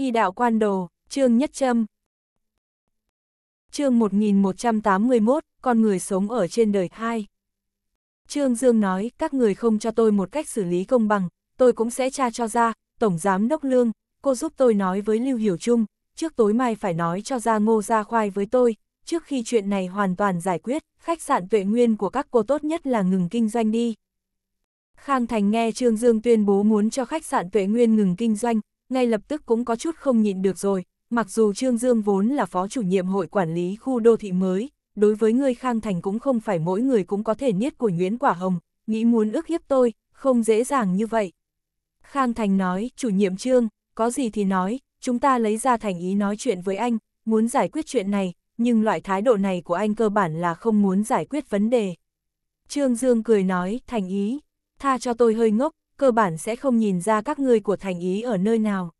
Y đạo quan đồ, chương nhất châm. Chương 1181, con người sống ở trên đời hai. Trương Dương nói, các người không cho tôi một cách xử lý công bằng, tôi cũng sẽ tra cho ra, Tổng Giám Đốc Lương, cô giúp tôi nói với Lưu Hiểu Trung, trước tối mai phải nói cho ra ngô ra khoai với tôi, trước khi chuyện này hoàn toàn giải quyết, khách sạn tuệ nguyên của các cô tốt nhất là ngừng kinh doanh đi. Khang Thành nghe Trương Dương tuyên bố muốn cho khách sạn tuệ nguyên ngừng kinh doanh, ngay lập tức cũng có chút không nhịn được rồi, mặc dù Trương Dương vốn là phó chủ nhiệm hội quản lý khu đô thị mới, đối với người Khang Thành cũng không phải mỗi người cũng có thể niết của Nguyễn Quả Hồng, nghĩ muốn ước hiếp tôi, không dễ dàng như vậy. Khang Thành nói, chủ nhiệm Trương, có gì thì nói, chúng ta lấy ra thành ý nói chuyện với anh, muốn giải quyết chuyện này, nhưng loại thái độ này của anh cơ bản là không muốn giải quyết vấn đề. Trương Dương cười nói, thành ý, tha cho tôi hơi ngốc, cơ bản sẽ không nhìn ra các ngươi của thành ý ở nơi nào.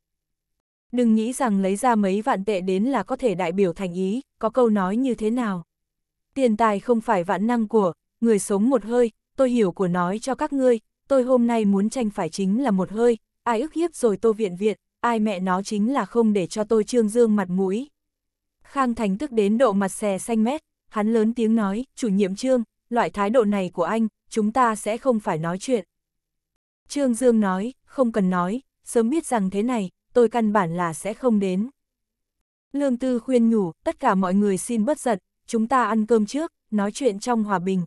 Đừng nghĩ rằng lấy ra mấy vạn tệ đến là có thể đại biểu thành ý, có câu nói như thế nào. Tiền tài không phải vạn năng của, người sống một hơi, tôi hiểu của nói cho các ngươi, tôi hôm nay muốn tranh phải chính là một hơi, ai ức hiếp rồi tôi viện viện, ai mẹ nó chính là không để cho tôi trương dương mặt mũi. Khang Thành tức đến độ mặt xè xanh mét, hắn lớn tiếng nói, chủ nhiệm trương, loại thái độ này của anh, chúng ta sẽ không phải nói chuyện. Trương Dương nói, không cần nói, sớm biết rằng thế này, tôi căn bản là sẽ không đến. Lương Tư khuyên nhủ, tất cả mọi người xin bất giận, chúng ta ăn cơm trước, nói chuyện trong hòa bình.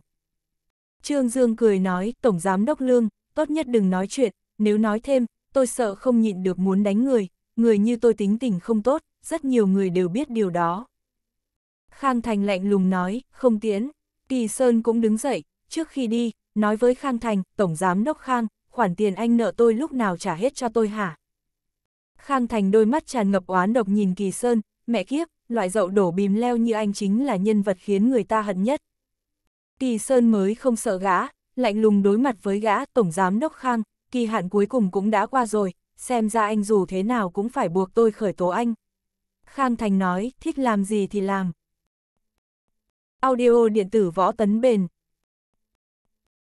Trương Dương cười nói, Tổng Giám Đốc Lương, tốt nhất đừng nói chuyện, nếu nói thêm, tôi sợ không nhịn được muốn đánh người, người như tôi tính tình không tốt, rất nhiều người đều biết điều đó. Khang Thành lạnh lùng nói, không tiến, Kỳ Sơn cũng đứng dậy, trước khi đi, nói với Khang Thành, Tổng Giám Đốc Khang, khoản tiền anh nợ tôi lúc nào trả hết cho tôi hả? Khang Thành đôi mắt tràn ngập oán độc nhìn Kỳ Sơn, mẹ kiếp, loại dậu đổ bìm leo như anh chính là nhân vật khiến người ta hận nhất. Kỳ Sơn mới không sợ gã, lạnh lùng đối mặt với gã Tổng Giám Đốc Khang, kỳ hạn cuối cùng cũng đã qua rồi, xem ra anh dù thế nào cũng phải buộc tôi khởi tố anh. Khang Thành nói, thích làm gì thì làm. Audio điện tử võ tấn bền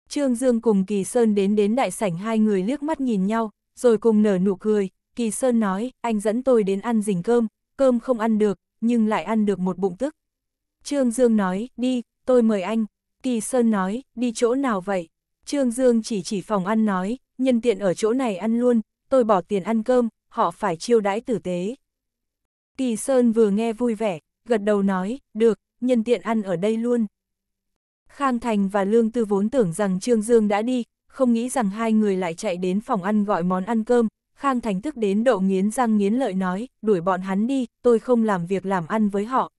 Trương Dương cùng Kỳ Sơn đến đến đại sảnh hai người liếc mắt nhìn nhau, rồi cùng nở nụ cười, Kỳ Sơn nói, anh dẫn tôi đến ăn dình cơm, cơm không ăn được, nhưng lại ăn được một bụng tức. Trương Dương nói, đi, tôi mời anh. Kỳ Sơn nói, đi chỗ nào vậy? Trương Dương chỉ chỉ phòng ăn nói, nhân tiện ở chỗ này ăn luôn, tôi bỏ tiền ăn cơm, họ phải chiêu đãi tử tế. Kỳ Sơn vừa nghe vui vẻ, gật đầu nói, được, nhân tiện ăn ở đây luôn. Khang Thành và Lương Tư vốn tưởng rằng Trương Dương đã đi, không nghĩ rằng hai người lại chạy đến phòng ăn gọi món ăn cơm. Khang Thành tức đến độ nghiến răng nghiến lợi nói, đuổi bọn hắn đi, tôi không làm việc làm ăn với họ.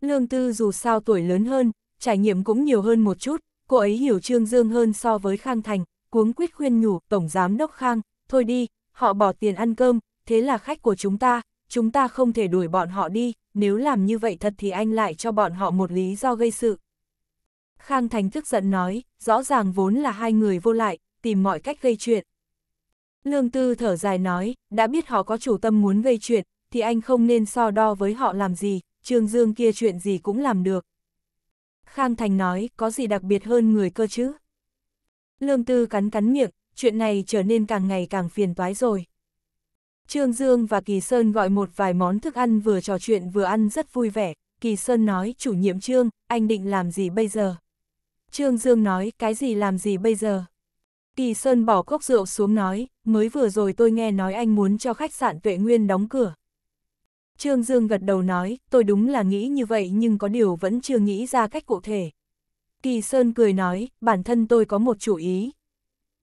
Lương Tư dù sao tuổi lớn hơn, trải nghiệm cũng nhiều hơn một chút, cô ấy hiểu Trương Dương hơn so với Khang Thành, cuống quýt khuyên nhủ Tổng Giám Đốc Khang, thôi đi, họ bỏ tiền ăn cơm, thế là khách của chúng ta, chúng ta không thể đuổi bọn họ đi, nếu làm như vậy thật thì anh lại cho bọn họ một lý do gây sự. Khang Thành tức giận nói, rõ ràng vốn là hai người vô lại, tìm mọi cách gây chuyện. Lương Tư thở dài nói, đã biết họ có chủ tâm muốn gây chuyện, thì anh không nên so đo với họ làm gì, Trương Dương kia chuyện gì cũng làm được. Khang Thành nói, có gì đặc biệt hơn người cơ chứ? Lương Tư cắn cắn miệng, chuyện này trở nên càng ngày càng phiền toái rồi. Trương Dương và Kỳ Sơn gọi một vài món thức ăn vừa trò chuyện vừa ăn rất vui vẻ. Kỳ Sơn nói, chủ nhiệm Trương, anh định làm gì bây giờ? Trương Dương nói, cái gì làm gì bây giờ? Kỳ Sơn bỏ cốc rượu xuống nói, mới vừa rồi tôi nghe nói anh muốn cho khách sạn Tuệ Nguyên đóng cửa. Trương Dương gật đầu nói, tôi đúng là nghĩ như vậy nhưng có điều vẫn chưa nghĩ ra cách cụ thể. Kỳ Sơn cười nói, bản thân tôi có một chủ ý.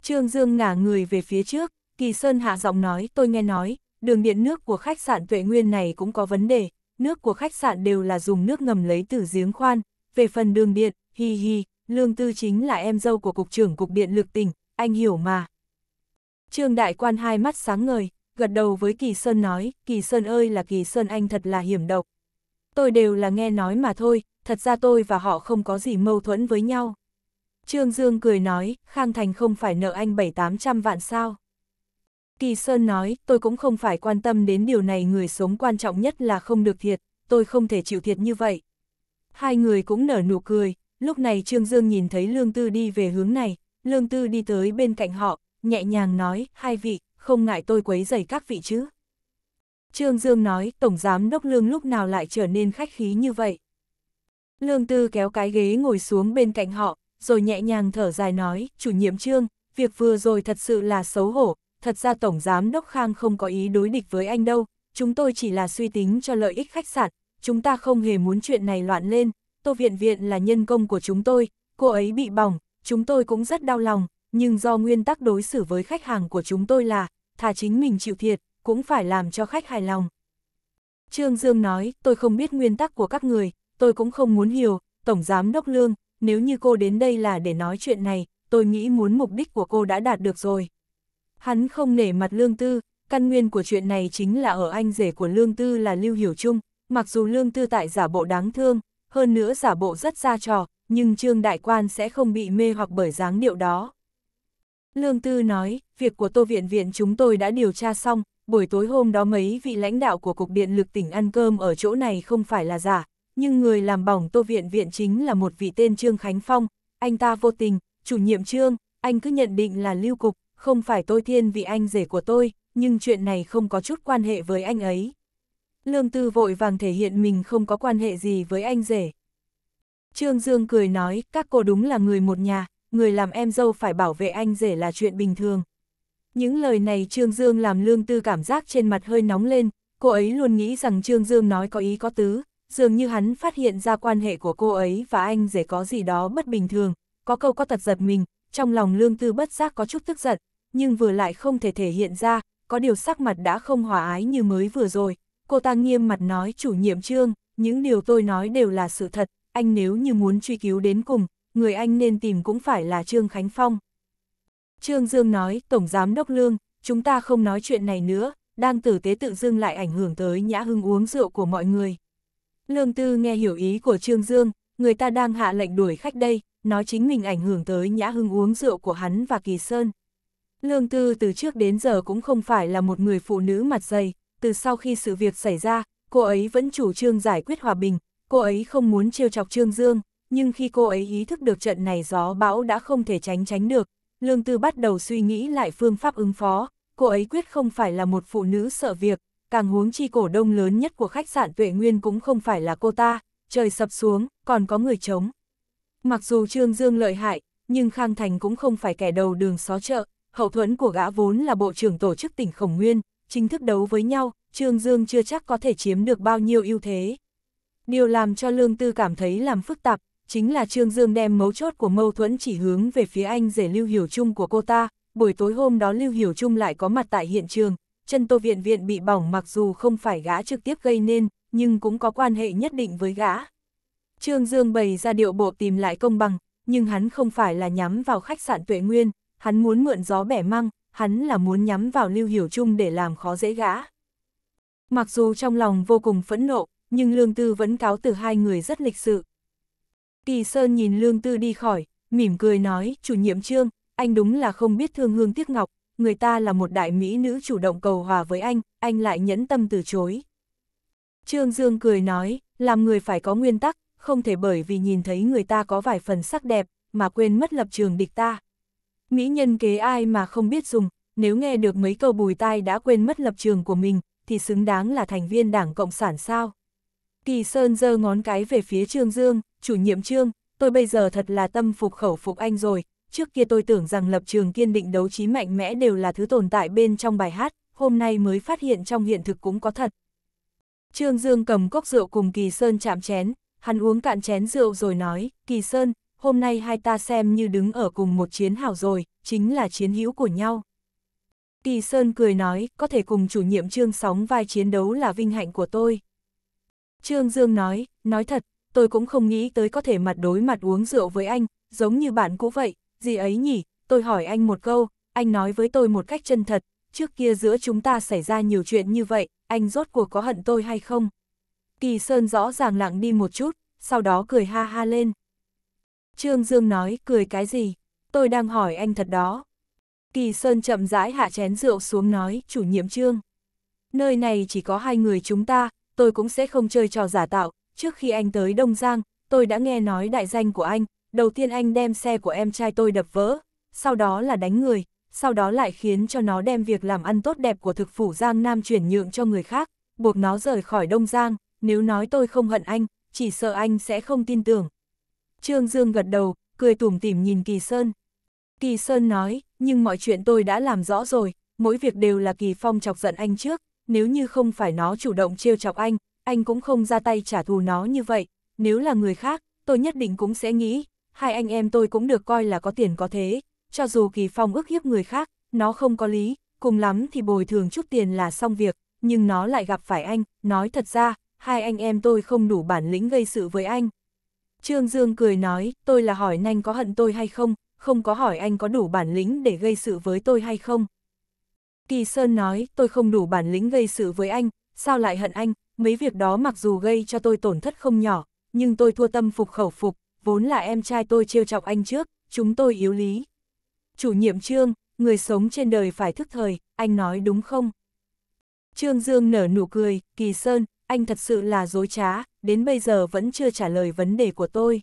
Trương Dương ngả người về phía trước, Kỳ Sơn hạ giọng nói, tôi nghe nói, đường điện nước của khách sạn Tuệ Nguyên này cũng có vấn đề, nước của khách sạn đều là dùng nước ngầm lấy từ giếng khoan, về phần đường điện, hi hi, Lương Tư chính là em dâu của Cục trưởng Cục Điện Lực tỉnh, anh hiểu mà. Trương Đại Quan hai mắt sáng ngời, gật đầu với Kỳ Sơn nói, Kỳ Sơn ơi là Kỳ Sơn anh thật là hiểm độc. Tôi đều là nghe nói mà thôi, thật ra tôi và họ không có gì mâu thuẫn với nhau. Trương Dương cười nói, Khang Thành không phải nợ anh bảy tám trăm vạn sao. Kỳ Sơn nói, tôi cũng không phải quan tâm đến điều này người sống quan trọng nhất là không được thiệt, tôi không thể chịu thiệt như vậy. Hai người cũng nở nụ cười, Lúc này Trương Dương nhìn thấy Lương Tư đi về hướng này, Lương Tư đi tới bên cạnh họ, nhẹ nhàng nói, hai vị, không ngại tôi quấy rầy các vị chứ. Trương Dương nói, Tổng Giám Đốc Lương lúc nào lại trở nên khách khí như vậy. Lương Tư kéo cái ghế ngồi xuống bên cạnh họ, rồi nhẹ nhàng thở dài nói, chủ nhiệm Trương, việc vừa rồi thật sự là xấu hổ, thật ra Tổng Giám Đốc Khang không có ý đối địch với anh đâu, chúng tôi chỉ là suy tính cho lợi ích khách sạn, chúng ta không hề muốn chuyện này loạn lên, Tô Viện Viện là nhân công của chúng tôi, cô ấy bị bỏng, chúng tôi cũng rất đau lòng, nhưng do nguyên tắc đối xử với khách hàng của chúng tôi là, thà chính mình chịu thiệt, cũng phải làm cho khách hài lòng. Trương Dương nói, tôi không biết nguyên tắc của các người, tôi cũng không muốn hiểu, Tổng Giám Đốc Lương, nếu như cô đến đây là để nói chuyện này, tôi nghĩ muốn mục đích của cô đã đạt được rồi. Hắn không nể mặt Lương Tư, căn nguyên của chuyện này chính là ở anh rể của Lương Tư là Lưu Hiểu Trung, mặc dù Lương Tư tại giả bộ đáng thương, hơn nữa giả bộ rất ra trò, nhưng Trương Đại Quan sẽ không bị mê hoặc bởi dáng điệu đó. Lương Tư nói, việc của Tô Viện Viện chúng tôi đã điều tra xong, buổi tối hôm đó mấy vị lãnh đạo của Cục Điện lực tỉnh ăn cơm ở chỗ này không phải là giả, nhưng người làm bỏng Tô Viện Viện chính là một vị tên Trương Khánh Phong, anh ta vô tình, chủ nhiệm Trương, anh cứ nhận định là lưu cục, không phải tôi thiên vị anh rể của tôi, nhưng chuyện này không có chút quan hệ với anh ấy. Lương Tư vội vàng thể hiện mình không có quan hệ gì với anh rể. Trương Dương cười nói, các cô đúng là người một nhà, người làm em dâu phải bảo vệ anh rể là chuyện bình thường. Những lời này Trương Dương làm Lương Tư cảm giác trên mặt hơi nóng lên, cô ấy luôn nghĩ rằng Trương Dương nói có ý có tứ, dường như hắn phát hiện ra quan hệ của cô ấy và anh rể có gì đó bất bình thường, có câu có tật giật mình, trong lòng Lương Tư bất giác có chút tức giận, nhưng vừa lại không thể thể hiện ra, có điều sắc mặt đã không hòa ái như mới vừa rồi, cô ta nghiêm mặt nói chủ nhiệm trương, những điều tôi nói đều là sự thật, anh nếu như muốn truy cứu đến cùng, người anh nên tìm cũng phải là Trương Khánh Phong. Trương Dương nói, Tổng Giám Đốc Lương, chúng ta không nói chuyện này nữa, đang tử tế tự dưng lại ảnh hưởng tới nhã hưng uống rượu của mọi người. Lương Tư nghe hiểu ý của Trương Dương, người ta đang hạ lệnh đuổi khách đây, nói chính mình ảnh hưởng tới nhã hưng uống rượu của hắn và Kỳ Sơn. Lương Tư từ trước đến giờ cũng không phải là một người phụ nữ mặt dày, từ sau khi sự việc xảy ra, cô ấy vẫn chủ trương giải quyết hòa bình, cô ấy không muốn trêu chọc Trương Dương, nhưng khi cô ấy ý thức được trận này gió bão đã không thể tránh tránh được, Lương Tư bắt đầu suy nghĩ lại phương pháp ứng phó, cô ấy quyết không phải là một phụ nữ sợ việc, càng huống chi cổ đông lớn nhất của khách sạn Tuệ Nguyên cũng không phải là cô ta, trời sập xuống, còn có người chống. Mặc dù Trương Dương lợi hại, nhưng Khang Thành cũng không phải kẻ đầu đường xó chợ, hậu thuẫn của gã vốn là bộ trưởng tổ chức tỉnh Khổng Nguyên, chính thức đấu với nhau, Trương Dương chưa chắc có thể chiếm được bao nhiêu ưu thế. Điều làm cho Lương Tư cảm thấy làm phức tạp, chính là Trương Dương đem mấu chốt của mâu thuẫn chỉ hướng về phía anh rể Lưu Hiểu Trung của cô ta, buổi tối hôm đó Lưu Hiểu Trung lại có mặt tại hiện trường, chân tô viện viện bị bỏng mặc dù không phải gã trực tiếp gây nên, nhưng cũng có quan hệ nhất định với gã. Trương Dương bày ra điệu bộ tìm lại công bằng, nhưng hắn không phải là nhắm vào khách sạn Tuệ Nguyên, hắn muốn mượn gió bẻ măng, hắn là muốn nhắm vào Lưu Hiểu Trung để làm khó dễ gã. Mặc dù trong lòng vô cùng phẫn nộ, nhưng Lương Tư vẫn cáo từ hai người rất lịch sự. Kỳ Sơn nhìn Lương Tư đi khỏi, mỉm cười nói, chủ nhiệm trương, anh đúng là không biết thương hương tiếc ngọc, người ta là một đại mỹ nữ chủ động cầu hòa với anh, anh lại nhẫn tâm từ chối. Trương Dương cười nói, làm người phải có nguyên tắc, không thể bởi vì nhìn thấy người ta có vài phần sắc đẹp, mà quên mất lập trường địch ta. Mỹ nhân kế ai mà không biết dùng, nếu nghe được mấy câu bùi tai đã quên mất lập trường của mình, thì xứng đáng là thành viên Đảng Cộng sản sao? Kỳ Sơn giơ ngón cái về phía Trương Dương, chủ nhiệm Trương, tôi bây giờ thật là tâm phục khẩu phục anh rồi, trước kia tôi tưởng rằng lập trường kiên định đấu trí mạnh mẽ đều là thứ tồn tại bên trong bài hát, hôm nay mới phát hiện trong hiện thực cũng có thật. Trương Dương cầm cốc rượu cùng Kỳ Sơn chạm chén, hắn uống cạn chén rượu rồi nói, Kỳ Sơn, hôm nay hai ta xem như đứng ở cùng một chiến hào rồi, chính là chiến hữu của nhau. Kỳ Sơn cười nói, có thể cùng chủ nhiệm Trương sóng vai chiến đấu là vinh hạnh của tôi. Trương Dương nói, nói thật, tôi cũng không nghĩ tới có thể mặt đối mặt uống rượu với anh, giống như bạn cũ vậy, gì ấy nhỉ, tôi hỏi anh một câu, anh nói với tôi một cách chân thật, trước kia giữa chúng ta xảy ra nhiều chuyện như vậy, anh rốt cuộc có hận tôi hay không? Kỳ Sơn rõ ràng lặng đi một chút, sau đó cười ha ha lên. Trương Dương nói, cười cái gì? Tôi đang hỏi anh thật đó. Kỳ Sơn chậm rãi hạ chén rượu xuống nói, chủ nhiệm Trương. Nơi này chỉ có hai người chúng ta, tôi cũng sẽ không chơi trò giả tạo. Trước khi anh tới Đông Giang, tôi đã nghe nói đại danh của anh. Đầu tiên anh đem xe của em trai tôi đập vỡ, sau đó là đánh người, sau đó lại khiến cho nó đem việc làm ăn tốt đẹp của thực phủ Giang Nam chuyển nhượng cho người khác, buộc nó rời khỏi Đông Giang. Nếu nói tôi không hận anh, chỉ sợ anh sẽ không tin tưởng, Trương Dương gật đầu, cười tủm tỉm nhìn Kỳ Sơn. Kỳ Sơn nói, nhưng mọi chuyện tôi đã làm rõ rồi, mỗi việc đều là Kỳ Phong chọc giận anh trước, nếu như không phải nó chủ động trêu chọc anh, anh cũng không ra tay trả thù nó như vậy, nếu là người khác, tôi nhất định cũng sẽ nghĩ, hai anh em tôi cũng được coi là có tiền có thế, cho dù Kỳ Phong ức hiếp người khác, nó không có lý, cùng lắm thì bồi thường chút tiền là xong việc, nhưng nó lại gặp phải anh, nói thật ra, hai anh em tôi không đủ bản lĩnh gây sự với anh. Trương Dương cười nói, tôi là hỏi nhanh có hận tôi hay không, không có hỏi anh có đủ bản lĩnh để gây sự với tôi hay không. Kỳ Sơn nói, tôi không đủ bản lĩnh gây sự với anh, sao lại hận anh, mấy việc đó mặc dù gây cho tôi tổn thất không nhỏ, nhưng tôi thua tâm phục khẩu phục, vốn là em trai tôi trêu chọc anh trước, chúng tôi yếu lý. Chủ nhiệm Trương, người sống trên đời phải thức thời, anh nói đúng không? Trương Dương nở nụ cười, Kỳ Sơn, anh thật sự là dối trá, đến bây giờ vẫn chưa trả lời vấn đề của tôi.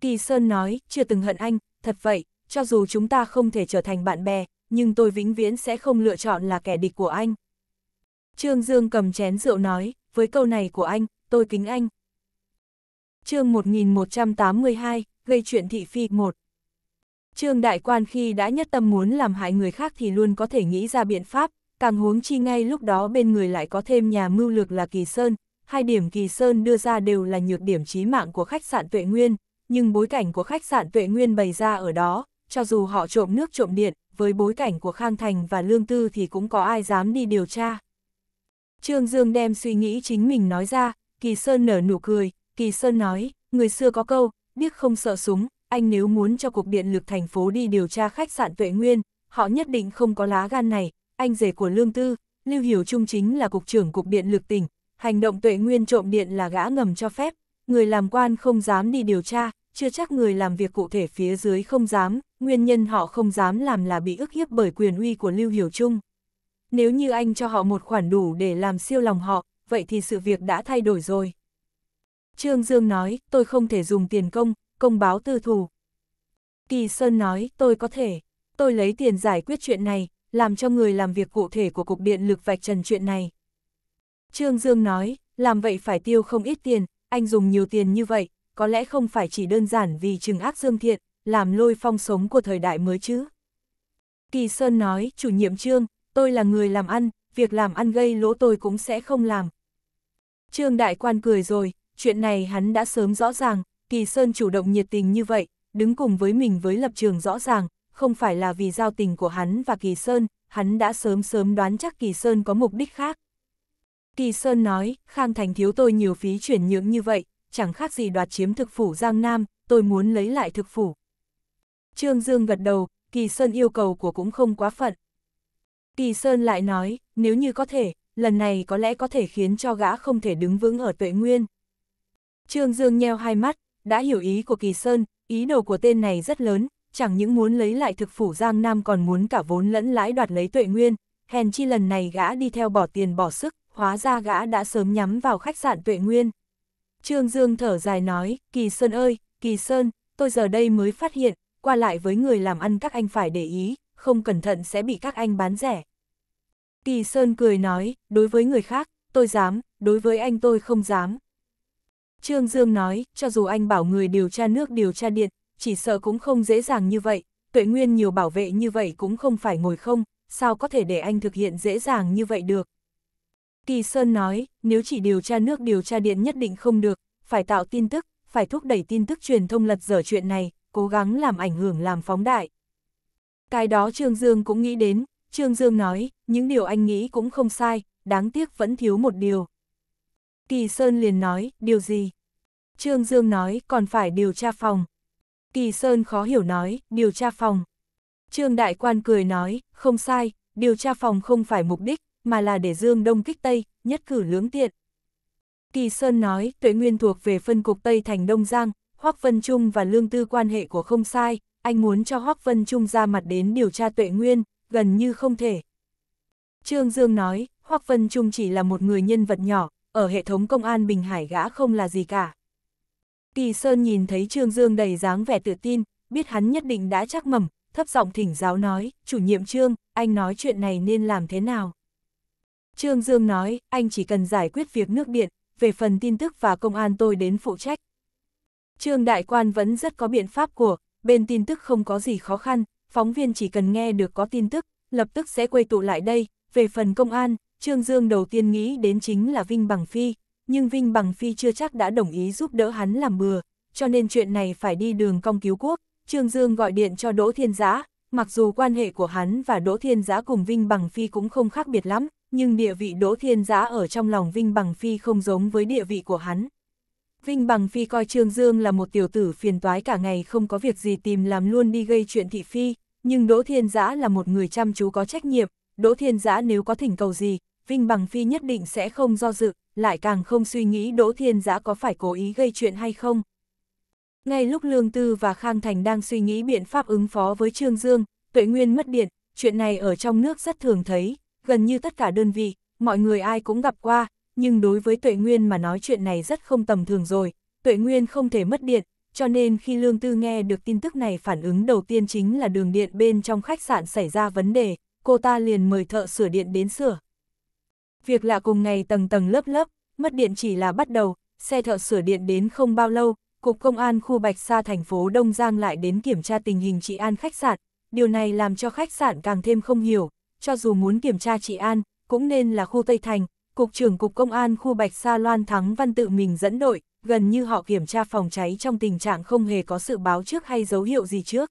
Kỳ Sơn nói, chưa từng hận anh, thật vậy, cho dù chúng ta không thể trở thành bạn bè, nhưng tôi vĩnh viễn sẽ không lựa chọn là kẻ địch của anh. Trương Dương cầm chén rượu nói, với câu này của anh, tôi kính anh. chương 1182, gây chuyện thị phi 1 Trương Đại Quan khi đã nhất tâm muốn làm hại người khác thì luôn có thể nghĩ ra biện pháp, càng huống chi ngay lúc đó bên người lại có thêm nhà mưu lược là Kỳ Sơn, hai điểm Kỳ Sơn đưa ra đều là nhược điểm chí mạng của khách sạn Tuệ Nguyên, nhưng bối cảnh của khách sạn Tuệ Nguyên bày ra ở đó, cho dù họ trộm nước trộm điện, với bối cảnh của Khang Thành và Lương Tư thì cũng có ai dám đi điều tra. Trương Dương đem suy nghĩ chính mình nói ra, Kỳ Sơn nở nụ cười, Kỳ Sơn nói, người xưa có câu, biết không sợ súng, anh nếu muốn cho Cục Điện lực thành phố đi điều tra khách sạn Tuệ Nguyên, họ nhất định không có lá gan này, anh rể của Lương Tư, Lưu Hiểu Trung chính là cục trưởng cục điện lực tỉnh, hành động tuệ nguyên trộm điện là gã ngầm cho phép, người làm quan không dám đi điều tra, chưa chắc người làm việc cụ thể phía dưới không dám, nguyên nhân họ không dám làm là bị ức hiếp bởi quyền uy của Lưu Hiểu Trung. Nếu như anh cho họ một khoản đủ để làm siêu lòng họ, vậy thì sự việc đã thay đổi rồi. Trương Dương nói, tôi không thể dùng tiền công, công báo tư thù. Kỳ Sơn nói, tôi có thể, tôi lấy tiền giải quyết chuyện này, làm cho người làm việc cụ thể của Cục Điện lực vạch trần chuyện này. Trương Dương nói, làm vậy phải tiêu không ít tiền, anh dùng nhiều tiền như vậy, có lẽ không phải chỉ đơn giản vì trừng ác dương thiện, làm lôi phong sống của thời đại mới chứ. Kỳ Sơn nói, chủ nhiệm Trương, tôi là người làm ăn, việc làm ăn gây lỗ tôi cũng sẽ không làm. Trương Đại Quan cười rồi, chuyện này hắn đã sớm rõ ràng, Kỳ Sơn chủ động nhiệt tình như vậy, đứng cùng với mình với lập trường rõ ràng, không phải là vì giao tình của hắn và Kỳ Sơn, hắn đã sớm sớm đoán chắc Kỳ Sơn có mục đích khác. Kỳ Sơn nói, Khang Thành thiếu tôi nhiều phí chuyển nhượng như vậy, chẳng khác gì đoạt chiếm thực phủ Giang Nam, tôi muốn lấy lại thực phủ. Trương Dương gật đầu, Kỳ Sơn yêu cầu của cũng không quá phận. Kỳ Sơn lại nói, nếu như có thể, lần này có lẽ có thể khiến cho gã không thể đứng vững ở tuệ nguyên. Trương Dương nheo hai mắt, đã hiểu ý của Kỳ Sơn, ý đồ của tên này rất lớn, chẳng những muốn lấy lại thực phủ Giang Nam còn muốn cả vốn lẫn lãi đoạt lấy tuệ nguyên, hèn chi lần này gã đi theo bỏ tiền bỏ sức, hóa ra gã đã sớm nhắm vào khách sạn tuệ nguyên. Trương Dương thở dài nói, Kỳ Sơn ơi, Kỳ Sơn, tôi giờ đây mới phát hiện, qua lại với người làm ăn các anh phải để ý, không cẩn thận sẽ bị các anh bán rẻ. Kỳ Sơn cười nói, đối với người khác, tôi dám, đối với anh tôi không dám. Trương Dương nói, cho dù anh bảo người điều tra nước điều tra điện, chỉ sợ cũng không dễ dàng như vậy, tuệ nguyên nhiều bảo vệ như vậy cũng không phải ngồi không, sao có thể để anh thực hiện dễ dàng như vậy được. Kỳ Sơn nói, nếu chỉ điều tra nước điều tra điện nhất định không được, phải tạo tin tức, phải thúc đẩy tin tức truyền thông lật dở chuyện này, cố gắng làm ảnh hưởng làm phóng đại. Cái đó Trương Dương cũng nghĩ đến, Trương Dương nói, những điều anh nghĩ cũng không sai, đáng tiếc vẫn thiếu một điều. Kỳ Sơn liền nói, điều gì? Trương Dương nói, còn phải điều tra phòng, Kỳ Sơn khó hiểu nói, điều tra phòng. Trương Đại Quan cười nói, không sai, điều tra phòng không phải mục đích, mà là để Dương Đông kích Tây, nhất cử lưỡng tiện. Kỳ Sơn nói, tuệ nguyên thuộc về phân cục Tây thành Đông Giang, Hoắc Vân Trung và Lương Tư quan hệ của không sai, anh muốn cho Hoắc Vân Trung ra mặt đến điều tra tuệ nguyên, gần như không thể. Trương Dương nói, Hoắc Vân Trung chỉ là một người nhân vật nhỏ, ở hệ thống công an Bình Hải gã không là gì cả. Kỳ Sơn nhìn thấy Trương Dương đầy dáng vẻ tự tin, biết hắn nhất định đã chắc mầm, thấp giọng thỉnh giáo nói, chủ nhiệm Trương, anh nói chuyện này nên làm thế nào? Trương Dương nói, anh chỉ cần giải quyết việc nước biển, về phần tin tức và công an tôi đến phụ trách. Trương Đại Quan vẫn rất có biện pháp của, bên tin tức không có gì khó khăn, phóng viên chỉ cần nghe được có tin tức, lập tức sẽ quay tụ lại đây. Về phần công an, Trương Dương đầu tiên nghĩ đến chính là Vinh Bằng Phi, nhưng Vinh Bằng Phi chưa chắc đã đồng ý giúp đỡ hắn làm bừa, cho nên chuyện này phải đi đường công cứu quốc. Trương Dương gọi điện cho Đỗ Thiên Giã, mặc dù quan hệ của hắn và Đỗ Thiên Giã cùng Vinh Bằng Phi cũng không khác biệt lắm, nhưng địa vị Đỗ Thiên Giã ở trong lòng Vinh Bằng Phi không giống với địa vị của hắn. Vinh Bằng Phi coi Trương Dương là một tiểu tử phiền toái cả ngày không có việc gì tìm làm luôn đi gây chuyện thị phi, nhưng Đỗ Thiên Giã là một người chăm chú có trách nhiệm, Đỗ Thiên Giã nếu có thỉnh cầu gì, Vinh Bằng Phi nhất định sẽ không do dự, lại càng không suy nghĩ Đỗ Thiên Giã có phải cố ý gây chuyện hay không. Ngay lúc Lương Tư và Khang Thành đang suy nghĩ biện pháp ứng phó với Trương Dương, Tuệ Nguyên mất điện, chuyện này ở trong nước rất thường thấy, gần như tất cả đơn vị, mọi người ai cũng gặp qua, nhưng đối với Tuệ Nguyên mà nói chuyện này rất không tầm thường rồi, Tuệ Nguyên không thể mất điện, cho nên khi Lương Tư nghe được tin tức này phản ứng đầu tiên chính là đường điện bên trong khách sạn xảy ra vấn đề, cô ta liền mời thợ sửa điện đến sửa. Việc lạ cùng ngày tầng tầng lớp lớp, mất điện chỉ là bắt đầu, xe thợ sửa điện đến không bao lâu, Cục Công an khu Bạch Sa thành phố Đông Giang lại đến kiểm tra tình hình trị an khách sạn, điều này làm cho khách sạn càng thêm không hiểu, cho dù muốn kiểm tra trị an, cũng nên là khu Tây Thành, Cục trưởng Cục Công an khu Bạch Sa Loan Thắng Văn tự mình dẫn đội, gần như họ kiểm tra phòng cháy trong tình trạng không hề có sự báo trước hay dấu hiệu gì trước.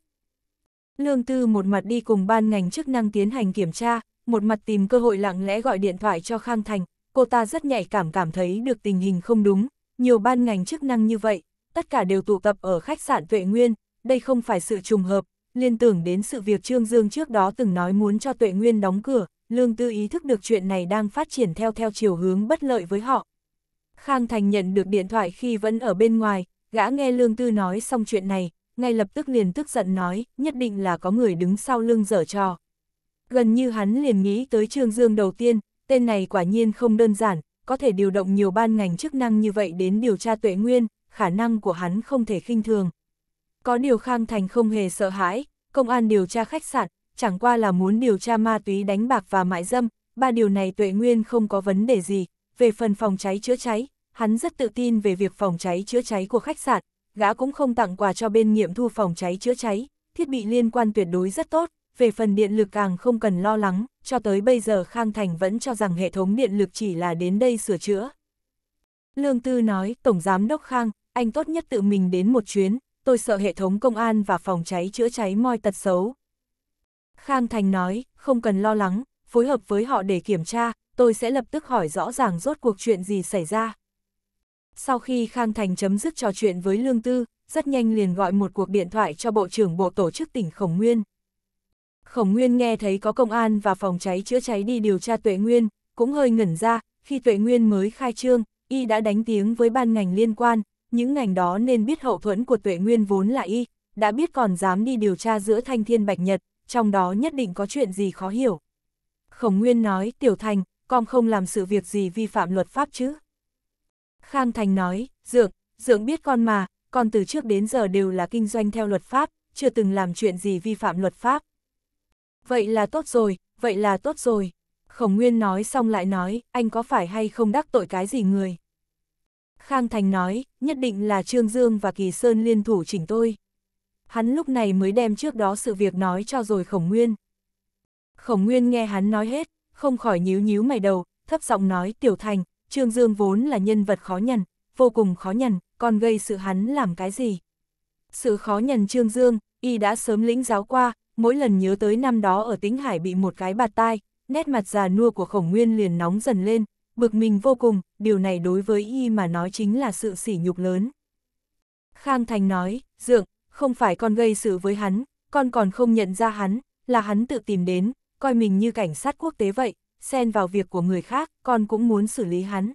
Lương Tư một mặt đi cùng ban ngành chức năng tiến hành kiểm tra, một mặt tìm cơ hội lặng lẽ gọi điện thoại cho Khang Thành, cô ta rất nhạy cảm cảm thấy được tình hình không đúng, nhiều ban ngành chức năng như vậy, tất cả đều tụ tập ở khách sạn Tuệ Nguyên, đây không phải sự trùng hợp, liên tưởng đến sự việc Trương Dương trước đó từng nói muốn cho Tuệ Nguyên đóng cửa, Lương Tư ý thức được chuyện này đang phát triển theo theo chiều hướng bất lợi với họ. Khang Thành nhận được điện thoại khi vẫn ở bên ngoài, gã nghe Lương Tư nói xong chuyện này, ngay lập tức liền tức giận nói, nhất định là có người đứng sau lưng dở trò gần như hắn liền nghĩ tới Trương Dương đầu tiên, tên này quả nhiên không đơn giản, có thể điều động nhiều ban ngành chức năng như vậy đến điều tra tuệ nguyên, khả năng của hắn không thể khinh thường. Có điều Khang Thành không hề sợ hãi, công an điều tra khách sạn, chẳng qua là muốn điều tra ma túy đánh bạc và mại dâm, ba điều này tuệ nguyên không có vấn đề gì, về phần phòng cháy chữa cháy, hắn rất tự tin về việc phòng cháy chữa cháy của khách sạn, gã cũng không tặng quà cho bên nghiệm thu phòng cháy chữa cháy, thiết bị liên quan tuyệt đối rất tốt, về phần điện lực càng không cần lo lắng, cho tới bây giờ Khang Thành vẫn cho rằng hệ thống điện lực chỉ là đến đây sửa chữa. Lương Tư nói, Tổng Giám Đốc Khang, anh tốt nhất tự mình đến một chuyến, tôi sợ hệ thống công an và phòng cháy chữa cháy moi tật xấu. Khang Thành nói, không cần lo lắng, phối hợp với họ để kiểm tra, tôi sẽ lập tức hỏi rõ ràng rốt cuộc chuyện gì xảy ra. Sau khi Khang Thành chấm dứt trò chuyện với Lương Tư, rất nhanh liền gọi một cuộc điện thoại cho Bộ trưởng Bộ Tổ chức tỉnh Khổng Nguyên. Khổng Nguyên nghe thấy có công an và phòng cháy chữa cháy đi điều tra Tuệ Nguyên, cũng hơi ngẩn ra, khi Tuệ Nguyên mới khai trương, y đã đánh tiếng với ban ngành liên quan, những ngành đó nên biết hậu thuẫn của Tuệ Nguyên vốn là y, đã biết còn dám đi điều tra giữa Thanh Thiên Bạch Nhật, trong đó nhất định có chuyện gì khó hiểu. Khổng Nguyên nói, Tiểu Thành, con không làm sự việc gì vi phạm luật pháp chứ. Khang Thành nói, Dượng, Dượng biết con mà, con từ trước đến giờ đều là kinh doanh theo luật pháp, chưa từng làm chuyện gì vi phạm luật pháp. Vậy là tốt rồi, vậy là tốt rồi. Khổng Nguyên nói xong lại nói, anh có phải hay không đắc tội cái gì người? Khang Thành nói, nhất định là Trương Dương và Kỳ Sơn liên thủ chỉnh tôi. Hắn lúc này mới đem trước đó sự việc nói cho rồi Khổng Nguyên. Khổng Nguyên nghe hắn nói hết, không khỏi nhíu nhíu mày đầu, thấp giọng nói Tiểu Thành, Trương Dương vốn là nhân vật khó nhằn, vô cùng khó nhằn, còn gây sự hắn làm cái gì? Sự khó nhằn Trương Dương, y đã sớm lĩnh giáo qua, mỗi lần nhớ tới năm đó ở tính hải bị một cái bạt tai, nét mặt già nua của khổng nguyên liền nóng dần lên, bực mình vô cùng, điều này đối với y mà nói chính là sự sỉ nhục lớn. Khang Thành nói, dượng, không phải con gây sự với hắn, con còn không nhận ra hắn, là hắn tự tìm đến, coi mình như cảnh sát quốc tế vậy, xen vào việc của người khác, con cũng muốn xử lý hắn.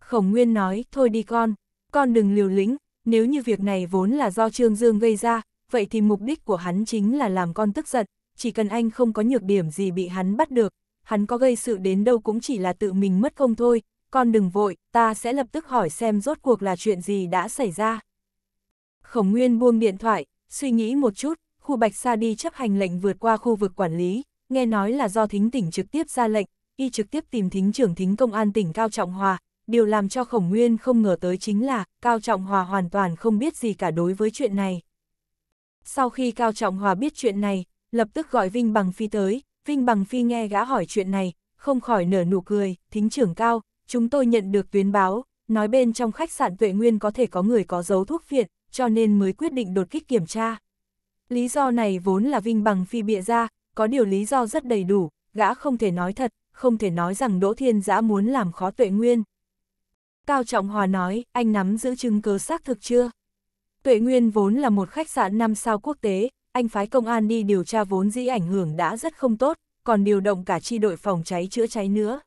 Khổng Nguyên nói, thôi đi con, con đừng liều lĩnh, nếu như việc này vốn là do Trương Dương gây ra, vậy thì mục đích của hắn chính là làm con tức giận, chỉ cần anh không có nhược điểm gì bị hắn bắt được, hắn có gây sự đến đâu cũng chỉ là tự mình mất công thôi, con đừng vội, ta sẽ lập tức hỏi xem rốt cuộc là chuyện gì đã xảy ra. Khổng Nguyên buông điện thoại, suy nghĩ một chút, khu Bạch Sa đi chấp hành lệnh vượt qua khu vực quản lý, nghe nói là do thính tỉnh trực tiếp ra lệnh, y trực tiếp tìm thính trưởng thính công an tỉnh Cao Trọng Hòa, điều làm cho Khổng Nguyên không ngờ tới chính là Cao Trọng Hòa hoàn toàn không biết gì cả đối với chuyện này. Sau khi Cao Trọng Hòa biết chuyện này, lập tức gọi Vinh Bằng Phi tới, Vinh Bằng Phi nghe gã hỏi chuyện này, không khỏi nở nụ cười, thính trưởng Cao, chúng tôi nhận được tuyến báo, nói bên trong khách sạn Tuệ Nguyên có thể có người có dấu thuốc phiện, cho nên mới quyết định đột kích kiểm tra. Lý do này vốn là Vinh Bằng Phi bịa ra, có điều lý do rất đầy đủ, gã không thể nói thật, không thể nói rằng Đỗ Thiên Giã muốn làm khó Tuệ Nguyên. Cao Trọng Hòa nói, anh nắm giữ chứng cớ xác thực chưa? Tuệ Nguyên vốn là một khách sạn 5 sao quốc tế, anh phái công an đi điều tra vốn dĩ ảnh hưởng đã rất không tốt, còn điều động cả chi đội phòng cháy chữa cháy nữa.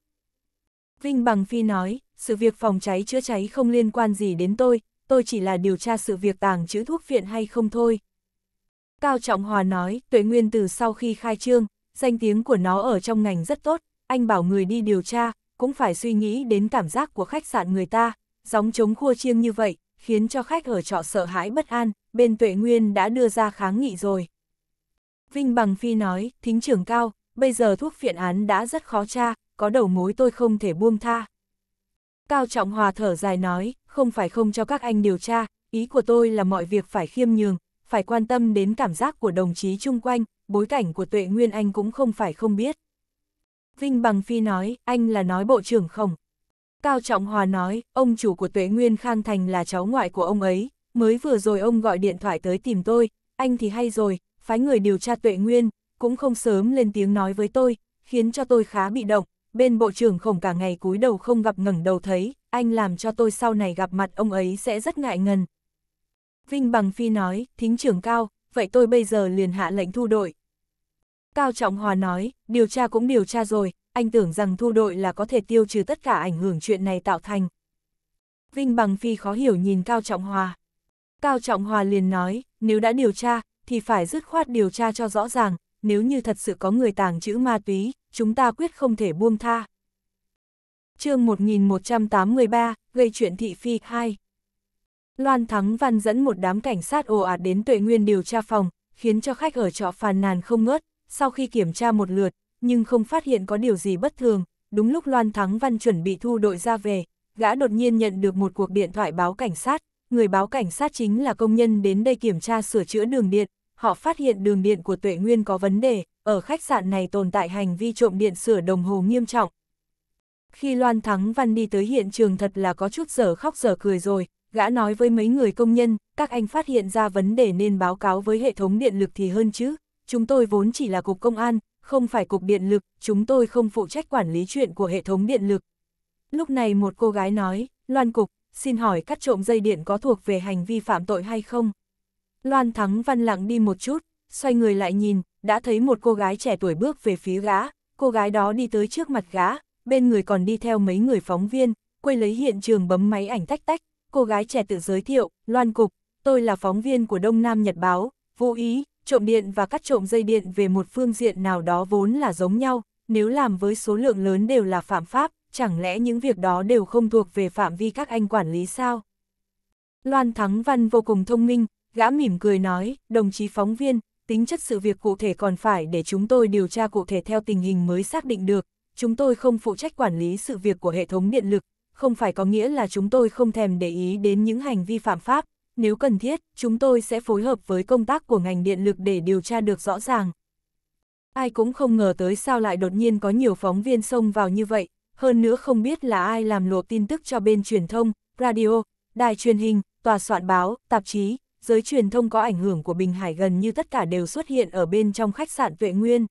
Vinh Bằng Phi nói, sự việc phòng cháy chữa cháy không liên quan gì đến tôi, tôi chỉ là điều tra sự việc tàng chữ thuốc viện hay không thôi. Cao Trọng Hòa nói, tuệ nguyên từ sau khi khai trương, danh tiếng của nó ở trong ngành rất tốt, anh bảo người đi điều tra, cũng phải suy nghĩ đến cảm giác của khách sạn người ta, gióng chống khua chiêng như vậy, khiến cho khách ở trọ sợ hãi bất an, bên Tuệ Nguyên đã đưa ra kháng nghị rồi. Vinh Bằng Phi nói, thính trưởng cao, bây giờ thuốc phiện án đã rất khó tra, có đầu mối tôi không thể buông tha. Cao Trọng Hòa thở dài nói, không phải không cho các anh điều tra, ý của tôi là mọi việc phải khiêm nhường, phải quan tâm đến cảm giác của đồng chí chung quanh, bối cảnh của Tuệ Nguyên Anh cũng không phải không biết. Vinh Bằng Phi nói, anh là nói bộ trưởng không, Cao Trọng Hòa nói, ông chủ của Tuệ Nguyên Khang Thành là cháu ngoại của ông ấy, mới vừa rồi ông gọi điện thoại tới tìm tôi, anh thì hay rồi, phái người điều tra Tuệ Nguyên, cũng không sớm lên tiếng nói với tôi, khiến cho tôi khá bị động, bên bộ trưởng khổng cả ngày cúi đầu không gặp ngẩng đầu thấy, anh làm cho tôi sau này gặp mặt ông ấy sẽ rất ngại ngần. Vinh Bằng Phi nói, thính trưởng cao, vậy tôi bây giờ liền hạ lệnh thu đội, Cao Trọng Hòa nói, điều tra cũng điều tra rồi, anh tưởng rằng thu đội là có thể tiêu trừ tất cả ảnh hưởng chuyện này tạo thành. Vinh Bằng Phi khó hiểu nhìn Cao Trọng Hòa. Cao Trọng Hòa liền nói, nếu đã điều tra, thì phải dứt khoát điều tra cho rõ ràng, nếu như thật sự có người tàng trữ ma túy, chúng ta quyết không thể buông tha. chương 1183, gây chuyện thị phi 2 Loan Thắng Văn dẫn một đám cảnh sát ồ ạt đến tuệ nguyên điều tra phòng, khiến cho khách ở trọ phàn nàn không ngớt, sau khi kiểm tra một lượt, nhưng không phát hiện có điều gì bất thường, đúng lúc Loan Thắng Văn chuẩn bị thu đội ra về, gã đột nhiên nhận được một cuộc điện thoại báo cảnh sát, người báo cảnh sát chính là công nhân đến đây kiểm tra sửa chữa đường điện, họ phát hiện đường điện của Tuệ Nguyên có vấn đề, ở khách sạn này tồn tại hành vi trộm điện sửa đồng hồ nghiêm trọng. Khi Loan Thắng Văn đi tới hiện trường thật là có chút giờ khóc giờ cười rồi, gã nói với mấy người công nhân, các anh phát hiện ra vấn đề nên báo cáo với hệ thống điện lực thì hơn chứ chúng tôi vốn chỉ là cục công an, không phải cục điện lực, chúng tôi không phụ trách quản lý chuyện của hệ thống điện lực. Lúc này một cô gái nói, Loan Cục, xin hỏi cắt trộm dây điện có thuộc về hành vi phạm tội hay không? Loan Thắng Văn lặng đi một chút, xoay người lại nhìn, đã thấy một cô gái trẻ tuổi bước về phía gã, cô gái đó đi tới trước mặt gã, bên người còn đi theo mấy người phóng viên, quay lấy hiện trường bấm máy ảnh tách tách, cô gái trẻ tự giới thiệu, Loan Cục, tôi là phóng viên của Đông Nam Nhật Báo, vũ ý, trộm điện và cắt trộm dây điện về một phương diện nào đó vốn là giống nhau, nếu làm với số lượng lớn đều là phạm pháp, chẳng lẽ những việc đó đều không thuộc về phạm vi các anh quản lý sao? Loan Thắng Văn vô cùng thông minh, gã mỉm cười nói, đồng chí phóng viên, tính chất sự việc cụ thể còn phải để chúng tôi điều tra cụ thể theo tình hình mới xác định được, chúng tôi không phụ trách quản lý sự việc của hệ thống điện lực, không phải có nghĩa là chúng tôi không thèm để ý đến những hành vi phạm pháp, nếu cần thiết, chúng tôi sẽ phối hợp với công tác của ngành điện lực để điều tra được rõ ràng. Ai cũng không ngờ tới sao lại đột nhiên có nhiều phóng viên xông vào như vậy, hơn nữa không biết là ai làm lộ tin tức cho bên truyền thông, radio, đài truyền hình, tòa soạn báo, tạp chí, giới truyền thông có ảnh hưởng của Bình Hải gần như tất cả đều xuất hiện ở bên trong khách sạn Tuệ Nguyên.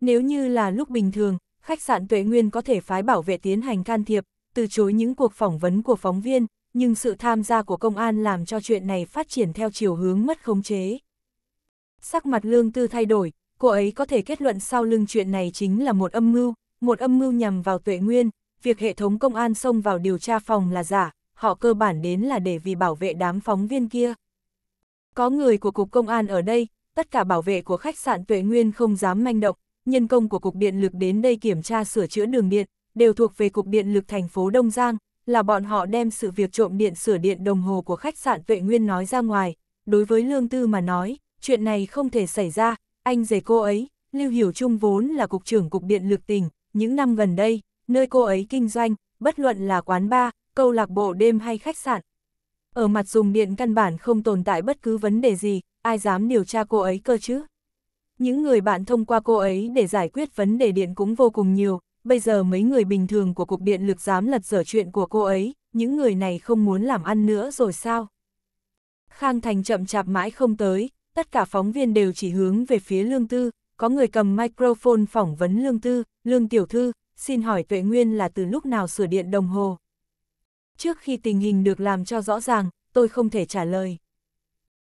Nếu như là lúc bình thường, khách sạn Tuệ Nguyên có thể phái bảo vệ tiến hành can thiệp, từ chối những cuộc phỏng vấn của phóng viên, nhưng sự tham gia của công an làm cho chuyện này phát triển theo chiều hướng mất khống chế. Sắc mặt lương tư thay đổi, cô ấy có thể kết luận sau lưng chuyện này chính là một âm mưu, một âm mưu nhằm vào tuệ nguyên, việc hệ thống công an xông vào điều tra phòng là giả, họ cơ bản đến là để vì bảo vệ đám phóng viên kia. Có người của Cục Công an ở đây, tất cả bảo vệ của khách sạn Tuệ Nguyên không dám manh động, nhân công của Cục Điện lực đến đây kiểm tra sửa chữa đường điện, đều thuộc về Cục Điện lực thành phố Đông Giang, là bọn họ đem sự việc trộm điện sửa điện đồng hồ của khách sạn Tuệ Nguyên nói ra ngoài. Đối với Lương Tư mà nói, chuyện này không thể xảy ra, anh rể cô ấy, Lưu Hiểu Trung vốn là cục trưởng cục điện lực tỉnh, những năm gần đây, nơi cô ấy kinh doanh, bất luận là quán bar, câu lạc bộ đêm hay khách sạn. Ở mặt dùng điện căn bản không tồn tại bất cứ vấn đề gì, ai dám điều tra cô ấy cơ chứ? Những người bạn thông qua cô ấy để giải quyết vấn đề điện cũng vô cùng nhiều, bây giờ mấy người bình thường của cục điện lực dám lật dở chuyện của cô ấy, những người này không muốn làm ăn nữa rồi sao? Khang Thành chậm chạp mãi không tới, tất cả phóng viên đều chỉ hướng về phía Lương Tư, có người cầm microphone phỏng vấn Lương Tư, Lương Tiểu Thư, xin hỏi Tuệ Nguyên là từ lúc nào sửa điện đồng hồ? Trước khi tình hình được làm cho rõ ràng, tôi không thể trả lời.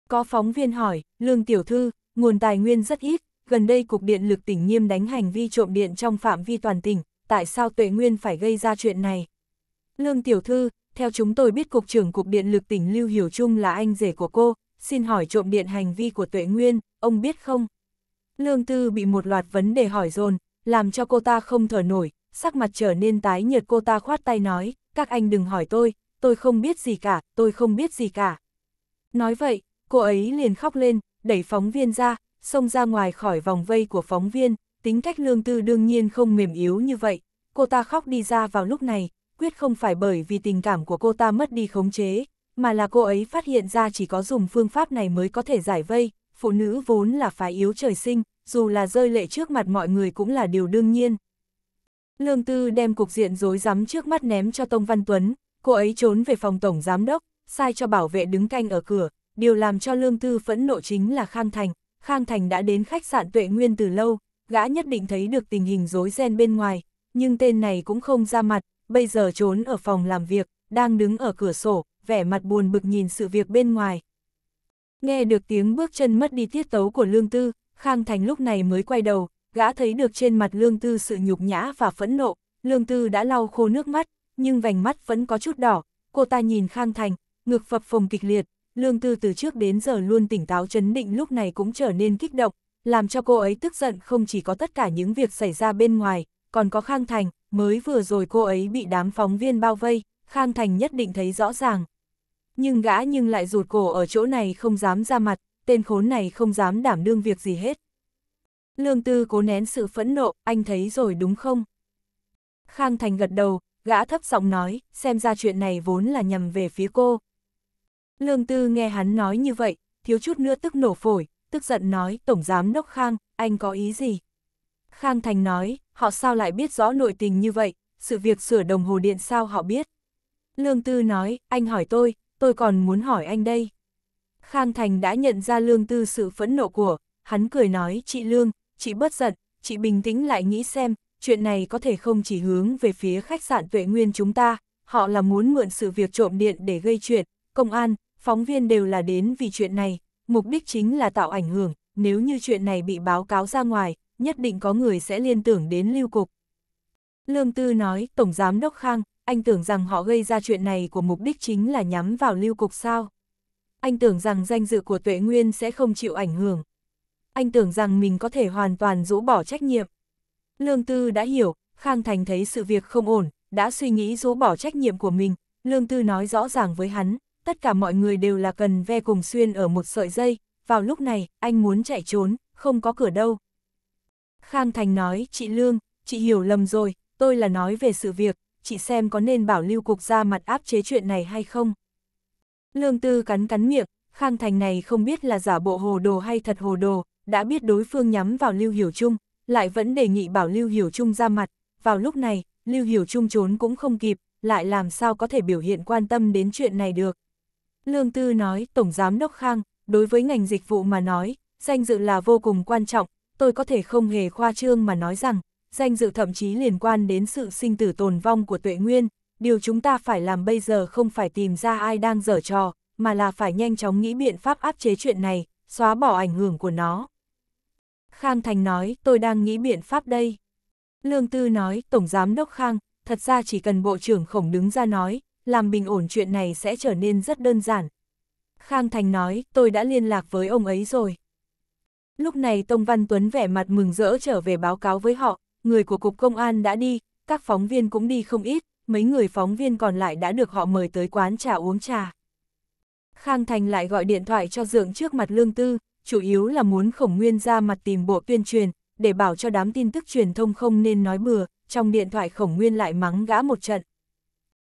Có phóng viên hỏi, Lương Tiểu Thư, nguồn tài nguyên rất ít, gần đây Cục Điện lực tỉnh nghiêm đánh hành vi trộm điện trong phạm vi toàn tỉnh, tại sao Tuệ Nguyên phải gây ra chuyện này? Lương Tiểu Thư, theo chúng tôi biết Cục trưởng Cục Điện lực tỉnh Lưu Hiểu Trung là anh rể của cô, xin hỏi trộm điện hành vi của Tuệ Nguyên, ông biết không? Lương Tư bị một loạt vấn đề hỏi dồn, làm cho cô ta không thở nổi, sắc mặt trở nên tái nhợt cô ta khoát tay nói, các anh đừng hỏi tôi, tôi không biết gì cả, tôi không biết gì cả. Nói vậy, cô ấy liền khóc lên, đẩy phóng viên ra, xông ra ngoài khỏi vòng vây của phóng viên, tính cách lương tư đương nhiên không mềm yếu như vậy, cô ta khóc đi ra vào lúc này, quyết không phải bởi vì tình cảm của cô ta mất đi khống chế, mà là cô ấy phát hiện ra chỉ có dùng phương pháp này mới có thể giải vây, phụ nữ vốn là phái yếu trời sinh, dù là rơi lệ trước mặt mọi người cũng là điều đương nhiên. Lương Tư đem cục diện rối rắm trước mắt ném cho Tông Văn Tuấn, cô ấy trốn về phòng tổng giám đốc, sai cho bảo vệ đứng canh ở cửa, điều làm cho Lương Tư phẫn nộ chính là Khang Thành. Khang Thành đã đến khách sạn Tuệ Nguyên từ lâu, gã nhất định thấy được tình hình rối ren bên ngoài, nhưng tên này cũng không ra mặt, bây giờ trốn ở phòng làm việc, đang đứng ở cửa sổ, vẻ mặt buồn bực nhìn sự việc bên ngoài. Nghe được tiếng bước chân mất đi tiết tấu của Lương Tư, Khang Thành lúc này mới quay đầu, gã thấy được trên mặt Lương Tư sự nhục nhã và phẫn nộ, Lương Tư đã lau khô nước mắt, nhưng vành mắt vẫn có chút đỏ, cô ta nhìn Khang Thành, ngực phập phồng kịch liệt, Lương Tư từ trước đến giờ luôn tỉnh táo chấn định lúc này cũng trở nên kích động, làm cho cô ấy tức giận không chỉ có tất cả những việc xảy ra bên ngoài, còn có Khang Thành, mới vừa rồi cô ấy bị đám phóng viên bao vây, Khang Thành nhất định thấy rõ ràng. Nhưng gã nhưng lại rụt cổ ở chỗ này không dám ra mặt, tên khốn này không dám đảm đương việc gì hết. Lương Tư cố nén sự phẫn nộ, anh thấy rồi đúng không? Khang Thành gật đầu, gã thấp giọng nói, xem ra chuyện này vốn là nhầm về phía cô. Lương Tư nghe hắn nói như vậy, thiếu chút nữa tức nổ phổi, tức giận nói, Tổng Giám Đốc Khang, anh có ý gì? Khang Thành nói, họ sao lại biết rõ nội tình như vậy, sự việc sửa đồng hồ điện sao họ biết? Lương Tư nói, anh hỏi tôi, tôi còn muốn hỏi anh đây. Khang Thành đã nhận ra Lương Tư sự phẫn nộ của, hắn cười nói, chị Lương, chị bất giận, chị bình tĩnh lại nghĩ xem, chuyện này có thể không chỉ hướng về phía khách sạn vệ nguyên chúng ta, họ là muốn mượn sự việc trộm điện để gây chuyện, công an, phóng viên đều là đến vì chuyện này, mục đích chính là tạo ảnh hưởng, nếu như chuyện này bị báo cáo ra ngoài, nhất định có người sẽ liên tưởng đến lưu cục. Lương Tư nói, Tổng Giám Đốc Khang, anh tưởng rằng họ gây ra chuyện này của mục đích chính là nhắm vào lưu cục sao? Anh tưởng rằng danh dự của Tuệ Nguyên sẽ không chịu ảnh hưởng. Anh tưởng rằng mình có thể hoàn toàn rũ bỏ trách nhiệm. Lương Tư đã hiểu, Khang Thành thấy sự việc không ổn, đã suy nghĩ rũ bỏ trách nhiệm của mình. Lương Tư nói rõ ràng với hắn, tất cả mọi người đều là cần ve cùng xuyên ở một sợi dây, vào lúc này, anh muốn chạy trốn, không có cửa đâu. Khang Thành nói, chị Lương, chị hiểu lầm rồi, tôi là nói về sự việc, chị xem có nên bảo lưu cục ra mặt áp chế chuyện này hay không. Lương Tư cắn cắn miệng, Khang Thành này không biết là giả bộ hồ đồ hay thật hồ đồ, đã biết đối phương nhắm vào Lưu Hiểu Trung, lại vẫn đề nghị bảo Lưu Hiểu Trung ra mặt, vào lúc này, Lưu Hiểu Trung trốn cũng không kịp, lại làm sao có thể biểu hiện quan tâm đến chuyện này được. Lương Tư nói, Tổng Giám Đốc Khang, đối với ngành dịch vụ mà nói, danh dự là vô cùng quan trọng, tôi có thể không hề khoa trương mà nói rằng, danh dự thậm chí liên quan đến sự sinh tử tồn vong của tuệ nguyên, điều chúng ta phải làm bây giờ không phải tìm ra ai đang dở trò, mà là phải nhanh chóng nghĩ biện pháp áp chế chuyện này, xóa bỏ ảnh hưởng của nó. Khang Thành nói, tôi đang nghĩ biện pháp đây. Lương Tư nói, Tổng Giám Đốc Khang, thật ra chỉ cần Bộ trưởng Khổng đứng ra nói, làm bình ổn chuyện này sẽ trở nên rất đơn giản. Khang Thành nói, tôi đã liên lạc với ông ấy rồi. Lúc này Tông Văn Tuấn vẻ mặt mừng rỡ trở về báo cáo với họ, người của Cục Công an đã đi, các phóng viên cũng đi không ít, mấy người phóng viên còn lại đã được họ mời tới quán trà uống trà. Khang Thành lại gọi điện thoại cho Dượng trước mặt Lương Tư, chủ yếu là muốn khổng nguyên ra mặt tìm bộ tuyên truyền, để bảo cho đám tin tức truyền thông không nên nói bừa, trong điện thoại khổng nguyên lại mắng gã một trận.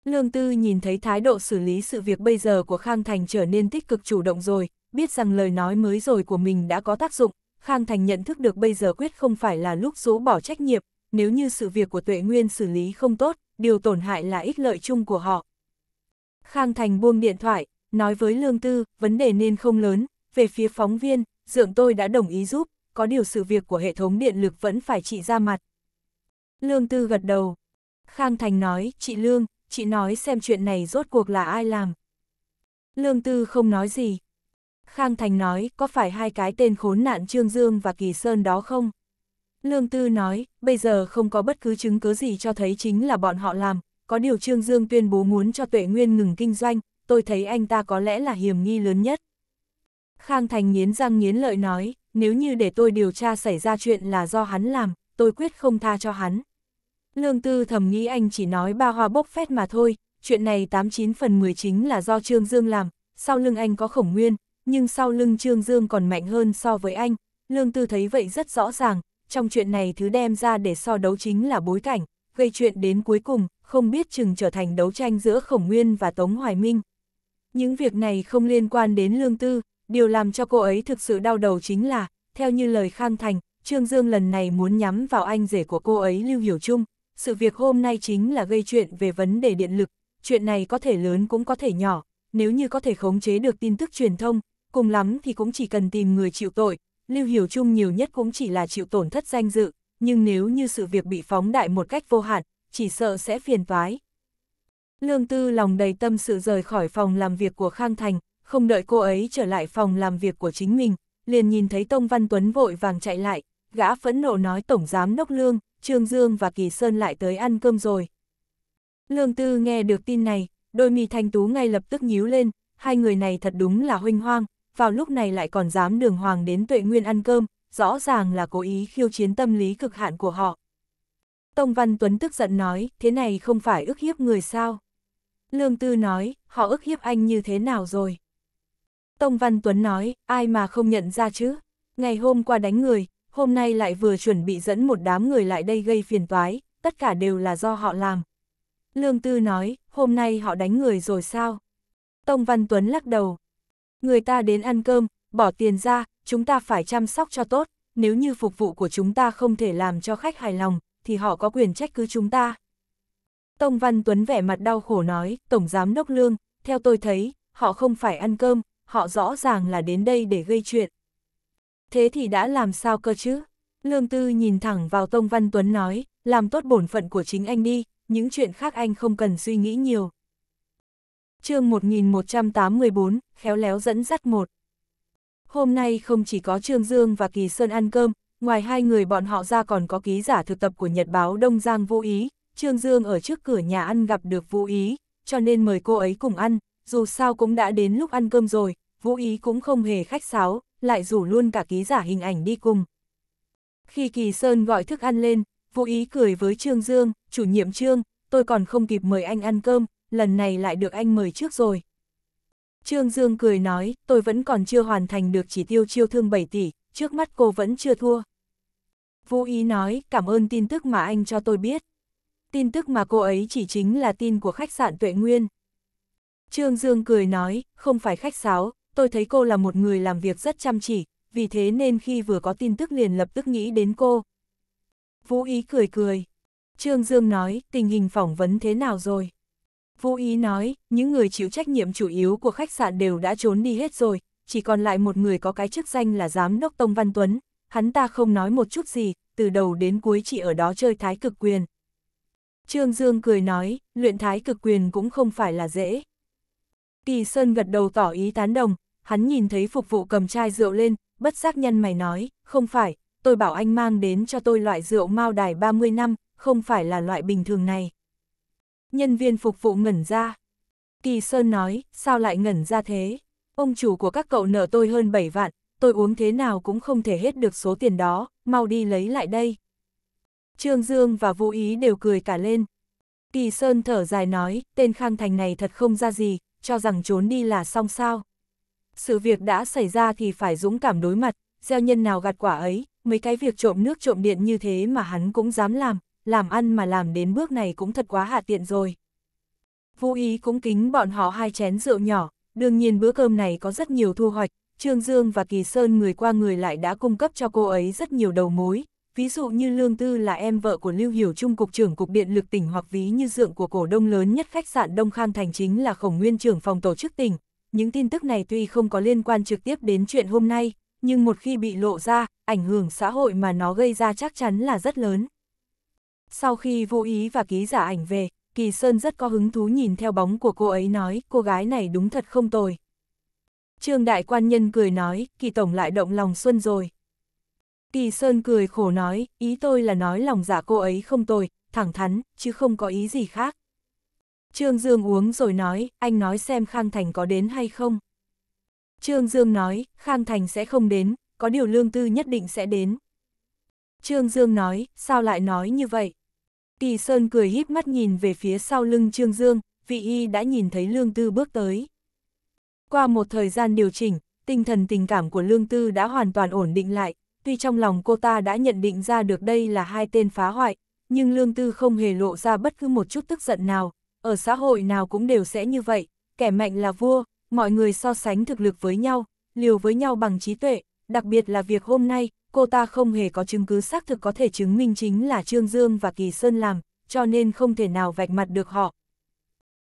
Lương Tư nhìn thấy thái độ xử lý sự việc bây giờ của Khang Thành trở nên tích cực chủ động rồi, biết rằng lời nói mới rồi của mình đã có tác dụng, Khang Thành nhận thức được bây giờ quyết không phải là lúc rũ bỏ trách nhiệm, nếu như sự việc của Tuệ Nguyên xử lý không tốt, điều tổn hại là ích lợi chung của họ. Khang Thành buông điện thoại, nói với Lương Tư, vấn đề nên không lớn, về phía phóng viên, dượng tôi đã đồng ý giúp, có điều sự việc của hệ thống điện lực vẫn phải chị ra mặt. Lương Tư gật đầu. Khang Thành nói, chị Lương, chị nói xem chuyện này rốt cuộc là ai làm. Lương Tư không nói gì. Khang Thành nói, có phải hai cái tên khốn nạn Trương Dương và Kỳ Sơn đó không? Lương Tư nói, bây giờ không có bất cứ chứng cứ gì cho thấy chính là bọn họ làm, có điều Trương Dương tuyên bố muốn cho Tuệ Nguyên ngừng kinh doanh, tôi thấy anh ta có lẽ là hiểm nghi lớn nhất. Khang Thành nghiến răng nghiến lợi nói, nếu như để tôi điều tra xảy ra chuyện là do hắn làm, tôi quyết không tha cho hắn. Lương Tư thầm nghĩ anh chỉ nói ba hoa bốc phét mà thôi, chuyện này 89 phần 10 chính là do Trương Dương làm, sau lưng anh có khổng nguyên, nhưng sau lưng Trương Dương còn mạnh hơn so với anh. Lương Tư thấy vậy rất rõ ràng, trong chuyện này thứ đem ra để so đấu chính là bối cảnh, gây chuyện đến cuối cùng, không biết chừng trở thành đấu tranh giữa khổng nguyên và Tống Hoài Minh. Những việc này không liên quan đến Lương Tư, điều làm cho cô ấy thực sự đau đầu chính là, theo như lời Khang Thành, Trương Dương lần này muốn nhắm vào anh rể của cô ấy Lưu Hiểu Trung, sự việc hôm nay chính là gây chuyện về vấn đề điện lực, chuyện này có thể lớn cũng có thể nhỏ, nếu như có thể khống chế được tin tức truyền thông, cùng lắm thì cũng chỉ cần tìm người chịu tội, Lưu Hiểu Trung nhiều nhất cũng chỉ là chịu tổn thất danh dự, nhưng nếu như sự việc bị phóng đại một cách vô hạn, chỉ sợ sẽ phiền toái. Lương Tư lòng đầy tâm sự rời khỏi phòng làm việc của Khang Thành, không đợi cô ấy trở lại phòng làm việc của chính mình, liền nhìn thấy Tông Văn Tuấn vội vàng chạy lại, gã phẫn nộ nói Tổng Giám Đốc Lương, Trương Dương và Kỳ Sơn lại tới ăn cơm rồi. Lương Tư nghe được tin này, đôi mi thanh tú ngay lập tức nhíu lên, hai người này thật đúng là huynh hoang, vào lúc này lại còn dám đường hoàng đến tuệ nguyên ăn cơm, rõ ràng là cố ý khiêu chiến tâm lý cực hạn của họ. Tông Văn Tuấn tức giận nói, thế này không phải ức hiếp người sao? Lương Tư nói, họ ức hiếp anh như thế nào rồi? Tông Văn Tuấn nói, ai mà không nhận ra chứ? Ngày hôm qua đánh người, hôm nay lại vừa chuẩn bị dẫn một đám người lại đây gây phiền toái, tất cả đều là do họ làm. Lương Tư nói, hôm nay họ đánh người rồi sao? Tông Văn Tuấn lắc đầu. Người ta đến ăn cơm, bỏ tiền ra, chúng ta phải chăm sóc cho tốt, nếu như phục vụ của chúng ta không thể làm cho khách hài lòng, thì họ có quyền trách cứ chúng ta. Tông Văn Tuấn vẻ mặt đau khổ nói, Tổng Giám Đốc Lương, theo tôi thấy, họ không phải ăn cơm, họ rõ ràng là đến đây để gây chuyện thế thì đã làm sao cơ chứ? Lương Tư nhìn thẳng vào Tông Văn Tuấn nói, làm tốt bổn phận của chính anh đi, những chuyện khác anh không cần suy nghĩ nhiều. chương 1184, khéo léo dẫn dắt một. Hôm nay không chỉ có Trương Dương và Kỳ Sơn ăn cơm, ngoài hai người bọn họ ra còn có ký giả thực tập của Nhật báo Đông Giang Vô Ý, Trương Dương ở trước cửa nhà ăn gặp được Vũ Ý, cho nên mời cô ấy cùng ăn, dù sao cũng đã đến lúc ăn cơm rồi, Vũ Ý cũng không hề khách sáo, lại rủ luôn cả ký giả hình ảnh đi cùng. Khi Kỳ Sơn gọi thức ăn lên, vô ý cười với Trương Dương, chủ nhiệm Trương, tôi còn không kịp mời anh ăn cơm, lần này lại được anh mời trước rồi. Trương Dương cười nói, tôi vẫn còn chưa hoàn thành được chỉ tiêu chiêu thương 7 tỷ, trước mắt cô vẫn chưa thua. vũ ý nói, cảm ơn tin tức mà anh cho tôi biết. Tin tức mà cô ấy chỉ chính là tin của khách sạn Tuệ Nguyên. Trương Dương cười nói, không phải khách sáo, tôi thấy cô là một người làm việc rất chăm chỉ, vì thế nên khi vừa có tin tức liền lập tức nghĩ đến cô. Vũ Ý cười cười. Trương Dương nói, tình hình phỏng vấn thế nào rồi? Vũ Ý nói, những người chịu trách nhiệm chủ yếu của khách sạn đều đã trốn đi hết rồi, chỉ còn lại một người có cái chức danh là Giám đốc Tông Văn Tuấn. Hắn ta không nói một chút gì, từ đầu đến cuối chỉ ở đó chơi thái cực quyền. Trương Dương cười nói, luyện thái cực quyền cũng không phải là dễ. Kỳ Sơn gật đầu tỏ ý tán đồng, hắn nhìn thấy phục vụ cầm chai rượu lên, bất giác nhân mày nói, không phải, tôi bảo anh mang đến cho tôi loại rượu mao đài 30 năm, không phải là loại bình thường này. Nhân viên phục vụ ngẩn ra. Kỳ Sơn nói, sao lại ngẩn ra thế? Ông chủ của các cậu nợ tôi hơn 7 vạn, tôi uống thế nào cũng không thể hết được số tiền đó, mau đi lấy lại đây. Trương Dương và Vũ Ý đều cười cả lên. Kỳ Sơn thở dài nói, tên Khang Thành này thật không ra gì, cho rằng trốn đi là xong sao sự việc đã xảy ra thì phải dũng cảm đối mặt, gieo nhân nào gặt quả ấy, mấy cái việc trộm nước trộm điện như thế mà hắn cũng dám làm, làm ăn mà làm đến bước này cũng thật quá hạ tiện rồi. Vũ Ý cũng kính bọn họ hai chén rượu nhỏ, đương nhiên bữa cơm này có rất nhiều thu hoạch, Trương Dương và Kỳ Sơn người qua người lại đã cung cấp cho cô ấy rất nhiều đầu mối, ví dụ như Lương Tư là em vợ của Lưu Hiểu Trung Cục trưởng Cục Điện Lực tỉnh hoặc ví như dượng của cổ đông lớn nhất khách sạn Đông Khang Thành chính là khổng nguyên trưởng phòng tổ chức tỉnh, những tin tức này tuy không có liên quan trực tiếp đến chuyện hôm nay, nhưng một khi bị lộ ra, ảnh hưởng xã hội mà nó gây ra chắc chắn là rất lớn. Sau khi vô ý và ký giả ảnh về, Kỳ Sơn rất có hứng thú nhìn theo bóng của cô ấy nói, cô gái này đúng thật không tồi. Trương Đại Quan Nhân cười nói, Kỳ Tổng lại động lòng xuân rồi. Kỳ Sơn cười khổ nói, ý tôi là nói lòng giả dạ cô ấy không tồi, thẳng thắn, chứ không có ý gì khác. Trương Dương uống rồi nói, anh nói xem Khang Thành có đến hay không. Trương Dương nói, Khang Thành sẽ không đến, có điều lương tư nhất định sẽ đến. Trương Dương nói, sao lại nói như vậy? Kỳ Sơn cười híp mắt nhìn về phía sau lưng Trương Dương, vị y đã nhìn thấy lương tư bước tới. Qua một thời gian điều chỉnh, tinh thần tình cảm của lương tư đã hoàn toàn ổn định lại, tuy trong lòng cô ta đã nhận định ra được đây là hai tên phá hoại, nhưng lương tư không hề lộ ra bất cứ một chút tức giận nào, ở xã hội nào cũng đều sẽ như vậy, kẻ mạnh là vua, mọi người so sánh thực lực với nhau, liều với nhau bằng trí tuệ, đặc biệt là việc hôm nay, cô ta không hề có chứng cứ xác thực có thể chứng minh chính là Trương Dương và Kỳ Sơn làm, cho nên không thể nào vạch mặt được họ.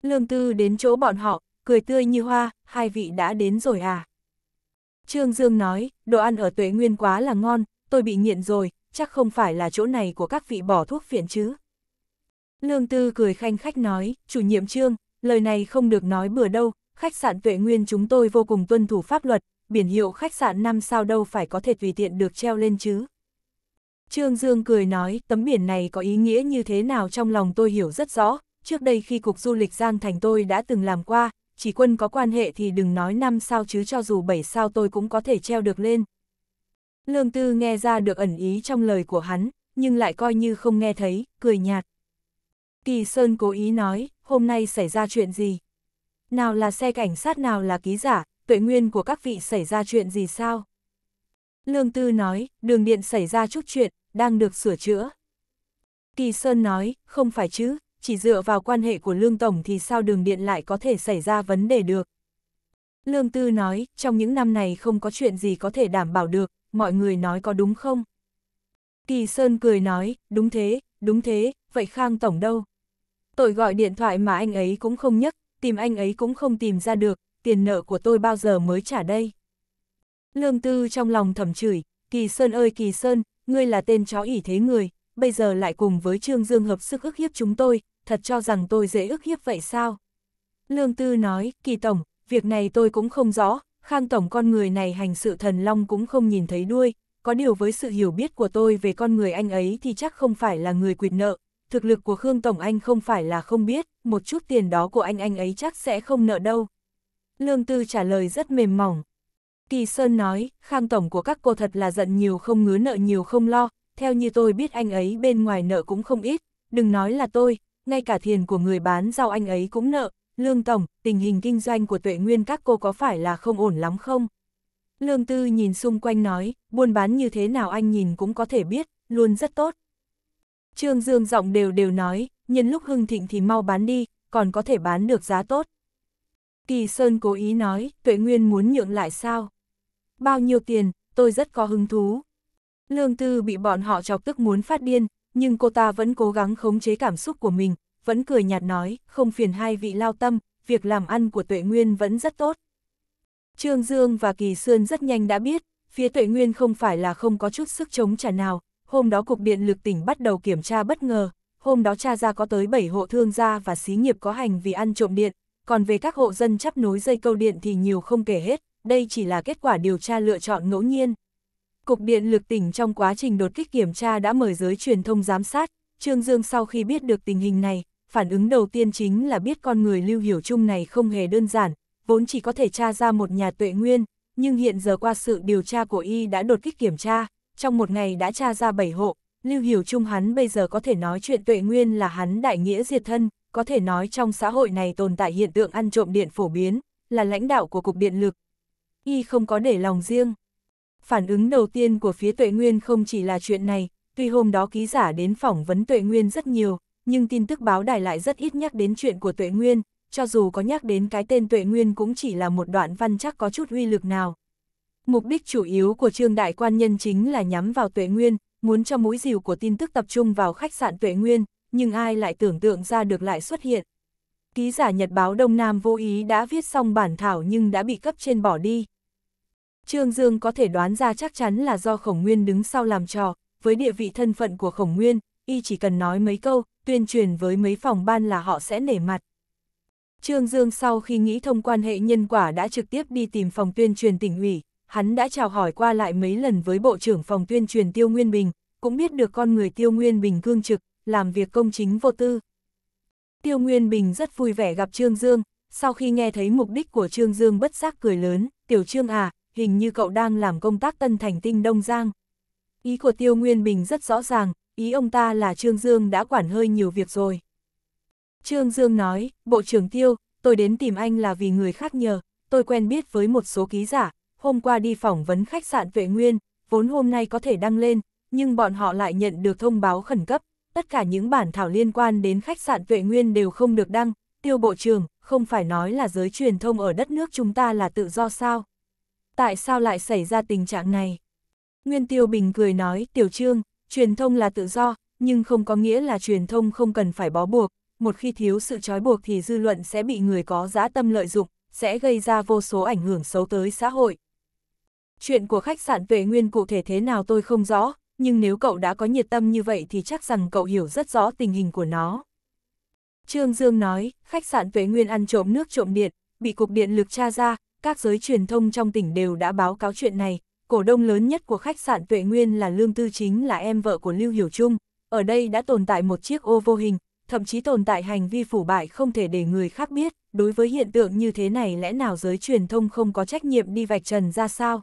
Lương Tư đến chỗ bọn họ, cười tươi như hoa, hai vị đã đến rồi à. Trương Dương nói, đồ ăn ở tuệ nguyên quá là ngon, tôi bị nghiện rồi, chắc không phải là chỗ này của các vị bỏ thuốc phiện chứ. Lương Tư cười khanh khách nói, chủ nhiệm trương, lời này không được nói bừa đâu, khách sạn tuệ nguyên chúng tôi vô cùng tuân thủ pháp luật, biển hiệu khách sạn năm sao đâu phải có thể tùy tiện được treo lên chứ. Trương Dương cười nói, tấm biển này có ý nghĩa như thế nào trong lòng tôi hiểu rất rõ, trước đây khi Cục Du lịch Giang Thành tôi đã từng làm qua, chỉ quân có quan hệ thì đừng nói năm sao chứ cho dù 7 sao tôi cũng có thể treo được lên. Lương Tư nghe ra được ẩn ý trong lời của hắn, nhưng lại coi như không nghe thấy, cười nhạt, Kỳ Sơn cố ý nói, hôm nay xảy ra chuyện gì? Nào là xe cảnh sát nào là ký giả, tuệ nguyên của các vị xảy ra chuyện gì sao? Lương Tư nói, đường điện xảy ra chút chuyện, đang được sửa chữa. Kỳ Sơn nói, không phải chứ, chỉ dựa vào quan hệ của Lương Tổng thì sao đường điện lại có thể xảy ra vấn đề được. Lương Tư nói, trong những năm này không có chuyện gì có thể đảm bảo được, mọi người nói có đúng không? Kỳ Sơn cười nói, đúng thế, đúng thế, vậy Khang Tổng đâu? tôi gọi điện thoại mà anh ấy cũng không nhấc, tìm anh ấy cũng không tìm ra được, tiền nợ của tôi bao giờ mới trả đây. Lương Tư trong lòng thầm chửi, Kỳ Sơn ơi Kỳ Sơn, ngươi là tên chó ỉ thế người, bây giờ lại cùng với Trương Dương hợp sức ức hiếp chúng tôi, thật cho rằng tôi dễ ức hiếp vậy sao? Lương Tư nói, Kỳ Tổng, việc này tôi cũng không rõ, Khang Tổng con người này hành sự thần long cũng không nhìn thấy đuôi, có điều với sự hiểu biết của tôi về con người anh ấy thì chắc không phải là người quyệt nợ, thực lực của Khương Tổng Anh không phải là không biết, một chút tiền đó của anh anh ấy chắc sẽ không nợ đâu. Lương Tư trả lời rất mềm mỏng. Kỳ Sơn nói, Khang Tổng của các cô thật là giận nhiều không ngứa nợ nhiều không lo, theo như tôi biết anh ấy bên ngoài nợ cũng không ít, đừng nói là tôi, ngay cả thiền của người bán rau anh ấy cũng nợ. Lương Tổng, tình hình kinh doanh của tuệ nguyên các cô có phải là không ổn lắm không? Lương Tư nhìn xung quanh nói, buôn bán như thế nào anh nhìn cũng có thể biết, luôn rất tốt. Trương Dương giọng đều đều nói, nhân lúc hưng thịnh thì mau bán đi, còn có thể bán được giá tốt. Kỳ Sơn cố ý nói, tuệ nguyên muốn nhượng lại sao? Bao nhiêu tiền, tôi rất có hứng thú. Lương Tư bị bọn họ chọc tức muốn phát điên, nhưng cô ta vẫn cố gắng khống chế cảm xúc của mình, vẫn cười nhạt nói, không phiền hai vị lao tâm, việc làm ăn của tuệ nguyên vẫn rất tốt. Trương Dương và Kỳ Sơn rất nhanh đã biết, phía tuệ nguyên không phải là không có chút sức chống trả nào, hôm đó Cục Điện lực tỉnh bắt đầu kiểm tra bất ngờ, hôm đó tra ra có tới 7 hộ thương gia và xí nghiệp có hành vì ăn trộm điện, còn về các hộ dân chấp nối dây câu điện thì nhiều không kể hết, đây chỉ là kết quả điều tra lựa chọn ngẫu nhiên. Cục Điện lực tỉnh trong quá trình đột kích kiểm tra đã mời giới truyền thông giám sát, Trương Dương sau khi biết được tình hình này, phản ứng đầu tiên chính là biết con người Lưu Hiểu Trung này không hề đơn giản, vốn chỉ có thể tra ra một nhà tuệ nguyên, nhưng hiện giờ qua sự điều tra của y đã đột kích kiểm tra, trong một ngày đã tra ra bảy hộ, Lưu Hiểu Trung hắn bây giờ có thể nói chuyện tuệ nguyên là hắn đại nghĩa diệt thân, có thể nói trong xã hội này tồn tại hiện tượng ăn trộm điện phổ biến, là lãnh đạo của Cục Điện lực. Y không có để lòng riêng. Phản ứng đầu tiên của phía tuệ nguyên không chỉ là chuyện này, tuy hôm đó ký giả đến phỏng vấn tuệ nguyên rất nhiều, nhưng tin tức báo đài lại rất ít nhắc đến chuyện của tuệ nguyên, cho dù có nhắc đến cái tên tuệ nguyên cũng chỉ là một đoạn văn chắc có chút uy lực nào, Mục đích chủ yếu của Trương Đại Quan Nhân chính là nhắm vào Tuệ Nguyên, muốn cho mũi dìu của tin tức tập trung vào khách sạn Tuệ Nguyên, nhưng ai lại tưởng tượng ra được lại xuất hiện. Ký giả Nhật báo Đông Nam vô ý đã viết xong bản thảo nhưng đã bị cấp trên bỏ đi. Trương Dương có thể đoán ra chắc chắn là do Khổng Nguyên đứng sau làm trò, với địa vị thân phận của Khổng Nguyên, y chỉ cần nói mấy câu, tuyên truyền với mấy phòng ban là họ sẽ nể mặt. Trương Dương sau khi nghĩ thông quan hệ nhân quả đã trực tiếp đi tìm phòng tuyên truyền tỉnh ủy, hắn đã chào hỏi qua lại mấy lần với Bộ trưởng Phòng tuyên truyền Tiêu Nguyên Bình, cũng biết được con người Tiêu Nguyên Bình cương trực, làm việc công chính vô tư. Tiêu Nguyên Bình rất vui vẻ gặp Trương Dương, sau khi nghe thấy mục đích của Trương Dương bất giác cười lớn, Tiểu Trương à, hình như cậu đang làm công tác tân thành tinh Đông Giang. Ý của Tiêu Nguyên Bình rất rõ ràng, ý ông ta là Trương Dương đã quản hơi nhiều việc rồi. Trương Dương nói, Bộ trưởng Tiêu, tôi đến tìm anh là vì người khác nhờ, tôi quen biết với một số ký giả, hôm qua đi phỏng vấn khách sạn Vệ Nguyên, vốn hôm nay có thể đăng lên, nhưng bọn họ lại nhận được thông báo khẩn cấp, tất cả những bản thảo liên quan đến khách sạn Vệ Nguyên đều không được đăng, tiêu bộ trưởng, không phải nói là giới truyền thông ở đất nước chúng ta là tự do sao? Tại sao lại xảy ra tình trạng này? Nguyên Tiêu Bình cười nói, Tiểu Trương, truyền thông là tự do, nhưng không có nghĩa là truyền thông không cần phải bó buộc, một khi thiếu sự trói buộc thì dư luận sẽ bị người có giá tâm lợi dụng, sẽ gây ra vô số ảnh hưởng xấu tới xã hội. Chuyện của khách sạn tuệ nguyên cụ thể thế nào tôi không rõ, nhưng nếu cậu đã có nhiệt tâm như vậy thì chắc rằng cậu hiểu rất rõ tình hình của nó. Trương Dương nói, khách sạn tuệ nguyên ăn trộm nước trộm điện, bị cục điện lực tra ra, các giới truyền thông trong tỉnh đều đã báo cáo chuyện này. Cổ đông lớn nhất của khách sạn Tuệ Nguyên là Lương Tư Chính là em vợ của Lưu Hiểu Trung. Ở đây đã tồn tại một chiếc ô vô hình, thậm chí tồn tại hành vi phủ bại không thể để người khác biết. Đối với hiện tượng như thế này lẽ nào giới truyền thông không có trách nhiệm đi vạch trần ra sao?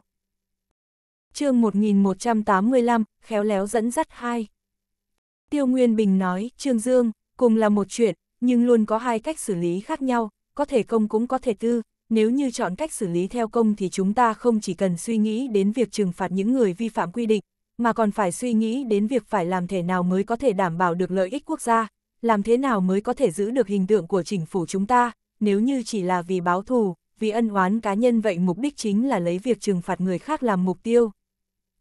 chương 1185, khéo léo dẫn dắt hai. Tiêu Nguyên Bình nói, Trương Dương, cùng là một chuyện, nhưng luôn có hai cách xử lý khác nhau, có thể công cũng có thể tư, nếu như chọn cách xử lý theo công thì chúng ta không chỉ cần suy nghĩ đến việc trừng phạt những người vi phạm quy định, mà còn phải suy nghĩ đến việc phải làm thế nào mới có thể đảm bảo được lợi ích quốc gia, làm thế nào mới có thể giữ được hình tượng của chính phủ chúng ta, nếu như chỉ là vì báo thù, vì ân oán cá nhân vậy mục đích chính là lấy việc trừng phạt người khác làm mục tiêu,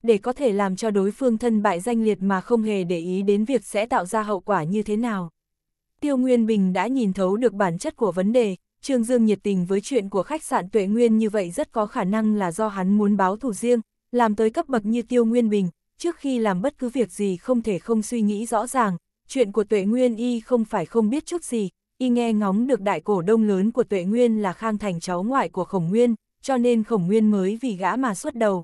để có thể làm cho đối phương thân bại danh liệt mà không hề để ý đến việc sẽ tạo ra hậu quả như thế nào. Tiêu Nguyên Bình đã nhìn thấu được bản chất của vấn đề, Trương Dương nhiệt tình với chuyện của khách sạn Tuệ Nguyên như vậy rất có khả năng là do hắn muốn báo thù riêng, làm tới cấp bậc như Tiêu Nguyên Bình, trước khi làm bất cứ việc gì không thể không suy nghĩ rõ ràng, chuyện của Tuệ Nguyên y không phải không biết chút gì, y nghe ngóng được đại cổ đông lớn của Tuệ Nguyên là Khang Thành cháu ngoại của Khổng Nguyên, cho nên Khổng Nguyên mới vì gã mà xuất đầu.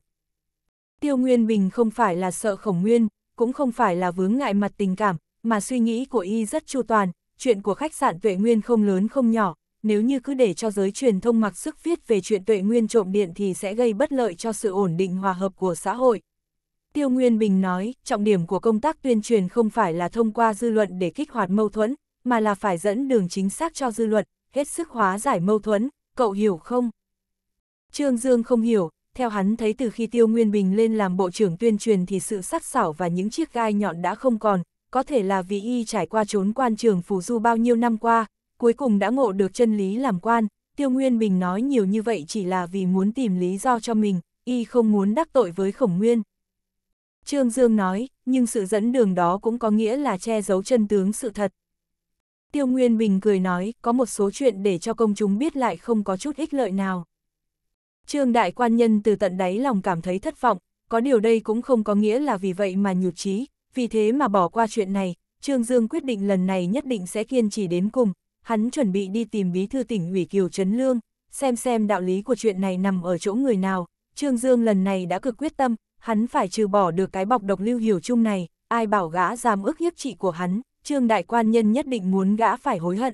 Tiêu Nguyên Bình không phải là sợ khổng nguyên, cũng không phải là vướng ngại mặt tình cảm, mà suy nghĩ của y rất chu toàn, chuyện của khách sạn Tuệ Nguyên không lớn không nhỏ, nếu như cứ để cho giới truyền thông mặc sức viết về chuyện Tuệ Nguyên trộm điện thì sẽ gây bất lợi cho sự ổn định hòa hợp của xã hội. Tiêu Nguyên Bình nói, trọng điểm của công tác tuyên truyền không phải là thông qua dư luận để kích hoạt mâu thuẫn, mà là phải dẫn đường chính xác cho dư luận, hết sức hóa giải mâu thuẫn, cậu hiểu không? Trương Dương không hiểu, theo hắn thấy từ khi Tiêu Nguyên Bình lên làm bộ trưởng tuyên truyền thì sự sắc sảo và những chiếc gai nhọn đã không còn, có thể là vì y trải qua trốn quan trường phù du bao nhiêu năm qua, cuối cùng đã ngộ được chân lý làm quan, Tiêu Nguyên Bình nói nhiều như vậy chỉ là vì muốn tìm lý do cho mình, y không muốn đắc tội với khổng nguyên. Trương Dương nói, nhưng sự dẫn đường đó cũng có nghĩa là che giấu chân tướng sự thật. Tiêu Nguyên Bình cười nói, có một số chuyện để cho công chúng biết lại không có chút ích lợi nào. Trương đại quan nhân từ tận đáy lòng cảm thấy thất vọng, có điều đây cũng không có nghĩa là vì vậy mà nhụt chí, vì thế mà bỏ qua chuyện này, Trương Dương quyết định lần này nhất định sẽ kiên trì đến cùng, hắn chuẩn bị đi tìm bí thư tỉnh ủy Kiều Trấn Lương, xem xem đạo lý của chuyện này nằm ở chỗ người nào, Trương Dương lần này đã cực quyết tâm, hắn phải trừ bỏ được cái bọc độc lưu hiểu chung này, ai bảo gã giam ước hiếp trị của hắn, Trương đại quan nhân nhất định muốn gã phải hối hận.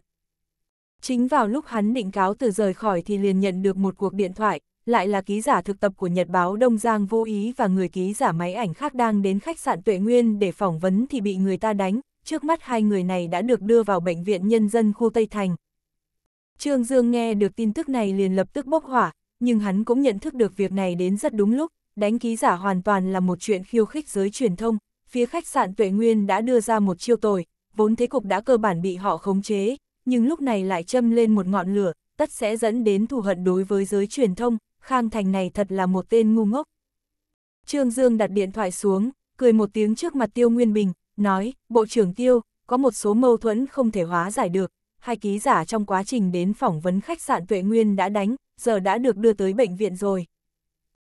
Chính vào lúc hắn định cáo từ rời khỏi thì liền nhận được một cuộc điện thoại, lại là ký giả thực tập của Nhật báo Đông Giang vô ý và người ký giả máy ảnh khác đang đến khách sạn Tuệ Nguyên để phỏng vấn thì bị người ta đánh, trước mắt hai người này đã được đưa vào Bệnh viện Nhân dân khu Tây Thành. Trương Dương nghe được tin tức này liền lập tức bốc hỏa, nhưng hắn cũng nhận thức được việc này đến rất đúng lúc, đánh ký giả hoàn toàn là một chuyện khiêu khích giới truyền thông, phía khách sạn Tuệ Nguyên đã đưa ra một chiêu tồi, vốn thế cục đã cơ bản bị họ khống chế, nhưng lúc này lại châm lên một ngọn lửa, tất sẽ dẫn đến thù hận đối với giới truyền thông, Khang Thành này thật là một tên ngu ngốc. Trương Dương đặt điện thoại xuống, cười một tiếng trước mặt Tiêu Nguyên Bình, nói, Bộ trưởng Tiêu, có một số mâu thuẫn không thể hóa giải được. Hai ký giả trong quá trình đến phỏng vấn khách sạn Tuệ Nguyên đã đánh, giờ đã được đưa tới bệnh viện rồi.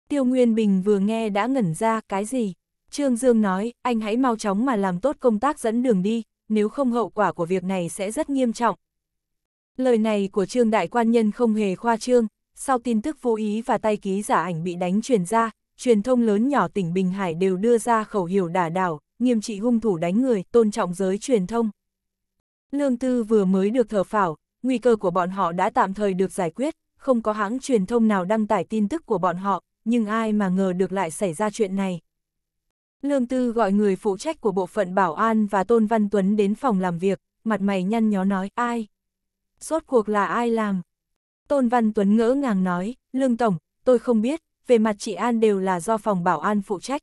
Tiêu Nguyên Bình vừa nghe đã ngẩn ra cái gì. Trương Dương nói, anh hãy mau chóng mà làm tốt công tác dẫn đường đi, nếu không hậu quả của việc này sẽ rất nghiêm trọng. Lời này của Trương Đại Quan Nhân không hề khoa trương, sau tin tức vô ý và tay ký giả ảnh bị đánh truyền ra, truyền thông lớn nhỏ tỉnh Bình Hải đều đưa ra khẩu hiệu đả đảo, nghiêm trị hung thủ đánh người, tôn trọng giới truyền thông. Lương Tư vừa mới được thở phảo, nguy cơ của bọn họ đã tạm thời được giải quyết, không có hãng truyền thông nào đăng tải tin tức của bọn họ, nhưng ai mà ngờ được lại xảy ra chuyện này. Lương Tư gọi người phụ trách của bộ phận bảo an và Tôn Văn Tuấn đến phòng làm việc, mặt mày nhăn nhó nói ai. Rốt cuộc là ai làm? Tôn Văn Tuấn ngỡ ngàng nói, Lương Tổng, tôi không biết, về mặt chị An đều là do phòng bảo an phụ trách.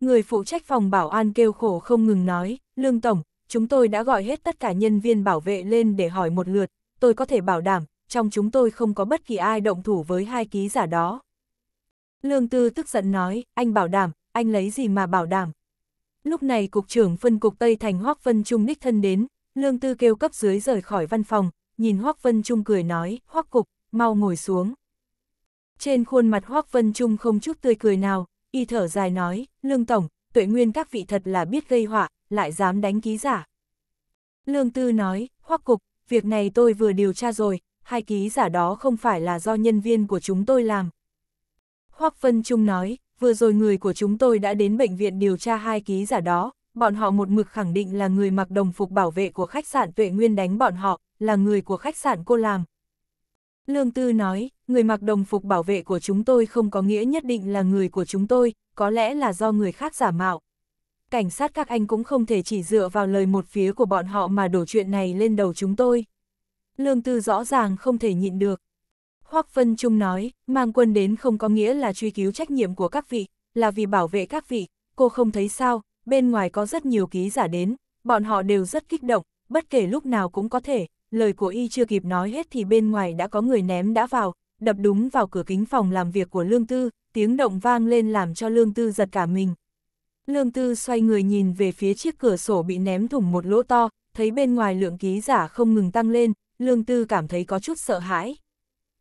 Người phụ trách phòng bảo an kêu khổ không ngừng nói, Lương Tổng, chúng tôi đã gọi hết tất cả nhân viên bảo vệ lên để hỏi một lượt, tôi có thể bảo đảm, trong chúng tôi không có bất kỳ ai động thủ với hai ký giả đó. Lương Tư tức giận nói, anh bảo đảm, anh lấy gì mà bảo đảm. Lúc này Cục trưởng phân Cục Tây Thành Hoác Vân Trung đích thân đến, Lương Tư kêu cấp dưới rời khỏi văn phòng, nhìn Hoác Vân Trung cười nói, Hoác Cục, mau ngồi xuống. Trên khuôn mặt Hoác Vân Trung không chút tươi cười nào, y thở dài nói, Lương Tổng, tuệ nguyên các vị thật là biết gây họa, lại dám đánh ký giả. Lương Tư nói, Hoác Cục, việc này tôi vừa điều tra rồi, hai ký giả đó không phải là do nhân viên của chúng tôi làm. Hoác Vân Trung nói, vừa rồi người của chúng tôi đã đến bệnh viện điều tra hai ký giả đó, bọn họ một mực khẳng định là người mặc đồng phục bảo vệ của khách sạn Tuệ Nguyên đánh bọn họ, là người của khách sạn cô làm. Lương Tư nói, người mặc đồng phục bảo vệ của chúng tôi không có nghĩa nhất định là người của chúng tôi, có lẽ là do người khác giả mạo. Cảnh sát các anh cũng không thể chỉ dựa vào lời một phía của bọn họ mà đổ chuyện này lên đầu chúng tôi. Lương Tư rõ ràng không thể nhịn được. Hoắc Vân Trung nói, mang quân đến không có nghĩa là truy cứu trách nhiệm của các vị, là vì bảo vệ các vị, cô không thấy sao, bên ngoài có rất nhiều ký giả đến, bọn họ đều rất kích động, bất kể lúc nào cũng có thể, lời của y chưa kịp nói hết thì bên ngoài đã có người ném đã vào, đập đúng vào cửa kính phòng làm việc của Lương Tư, tiếng động vang lên làm cho Lương Tư giật cả mình. Lương Tư xoay người nhìn về phía chiếc cửa sổ bị ném thủng một lỗ to, thấy bên ngoài lượng ký giả không ngừng tăng lên, Lương Tư cảm thấy có chút sợ hãi.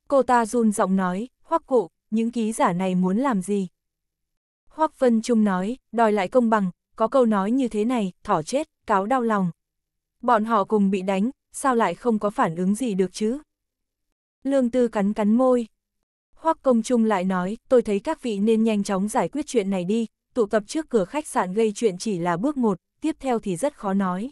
Cô ta run giọng nói, hoắc cụ, những ký giả này muốn làm gì? Hoắc Vân Trung nói, đòi lại công bằng, có câu nói như thế này, thỏ chết, cáo đau lòng. Bọn họ cùng bị đánh, sao lại không có phản ứng gì được chứ? Lương Tư cắn cắn môi. Hoắc Công Trung lại nói, tôi thấy các vị nên nhanh chóng giải quyết chuyện này đi, tụ tập trước cửa khách sạn gây chuyện chỉ là bước một, tiếp theo thì rất khó nói.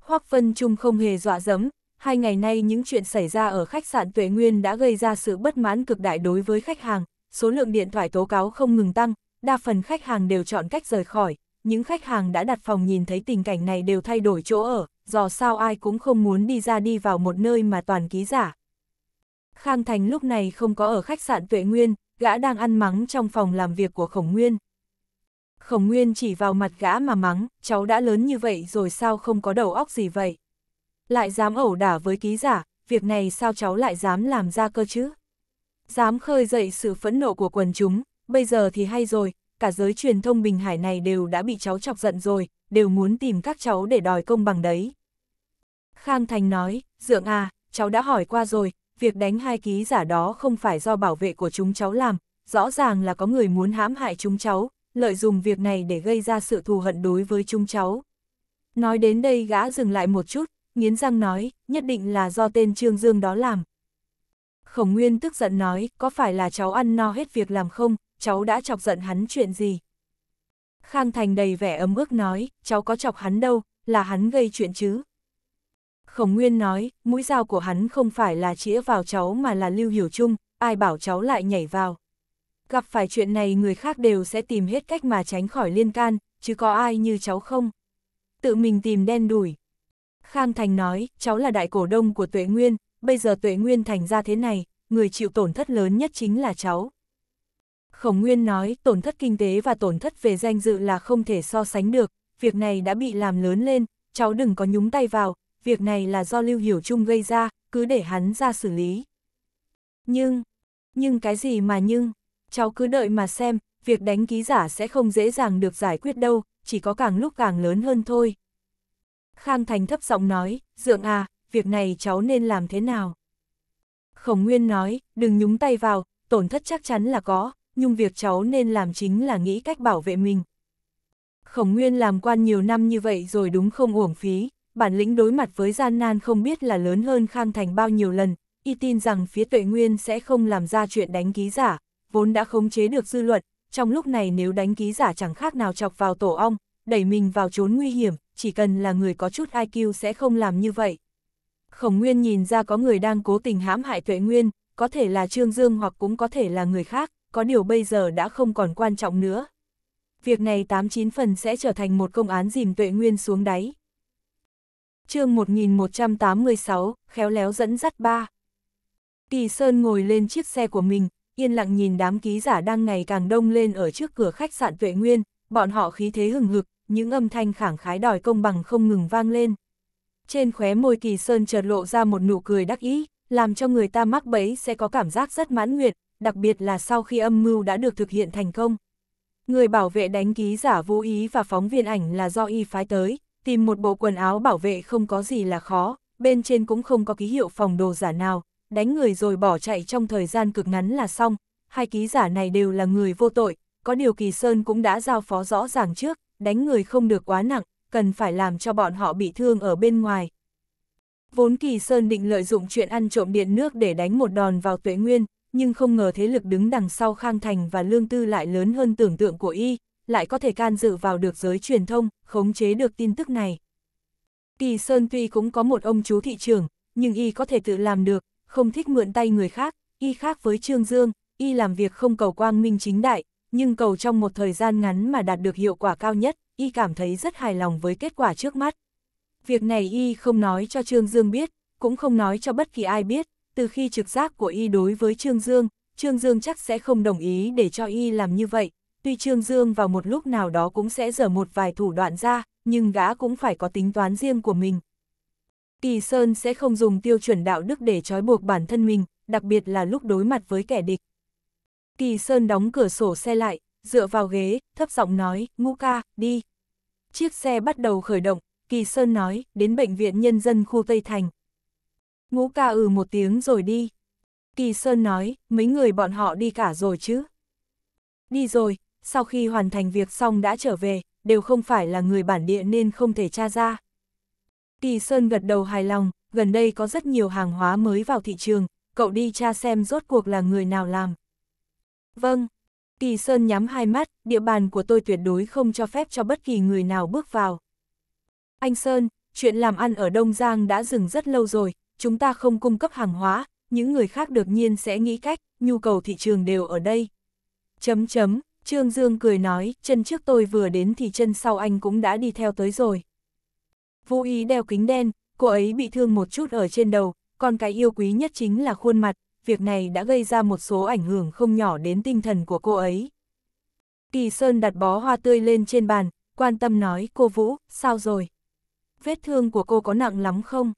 Hoắc Vân Trung không hề dọa dẫm, hai ngày nay những chuyện xảy ra ở khách sạn Tuệ Nguyên đã gây ra sự bất mãn cực đại đối với khách hàng, số lượng điện thoại tố cáo không ngừng tăng, đa phần khách hàng đều chọn cách rời khỏi, những khách hàng đã đặt phòng nhìn thấy tình cảnh này đều thay đổi chỗ ở, dò sao ai cũng không muốn đi ra đi vào một nơi mà toàn ký giả. Khang Thành lúc này không có ở khách sạn Tuệ Nguyên, gã đang ăn mắng trong phòng làm việc của Khổng Nguyên. Khổng Nguyên chỉ vào mặt gã mà mắng, cháu đã lớn như vậy rồi sao không có đầu óc gì vậy? Lại dám ẩu đả với ký giả, việc này sao cháu lại dám làm ra cơ chứ? Dám khơi dậy sự phẫn nộ của quần chúng, bây giờ thì hay rồi, cả giới truyền thông Bình Hải này đều đã bị cháu chọc giận rồi, đều muốn tìm các cháu để đòi công bằng đấy. Khang Thành nói, Dượng à, cháu đã hỏi qua rồi, việc đánh hai ký giả đó không phải do bảo vệ của chúng cháu làm, rõ ràng là có người muốn hãm hại chúng cháu, lợi dụng việc này để gây ra sự thù hận đối với chúng cháu. Nói đến đây gã dừng lại một chút, nghiến răng nói, nhất định là do tên Trương Dương đó làm. Khổng Nguyên tức giận nói, có phải là cháu ăn no hết việc làm không, cháu đã chọc giận hắn chuyện gì? Khang Thành đầy vẻ ấm ức nói, cháu có chọc hắn đâu, là hắn gây chuyện chứ. Khổng Nguyên nói, mũi dao của hắn không phải là chĩa vào cháu mà là lưu hiểu chung, ai bảo cháu lại nhảy vào. Gặp phải chuyện này người khác đều sẽ tìm hết cách mà tránh khỏi liên can, chứ có ai như cháu không. Tự mình tìm đen đuổi. Khang Thành nói, cháu là đại cổ đông của Tuệ Nguyên, bây giờ Tuệ Nguyên thành ra thế này, người chịu tổn thất lớn nhất chính là cháu. Khổng Nguyên nói tổn thất kinh tế và tổn thất về danh dự là không thể so sánh được, việc này đã bị làm lớn lên, cháu đừng có nhúng tay vào, việc này là do Lưu Hiểu Trung gây ra, cứ để hắn ra xử lý. Nhưng, nhưng cái gì mà nhưng, cháu cứ đợi mà xem, việc đánh ký giả sẽ không dễ dàng được giải quyết đâu, chỉ có càng lúc càng lớn hơn thôi. Khang Thành thấp giọng nói, Dượng à, việc này cháu nên làm thế nào? Khổng Nguyên nói, đừng nhúng tay vào, tổn thất chắc chắn là có, nhưng việc cháu nên làm chính là nghĩ cách bảo vệ mình. Khổng Nguyên làm quan nhiều năm như vậy rồi đúng không uổng phí, bản lĩnh đối mặt với gian nan không biết là lớn hơn Khang Thành bao nhiêu lần, y tin rằng phía Tuệ Nguyên sẽ không làm ra chuyện đánh ký giả, vốn đã khống chế được dư luận, trong lúc này nếu đánh ký giả chẳng khác nào chọc vào tổ ong, đẩy mình vào chốn nguy hiểm, chỉ cần là người có chút IQ sẽ không làm như vậy. Khổng Nguyên nhìn ra có người đang cố tình hãm hại Tuệ Nguyên, có thể là Trương Dương hoặc cũng có thể là người khác, có điều bây giờ đã không còn quan trọng nữa. Việc này 89 phần sẽ trở thành một công án dìm tuệ nguyên xuống đáy. chương 1186, khéo léo dẫn dắt ba. Kỳ Sơn ngồi lên chiếc xe của mình, yên lặng nhìn đám ký giả đang ngày càng đông lên ở trước cửa khách sạn tuệ nguyên, bọn họ khí thế hừng hực, những âm thanh khảng khái đòi công bằng không ngừng vang lên. Trên khóe môi Kỳ Sơn chợt lộ ra một nụ cười đắc ý, làm cho người ta mắc bẫy sẽ có cảm giác rất mãn nguyệt, đặc biệt là sau khi âm mưu đã được thực hiện thành công. Người bảo vệ đánh ký giả vô ý và phóng viên ảnh là do y phái tới, tìm một bộ quần áo bảo vệ không có gì là khó, bên trên cũng không có ký hiệu phòng đồ giả nào, đánh người rồi bỏ chạy trong thời gian cực ngắn là xong, hai ký giả này đều là người vô tội, có điều Kỳ Sơn cũng đã giao phó rõ ràng trước, đánh người không được quá nặng, cần phải làm cho bọn họ bị thương ở bên ngoài. Vốn Kỳ Sơn định lợi dụng chuyện ăn trộm điện nước để đánh một đòn vào Tuệ Nguyên, nhưng không ngờ thế lực đứng đằng sau Khang Thành và Lương Tư lại lớn hơn tưởng tượng của y, lại có thể can dự vào được giới truyền thông, khống chế được tin tức này. Kỳ Sơn tuy cũng có một ông chú thị trưởng, nhưng y có thể tự làm được, không thích mượn tay người khác, y khác với Trương Dương, y làm việc không cầu quang minh chính đại, nhưng cầu trong một thời gian ngắn mà đạt được hiệu quả cao nhất, y cảm thấy rất hài lòng với kết quả trước mắt. Việc này y không nói cho Trương Dương biết, cũng không nói cho bất kỳ ai biết, từ khi trực giác của y đối với Trương Dương, Trương Dương chắc sẽ không đồng ý để cho y làm như vậy, tuy Trương Dương vào một lúc nào đó cũng sẽ dở một vài thủ đoạn ra, nhưng gã cũng phải có tính toán riêng của mình. Kỳ Sơn sẽ không dùng tiêu chuẩn đạo đức để trói buộc bản thân mình, đặc biệt là lúc đối mặt với kẻ địch. Kỳ Sơn đóng cửa sổ xe lại, dựa vào ghế, thấp giọng nói, ngũ ca, đi. Chiếc xe bắt đầu khởi động, Kỳ Sơn nói, đến bệnh viện nhân dân khu Tây Thành. Ngũ ca ừ một tiếng rồi đi. Kỳ Sơn nói, mấy người bọn họ đi cả rồi chứ. Đi rồi, sau khi hoàn thành việc xong đã trở về, đều không phải là người bản địa nên không thể tra ra. Kỳ Sơn gật đầu hài lòng, gần đây có rất nhiều hàng hóa mới vào thị trường, cậu đi tra xem rốt cuộc là người nào làm. Vâng, Kỳ Sơn nhắm hai mắt, địa bàn của tôi tuyệt đối không cho phép cho bất kỳ người nào bước vào. Anh Sơn, chuyện làm ăn ở Đông Giang đã dừng rất lâu rồi, chúng ta không cung cấp hàng hóa, những người khác đột nhiên sẽ nghĩ cách, nhu cầu thị trường đều ở đây. Chấm chấm, Trương Dương cười nói, chân trước tôi vừa đến thì chân sau anh cũng đã đi theo tới rồi. Vũ ý đeo kính đen, cô ấy bị thương một chút ở trên đầu, còn cái yêu quý nhất chính là khuôn mặt, việc này đã gây ra một số ảnh hưởng không nhỏ đến tinh thần của cô ấy. Kỳ Sơn đặt bó hoa tươi lên trên bàn, quan tâm nói cô Vũ, sao rồi? Vết thương của cô có nặng lắm không?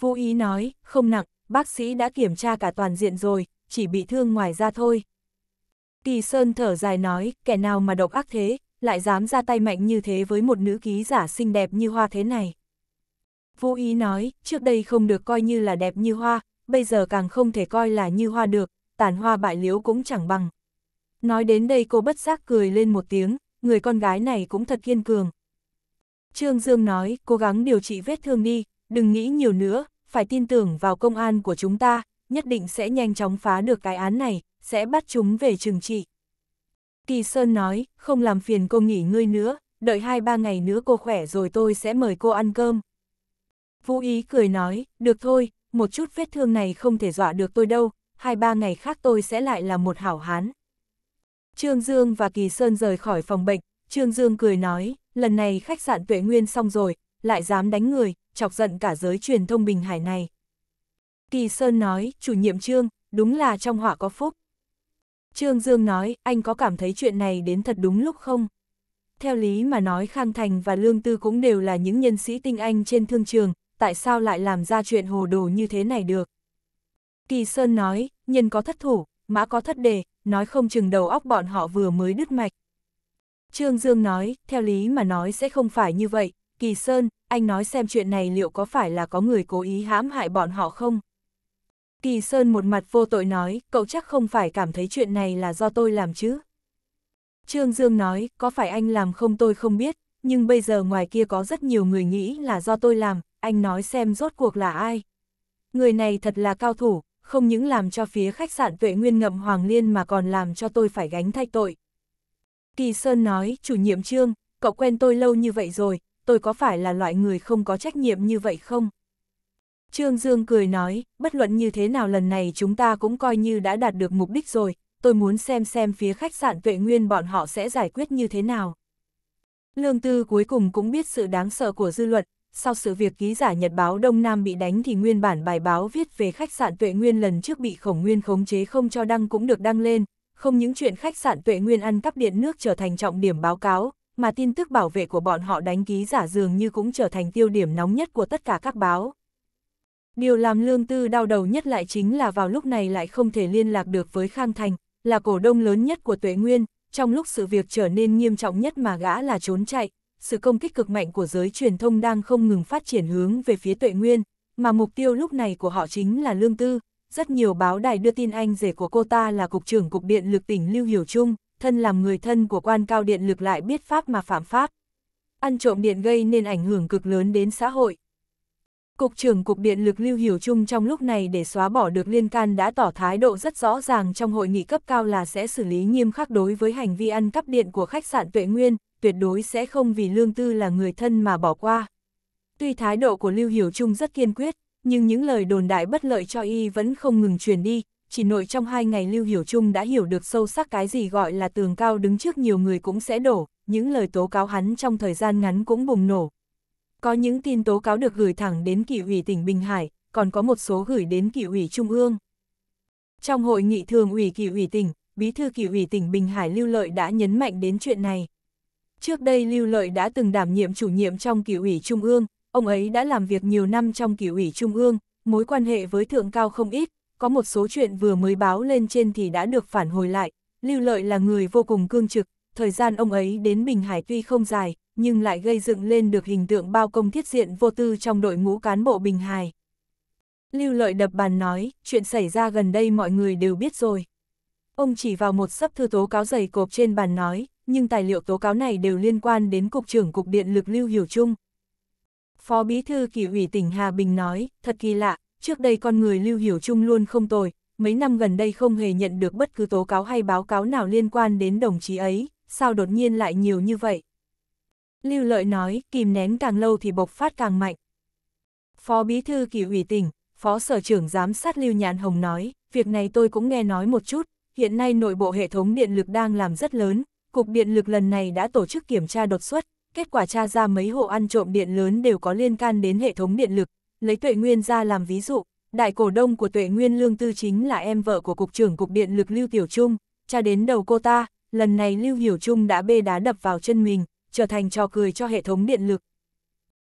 Vũ ý nói, không nặng, bác sĩ đã kiểm tra cả toàn diện rồi, chỉ bị thương ngoài da thôi. Kỳ Sơn thở dài nói, kẻ nào mà độc ác thế, lại dám ra tay mạnh như thế với một nữ ký giả xinh đẹp như hoa thế này. Vũ ý nói, trước đây không được coi như là đẹp như hoa, bây giờ càng không thể coi là như hoa được, tàn hoa bại liễu cũng chẳng bằng. Nói đến đây cô bất giác cười lên một tiếng, người con gái này cũng thật kiên cường. Trương Dương nói, cố gắng điều trị vết thương đi, đừng nghĩ nhiều nữa, phải tin tưởng vào công an của chúng ta, nhất định sẽ nhanh chóng phá được cái án này, sẽ bắt chúng về trừng trị. Kỳ Sơn nói, không làm phiền cô nghỉ ngơi nữa, đợi hai ba ngày nữa cô khỏe rồi tôi sẽ mời cô ăn cơm. Vũ Ý cười nói, được thôi, một chút vết thương này không thể dọa được tôi đâu, hai ba ngày khác tôi sẽ lại là một hảo hán. Trương Dương và Kỳ Sơn rời khỏi phòng bệnh, Trương Dương cười nói, lần này khách sạn tuệ nguyên xong rồi, lại dám đánh người, chọc giận cả giới truyền thông Bình Hải này. Kỳ Sơn nói, chủ nhiệm Trương, đúng là trong họa có phúc. Trương Dương nói, anh có cảm thấy chuyện này đến thật đúng lúc không? Theo lý mà nói Khang Thành và Lương Tư cũng đều là những nhân sĩ tinh anh trên thương trường, tại sao lại làm ra chuyện hồ đồ như thế này được? Kỳ Sơn nói, nhân có thất thủ, mã có thất đề, nói không chừng đầu óc bọn họ vừa mới đứt mạch. Trương Dương nói, theo lý mà nói sẽ không phải như vậy, Kỳ Sơn, anh nói xem chuyện này liệu có phải là có người cố ý hãm hại bọn họ không? Kỳ Sơn một mặt vô tội nói, cậu chắc không phải cảm thấy chuyện này là do tôi làm chứ? Trương Dương nói, có phải anh làm không tôi không biết, nhưng bây giờ ngoài kia có rất nhiều người nghĩ là do tôi làm, anh nói xem rốt cuộc là ai. Người này thật là cao thủ, không những làm cho phía khách sạn tuệ nguyên ngậm Hoàng Liên mà còn làm cho tôi phải gánh thay tội. Kỳ Sơn nói, chủ nhiệm Trương, cậu quen tôi lâu như vậy rồi, tôi có phải là loại người không có trách nhiệm như vậy không? Trương Dương cười nói, bất luận như thế nào lần này chúng ta cũng coi như đã đạt được mục đích rồi, tôi muốn xem xem phía khách sạn tuệ nguyên bọn họ sẽ giải quyết như thế nào. Lương Tư cuối cùng cũng biết sự đáng sợ của dư luận, sau sự việc ký giả Nhật báo Đông Nam bị đánh thì nguyên bản bài báo viết về khách sạn Tuệ Nguyên lần trước bị khổng nguyên khống chế không cho đăng cũng được đăng lên, không những chuyện khách sạn Tuệ Nguyên ăn cắp điện nước trở thành trọng điểm báo cáo, mà tin tức bảo vệ của bọn họ đánh ký giả dường như cũng trở thành tiêu điểm nóng nhất của tất cả các báo. Điều làm Lương Tư đau đầu nhất lại chính là vào lúc này lại không thể liên lạc được với Khang Thành, là cổ đông lớn nhất của Tuệ Nguyên, trong lúc sự việc trở nên nghiêm trọng nhất mà gã là trốn chạy, sự công kích cực mạnh của giới truyền thông đang không ngừng phát triển hướng về phía Tuệ Nguyên, mà mục tiêu lúc này của họ chính là Lương Tư. Rất nhiều báo đài đưa tin anh rể của cô ta là Cục trưởng Cục Điện Lực tỉnh Lưu Hiểu Trung thân làm người thân của quan cao điện lực lại biết pháp mà phạm pháp. Ăn trộm điện gây nên ảnh hưởng cực lớn đến xã hội. Cục trưởng Cục Điện lực Lưu Hiểu Trung trong lúc này để xóa bỏ được liên can đã tỏ thái độ rất rõ ràng trong hội nghị cấp cao là sẽ xử lý nghiêm khắc đối với hành vi ăn cắp điện của khách sạn Tuệ Nguyên, tuyệt đối sẽ không vì lương tư là người thân mà bỏ qua. Tuy thái độ của Lưu Hiểu Trung rất kiên quyết, nhưng những lời đồn đại bất lợi cho y vẫn không ngừng truyền đi, chỉ nội trong hai ngày Lưu Hiểu Trung đã hiểu được sâu sắc cái gì gọi là tường cao đứng trước nhiều người cũng sẽ đổ, những lời tố cáo hắn trong thời gian ngắn cũng bùng nổ. Có những tin tố cáo được gửi thẳng đến kỷ ủy tỉnh Bình Hải, còn có một số gửi đến kỷ ủy Trung ương. Trong hội nghị thường ủy kỷ ủy tỉnh, bí thư kỷ ủy tỉnh Bình Hải Lưu Lợi đã nhấn mạnh đến chuyện này. Trước đây Lưu Lợi đã từng đảm nhiệm chủ nhiệm trong kỷ ủy Trung ương, ông ấy đã làm việc nhiều năm trong kỷ ủy Trung ương, mối quan hệ với thượng cao không ít, có một số chuyện vừa mới báo lên trên thì đã được phản hồi lại, Lưu Lợi là người vô cùng cương trực, thời gian ông ấy đến Bình Hải tuy không dài, nhưng lại gây dựng lên được hình tượng bao công thiết diện vô tư trong đội ngũ cán bộ Bình Hải. Lưu Lợi đập bàn nói, chuyện xảy ra gần đây mọi người đều biết rồi. Ông chỉ vào một sấp thư tố cáo dày cộp trên bàn nói, nhưng tài liệu tố cáo này đều liên quan đến Cục trưởng Cục Điện lực Lưu Hiểu Trung. Phó Bí thư Kỷ ủy tỉnh Hà Bình nói, thật kỳ lạ, trước đây con người Lưu Hiểu Trung luôn không tồi, mấy năm gần đây không hề nhận được bất cứ tố cáo hay báo cáo nào liên quan đến đồng chí ấy, sao đột nhiên lại nhiều như vậy? Lưu Lợi nói, kìm nén càng lâu thì bộc phát càng mạnh. Phó Bí Thư Kỳ ủy tỉnh, Phó Sở trưởng Giám sát Lưu Nhạn Hồng nói, việc này tôi cũng nghe nói một chút, hiện nay nội bộ hệ thống điện lực đang làm rất lớn, Cục Điện lực lần này đã tổ chức kiểm tra đột xuất, kết quả tra ra mấy hộ ăn trộm điện lớn đều có liên can đến hệ thống điện lực, lấy tuệ nguyên ra làm ví dụ, đại cổ đông của tuệ nguyên lương tư chính là em vợ của cục trưởng cục điện lực Lưu Tiểu Trung, cha đến đầu cô ta, lần này Lưu Hiểu Trung đã bê đá đập vào chân mình, trở thành trò cười cho hệ thống điện lực.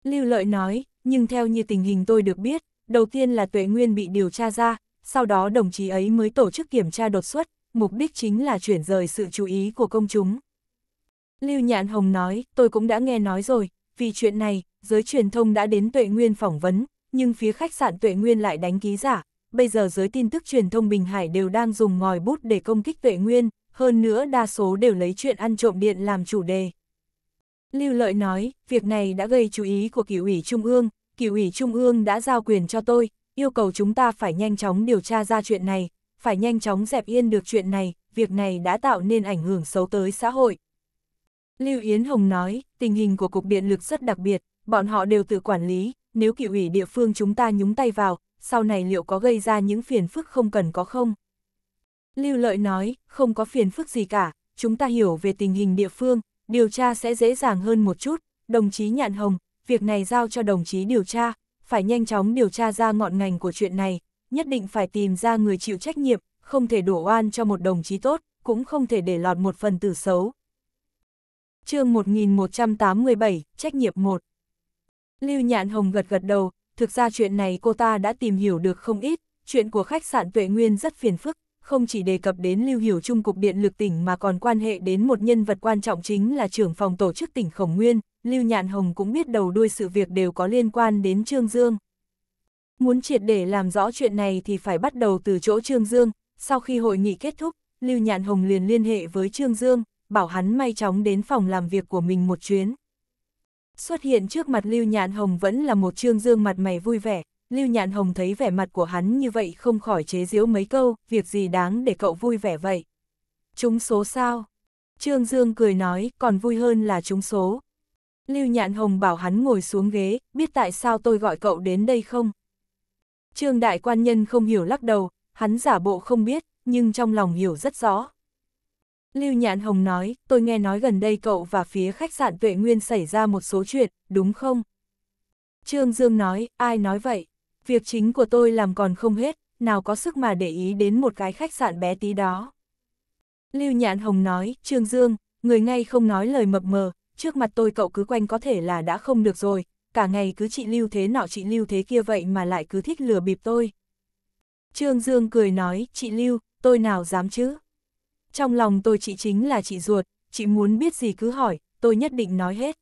Lưu Lợi nói, nhưng theo như tình hình tôi được biết, đầu tiên là tuệ nguyên bị điều tra ra, sau đó đồng chí ấy mới tổ chức kiểm tra đột xuất, mục đích chính là chuyển rời sự chú ý của công chúng. Lưu Nhạn Hồng nói, tôi cũng đã nghe nói rồi, vì chuyện này, giới truyền thông đã đến Tuệ Nguyên phỏng vấn, nhưng phía khách sạn Tuệ Nguyên lại đánh ký giả. Bây giờ giới tin tức truyền thông Bình Hải đều đang dùng ngòi bút để công kích Tuệ Nguyên, hơn nữa đa số đều lấy chuyện ăn trộm điện làm chủ đề. Lưu Lợi nói, việc này đã gây chú ý của cửu ủy Trung ương, cửu ủy Trung ương đã giao quyền cho tôi, yêu cầu chúng ta phải nhanh chóng điều tra ra chuyện này, phải nhanh chóng dẹp yên được chuyện này, việc này đã tạo nên ảnh hưởng xấu tới xã hội. Lưu Yến Hồng nói, tình hình của Cục Điện lực rất đặc biệt, bọn họ đều tự quản lý, nếu cựu ủy địa phương chúng ta nhúng tay vào, sau này liệu có gây ra những phiền phức không cần có không? Lưu Lợi nói, không có phiền phức gì cả, chúng ta hiểu về tình hình địa phương, điều tra sẽ dễ dàng hơn một chút, đồng chí Nhạn Hồng, việc này giao cho đồng chí điều tra, phải nhanh chóng điều tra ra ngọn ngành của chuyện này, nhất định phải tìm ra người chịu trách nhiệm, không thể đổ oan cho một đồng chí tốt, cũng không thể để lọt một phần tử xấu. chương 1187, trách nhiệm 1 Lưu Nhạn Hồng gật gật đầu, thực ra chuyện này cô ta đã tìm hiểu được không ít, chuyện của khách sạn Tuệ Nguyên rất phiền phức, không chỉ đề cập đến lưu hiểu chung cục điện lực tỉnh mà còn quan hệ đến một nhân vật quan trọng chính là trưởng phòng tổ chức tỉnh Khổng Nguyên, Lưu Nhạn Hồng cũng biết đầu đuôi sự việc đều có liên quan đến Trương Dương. Muốn triệt để làm rõ chuyện này thì phải bắt đầu từ chỗ Trương Dương, sau khi hội nghị kết thúc, Lưu Nhạn Hồng liền liên hệ với Trương Dương, bảo hắn may chóng đến phòng làm việc của mình một chuyến. Xuất hiện trước mặt Lưu Nhạn Hồng vẫn là một trương dương mặt mày vui vẻ, Lưu Nhạn Hồng thấy vẻ mặt của hắn như vậy không khỏi chế giễu mấy câu, việc gì đáng để cậu vui vẻ vậy. Chúng số sao? Trương Dương cười nói, còn vui hơn là chúng số. Lưu Nhạn Hồng bảo hắn ngồi xuống ghế, biết tại sao tôi gọi cậu đến đây không? Trương Đại Quan Nhân không hiểu lắc đầu, hắn giả bộ không biết, nhưng trong lòng hiểu rất rõ. Lưu Nhạn Hồng nói, tôi nghe nói gần đây cậu và phía khách sạn Tuệ Nguyên xảy ra một số chuyện, đúng không? Trương Dương nói, ai nói vậy? Việc chính của tôi làm còn không hết, nào có sức mà để ý đến một cái khách sạn bé tí đó. Lưu Nhạn Hồng nói, Trương Dương, người ngay không nói lời mập mờ, trước mặt tôi cậu cứ quanh có thể là đã không được rồi, cả ngày cứ chị lưu thế nọ chị lưu thế kia vậy mà lại cứ thích lừa bịp tôi. Trương Dương cười nói, chị lưu, tôi nào dám chứ? trong lòng tôi chị chính là chị ruột, chị muốn biết gì cứ hỏi, tôi nhất định nói hết.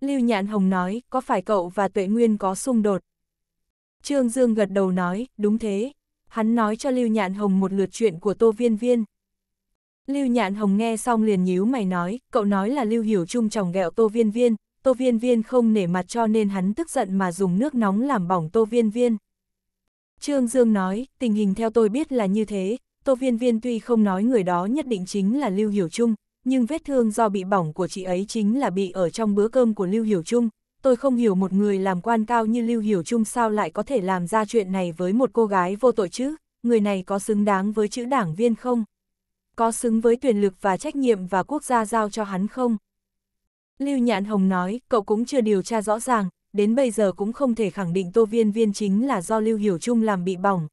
Lưu Nhạn Hồng nói, có phải cậu và Tuệ Nguyên có xung đột? Trương Dương gật đầu nói, đúng thế. Hắn nói cho Lưu Nhạn Hồng một lượt chuyện của Tô Viên Viên. Lưu Nhạn Hồng nghe xong liền nhíu mày nói, cậu nói là Lưu Hiểu Trung chồng ghẹo Tô Viên Viên, Tô Viên Viên không nể mặt cho nên hắn tức giận mà dùng nước nóng làm bỏng Tô Viên Viên. Trương Dương nói, tình hình theo tôi biết là như thế, Tô Viên Viên tuy không nói người đó nhất định chính là Lưu Hiểu Trung, nhưng vết thương do bị bỏng của chị ấy chính là bị ở trong bữa cơm của Lưu Hiểu Trung. Tôi không hiểu một người làm quan cao như Lưu Hiểu Trung sao lại có thể làm ra chuyện này với một cô gái vô tội chứ, người này có xứng đáng với chữ đảng viên không? Có xứng với quyền lực và trách nhiệm và quốc gia giao cho hắn không? Lưu Nhạn Hồng nói, cậu cũng chưa điều tra rõ ràng, đến bây giờ cũng không thể khẳng định Tô Viên Viên chính là do Lưu Hiểu Trung làm bị bỏng,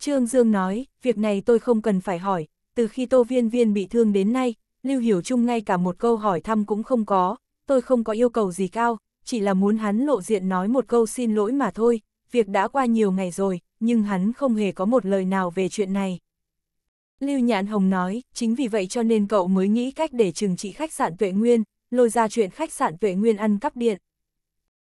Trương Dương nói, việc này tôi không cần phải hỏi, từ khi Tô Viên Viên bị thương đến nay, Lưu Hiểu Trung ngay cả một câu hỏi thăm cũng không có, tôi không có yêu cầu gì cao, chỉ là muốn hắn lộ diện nói một câu xin lỗi mà thôi, việc đã qua nhiều ngày rồi, nhưng hắn không hề có một lời nào về chuyện này. Lưu Nhạn Hồng nói, chính vì vậy cho nên cậu mới nghĩ cách để trừng trị khách sạn Tuệ Nguyên, lôi ra chuyện khách sạn Tuệ Nguyên ăn cắp điện.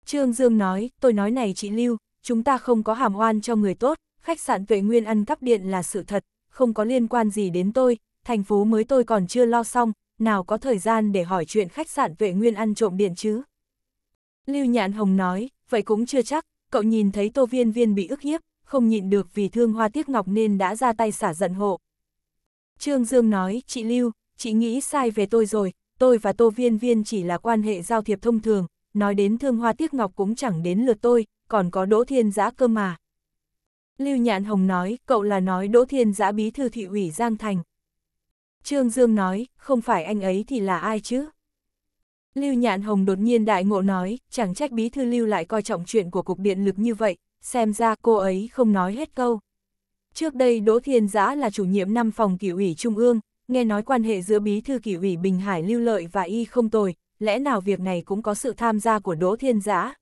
Trương Dương nói, tôi nói này chị Lưu, chúng ta không có hàm oan cho người tốt, khách sạn Tuệ Nguyên ăn cắp điện là sự thật, không có liên quan gì đến tôi, thành phố mới tôi còn chưa lo xong, nào có thời gian để hỏi chuyện khách sạn Tuệ Nguyên ăn trộm điện chứ. Lưu Nhạn Hồng nói, vậy cũng chưa chắc, cậu nhìn thấy Tô Viên Viên bị ức hiếp, không nhịn được vì thương hoa tiếc ngọc nên đã ra tay xả giận hộ. Trương Dương nói, chị Lưu, chị nghĩ sai về tôi rồi, tôi và Tô Viên Viên chỉ là quan hệ giao thiệp thông thường, nói đến thương hoa tiếc ngọc cũng chẳng đến lượt tôi, còn có Đỗ Thiên Giã cơ mà. Lưu Nhạn Hồng nói, cậu là nói Đỗ Thiên Giã bí thư thị ủy Giang Thành. Trương Dương nói, không phải anh ấy thì là ai chứ? Lưu Nhạn Hồng đột nhiên đại ngộ nói, chẳng trách bí thư Lưu lại coi trọng chuyện của cục điện lực như vậy, xem ra cô ấy không nói hết câu. Trước đây Đỗ Thiên Giã là chủ nhiệm năm phòng kỷ ủy Trung ương, nghe nói quan hệ giữa bí thư kỷ ủy Bình Hải Lưu Lợi và Y không tồi, lẽ nào việc này cũng có sự tham gia của Đỗ Thiên Giã?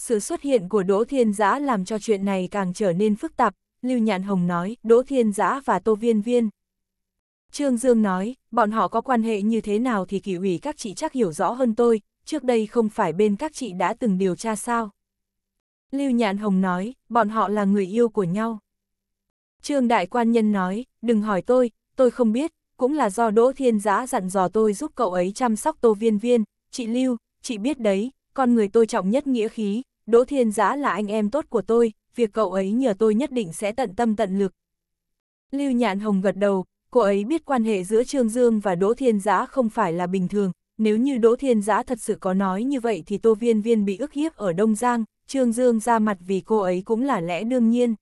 Sự xuất hiện của Đỗ Thiên Giã làm cho chuyện này càng trở nên phức tạp, Lưu Nhạn Hồng nói, Đỗ Thiên Giã và Tô Viên Viên. Trương Dương nói, bọn họ có quan hệ như thế nào thì kỳ ủy các chị chắc hiểu rõ hơn tôi, trước đây không phải bên các chị đã từng điều tra sao. Lưu Nhạn Hồng nói, bọn họ là người yêu của nhau. Trương Đại Quan Nhân nói, đừng hỏi tôi, tôi không biết, cũng là do Đỗ Thiên Giã dặn dò tôi giúp cậu ấy chăm sóc Tô Viên Viên, chị Lưu, chị biết đấy, con người tôi trọng nhất nghĩa khí, Đỗ Thiên Giã là anh em tốt của tôi, việc cậu ấy nhờ tôi nhất định sẽ tận tâm tận lực. Lưu Nhạn Hồng gật đầu, cô ấy biết quan hệ giữa Trương Dương và Đỗ Thiên Giã không phải là bình thường, nếu như Đỗ Thiên Giã thật sự có nói như vậy thì Tô Viên Viên bị ức hiếp ở Đông Giang, Trương Dương ra mặt vì cô ấy cũng là lẽ đương nhiên.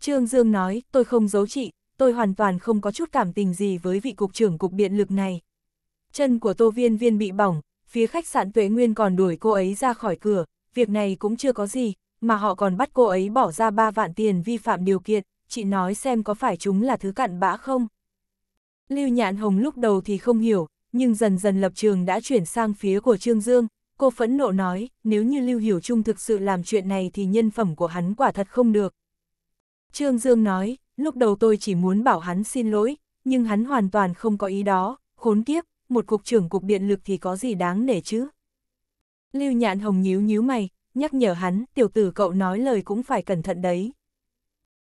Trương Dương nói, tôi không giấu chị, tôi hoàn toàn không có chút cảm tình gì với vị cục trưởng cục điện lực này. Chân của Tô Viên Viên bị bỏng, phía khách sạn Tuệ Nguyên còn đuổi cô ấy ra khỏi cửa, việc này cũng chưa có gì, mà họ còn bắt cô ấy bỏ ra 3 vạn tiền vi phạm điều kiện, chị nói xem có phải chúng là thứ cặn bã không. Lưu Nhạn Hồng lúc đầu thì không hiểu, nhưng dần dần lập trường đã chuyển sang phía của Trương Dương, cô phẫn nộ nói, nếu như Lưu Hiểu Trung thực sự làm chuyện này thì nhân phẩm của hắn quả thật không được. Trương Dương nói, lúc đầu tôi chỉ muốn bảo hắn xin lỗi, nhưng hắn hoàn toàn không có ý đó, khốn kiếp, một cục trưởng cục điện lực thì có gì đáng nể chứ. Lưu Nhạn Hồng nhíu nhíu mày, nhắc nhở hắn, tiểu tử cậu nói lời cũng phải cẩn thận đấy.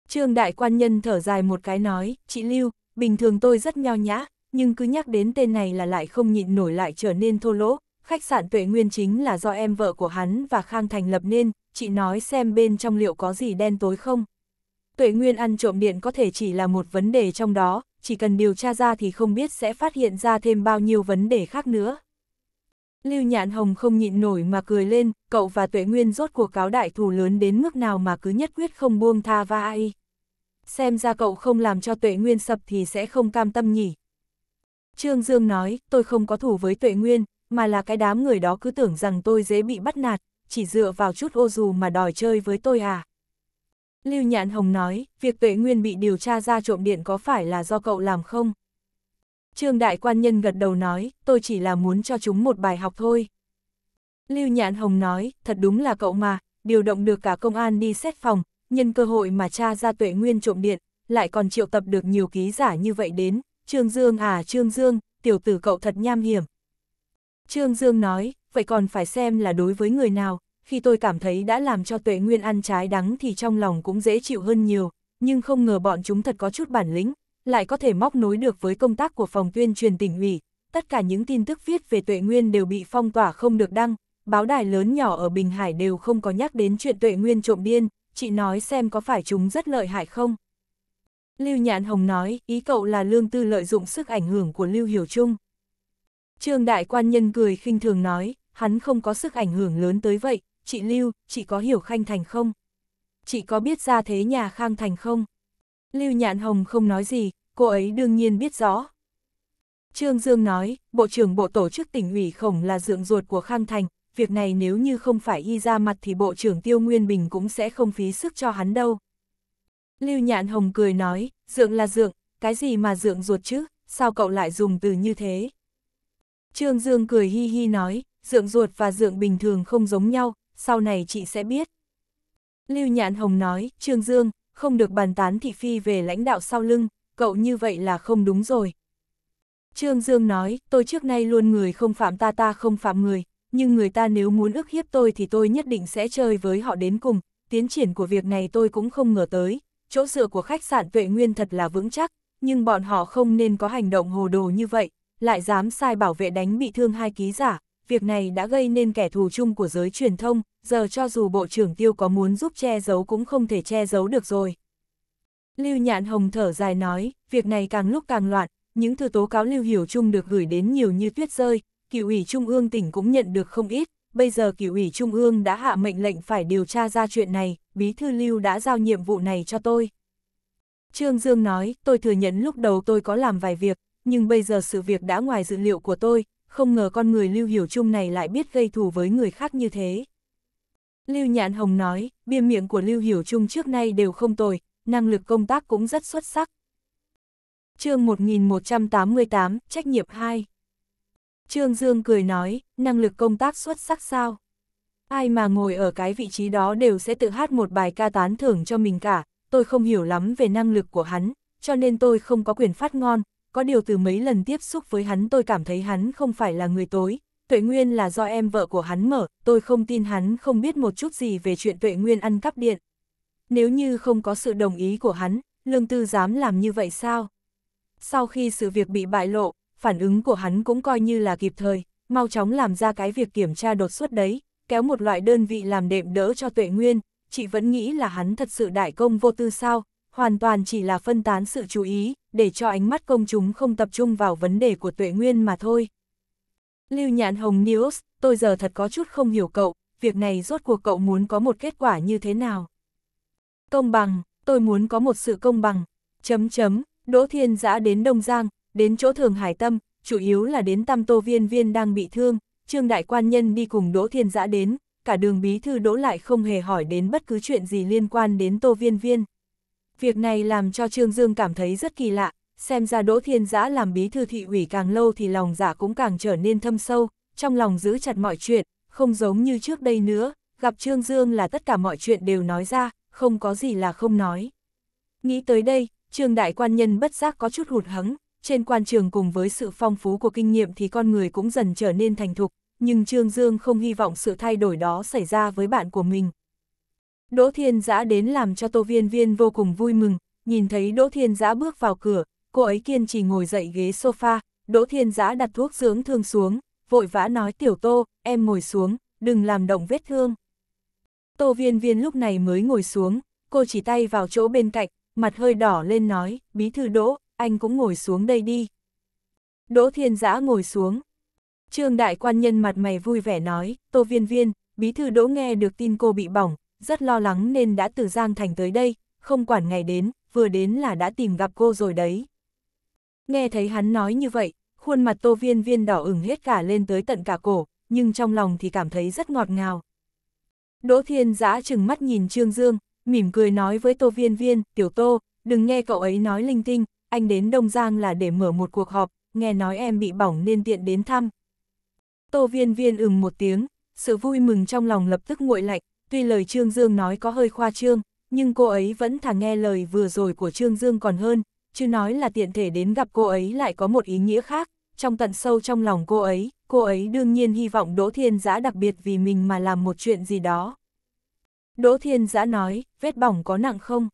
Trương đại quan nhân thở dài một cái nói, chị Lưu, bình thường tôi rất nhao nhã, nhưng cứ nhắc đến tên này là lại không nhịn nổi lại trở nên thô lỗ. Khách sạn tuệ nguyên chính là do em vợ của hắn và Khang thành lập nên, chị nói xem bên trong liệu có gì đen tối không. Tuệ nguyên ăn trộm điện có thể chỉ là một vấn đề trong đó, chỉ cần điều tra ra thì không biết sẽ phát hiện ra thêm bao nhiêu vấn đề khác nữa. Lưu Nhạn Hồng không nhịn nổi mà cười lên, cậu và Tuệ Nguyên rốt cuộc cáo đại thù lớn đến mức nào mà cứ nhất quyết không buông tha và ai. Xem ra cậu không làm cho Tuệ Nguyên sập thì sẽ không cam tâm nhỉ. Trương Dương nói, tôi không có thủ với Tuệ Nguyên, mà là cái đám người đó cứ tưởng rằng tôi dễ bị bắt nạt, chỉ dựa vào chút ô dù mà đòi chơi với tôi à. Lưu Nhạn Hồng nói, việc Tuệ Nguyên bị điều tra ra trộm điện có phải là do cậu làm không? Trương đại quan nhân gật đầu nói, tôi chỉ là muốn cho chúng một bài học thôi. Lưu Nhạn Hồng nói, thật đúng là cậu mà, điều động được cả công an đi xét phòng, nhân cơ hội mà cha ra tuệ nguyên trộm điện, lại còn triệu tập được nhiều ký giả như vậy đến, Trương Dương à Trương Dương, tiểu tử cậu thật nham hiểm. Trương Dương nói, vậy còn phải xem là đối với người nào, khi tôi cảm thấy đã làm cho tuệ nguyên ăn trái đắng thì trong lòng cũng dễ chịu hơn nhiều, nhưng không ngờ bọn chúng thật có chút bản lĩnh, lại có thể móc nối được với công tác của phòng tuyên truyền tỉnh ủy. Tất cả những tin tức viết về Tuệ Nguyên đều bị phong tỏa không được đăng, báo đài lớn nhỏ ở Bình Hải đều không có nhắc đến chuyện Tuệ Nguyên trộm điên, chị nói xem có phải chúng rất lợi hại không. Lưu Nhạn Hồng nói, ý cậu là lương tư lợi dụng sức ảnh hưởng của Lưu Hiểu Trung. Trương Đại Quan Nhân cười khinh thường nói, hắn không có sức ảnh hưởng lớn tới vậy, chị Lưu, chị có hiểu Khanh Thành không? Chị có biết ra thế nhà Khang Thành không? Lưu Nhạn Hồng không nói gì, cô ấy đương nhiên biết rõ. Trương Dương nói, Bộ trưởng Bộ Tổ chức tỉnh ủy khổng là dượng ruột của Khang Thành, việc này nếu như không phải y ra mặt thì Bộ trưởng Tiêu Nguyên Bình cũng sẽ không phí sức cho hắn đâu. Lưu Nhạn Hồng cười nói, dượng là dượng, cái gì mà dượng ruột chứ, sao cậu lại dùng từ như thế? Trương Dương cười hi hi nói, dượng ruột và dượng bình thường không giống nhau, sau này chị sẽ biết. Lưu Nhạn Hồng nói, Trương Dương, không được bàn tán thị phi về lãnh đạo sau lưng, cậu như vậy là không đúng rồi. Trương Dương nói, tôi trước nay luôn người không phạm ta ta không phạm người, nhưng người ta nếu muốn ức hiếp tôi thì tôi nhất định sẽ chơi với họ đến cùng, tiến triển của việc này tôi cũng không ngờ tới, chỗ dựa của khách sạn vệ nguyên thật là vững chắc, nhưng bọn họ không nên có hành động hồ đồ như vậy, lại dám sai bảo vệ đánh bị thương hai ký giả, việc này đã gây nên kẻ thù chung của giới truyền thông, giờ cho dù Bộ trưởng Tiêu có muốn giúp che giấu cũng không thể che giấu được rồi. Lưu Nhạn Hồng thở dài nói, việc này càng lúc càng loạn, những thư tố cáo Lưu Hiểu Trung được gửi đến nhiều như tuyết rơi, cựu ủy Trung ương tỉnh cũng nhận được không ít, bây giờ cựu ủy Trung ương đã hạ mệnh lệnh phải điều tra ra chuyện này, bí thư Lưu đã giao nhiệm vụ này cho tôi. Trương Dương nói, tôi thừa nhận lúc đầu tôi có làm vài việc, nhưng bây giờ sự việc đã ngoài dự liệu của tôi, không ngờ con người Lưu Hiểu Trung này lại biết gây thù với người khác như thế. Lưu Nhạn Hồng nói, bia miệng của Lưu Hiểu Trung trước nay đều không tồi, năng lực công tác cũng rất xuất sắc. chương 1188, trách nhiệm 2 Trương Dương cười nói, năng lực công tác xuất sắc sao? Ai mà ngồi ở cái vị trí đó đều sẽ tự hát một bài ca tán thưởng cho mình cả, tôi không hiểu lắm về năng lực của hắn, cho nên tôi không có quyền phát ngon, có điều từ mấy lần tiếp xúc với hắn tôi cảm thấy hắn không phải là người tối, Tuệ Nguyên là do em vợ của hắn mở, tôi không tin hắn không biết một chút gì về chuyện Tuệ Nguyên ăn cắp điện. Nếu như không có sự đồng ý của hắn, Lương Tư dám làm như vậy sao? Sau khi sự việc bị bại lộ, phản ứng của hắn cũng coi như là kịp thời, mau chóng làm ra cái việc kiểm tra đột xuất đấy, kéo một loại đơn vị làm đệm đỡ cho Tuệ Nguyên, chị vẫn nghĩ là hắn thật sự đại công vô tư sao, hoàn toàn chỉ là phân tán sự chú ý, để cho ánh mắt công chúng không tập trung vào vấn đề của tuệ nguyên mà thôi. Lưu Nhạn Hồng News, tôi giờ thật có chút không hiểu cậu, việc này rốt cuộc cậu muốn có một kết quả như thế nào? Công bằng, tôi muốn có một sự công bằng, chấm chấm, Đỗ Thiên Giã đến Đông Giang, đến chỗ Thường Hải Tâm, chủ yếu là đến Tam Tô Viên Viên đang bị thương, Trương Đại Quan Nhân đi cùng Đỗ Thiên Giã đến, cả đường bí thư Đỗ lại không hề hỏi đến bất cứ chuyện gì liên quan đến Tô Viên Viên. Việc này làm cho Trương Dương cảm thấy rất kỳ lạ, xem ra Đỗ Thiên Giã làm bí thư thị ủy càng lâu thì lòng giả dạ cũng càng trở nên thâm sâu, trong lòng giữ chặt mọi chuyện, không giống như trước đây nữa, gặp Trương Dương là tất cả mọi chuyện đều nói ra, không có gì là không nói. Nghĩ tới đây, Trương Đại Quan Nhân bất giác có chút hụt hẫng trên quan trường cùng với sự phong phú của kinh nghiệm thì con người cũng dần trở nên thành thục, nhưng Trương Dương không hy vọng sự thay đổi đó xảy ra với bạn của mình, Đỗ Thiên Giã đến làm cho Tô Viên Viên vô cùng vui mừng, nhìn thấy Đỗ Thiên Giã bước vào cửa, cô ấy kiên trì ngồi dậy ghế sofa, Đỗ Thiên Giã đặt thuốc dưỡng thương xuống, vội vã nói Tiểu Tô, em ngồi xuống, đừng làm động vết thương. Tô Viên Viên lúc này mới ngồi xuống, cô chỉ tay vào chỗ bên cạnh, mặt hơi đỏ lên nói, bí thư Đỗ, anh cũng ngồi xuống đây đi. Đỗ Thiên Giã ngồi xuống. Trương Đại Quan Nhân mặt mày vui vẻ nói, Tô Viên Viên, bí thư Đỗ nghe được tin cô bị bỏng, rất lo lắng nên đã từ Giang Thành tới đây, không quản ngày đến, vừa đến là đã tìm gặp cô rồi đấy. Nghe thấy hắn nói như vậy, khuôn mặt tô viên viên đỏ ửng hết cả lên tới tận cả cổ, nhưng trong lòng thì cảm thấy rất ngọt ngào. Đỗ Thiên giã chừng mắt nhìn Trương Dương, mỉm cười nói với tô viên viên, tiểu tô, đừng nghe cậu ấy nói linh tinh, anh đến Đông Giang là để mở một cuộc họp, nghe nói em bị bỏng nên tiện đến thăm. Tô viên viên ừm một tiếng, sự vui mừng trong lòng lập tức nguội lạnh, Tuy lời Trương Dương nói có hơi khoa trương, nhưng cô ấy vẫn thà nghe lời vừa rồi của Trương Dương còn hơn, chứ nói là tiện thể đến gặp cô ấy lại có một ý nghĩa khác. Trong tận sâu trong lòng cô ấy, cô ấy đương nhiên hy vọng Đỗ Thiên Giã đặc biệt vì mình mà làm một chuyện gì đó. Đỗ Thiên Giã nói, vết bỏng có nặng không?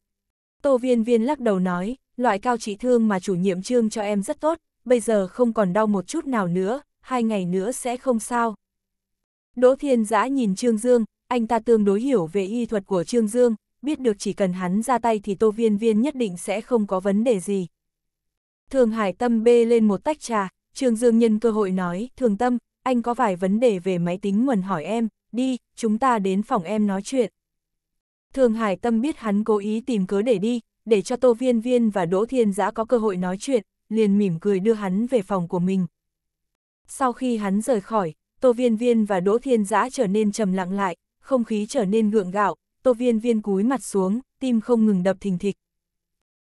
Tô Viên Viên lắc đầu nói, loại cao trị thương mà chủ nhiệm trương cho em rất tốt, bây giờ không còn đau một chút nào nữa, hai ngày nữa sẽ không sao. Đỗ Thiên Giã nhìn Trương Dương, anh ta tương đối hiểu về y thuật của Trương Dương, biết được chỉ cần hắn ra tay thì Tô Viên Viên nhất định sẽ không có vấn đề gì. Thường Hải Tâm bê lên một tách trà, Trương Dương nhân cơ hội nói, Thường Tâm, anh có vài vấn đề về máy tính nguồn hỏi em, đi, chúng ta đến phòng em nói chuyện. Thường Hải Tâm biết hắn cố ý tìm cớ để đi, để cho Tô Viên Viên và Đỗ Thiên Giã có cơ hội nói chuyện, liền mỉm cười đưa hắn về phòng của mình. Sau khi hắn rời khỏi, Tô Viên Viên và Đỗ Thiên Giã trở nên trầm lặng lại, không khí trở nên gượng gạo, Tô Viên Viên cúi mặt xuống, tim không ngừng đập thình thịch.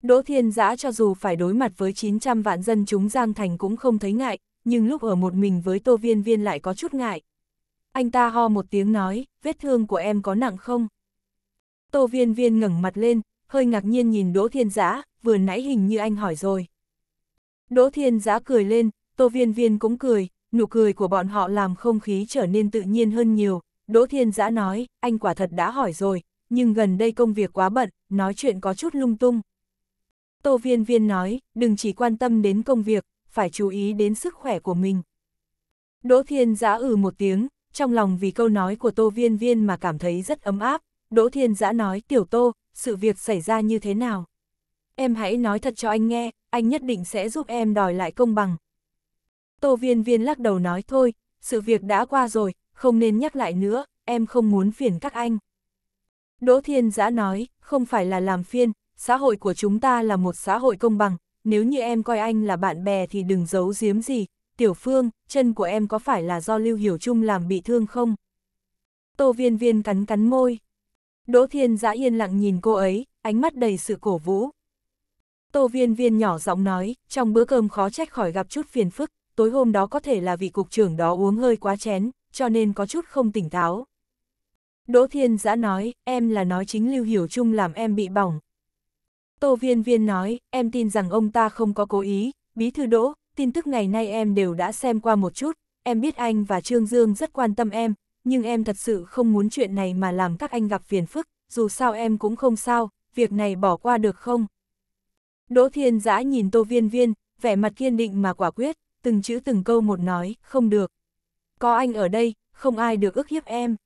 Đỗ Thiên Giã cho dù phải đối mặt với 900 vạn dân chúng Giang Thành cũng không thấy ngại, nhưng lúc ở một mình với Tô Viên Viên lại có chút ngại. Anh ta ho một tiếng nói, vết thương của em có nặng không? Tô Viên Viên ngẩng mặt lên, hơi ngạc nhiên nhìn Đỗ Thiên Giã, vừa nãy hình như anh hỏi rồi. Đỗ Thiên Giã cười lên, Tô Viên Viên cũng cười, nụ cười của bọn họ làm không khí trở nên tự nhiên hơn nhiều, Đỗ Thiên Giã nói, anh quả thật đã hỏi rồi, nhưng gần đây công việc quá bận, nói chuyện có chút lung tung. Tô Viên Viên nói, đừng chỉ quan tâm đến công việc, phải chú ý đến sức khỏe của mình. Đỗ Thiên Giã ừ một tiếng, trong lòng vì câu nói của Tô Viên Viên mà cảm thấy rất ấm áp. Đỗ Thiên Giã nói, tiểu Tô, sự việc xảy ra như thế nào? Em hãy nói thật cho anh nghe, anh nhất định sẽ giúp em đòi lại công bằng. Tô Viên Viên lắc đầu nói thôi, sự việc đã qua rồi, không nên nhắc lại nữa, em không muốn phiền các anh. Đỗ Thiên Giã nói, không phải là làm phiên, xã hội của chúng ta là một xã hội công bằng, nếu như em coi anh là bạn bè thì đừng giấu giếm gì, Tiểu Phương, chân của em có phải là do Lưu Hiểu Trung làm bị thương không? Tô Viên Viên cắn cắn môi. Đỗ Thiên Giã yên lặng nhìn cô ấy, ánh mắt đầy sự cổ vũ. Tô Viên Viên nhỏ giọng nói, trong bữa cơm khó trách khỏi gặp chút phiền phức, tối hôm đó có thể là vị cục trưởng đó uống hơi quá chén, cho nên có chút không tỉnh táo. Đỗ Thiên Giã nói, em là nói chính Lưu Hiểu Trung làm em bị bỏng. Tô Viên Viên nói, em tin rằng ông ta không có cố ý, bí thư đỗ, tin tức ngày nay em đều đã xem qua một chút, em biết anh và Trương Dương rất quan tâm em, nhưng em thật sự không muốn chuyện này mà làm các anh gặp phiền phức, dù sao em cũng không sao, việc này bỏ qua được không? Đỗ Thiên Giã nhìn Tô Viên Viên, vẻ mặt kiên định mà quả quyết, từng chữ từng câu một nói, không được có anh ở đây, không ai được ức hiếp em.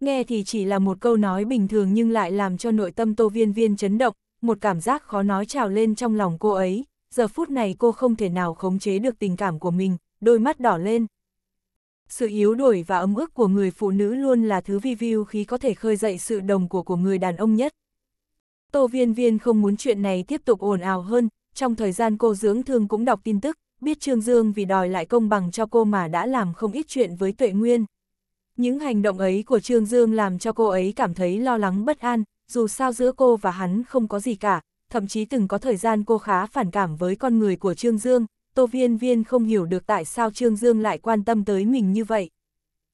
Nghe thì chỉ là một câu nói bình thường nhưng lại làm cho nội tâm Tô Viên Viên chấn động, một cảm giác khó nói trào lên trong lòng cô ấy, giờ phút này cô không thể nào khống chế được tình cảm của mình, đôi mắt đỏ lên. Sự yếu đuổi và ấm ức của người phụ nữ luôn là thứ vi viu khi có thể khơi dậy sự đồng của của người đàn ông nhất. Tô Viên Viên không muốn chuyện này tiếp tục ồn ào hơn, trong thời gian cô dưỡng thương cũng đọc tin tức, biết Trương Dương vì đòi lại công bằng cho cô mà đã làm không ít chuyện với Tuệ Nguyên. Những hành động ấy của Trương Dương làm cho cô ấy cảm thấy lo lắng bất an, dù sao giữa cô và hắn không có gì cả, thậm chí từng có thời gian cô khá phản cảm với con người của Trương Dương, Tô Viên Viên không hiểu được tại sao Trương Dương lại quan tâm tới mình như vậy.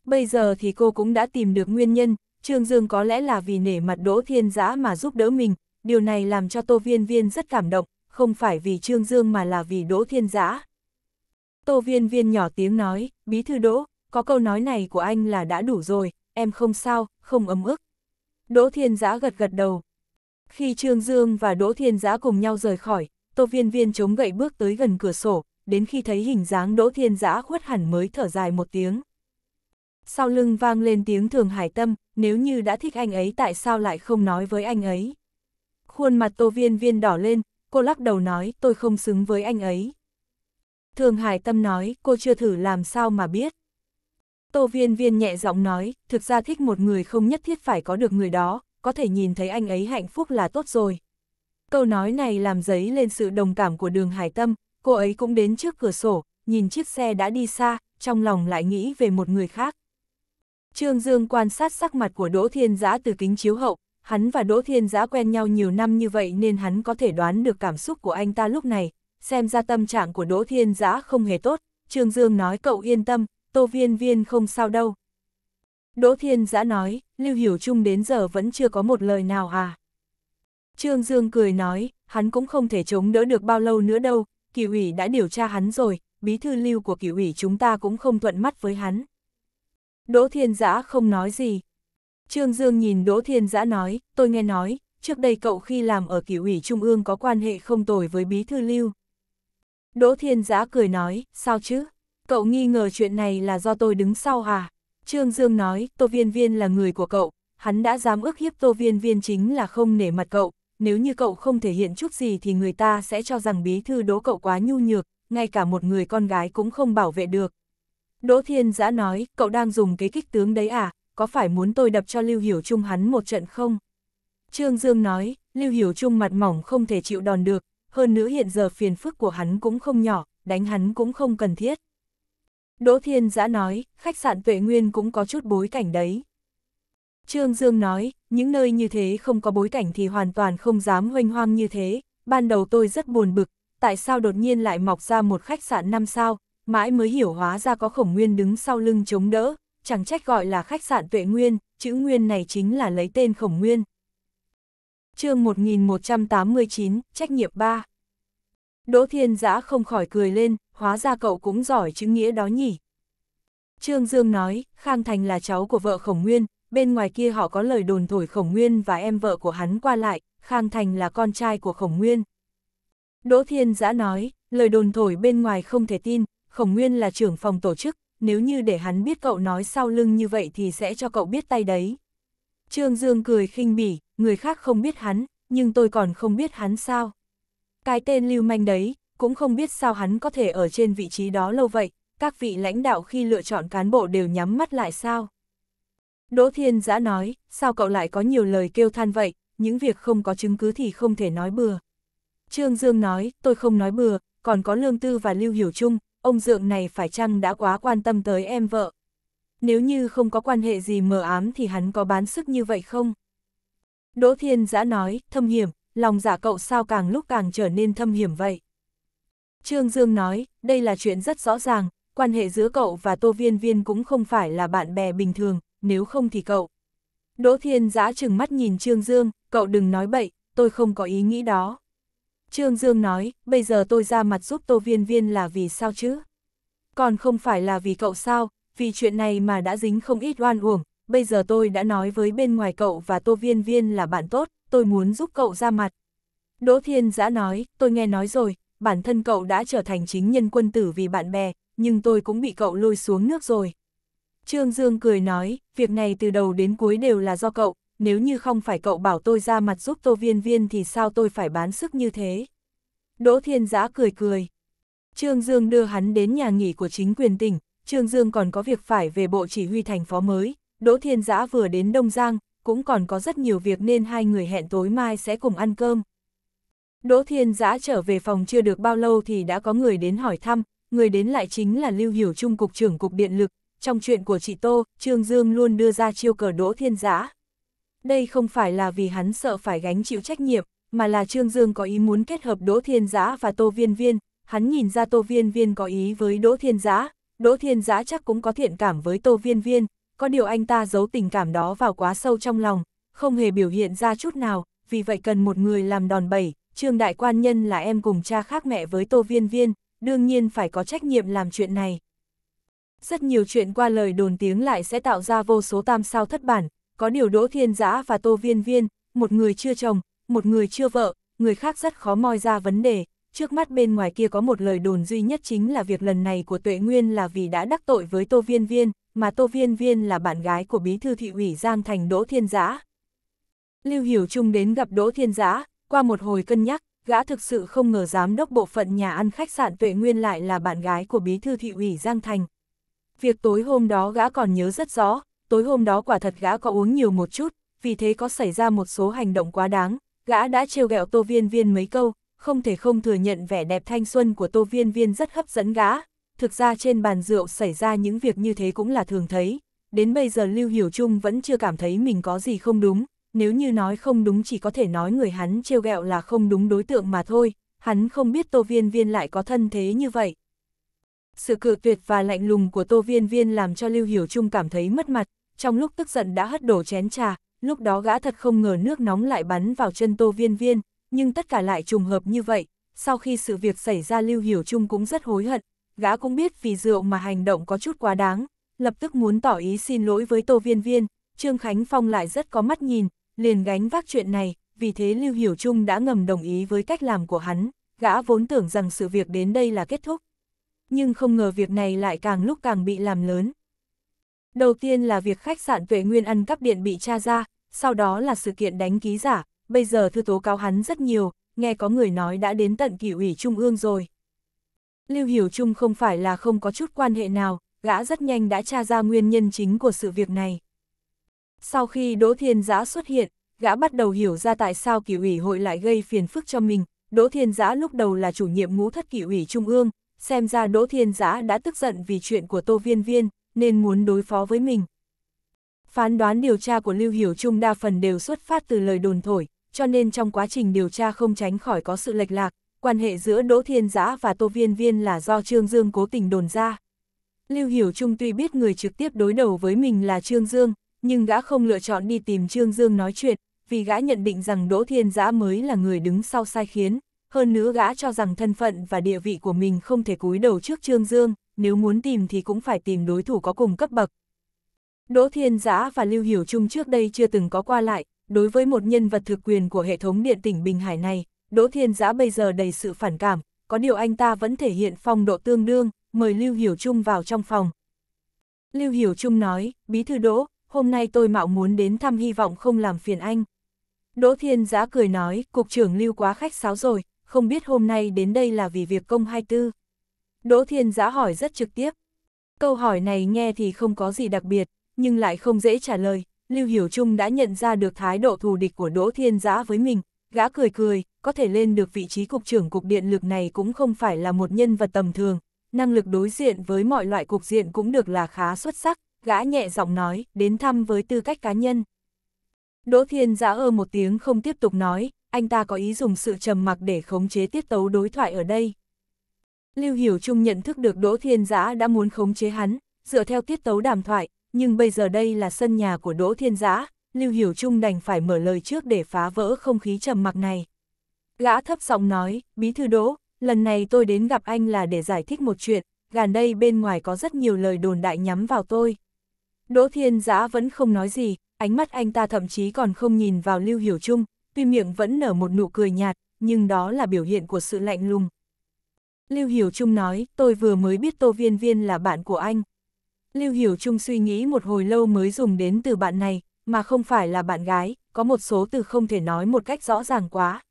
Bây giờ thì cô cũng đã tìm được nguyên nhân, Trương Dương có lẽ là vì nể mặt Đỗ Thiên Giã mà giúp đỡ mình, điều này làm cho Tô Viên Viên rất cảm động, không phải vì Trương Dương mà là vì Đỗ Thiên Giã. Tô viên viên nhỏ tiếng nói, bí thư đỗ, có câu nói này của anh là đã đủ rồi, em không sao, không ấm ức. Đỗ thiên giã gật gật đầu. Khi Trương Dương và Đỗ thiên giã cùng nhau rời khỏi, tô viên viên chống gậy bước tới gần cửa sổ, đến khi thấy hình dáng Đỗ thiên giã khuất hẳn mới thở dài một tiếng. Sau lưng vang lên tiếng thường hải tâm, nếu như đã thích anh ấy tại sao lại không nói với anh ấy. Khuôn mặt tô viên viên đỏ lên, cô lắc đầu nói tôi không xứng với anh ấy. Thường Hải Tâm nói, cô chưa thử làm sao mà biết. Tô Viên Viên nhẹ giọng nói, thực ra thích một người không nhất thiết phải có được người đó, có thể nhìn thấy anh ấy hạnh phúc là tốt rồi. Câu nói này làm giấy lên sự đồng cảm của đường Hải Tâm, cô ấy cũng đến trước cửa sổ, nhìn chiếc xe đã đi xa, trong lòng lại nghĩ về một người khác. Trương Dương quan sát sắc mặt của Đỗ Thiên Giã từ kính chiếu hậu, hắn và Đỗ Thiên Giã quen nhau nhiều năm như vậy nên hắn có thể đoán được cảm xúc của anh ta lúc này, xem ra tâm trạng của Đỗ Thiên Giã không hề tốt, Trương Dương nói cậu yên tâm, Tô Viên Viên không sao đâu. Đỗ Thiên Giã nói, Lưu Hiểu Trung đến giờ vẫn chưa có một lời nào à. Trương Dương cười nói, hắn cũng không thể chống đỡ được bao lâu nữa đâu, kỳ ủy đã điều tra hắn rồi, bí thư lưu của kỳ ủy chúng ta cũng không thuận mắt với hắn. Đỗ Thiên Giã không nói gì. Trương Dương nhìn Đỗ Thiên Giã nói, tôi nghe nói, trước đây cậu khi làm ở kỳ ủy Trung ương có quan hệ không tồi với bí thư lưu. Đỗ Thiên Giã cười nói, sao chứ? Cậu nghi ngờ chuyện này là do tôi đứng sau à? Trương Dương nói, Tô Viên Viên là người của cậu, hắn đã dám ước hiếp Tô Viên Viên chính là không nể mặt cậu, nếu như cậu không thể hiện chút gì thì người ta sẽ cho rằng bí thư đố cậu quá nhu nhược, ngay cả một người con gái cũng không bảo vệ được. Đỗ Thiên Giã nói, cậu đang dùng cái kích tướng đấy à, có phải muốn tôi đập cho Lưu Hiểu Trung hắn một trận không? Trương Dương nói, Lưu Hiểu Trung mặt mỏng không thể chịu đòn được, hơn nữa hiện giờ phiền phức của hắn cũng không nhỏ, đánh hắn cũng không cần thiết. Đỗ Thiên Giã nói, khách sạn Tuệ Nguyên cũng có chút bối cảnh đấy. Trương Dương nói, những nơi như thế không có bối cảnh thì hoàn toàn không dám hoanh hoang như thế, ban đầu tôi rất buồn bực, tại sao đột nhiên lại mọc ra một khách sạn năm sao, mãi mới hiểu hóa ra có khổng nguyên đứng sau lưng chống đỡ, chẳng trách gọi là khách sạn Tuệ Nguyên, chữ Nguyên này chính là lấy tên khổng nguyên chương 1189, trách nhiệm 3. Đỗ Thiên Giã không khỏi cười lên, hóa ra cậu cũng giỏi chữ nghĩa đó nhỉ. Trương Dương nói, Khang Thành là cháu của vợ Khổng Nguyên, bên ngoài kia họ có lời đồn thổi Khổng Nguyên và em vợ của hắn qua lại, Khang Thành là con trai của Khổng Nguyên. Đỗ Thiên Giã nói, lời đồn thổi bên ngoài không thể tin, Khổng Nguyên là trưởng phòng tổ chức, nếu như để hắn biết cậu nói sau lưng như vậy thì sẽ cho cậu biết tay đấy. Trương Dương cười khinh bỉ, người khác không biết hắn, nhưng tôi còn không biết hắn sao. Cái tên lưu manh đấy, cũng không biết sao hắn có thể ở trên vị trí đó lâu vậy, các vị lãnh đạo khi lựa chọn cán bộ đều nhắm mắt lại sao. Đỗ Thiên Giã nói, sao cậu lại có nhiều lời kêu than vậy, những việc không có chứng cứ thì không thể nói bừa. Trương Dương nói, tôi không nói bừa, còn có Lương Tư và Lưu Hiểu Trung, ông Dượng này phải chăng đã quá quan tâm tới em vợ nếu như không có quan hệ gì mờ ám thì hắn có bán sức như vậy không? Đỗ Thiên Giã nói, thâm hiểm, lòng giả dạ cậu sao càng lúc càng trở nên thâm hiểm vậy? Trương Dương nói, đây là chuyện rất rõ ràng, quan hệ giữa cậu và Tô Viên Viên cũng không phải là bạn bè bình thường, nếu không thì cậu. Đỗ Thiên Giã chừng mắt nhìn Trương Dương, cậu đừng nói bậy, tôi không có ý nghĩ đó. Trương Dương nói, bây giờ tôi ra mặt giúp Tô Viên Viên là vì sao chứ? Còn không phải là vì cậu sao, vì chuyện này mà đã dính không ít oan uổng, bây giờ tôi đã nói với bên ngoài cậu và Tô Viên Viên là bạn tốt, tôi muốn giúp cậu ra mặt. Đỗ Thiên Giã nói, tôi nghe nói rồi, bản thân cậu đã trở thành chính nhân quân tử vì bạn bè, nhưng tôi cũng bị cậu lôi xuống nước rồi. Trương Dương cười nói, việc này từ đầu đến cuối đều là do cậu, nếu như không phải cậu bảo tôi ra mặt giúp Tô Viên Viên thì sao tôi phải bán sức như thế. Đỗ Thiên Giã cười cười. Trương Dương đưa hắn đến nhà nghỉ của chính quyền tỉnh, Trương Dương còn có việc phải về bộ chỉ huy thành phó mới, Đỗ Thiên Giã vừa đến Đông Giang, cũng còn có rất nhiều việc nên hai người hẹn tối mai sẽ cùng ăn cơm. Đỗ Thiên Giã trở về phòng chưa được bao lâu thì đã có người đến hỏi thăm, người đến lại chính là Lưu Hiểu Trung Cục trưởng Cục Điện lực. Trong chuyện của chị Tô, Trương Dương luôn đưa ra chiêu cờ Đỗ Thiên Giã. Đây không phải là vì hắn sợ phải gánh chịu trách nhiệm, mà là Trương Dương có ý muốn kết hợp Đỗ Thiên Giã và Tô Viên Viên. Hắn nhìn ra Tô Viên Viên có ý với Đỗ Thiên Giã, Đỗ Thiên Giã chắc cũng có thiện cảm với Tô Viên Viên, có điều anh ta giấu tình cảm đó vào quá sâu trong lòng, không hề biểu hiện ra chút nào, vì vậy cần một người làm đòn bẩy, Trương Đại Quan Nhân là em cùng cha khác mẹ với Tô Viên Viên, đương nhiên phải có trách nhiệm làm chuyện này. Rất nhiều chuyện qua lời đồn tiếng lại sẽ tạo ra vô số tam sao thất bản, có điều Đỗ Thiên Giã và Tô Viên Viên, một người chưa chồng, một người chưa vợ, người khác rất khó moi ra vấn đề, trước mắt bên ngoài kia có một lời đồn duy nhất chính là việc lần này của Tuệ Nguyên là vì đã đắc tội với Tô Viên Viên, mà Tô Viên Viên là bạn gái của bí thư thị ủy Giang Thành Đỗ Thiên Giã. Lưu Hiểu Trung đến gặp Đỗ Thiên Giã, qua một hồi cân nhắc, gã thực sự không ngờ giám đốc bộ phận nhà ăn khách sạn Tuệ Nguyên lại là bạn gái của bí thư thị ủy Giang Thành. Việc tối hôm đó gã còn nhớ rất rõ, tối hôm đó quả thật gã có uống nhiều một chút, vì thế có xảy ra một số hành động quá đáng, gã đã trêu ghẹo Tô Viên Viên mấy câu, không thể không thừa nhận vẻ đẹp thanh xuân của Tô Viên Viên rất hấp dẫn gã. Thực ra trên bàn rượu xảy ra những việc như thế cũng là thường thấy. Đến bây giờ Lưu Hiểu Trung vẫn chưa cảm thấy mình có gì không đúng. Nếu như nói không đúng chỉ có thể nói người hắn trêu ghẹo là không đúng đối tượng mà thôi. Hắn không biết Tô Viên Viên lại có thân thế như vậy. Sự cự tuyệt và lạnh lùng của Tô Viên Viên làm cho Lưu Hiểu Trung cảm thấy mất mặt. Trong lúc tức giận đã hất đổ chén trà, lúc đó gã thật không ngờ nước nóng lại bắn vào chân Tô Viên Viên, nhưng tất cả lại trùng hợp như vậy, sau khi sự việc xảy ra Lưu Hiểu Trung cũng rất hối hận, gã cũng biết vì rượu mà hành động có chút quá đáng, lập tức muốn tỏ ý xin lỗi với Tô Viên Viên, Trương Khánh Phong lại rất có mắt nhìn, liền gánh vác chuyện này, vì thế Lưu Hiểu Trung đã ngầm đồng ý với cách làm của hắn, gã vốn tưởng rằng sự việc đến đây là kết thúc. Nhưng không ngờ việc này lại càng lúc càng bị làm lớn. Đầu tiên là việc khách sạn Tuệ Nguyên ăn cắp điện bị tra ra, sau đó là sự kiện đánh ký giả, bây giờ thư tố cáo hắn rất nhiều, nghe có người nói đã đến tận kỷ ủy trung ương rồi. Lưu Hiểu Trung không phải là không có chút quan hệ nào, gã rất nhanh đã tra ra nguyên nhân chính của sự việc này. Sau khi Đỗ Thiên Giã xuất hiện, gã bắt đầu hiểu ra tại sao kỷ ủy hội lại gây phiền phức cho mình. Đỗ Thiên Giã lúc đầu là chủ nhiệm ngũ thất kỷ ủy trung ương, xem ra Đỗ Thiên Giã đã tức giận vì chuyện của Tô Viên Viên, nên muốn đối phó với mình. Phán đoán điều tra của Lưu Hiểu Trung đa phần đều xuất phát từ lời đồn thổi, cho nên trong quá trình điều tra không tránh khỏi có sự lệch lạc, quan hệ giữa Đỗ Thiên Giã và Tô Viên Viên là do Trương Dương cố tình đồn ra. Lưu Hiểu Trung tuy biết người trực tiếp đối đầu với mình là Trương Dương, nhưng gã không lựa chọn đi tìm Trương Dương nói chuyện, vì gã nhận định rằng Đỗ Thiên Giã mới là người đứng sau sai khiến, hơn nữa gã cho rằng thân phận và địa vị của mình không thể cúi đầu trước Trương Dương, nếu muốn tìm thì cũng phải tìm đối thủ có cùng cấp bậc. Đỗ Thiên Giã và Lưu Hiểu Trung trước đây chưa từng có qua lại, đối với một nhân vật thực quyền của hệ thống điện tỉnh Bình Hải này, Đỗ Thiên Giã bây giờ đầy sự phản cảm, có điều anh ta vẫn thể hiện phong độ tương đương, mời Lưu Hiểu Trung vào trong phòng. Lưu Hiểu Trung nói, Bí thư Đỗ, hôm nay tôi mạo muốn đến thăm hy vọng không làm phiền anh. Đỗ Thiên Giã cười nói, Cục trưởng Lưu quá khách sáo rồi, không biết hôm nay đến đây là vì việc công hay tư. Đỗ Thiên Giã hỏi rất trực tiếp. Câu hỏi này nghe thì không có gì đặc biệt, nhưng lại không dễ trả lời, Lưu Hiểu Trung đã nhận ra được thái độ thù địch của Đỗ Thiên Giã với mình, gã cười cười, có thể lên được vị trí cục trưởng cục điện lực này cũng không phải là một nhân vật tầm thường, năng lực đối diện với mọi loại cục diện cũng được là khá xuất sắc, gã nhẹ giọng nói, đến thăm với tư cách cá nhân. Đỗ Thiên Giã ơ một tiếng không tiếp tục nói, anh ta có ý dùng sự trầm mặc để khống chế tiết tấu đối thoại ở đây. Lưu Hiểu Trung nhận thức được Đỗ Thiên Giã đã muốn khống chế hắn, dựa theo tiết tấu đàm thoại, nhưng bây giờ đây là sân nhà của Đỗ Thiên Giã, Lưu Hiểu Trung đành phải mở lời trước để phá vỡ không khí trầm mặc này. Gã thấp giọng nói, Bí Thư Đỗ, lần này tôi đến gặp anh là để giải thích một chuyện, gần đây bên ngoài có rất nhiều lời đồn đại nhắm vào tôi. Đỗ Thiên Giã vẫn không nói gì, ánh mắt anh ta thậm chí còn không nhìn vào Lưu Hiểu Trung, tuy miệng vẫn nở một nụ cười nhạt, nhưng đó là biểu hiện của sự lạnh lùng. Lưu Hiểu Trung nói, tôi vừa mới biết Tô Viên Viên là bạn của anh, Lưu Hiểu Trung suy nghĩ một hồi lâu mới dùng đến từ bạn này, mà không phải là bạn gái, có một số từ không thể nói một cách rõ ràng quá.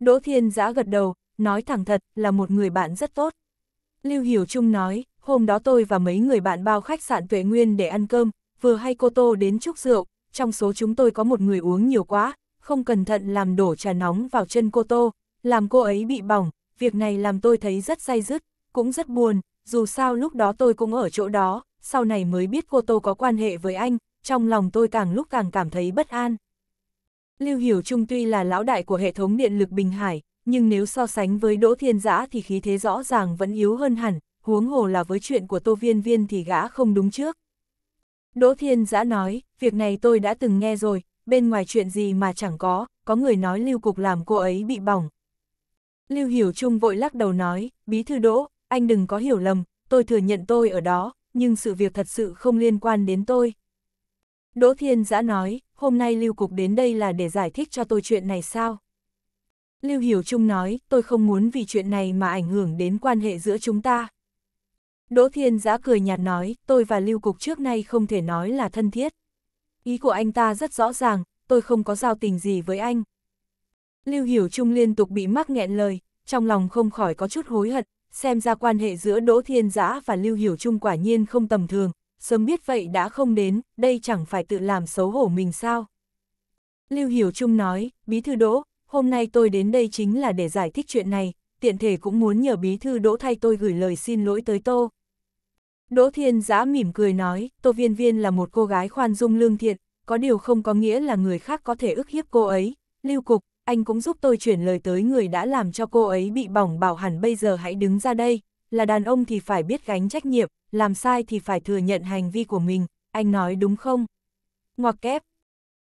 Đỗ Thiên Giã gật đầu, nói thẳng thật là một người bạn rất tốt. Lưu Hiểu Trung nói, hôm đó tôi và mấy người bạn bao khách sạn Tuệ Nguyên để ăn cơm, vừa hay cô Tô đến chúc rượu, trong số chúng tôi có một người uống nhiều quá, không cẩn thận làm đổ trà nóng vào chân cô Tô, làm cô ấy bị bỏng, việc này làm tôi thấy rất say dứt, cũng rất buồn, dù sao lúc đó tôi cũng ở chỗ đó, sau này mới biết cô Tô có quan hệ với anh, trong lòng tôi càng lúc càng cảm thấy bất an. Lưu Hiểu Trung tuy là lão đại của hệ thống điện lực Bình Hải, nhưng nếu so sánh với Đỗ Thiên Giã thì khí thế rõ ràng vẫn yếu hơn hẳn, huống hồ là với chuyện của Tô Viên Viên thì gã không đúng trước. Đỗ Thiên Giã nói, việc này tôi đã từng nghe rồi, bên ngoài chuyện gì mà chẳng có, có người nói Lưu Cục làm cô ấy bị bỏng. Lưu Hiểu Trung vội lắc đầu nói, bí thư Đỗ, anh đừng có hiểu lầm, tôi thừa nhận tôi ở đó, nhưng sự việc thật sự không liên quan đến tôi. Đỗ Thiên Giã nói, hôm nay Lưu Cục đến đây là để giải thích cho tôi chuyện này sao? Lưu Hiểu Trung nói, tôi không muốn vì chuyện này mà ảnh hưởng đến quan hệ giữa chúng ta. Đỗ Thiên Giã cười nhạt nói, tôi và Lưu Cục trước nay không thể nói là thân thiết. Ý của anh ta rất rõ ràng, tôi không có giao tình gì với anh. Lưu Hiểu Trung liên tục bị mắc nghẹn lời, trong lòng không khỏi có chút hối hận, xem ra quan hệ giữa Đỗ Thiên Giã và Lưu Hiểu Trung quả nhiên không tầm thường, sớm biết vậy đã không đến, đây chẳng phải tự làm xấu hổ mình sao. Lưu Hiểu Trung nói, Bí Thư Đỗ, hôm nay tôi đến đây chính là để giải thích chuyện này, tiện thể cũng muốn nhờ Bí Thư Đỗ thay tôi gửi lời xin lỗi tới Tô. Đỗ Thiên Giã mỉm cười nói, Tô Viên Viên là một cô gái khoan dung lương thiện, có điều không có nghĩa là người khác có thể ức hiếp cô ấy, Lưu Cục, anh cũng giúp tôi chuyển lời tới người đã làm cho cô ấy bị bỏng bảo hẳn bây giờ hãy đứng ra đây, là đàn ông thì phải biết gánh trách nhiệm, làm sai thì phải thừa nhận hành vi của mình, anh nói đúng không? Ngoặc kép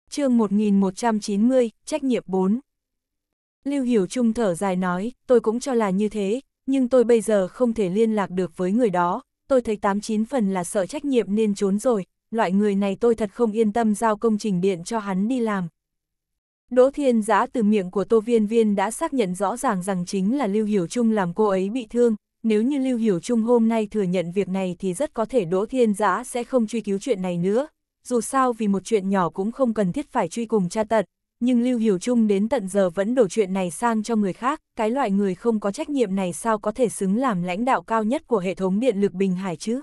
chương 1190, trách nhiệm 4 Lưu Hiểu Trung thở dài nói, tôi cũng cho là như thế, nhưng tôi bây giờ không thể liên lạc được với người đó, tôi thấy 89 phần là sợ trách nhiệm nên trốn rồi, loại người này tôi thật không yên tâm giao công trình điện cho hắn đi làm, Đỗ Thiên Giã từ miệng của Tô Viên Viên đã xác nhận rõ ràng rằng chính là Lưu Hiểu Trung làm cô ấy bị thương, nếu như Lưu Hiểu Trung hôm nay thừa nhận việc này thì rất có thể Đỗ Thiên Giã sẽ không truy cứu chuyện này nữa, dù sao vì một chuyện nhỏ cũng không cần thiết phải truy cùng cha tật, nhưng Lưu Hiểu Trung đến tận giờ vẫn đổ chuyện này sang cho người khác, cái loại người không có trách nhiệm này sao có thể xứng làm lãnh đạo cao nhất của hệ thống điện lực Bình Hải chứ.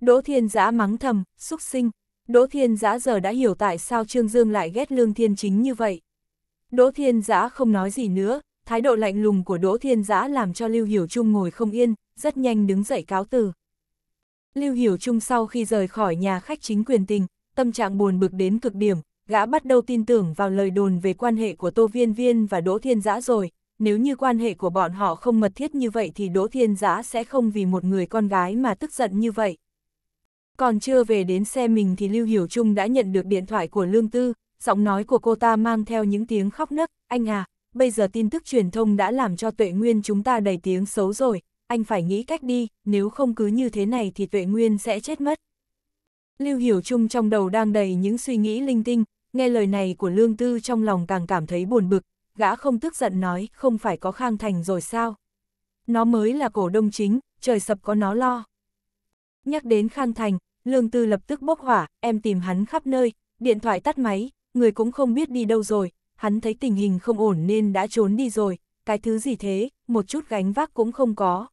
Đỗ Thiên Giã mắng thầm, xúc sinh, Đỗ Thiên Giã giờ đã hiểu tại sao Trương Dương lại ghét Lương Thiên Chính như vậy. Đỗ Thiên Giã không nói gì nữa, thái độ lạnh lùng của Đỗ Thiên Giã làm cho Lưu Hiểu Trung ngồi không yên, rất nhanh đứng dậy cáo từ. Lưu Hiểu Trung sau khi rời khỏi nhà khách chính quyền tình, tâm trạng buồn bực đến cực điểm, gã bắt đầu tin tưởng vào lời đồn về quan hệ của Tô Viên Viên và Đỗ Thiên Giã rồi, nếu như quan hệ của bọn họ không mật thiết như vậy thì Đỗ Thiên Giã sẽ không vì một người con gái mà tức giận như vậy, còn chưa về đến xe mình thì Lưu Hiểu Trung đã nhận được điện thoại của Lương Tư, giọng nói của cô ta mang theo những tiếng khóc nấc, anh à, bây giờ tin tức truyền thông đã làm cho tuệ nguyên chúng ta đầy tiếng xấu rồi, anh phải nghĩ cách đi, nếu không cứ như thế này thì tuệ nguyên sẽ chết mất. Lưu Hiểu Trung trong đầu đang đầy những suy nghĩ linh tinh, nghe lời này của Lương Tư trong lòng càng cảm thấy buồn bực, gã không tức giận nói không phải có khang thành rồi sao. Nó mới là cổ đông chính, trời sập có nó lo. Nhắc đến khang thành, lương tư lập tức bốc hỏa, em tìm hắn khắp nơi, điện thoại tắt máy, người cũng không biết đi đâu rồi, hắn thấy tình hình không ổn nên đã trốn đi rồi, cái thứ gì thế, một chút gánh vác cũng không có.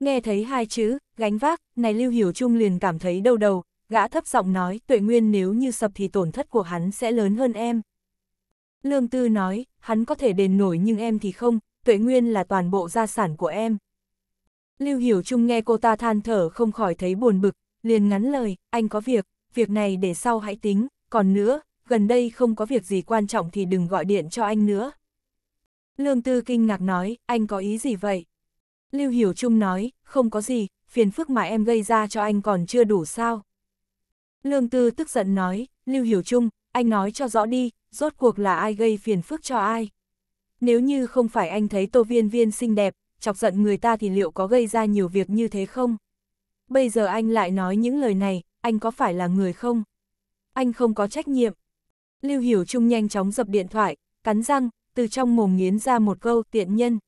Nghe thấy hai chữ, gánh vác, này Lưu Hiểu Trung liền cảm thấy đau đầu, gã thấp giọng nói tuệ nguyên nếu như sập thì tổn thất của hắn sẽ lớn hơn em. Lương Tư nói, hắn có thể đền nổi nhưng em thì không, tuệ nguyên là toàn bộ gia sản của em. Lưu Hiểu Trung nghe cô ta than thở không khỏi thấy buồn bực, liền ngắn lời, anh có việc, việc này để sau hãy tính, còn nữa, gần đây không có việc gì quan trọng thì đừng gọi điện cho anh nữa. Lương Tư kinh ngạc nói, anh có ý gì vậy? Lưu Hiểu Trung nói, không có gì, phiền phức mà em gây ra cho anh còn chưa đủ sao. Lương Tư tức giận nói, Lưu Hiểu Trung, anh nói cho rõ đi, rốt cuộc là ai gây phiền phức cho ai. Nếu như không phải anh thấy tô viên viên xinh đẹp, chọc giận người ta thì liệu có gây ra nhiều việc như thế không? bây giờ anh lại nói những lời này, anh có phải là người không? Anh không có trách nhiệm. Lưu Hiểu Trung nhanh chóng dập điện thoại, cắn răng, từ trong mồm nghiến ra một câu tiện nhân.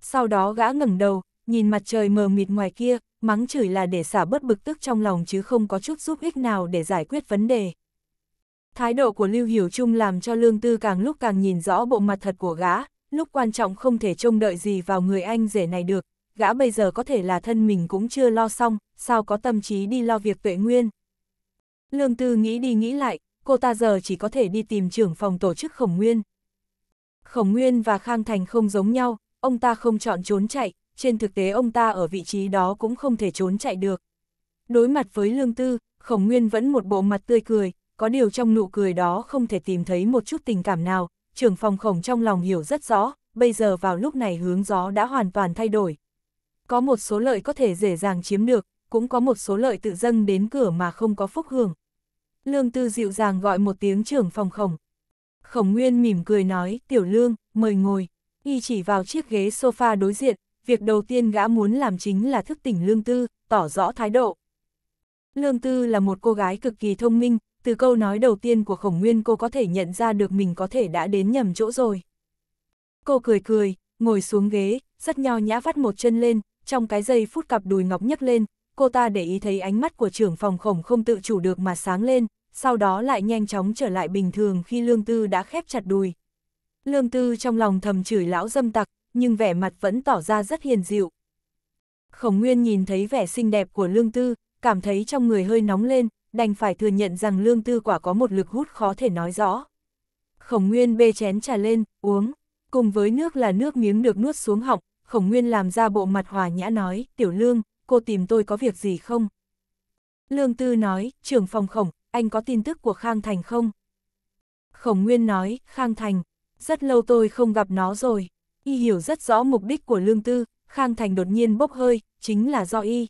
Sau đó gã ngẩng đầu, nhìn mặt trời mờ mịt ngoài kia, mắng chửi là để xả bớt bực tức trong lòng chứ không có chút giúp ích nào để giải quyết vấn đề. Thái độ của Lưu Hiểu Trung làm cho Lương Tư càng lúc càng nhìn rõ bộ mặt thật của gã, lúc quan trọng không thể trông đợi gì vào người anh rể này được, gã bây giờ có thể là thân mình cũng chưa lo xong, sao có tâm trí đi lo việc tuệ nguyên. Lương Tư nghĩ đi nghĩ lại, cô ta giờ chỉ có thể đi tìm trưởng phòng tổ chức Khổng Nguyên. Khổng Nguyên và Khang Thành không giống nhau, ông ta không chọn trốn chạy, trên thực tế ông ta ở vị trí đó cũng không thể trốn chạy được. Đối mặt với Lương Tư, Khổng Nguyên vẫn một bộ mặt tươi cười, có điều trong nụ cười đó không thể tìm thấy một chút tình cảm nào, trưởng phòng Khổng trong lòng hiểu rất rõ, bây giờ vào lúc này hướng gió đã hoàn toàn thay đổi. Có một số lợi có thể dễ dàng chiếm được, cũng có một số lợi tự dâng đến cửa mà không có phúc hưởng. Lương Tư dịu dàng gọi một tiếng trưởng phòng khổng. Khổng Nguyên mỉm cười nói, tiểu lương, mời ngồi. Y chỉ vào chiếc ghế sofa đối diện, việc đầu tiên gã muốn làm chính là thức tỉnh Lương Tư, tỏ rõ thái độ. Lương Tư là một cô gái cực kỳ thông minh, từ câu nói đầu tiên của khổng nguyên cô có thể nhận ra được mình có thể đã đến nhầm chỗ rồi. Cô cười cười, ngồi xuống ghế, rất nho nhã vắt một chân lên, trong cái giây phút cặp đùi ngọc nhấc lên, cô ta để ý thấy ánh mắt của trưởng phòng khổng không tự chủ được mà sáng lên, sau đó lại nhanh chóng trở lại bình thường khi lương tư đã khép chặt đùi. Lương tư trong lòng thầm chửi lão dâm tặc, nhưng vẻ mặt vẫn tỏ ra rất hiền dịu. Khổng Nguyên nhìn thấy vẻ xinh đẹp của lương tư, cảm thấy trong người hơi nóng lên, đành phải thừa nhận rằng lương tư quả có một lực hút khó thể nói rõ. Khổng Nguyên bê chén trà lên, uống, cùng với nước là nước miếng được nuốt xuống họng, khổng nguyên làm ra bộ mặt hòa nhã nói, tiểu lương, cô tìm tôi có việc gì không? Lương Tư nói, trưởng phòng khổng, anh có tin tức của Khang Thành không? Khổng Nguyên nói, Khang Thành, rất lâu tôi không gặp nó rồi. Y hiểu rất rõ mục đích của Lương Tư, Khang Thành đột nhiên bốc hơi, chính là do Y.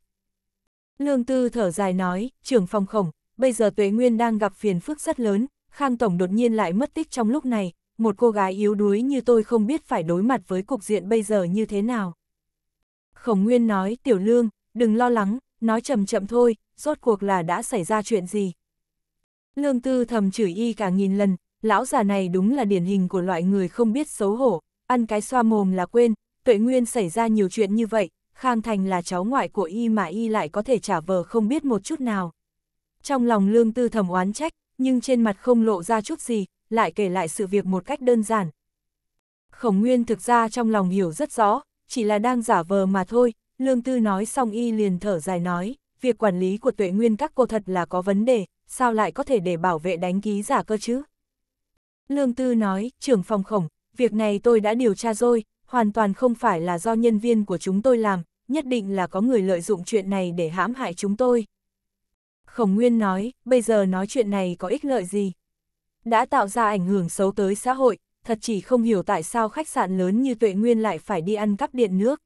Lương Tư thở dài nói, trưởng phòng khổng, bây giờ Tuế Nguyên đang gặp phiền phức rất lớn, Khang Tổng đột nhiên lại mất tích trong lúc này, một cô gái yếu đuối như tôi không biết phải đối mặt với cục diện bây giờ như thế nào. Khổng Nguyên nói, Tiểu Lương, đừng lo lắng, nói chậm chậm thôi, rốt cuộc là đã xảy ra chuyện gì. Lương Tư thầm chửi y cả nghìn lần, lão già này đúng là điển hình của loại người không biết xấu hổ, ăn cái xoa mồm là quên, tuệ nguyên xảy ra nhiều chuyện như vậy, Khang Thành là cháu ngoại của y mà y lại có thể trả vờ không biết một chút nào. Trong lòng Lương Tư thầm oán trách, nhưng trên mặt không lộ ra chút gì, lại kể lại sự việc một cách đơn giản. Khổng Nguyên thực ra trong lòng hiểu rất rõ, chỉ là đang giả vờ mà thôi, Lương Tư nói xong y liền thở dài nói, việc quản lý của tuệ nguyên các cô thật là có vấn đề, sao lại có thể để bảo vệ đánh ký giả cơ chứ? Lương Tư nói, trưởng phòng khổng, việc này tôi đã điều tra rồi, hoàn toàn không phải là do nhân viên của chúng tôi làm, nhất định là có người lợi dụng chuyện này để hãm hại chúng tôi. Khổng Nguyên nói, bây giờ nói chuyện này có ích lợi gì? đã tạo ra ảnh hưởng xấu tới xã hội, thật chỉ không hiểu tại sao khách sạn lớn như Tuệ Nguyên lại phải đi ăn cắp điện nước.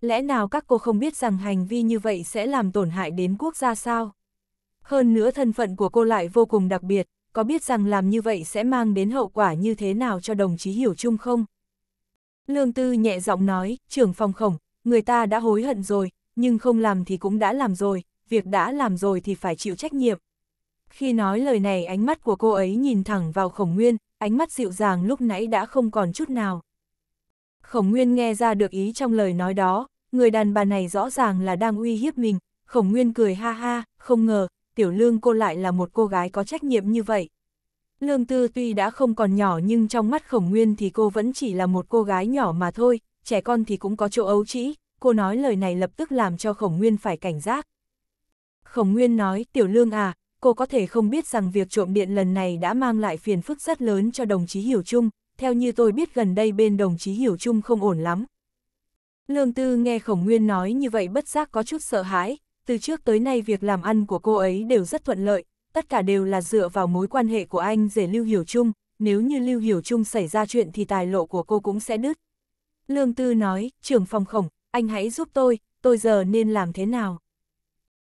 Lẽ nào các cô không biết rằng hành vi như vậy sẽ làm tổn hại đến quốc gia sao? Hơn nữa thân phận của cô lại vô cùng đặc biệt, có biết rằng làm như vậy sẽ mang đến hậu quả như thế nào cho đồng chí Hiểu Chung không? Lương Tư nhẹ giọng nói, trưởng phòng khổng, người ta đã hối hận rồi, nhưng không làm thì cũng đã làm rồi, việc đã làm rồi thì phải chịu trách nhiệm, khi nói lời này ánh mắt của cô ấy nhìn thẳng vào khổng nguyên, ánh mắt dịu dàng lúc nãy đã không còn chút nào. Khổng nguyên nghe ra được ý trong lời nói đó, người đàn bà này rõ ràng là đang uy hiếp mình, khổng nguyên cười ha ha, không ngờ, tiểu lương cô lại là một cô gái có trách nhiệm như vậy. Lương tư tuy đã không còn nhỏ nhưng trong mắt khổng nguyên thì cô vẫn chỉ là một cô gái nhỏ mà thôi, trẻ con thì cũng có chỗ ấu trĩ, cô nói lời này lập tức làm cho khổng nguyên phải cảnh giác. Khổng nguyên nói, tiểu lương à, cô có thể không biết rằng việc trộm điện lần này đã mang lại phiền phức rất lớn cho đồng chí Hiểu Trung, theo như tôi biết gần đây bên đồng chí Hiểu Trung không ổn lắm. Lương Tư nghe Khổng Nguyên nói như vậy bất giác có chút sợ hãi, từ trước tới nay việc làm ăn của cô ấy đều rất thuận lợi, tất cả đều là dựa vào mối quan hệ của anh rể Lưu Hiểu Trung, nếu như Lưu Hiểu Trung xảy ra chuyện thì tài lộ của cô cũng sẽ đứt. Lương Tư nói, trưởng phòng khổng, anh hãy giúp tôi, tôi giờ nên làm thế nào?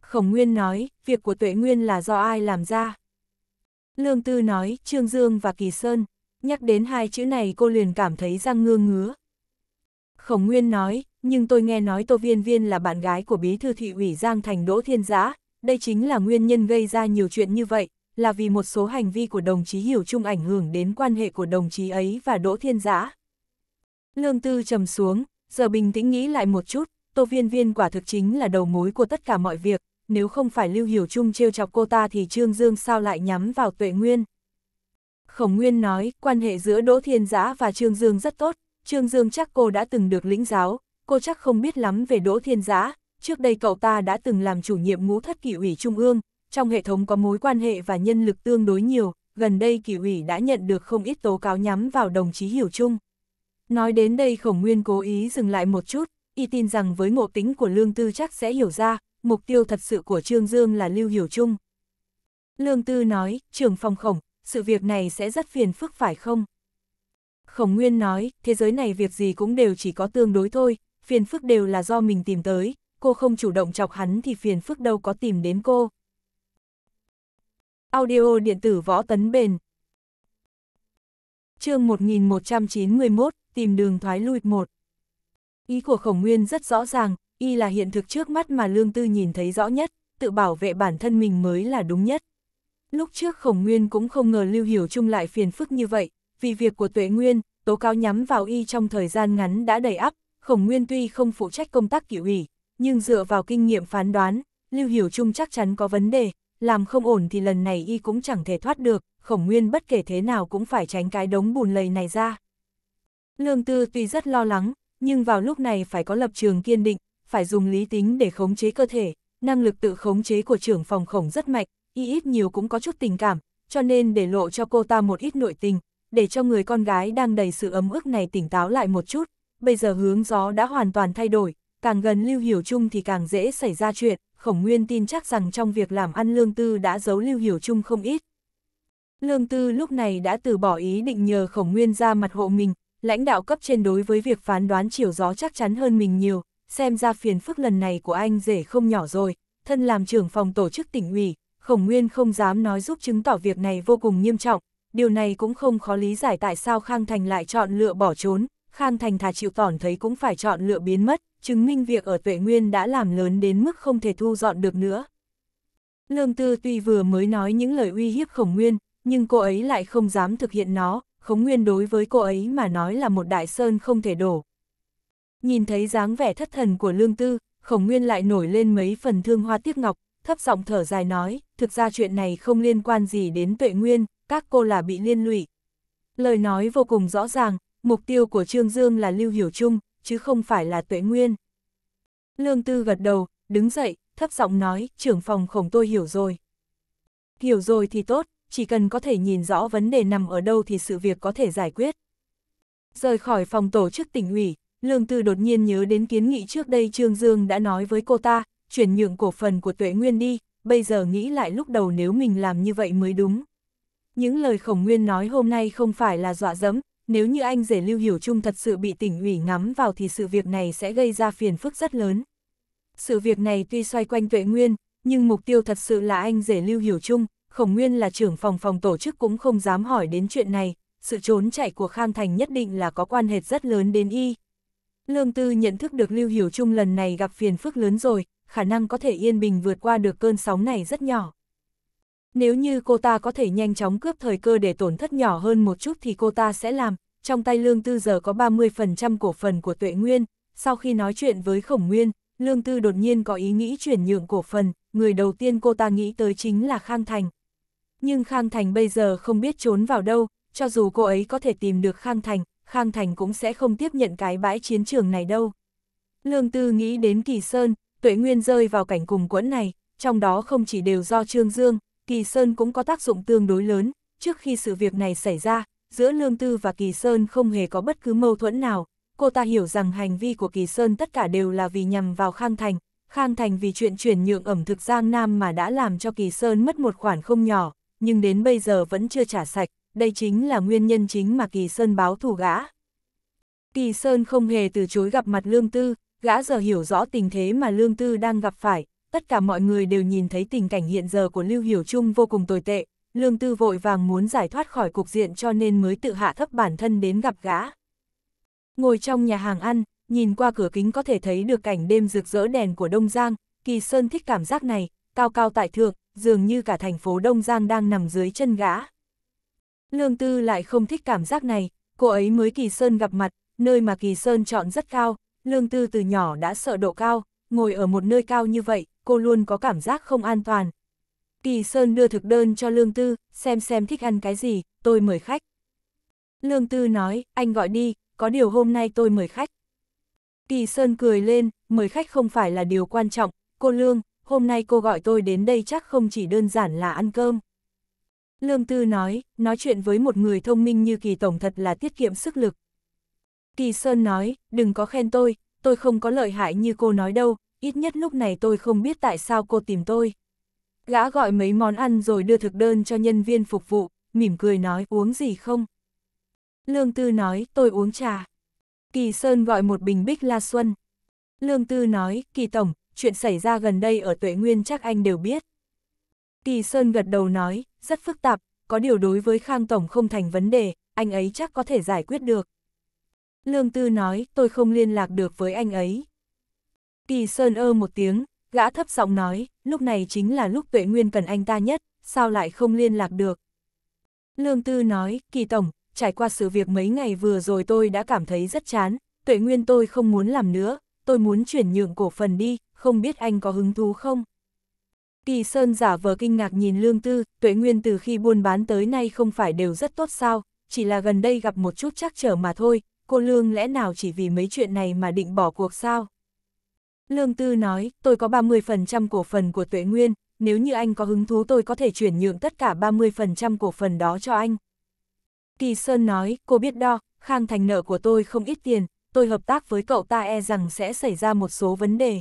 Khổng Nguyên nói, việc của Tuệ Nguyên là do ai làm ra? Lương Tư nói, Trương Dương và Kỳ Sơn. Nhắc đến hai chữ này cô liền cảm thấy răng ngơ ngứa. Khổng Nguyên nói, nhưng tôi nghe nói Tô Viên Viên là bạn gái của bí thư thị ủy Giang Thành Đỗ Thiên Giã, đây chính là nguyên nhân gây ra nhiều chuyện như vậy, là vì một số hành vi của đồng chí Hiểu Trung ảnh hưởng đến quan hệ của đồng chí ấy và Đỗ Thiên Giã. Lương Tư trầm xuống, giờ bình tĩnh nghĩ lại một chút, Tô Viên Viên quả thực chính là đầu mối của tất cả mọi việc, nếu không phải Lưu Hiểu Trung trêu chọc cô ta thì Trương Dương sao lại nhắm vào Tuệ Nguyên. Khổng Nguyên nói, quan hệ giữa Đỗ Thiên Giã và Trương Dương rất tốt, Trương Dương chắc cô đã từng được lĩnh giáo, cô chắc không biết lắm về Đỗ Thiên Giã, trước đây cậu ta đã từng làm chủ nhiệm ngũ thất kỷ ủy Trung ương, trong hệ thống có mối quan hệ và nhân lực tương đối nhiều, gần đây kỷ ủy đã nhận được không ít tố cáo nhắm vào đồng chí Hiểu Trung. Nói đến đây Khổng Nguyên cố ý dừng lại một chút, y tin rằng với ngộ tính của Lương Tư chắc sẽ hiểu ra, mục tiêu thật sự của Trương Dương là Lưu Hiểu Trung. Lương Tư nói, trường phong khổng, sự việc này sẽ rất phiền phức phải không? Khổng Nguyên nói, thế giới này việc gì cũng đều chỉ có tương đối thôi, phiền phức đều là do mình tìm tới, cô không chủ động chọc hắn thì phiền phức đâu có tìm đến cô. Audio điện tử võ tấn bền chương 1191, tìm đường thoái lui một Ý của Khổng Nguyên rất rõ ràng, y là hiện thực trước mắt mà Lương Tư nhìn thấy rõ nhất, tự bảo vệ bản thân mình mới là đúng nhất. Lúc trước Khổng Nguyên cũng không ngờ Lưu Hiểu Trung lại phiền phức như vậy, vì việc của Tuệ Nguyên, tố cáo nhắm vào y trong thời gian ngắn đã đầy áp. Khổng Nguyên tuy không phụ trách công tác kỷ ủy, nhưng dựa vào kinh nghiệm phán đoán, Lưu Hiểu Trung chắc chắn có vấn đề, làm không ổn thì lần này y cũng chẳng thể thoát được, Khổng Nguyên bất kể thế nào cũng phải tránh cái đống bùn lầy này ra. Lương Tư tuy rất lo lắng, nhưng vào lúc này phải có lập trường kiên định, phải dùng lý tính để khống chế cơ thể, năng lực tự khống chế của trưởng phòng khổng rất mạnh, y ít nhiều cũng có chút tình cảm, cho nên để lộ cho cô ta một ít nội tình, để cho người con gái đang đầy sự ấm ức này tỉnh táo lại một chút. Bây giờ hướng gió đã hoàn toàn thay đổi, càng gần Lưu Hiểu Trung thì càng dễ xảy ra chuyện, Khổng Nguyên tin chắc rằng trong việc làm ăn Lương Tư đã giấu Lưu Hiểu Trung không ít. Lương Tư lúc này đã từ bỏ ý định nhờ Khổng Nguyên ra mặt hộ mình, lãnh đạo cấp trên đối với việc phán đoán chiều gió chắc chắn hơn mình nhiều, xem ra phiền phức lần này của anh rể không nhỏ rồi, thân làm trưởng phòng tổ chức tỉnh ủy, Khổng Nguyên không dám nói giúp chứng tỏ việc này vô cùng nghiêm trọng, điều này cũng không khó lý giải tại sao Khang Thành lại chọn lựa bỏ trốn, Khang Thành thà chịu tỏn thấy cũng phải chọn lựa biến mất, chứng minh việc ở Tuệ Nguyên đã làm lớn đến mức không thể thu dọn được nữa. Lương Tư tuy vừa mới nói những lời uy hiếp Khổng Nguyên, nhưng cô ấy lại không dám thực hiện nó, Khổng Nguyên đối với cô ấy mà nói là một đại sơn không thể đổ, nhìn thấy dáng vẻ thất thần của lương tư, khổng nguyên lại nổi lên mấy phần thương hoa tiếc ngọc, thấp giọng thở dài nói, thực ra chuyện này không liên quan gì đến tuệ nguyên, các cô là bị liên lụy. Lời nói vô cùng rõ ràng, mục tiêu của Trương Dương là Lưu Hiểu Trung, chứ không phải là tuệ nguyên. Lương tư gật đầu, đứng dậy, thấp giọng nói, trưởng phòng khổng tôi hiểu rồi. Hiểu rồi thì tốt, chỉ cần có thể nhìn rõ vấn đề nằm ở đâu thì sự việc có thể giải quyết. Rời khỏi phòng tổ chức tỉnh ủy, Lương Tư đột nhiên nhớ đến kiến nghị trước đây Trương Dương đã nói với cô ta, chuyển nhượng cổ phần của Tuệ Nguyên đi, bây giờ nghĩ lại lúc đầu nếu mình làm như vậy mới đúng. Những lời khổng nguyên nói hôm nay không phải là dọa dẫm, nếu như anh rể Lưu Hiểu Trung thật sự bị tỉnh ủy ngắm vào thì sự việc này sẽ gây ra phiền phức rất lớn. Sự việc này tuy xoay quanh Tuệ Nguyên, nhưng mục tiêu thật sự là anh rể Lưu Hiểu Trung, khổng nguyên là trưởng phòng phòng tổ chức cũng không dám hỏi đến chuyện này, sự trốn chạy của Khang Thành nhất định là có quan hệ rất lớn đến y. Lương Tư nhận thức được Lưu Hiểu Trung lần này gặp phiền phức lớn rồi, khả năng có thể yên bình vượt qua được cơn sóng này rất nhỏ. Nếu như cô ta có thể nhanh chóng cướp thời cơ để tổn thất nhỏ hơn một chút thì cô ta sẽ làm, trong tay Lương Tư giờ có 30% cổ phần của Tuệ Nguyên, sau khi nói chuyện với Khổng Nguyên, Lương Tư đột nhiên có ý nghĩ chuyển nhượng cổ phần, người đầu tiên cô ta nghĩ tới chính là Khang Thành. Nhưng Khang Thành bây giờ không biết trốn vào đâu, cho dù cô ấy có thể tìm được Khang Thành, Khang Thành cũng sẽ không tiếp nhận cái bãi chiến trường này đâu. Lương Tư nghĩ đến Kỳ Sơn, Tuệ Nguyên rơi vào cảnh cùng quẫn này, trong đó không chỉ đều do Trương Dương, Kỳ Sơn cũng có tác dụng tương đối lớn, trước khi sự việc này xảy ra, giữa Lương Tư và Kỳ Sơn không hề có bất cứ mâu thuẫn nào, cô ta hiểu rằng hành vi của Kỳ Sơn tất cả đều là vì nhằm vào Khang Thành, Khang Thành vì chuyện chuyển nhượng ẩm thực Giang Nam mà đã làm cho Kỳ Sơn mất một khoản không nhỏ, nhưng đến bây giờ vẫn chưa trả sạch, đây chính là nguyên nhân chính mà Kỳ Sơn báo thù gã. Kỳ Sơn không hề từ chối gặp mặt Lương Tư, gã giờ hiểu rõ tình thế mà Lương Tư đang gặp phải, tất cả mọi người đều nhìn thấy tình cảnh hiện giờ của Lưu Hiểu Trung vô cùng tồi tệ, Lương Tư vội vàng muốn giải thoát khỏi cục diện cho nên mới tự hạ thấp bản thân đến gặp gã. Ngồi trong nhà hàng ăn, nhìn qua cửa kính có thể thấy được cảnh đêm rực rỡ đèn của Đông Giang, Kỳ Sơn thích cảm giác này, cao cao tại thượng, dường như cả thành phố Đông Giang đang nằm dưới chân gã. Lương Tư lại không thích cảm giác này, cô ấy mới Kỳ Sơn gặp mặt, nơi mà Kỳ Sơn chọn rất cao, Lương Tư từ nhỏ đã sợ độ cao, ngồi ở một nơi cao như vậy, cô luôn có cảm giác không an toàn. Kỳ Sơn đưa thực đơn cho Lương Tư, xem xem thích ăn cái gì, tôi mời khách. Lương Tư nói, anh gọi đi, có điều hôm nay tôi mời khách. Kỳ Sơn cười lên, mời khách không phải là điều quan trọng, cô Lương, hôm nay cô gọi tôi đến đây chắc không chỉ đơn giản là ăn cơm. Lương Tư nói, nói chuyện với một người thông minh như Kỳ Tổng thật là tiết kiệm sức lực. Kỳ Sơn nói, đừng có khen tôi, tôi không có lợi hại như cô nói đâu, ít nhất lúc này tôi không biết tại sao cô tìm tôi. Gã gọi mấy món ăn rồi đưa thực đơn cho nhân viên phục vụ, mỉm cười nói uống gì không. Lương Tư nói, tôi uống trà. Kỳ Sơn gọi một bình bích la xuân. Lương Tư nói, Kỳ Tổng, chuyện xảy ra gần đây ở Tuệ Nguyên chắc anh đều biết. Kỳ Sơn gật đầu nói, rất phức tạp, có điều đối với Khang Tổng không thành vấn đề, anh ấy chắc có thể giải quyết được. Lương Tư nói, tôi không liên lạc được với anh ấy. Kỳ Sơn ơ một tiếng, gã thấp giọng nói, lúc này chính là lúc tuệ nguyên cần anh ta nhất, sao lại không liên lạc được. Lương Tư nói, Kỳ Tổng, trải qua sự việc mấy ngày vừa rồi tôi đã cảm thấy rất chán, tuệ nguyên tôi không muốn làm nữa, tôi muốn chuyển nhượng cổ phần đi, không biết anh có hứng thú không? Kỳ Sơn giả vờ kinh ngạc nhìn Lương Tư, tuệ nguyên từ khi buôn bán tới nay không phải đều rất tốt sao, chỉ là gần đây gặp một chút chắc trở mà thôi, cô Lương lẽ nào chỉ vì mấy chuyện này mà định bỏ cuộc sao? Lương Tư nói, tôi có 30% cổ phần của tuệ nguyên, nếu như anh có hứng thú tôi có thể chuyển nhượng tất cả 30% cổ phần đó cho anh. Kỳ Sơn nói, cô biết đo, Khang Thành nợ của tôi không ít tiền, tôi hợp tác với cậu ta e rằng sẽ xảy ra một số vấn đề.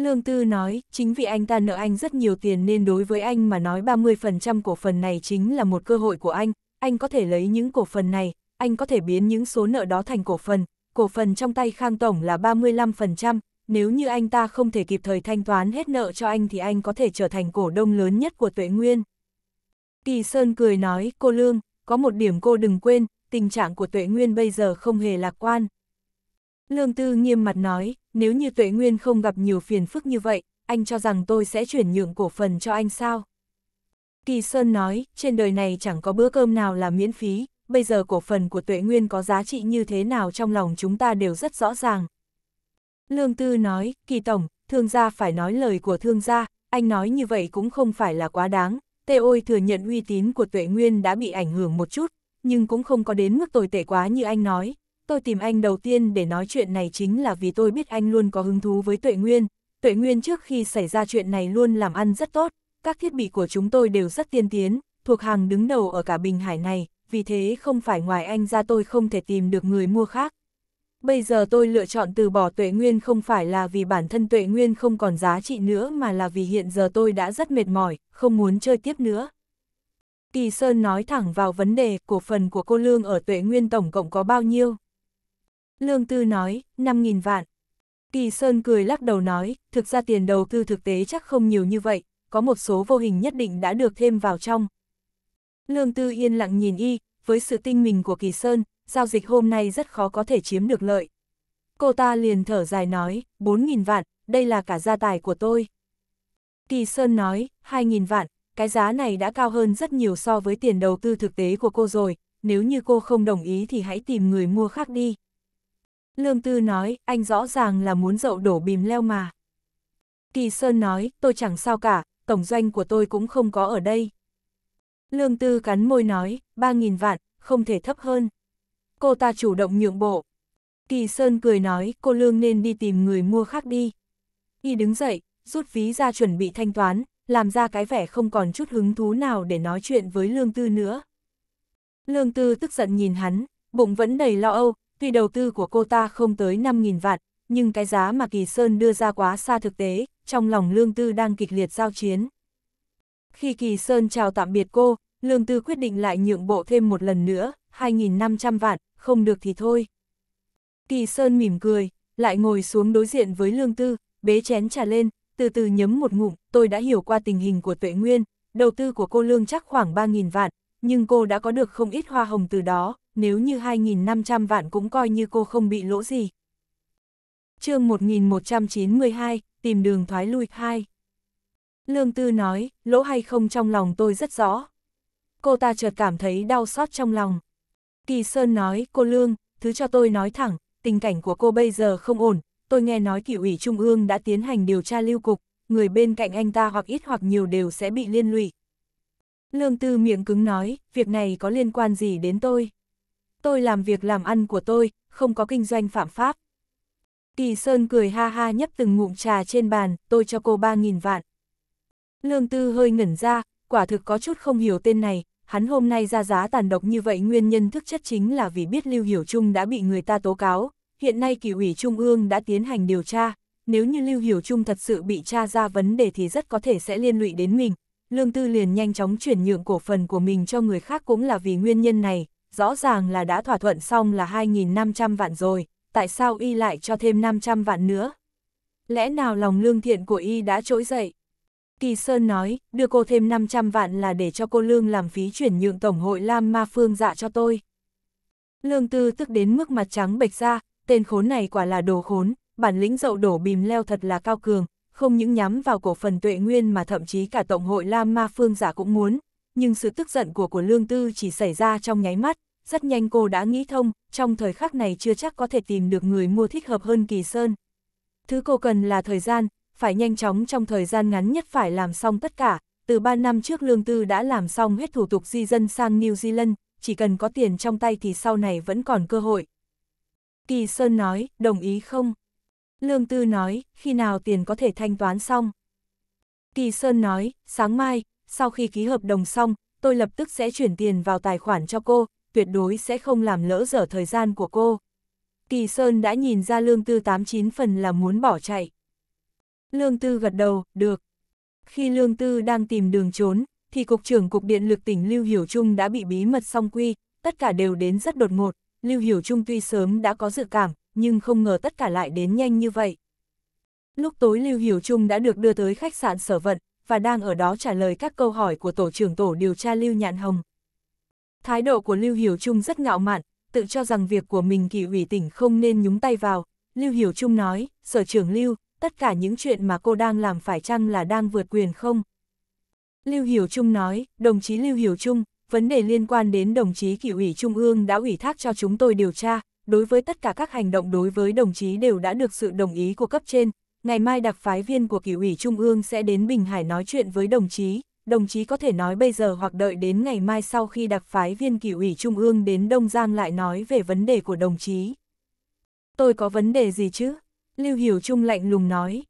Lương Tư nói, chính vì anh ta nợ anh rất nhiều tiền nên đối với anh mà nói 30% cổ phần này chính là một cơ hội của anh, anh có thể lấy những cổ phần này, anh có thể biến những số nợ đó thành cổ phần, cổ phần trong tay Khang Tổng là 35%, nếu như anh ta không thể kịp thời thanh toán hết nợ cho anh thì anh có thể trở thành cổ đông lớn nhất của Tuệ Nguyên. Kỳ Sơn cười nói, cô Lương, có một điểm cô đừng quên, tình trạng của Tuệ Nguyên bây giờ không hề lạc quan. Lương Tư nghiêm mặt nói, nếu như Tuệ Nguyên không gặp nhiều phiền phức như vậy, anh cho rằng tôi sẽ chuyển nhượng cổ phần cho anh sao? Kỳ Sơn nói, trên đời này chẳng có bữa cơm nào là miễn phí, bây giờ cổ phần của Tuệ Nguyên có giá trị như thế nào trong lòng chúng ta đều rất rõ ràng. Lương Tư nói, Kỳ Tổng, thương gia phải nói lời của thương gia, anh nói như vậy cũng không phải là quá đáng, tê ôi thừa nhận uy tín của Tuệ Nguyên đã bị ảnh hưởng một chút, nhưng cũng không có đến mức tồi tệ quá như anh nói, tôi tìm anh đầu tiên để nói chuyện này chính là vì tôi biết anh luôn có hứng thú với Tuệ Nguyên. Tuệ Nguyên trước khi xảy ra chuyện này luôn làm ăn rất tốt, các thiết bị của chúng tôi đều rất tiên tiến, thuộc hàng đứng đầu ở cả Bình Hải này, vì thế không phải ngoài anh ra tôi không thể tìm được người mua khác. Bây giờ tôi lựa chọn từ bỏ Tuệ Nguyên không phải là vì bản thân Tuệ Nguyên không còn giá trị nữa mà là vì hiện giờ tôi đã rất mệt mỏi, không muốn chơi tiếp nữa. Kỳ Sơn nói thẳng vào vấn đề cổ phần của cô Lương ở Tuệ Nguyên tổng cộng có bao nhiêu. Lương Tư nói, 5.000 vạn. Kỳ Sơn cười lắc đầu nói, thực ra tiền đầu tư thực tế chắc không nhiều như vậy, có một số vô hình nhất định đã được thêm vào trong. Lương Tư yên lặng nhìn y, với sự tinh mình của Kỳ Sơn, giao dịch hôm nay rất khó có thể chiếm được lợi. Cô ta liền thở dài nói, 4.000 vạn, đây là cả gia tài của tôi. Kỳ Sơn nói, 2.000 vạn, cái giá này đã cao hơn rất nhiều so với tiền đầu tư thực tế của cô rồi, nếu như cô không đồng ý thì hãy tìm người mua khác đi. Lương Tư nói, anh rõ ràng là muốn dậu đổ bìm leo mà. Kỳ Sơn nói, tôi chẳng sao cả, tổng doanh của tôi cũng không có ở đây. Lương Tư cắn môi nói, 3.000 vạn, không thể thấp hơn. Cô ta chủ động nhượng bộ. Kỳ Sơn cười nói, cô Lương nên đi tìm người mua khác đi. Y đứng dậy, rút ví ra chuẩn bị thanh toán, làm ra cái vẻ không còn chút hứng thú nào để nói chuyện với Lương Tư nữa. Lương Tư tức giận nhìn hắn, bụng vẫn đầy lo âu, Tuy đầu tư của cô ta không tới 5.000 vạn, nhưng cái giá mà Kỳ Sơn đưa ra quá xa thực tế, trong lòng Lương Tư đang kịch liệt giao chiến. Khi Kỳ Sơn chào tạm biệt cô, Lương Tư quyết định lại nhượng bộ thêm một lần nữa, 2.500 vạn, không được thì thôi. Kỳ Sơn mỉm cười, lại ngồi xuống đối diện với Lương Tư, bế chén trà lên, từ từ nhấm một ngụm, tôi đã hiểu qua tình hình của Tuệ Nguyên, đầu tư của cô Lương chắc khoảng 3.000 vạn, nhưng cô đã có được không ít hoa hồng từ đó, nếu như 2.500 vạn cũng coi như cô không bị lỗ gì. chương 1192, tìm đường thoái lui 2. Lương Tư nói, lỗ hay không trong lòng tôi rất rõ. Cô ta chợt cảm thấy đau xót trong lòng. Kỳ Sơn nói, cô Lương, thứ cho tôi nói thẳng, tình cảnh của cô bây giờ không ổn, tôi nghe nói kỷ ủy Trung ương đã tiến hành điều tra lưu cục, người bên cạnh anh ta hoặc ít hoặc nhiều đều sẽ bị liên lụy. Lương Tư miệng cứng nói, việc này có liên quan gì đến tôi? tôi làm việc làm ăn của tôi, không có kinh doanh phạm pháp. Kỳ Sơn cười ha ha nhấp từng ngụm trà trên bàn, tôi cho cô 3.000 vạn. Lương Tư hơi ngẩn ra, quả thực có chút không hiểu tên này, hắn hôm nay ra giá tàn độc như vậy nguyên nhân thức chất chính là vì biết Lưu Hiểu Trung đã bị người ta tố cáo, hiện nay kỳ ủy Trung ương đã tiến hành điều tra, nếu như Lưu Hiểu Trung thật sự bị tra ra vấn đề thì rất có thể sẽ liên lụy đến mình. Lương Tư liền nhanh chóng chuyển nhượng cổ phần của mình cho người khác cũng là vì nguyên nhân này, rõ ràng là đã thỏa thuận xong là 2.500 vạn rồi, tại sao y lại cho thêm 500 vạn nữa? Lẽ nào lòng lương thiện của y đã trỗi dậy? Kỳ Sơn nói, đưa cô thêm 500 vạn là để cho cô Lương làm phí chuyển nhượng Tổng hội Lam Ma Phương dạ cho tôi. Lương Tư tức đến mức mặt trắng bệch ra, tên khốn này quả là đồ khốn, bản lĩnh dậu đổ bìm leo thật là cao cường, không những nhắm vào cổ phần tuệ nguyên mà thậm chí cả Tổng hội Lam Ma Phương giả dạ cũng muốn. Nhưng sự tức giận của của Lương Tư chỉ xảy ra trong nháy mắt, rất nhanh cô đã nghĩ thông, trong thời khắc này chưa chắc có thể tìm được người mua thích hợp hơn Kỳ Sơn. Thứ cô cần là thời gian, phải nhanh chóng trong thời gian ngắn nhất phải làm xong tất cả. Từ 3 năm trước Lương Tư đã làm xong hết thủ tục di dân sang New Zealand, chỉ cần có tiền trong tay thì sau này vẫn còn cơ hội. Kỳ Sơn nói, đồng ý không? Lương Tư nói, khi nào tiền có thể thanh toán xong? Kỳ Sơn nói, sáng mai, sau khi ký hợp đồng xong, tôi lập tức sẽ chuyển tiền vào tài khoản cho cô, tuyệt đối sẽ không làm lỡ dở thời gian của cô. Kỳ Sơn đã nhìn ra Lương Tư 89 phần là muốn bỏ chạy. Lương Tư gật đầu, được. Khi Lương Tư đang tìm đường trốn, thì Cục trưởng Cục Điện lực tỉnh Lưu Hiểu Trung đã bị bí mật song quy, tất cả đều đến rất đột ngột. Lưu Hiểu Trung tuy sớm đã có dự cảm, nhưng không ngờ tất cả lại đến nhanh như vậy. Lúc tối Lưu Hiểu Trung đã được đưa tới khách sạn sở vận, và đang ở đó trả lời các câu hỏi của tổ trưởng tổ điều tra Lưu Nhạn Hồng. Thái độ của Lưu Hiểu Trung rất ngạo mạn, tự cho rằng việc của mình kỳ ủy tỉnh không nên nhúng tay vào. Lưu Hiểu Trung nói, sở trưởng Lưu, tất cả những chuyện mà cô đang làm phải chăng là đang vượt quyền không? Lưu Hiểu Trung nói, đồng chí Lưu Hiểu Trung, vấn đề liên quan đến đồng chí kỳ ủy Trung ương đã ủy thác cho chúng tôi điều tra, đối với tất cả các hành động đối với đồng chí đều đã được sự đồng ý của cấp trên. Ngày mai đặc phái viên của kỳ ủy Trung ương sẽ đến Bình Hải nói chuyện với đồng chí, đồng chí có thể nói bây giờ hoặc đợi đến ngày mai sau khi đặc phái viên kỷ ủy Trung ương đến Đông Giang lại nói về vấn đề của đồng chí. Tôi có vấn đề gì chứ? Lưu Hiểu Trung lạnh lùng nói.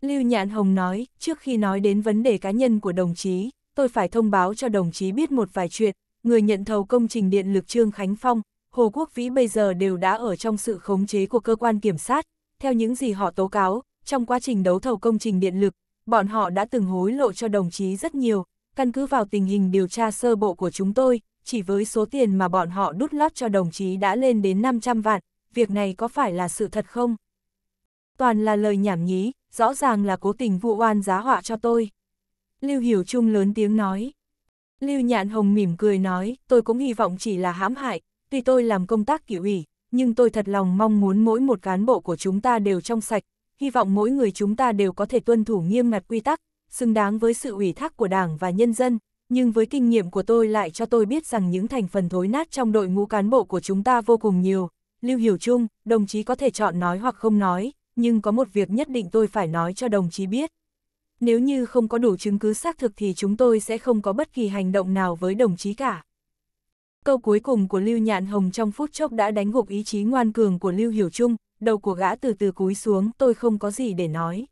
Lưu Nhạn Hồng nói, trước khi nói đến vấn đề cá nhân của đồng chí, tôi phải thông báo cho đồng chí biết một vài chuyện, người nhận thầu công trình điện lực Trương Khánh Phong, Hồ Quốc Vĩ bây giờ đều đã ở trong sự khống chế của cơ quan kiểm sát, theo những gì họ tố cáo, trong quá trình đấu thầu công trình điện lực, bọn họ đã từng hối lộ cho đồng chí rất nhiều, căn cứ vào tình hình điều tra sơ bộ của chúng tôi, chỉ với số tiền mà bọn họ đút lót cho đồng chí đã lên đến 500 vạn, việc này có phải là sự thật không? Toàn là lời nhảm nhí, rõ ràng là cố tình vụ oan giá họa cho tôi. Lưu Hiểu Trung lớn tiếng nói. Lưu Nhạn Hồng mỉm cười nói, tôi cũng hy vọng chỉ là hãm hại, tuy tôi làm công tác kỷ ủy, nhưng tôi thật lòng mong muốn mỗi một cán bộ của chúng ta đều trong sạch, hy vọng mỗi người chúng ta đều có thể tuân thủ nghiêm ngặt quy tắc, xứng đáng với sự ủy thác của Đảng và nhân dân, nhưng với kinh nghiệm của tôi lại cho tôi biết rằng những thành phần thối nát trong đội ngũ cán bộ của chúng ta vô cùng nhiều. Lưu Hiểu Trung, đồng chí có thể chọn nói hoặc không nói, nhưng có một việc nhất định tôi phải nói cho đồng chí biết. Nếu như không có đủ chứng cứ xác thực thì chúng tôi sẽ không có bất kỳ hành động nào với đồng chí cả. Câu cuối cùng của Lưu Nhạn Hồng trong phút chốc đã đánh gục ý chí ngoan cường của Lưu Hiểu Trung, đầu của gã từ từ cúi xuống tôi không có gì để nói.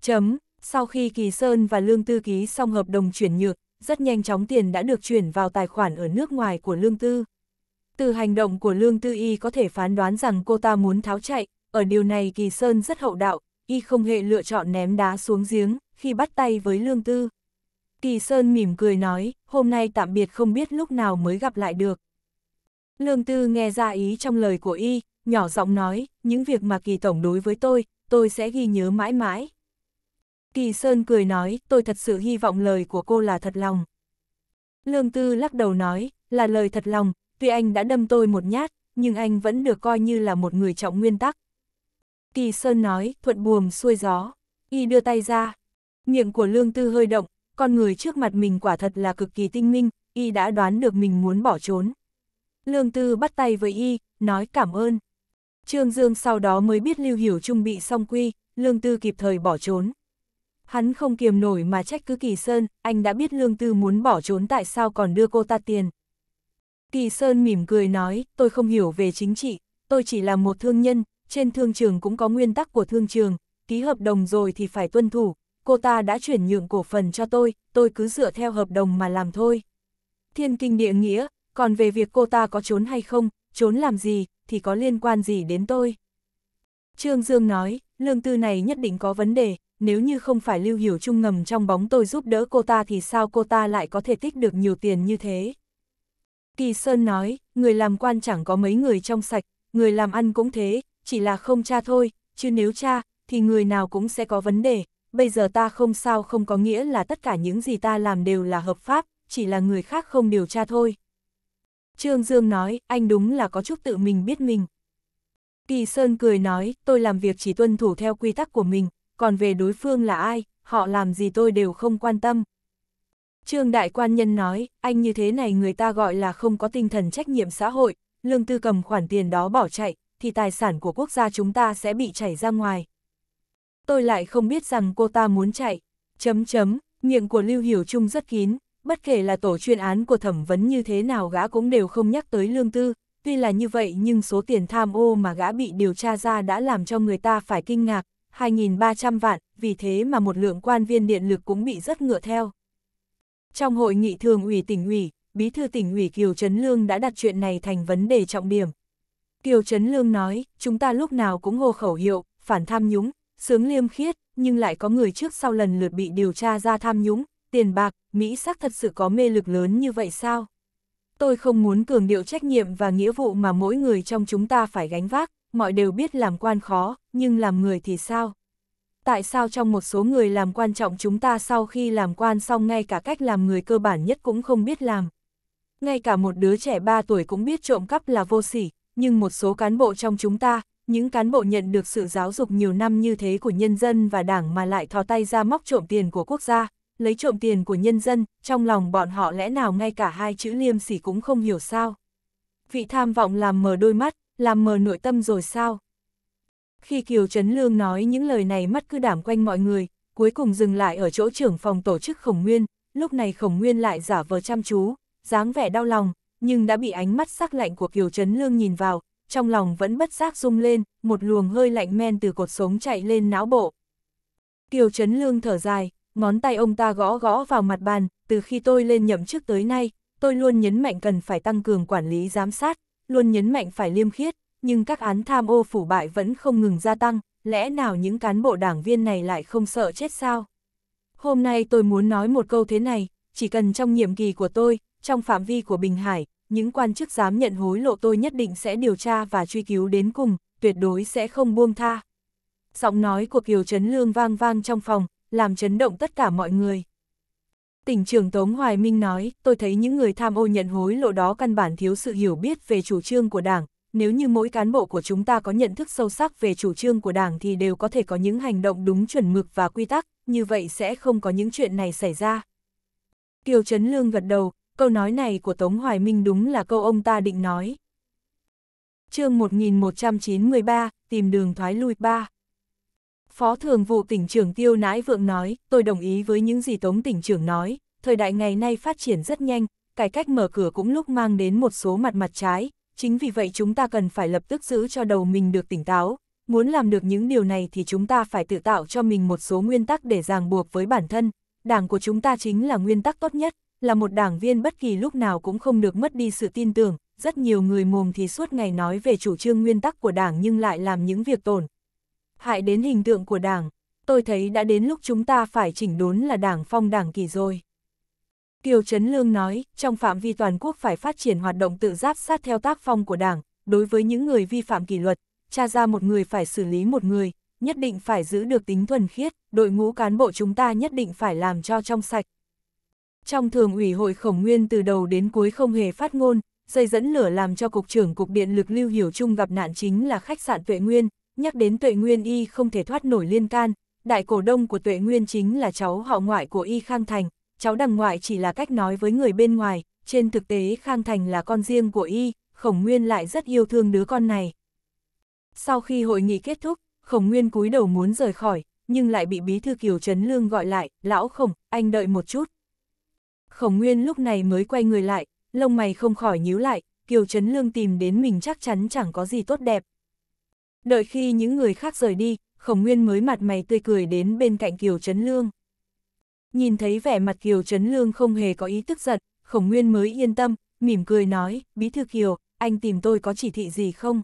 Chấm, sau khi Kỳ Sơn và Lương Tư ký xong hợp đồng chuyển nhượng, rất nhanh chóng tiền đã được chuyển vào tài khoản ở nước ngoài của Lương Tư. Từ hành động của Lương Tư Y có thể phán đoán rằng cô ta muốn tháo chạy, ở điều này Kỳ Sơn rất hậu đạo, Y không hề lựa chọn ném đá xuống giếng khi bắt tay với Lương Tư. Kỳ Sơn mỉm cười nói, hôm nay tạm biệt không biết lúc nào mới gặp lại được. Lương Tư nghe ra ý trong lời của Y, nhỏ giọng nói, những việc mà Kỳ Tổng đối với tôi, tôi sẽ ghi nhớ mãi mãi. Kỳ Sơn cười nói, tôi thật sự hy vọng lời của cô là thật lòng. Lương Tư lắc đầu nói, là lời thật lòng, tuy anh đã đâm tôi một nhát, nhưng anh vẫn được coi như là một người trọng nguyên tắc. Kỳ Sơn nói, thuận buồm xuôi gió, y đưa tay ra. Miệng của Lương Tư hơi động, con người trước mặt mình quả thật là cực kỳ tinh minh, y đã đoán được mình muốn bỏ trốn. Lương Tư bắt tay với y, nói cảm ơn. Trương Dương sau đó mới biết Lưu Hiểu Trung bị song quy, Lương Tư kịp thời bỏ trốn. Hắn không kiềm nổi mà trách cứ Kỳ Sơn, anh đã biết Lương Tư muốn bỏ trốn tại sao còn đưa cô ta tiền. Kỳ Sơn mỉm cười nói, tôi không hiểu về chính trị, tôi chỉ là một thương nhân, trên thương trường cũng có nguyên tắc của thương trường, ký hợp đồng rồi thì phải tuân thủ, cô ta đã chuyển nhượng cổ phần cho tôi, tôi cứ dựa theo hợp đồng mà làm thôi. Thiên kinh địa nghĩa, còn về việc cô ta có trốn hay không, trốn làm gì, thì có liên quan gì đến tôi? Trương Dương nói, lương tư này nhất định có vấn đề, nếu như không phải lưu hiểu trung ngầm trong bóng tôi giúp đỡ cô ta thì sao cô ta lại có thể tích được nhiều tiền như thế? Kỳ Sơn nói, người làm quan chẳng có mấy người trong sạch, người làm ăn cũng thế, chỉ là không cha thôi, chứ nếu cha, thì người nào cũng sẽ có vấn đề. Bây giờ ta không sao không có nghĩa là tất cả những gì ta làm đều là hợp pháp, chỉ là người khác không điều tra thôi. Trương Dương nói, anh đúng là có chút tự mình biết mình. Kỳ Sơn cười nói, tôi làm việc chỉ tuân thủ theo quy tắc của mình, còn về đối phương là ai, họ làm gì tôi đều không quan tâm. Trương Đại Quan Nhân nói, anh như thế này người ta gọi là không có tinh thần trách nhiệm xã hội, lương tư cầm khoản tiền đó bỏ chạy, thì tài sản của quốc gia chúng ta sẽ bị chảy ra ngoài. Tôi lại không biết rằng cô ta muốn chạy, chấm chấm, miệng của Lưu Hiểu Trung rất kín, bất kể là tổ chuyên án của thẩm vấn như thế nào gã cũng đều không nhắc tới lương tư, tuy là như vậy nhưng số tiền tham ô mà gã bị điều tra ra đã làm cho người ta phải kinh ngạc, 2.300 vạn, vì thế mà một lượng quan viên điện lực cũng bị rất ngựa theo. Trong hội nghị thường ủy tỉnh ủy, bí thư tỉnh ủy Kiều Trấn Lương đã đặt chuyện này thành vấn đề trọng điểm. Kiều Trấn Lương nói, chúng ta lúc nào cũng hô khẩu hiệu, phản tham nhũng, sướng liêm khiết, nhưng lại có người trước sau lần lượt bị điều tra ra tham nhũng, tiền bạc, Mỹ sắc thật sự có mê lực lớn như vậy sao? Tôi không muốn cường điệu trách nhiệm và nghĩa vụ mà mỗi người trong chúng ta phải gánh vác, mọi đều biết làm quan khó, nhưng làm người thì sao? Tại sao trong một số người làm quan trọng chúng ta sau khi làm quan xong ngay cả cách làm người cơ bản nhất cũng không biết làm? Ngay cả một đứa trẻ 3 tuổi cũng biết trộm cắp là vô sỉ, nhưng một số cán bộ trong chúng ta, những cán bộ nhận được sự giáo dục nhiều năm như thế của nhân dân và đảng mà lại thò tay ra móc trộm tiền của quốc gia, lấy trộm tiền của nhân dân, trong lòng bọn họ lẽ nào ngay cả hai chữ liêm sỉ cũng không hiểu sao. Vị tham vọng làm mờ đôi mắt, làm mờ nội tâm rồi sao? Khi Kiều Trấn Lương nói những lời này mắt cứ đảm quanh mọi người, cuối cùng dừng lại ở chỗ trưởng phòng tổ chức Khổng Nguyên, lúc này Khổng Nguyên lại giả vờ chăm chú, dáng vẻ đau lòng, nhưng đã bị ánh mắt sắc lạnh của Kiều Trấn Lương nhìn vào, trong lòng vẫn bất giác rung lên, một luồng hơi lạnh men từ cột sống chạy lên não bộ. Kiều Trấn Lương thở dài, ngón tay ông ta gõ gõ vào mặt bàn, từ khi tôi lên nhậm chức tới nay, tôi luôn nhấn mạnh cần phải tăng cường quản lý giám sát, luôn nhấn mạnh phải liêm khiết, nhưng các án tham ô phủ bại vẫn không ngừng gia tăng, lẽ nào những cán bộ đảng viên này lại không sợ chết sao? Hôm nay tôi muốn nói một câu thế này, chỉ cần trong nhiệm kỳ của tôi, trong phạm vi của Bình Hải, những quan chức dám nhận hối lộ tôi nhất định sẽ điều tra và truy cứu đến cùng, tuyệt đối sẽ không buông tha. Giọng nói của Kiều Trấn Lương vang vang trong phòng, làm chấn động tất cả mọi người. Tỉnh trưởng Tống Hoài Minh nói, tôi thấy những người tham ô nhận hối lộ đó căn bản thiếu sự hiểu biết về chủ trương của Đảng, nếu như mỗi cán bộ của chúng ta có nhận thức sâu sắc về chủ trương của Đảng thì đều có thể có những hành động đúng chuẩn mực và quy tắc, như vậy sẽ không có những chuyện này xảy ra. Kiều Trấn Lương gật đầu, câu nói này của Tống Hoài Minh đúng là câu ông ta định nói. chương 1193, tìm đường thoái lui 3 Phó Thường vụ tỉnh trưởng Tiêu Nãi Vượng nói, tôi đồng ý với những gì Tống tỉnh trưởng nói, thời đại ngày nay phát triển rất nhanh, cải cách mở cửa cũng lúc mang đến một số mặt mặt trái, chính vì vậy chúng ta cần phải lập tức giữ cho đầu mình được tỉnh táo, muốn làm được những điều này thì chúng ta phải tự tạo cho mình một số nguyên tắc để ràng buộc với bản thân, đảng của chúng ta chính là nguyên tắc tốt nhất, là một đảng viên bất kỳ lúc nào cũng không được mất đi sự tin tưởng, rất nhiều người mồm thì suốt ngày nói về chủ trương nguyên tắc của đảng nhưng lại làm những việc tổn hại đến hình tượng của đảng. Tôi thấy đã đến lúc chúng ta phải chỉnh đốn là đảng phong đảng kỳ rồi. Kiều Trấn Lương nói, trong phạm vi toàn quốc phải phát triển hoạt động tự giáp sát theo tác phong của đảng, đối với những người vi phạm kỷ luật, tra ra một người phải xử lý một người, nhất định phải giữ được tính thuần khiết, đội ngũ cán bộ chúng ta nhất định phải làm cho trong sạch. Trong thường ủy hội khổng nguyên từ đầu đến cuối không hề phát ngôn, dây dẫn lửa làm cho Cục trưởng Cục Điện lực Lưu Hiểu Trung gặp nạn chính là khách sạn vệ Nguyên, nhắc đến Tuệ Nguyên Y không thể thoát nổi liên can, đại cổ đông của Tuệ Nguyên chính là cháu họ ngoại của Y Khang Thành, cháu đằng ngoại chỉ là cách nói với người bên ngoài, trên thực tế Khang Thành là con riêng của Y, Khổng Nguyên lại rất yêu thương đứa con này. Sau khi hội nghị kết thúc, Khổng Nguyên cúi đầu muốn rời khỏi, nhưng lại bị bí thư Kiều Trấn Lương gọi lại, lão Khổng, anh đợi một chút. Khổng Nguyên lúc này mới quay người lại, lông mày không khỏi nhíu lại, Kiều Trấn Lương tìm đến mình chắc chắn chẳng có gì tốt đẹp, Đợi khi những người khác rời đi, Khổng Nguyên mới mặt mày tươi cười đến bên cạnh Kiều Trấn Lương. Nhìn thấy vẻ mặt Kiều Trấn Lương không hề có ý tức giận, Khổng Nguyên mới yên tâm, mỉm cười nói, Bí thư Kiều, anh tìm tôi có chỉ thị gì không?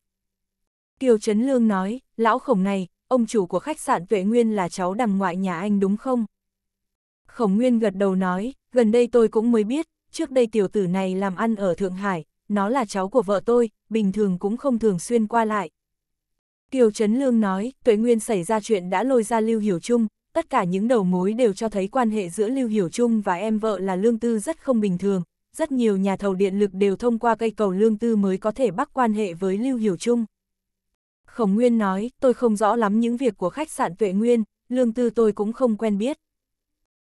Kiều Trấn Lương nói, lão khổng này, ông chủ của khách sạn Tuệ Nguyên là cháu đằng ngoại nhà anh đúng không? Khổng Nguyên gật đầu nói, gần đây tôi cũng mới biết, trước đây tiểu tử này làm ăn ở Thượng Hải, nó là cháu của vợ tôi, bình thường cũng không thường xuyên qua lại, Kiều Trấn Lương nói, tuệ nguyên xảy ra chuyện đã lôi ra Lưu Hiểu Trung, tất cả những đầu mối đều cho thấy quan hệ giữa Lưu Hiểu Trung và em vợ là Lương Tư rất không bình thường. Rất nhiều nhà thầu điện lực đều thông qua cây cầu Lương Tư mới có thể bắt quan hệ với Lưu Hiểu Trung. Khổng Nguyên nói, tôi không rõ lắm những việc của khách sạn Tuệ Nguyên, Lương Tư tôi cũng không quen biết.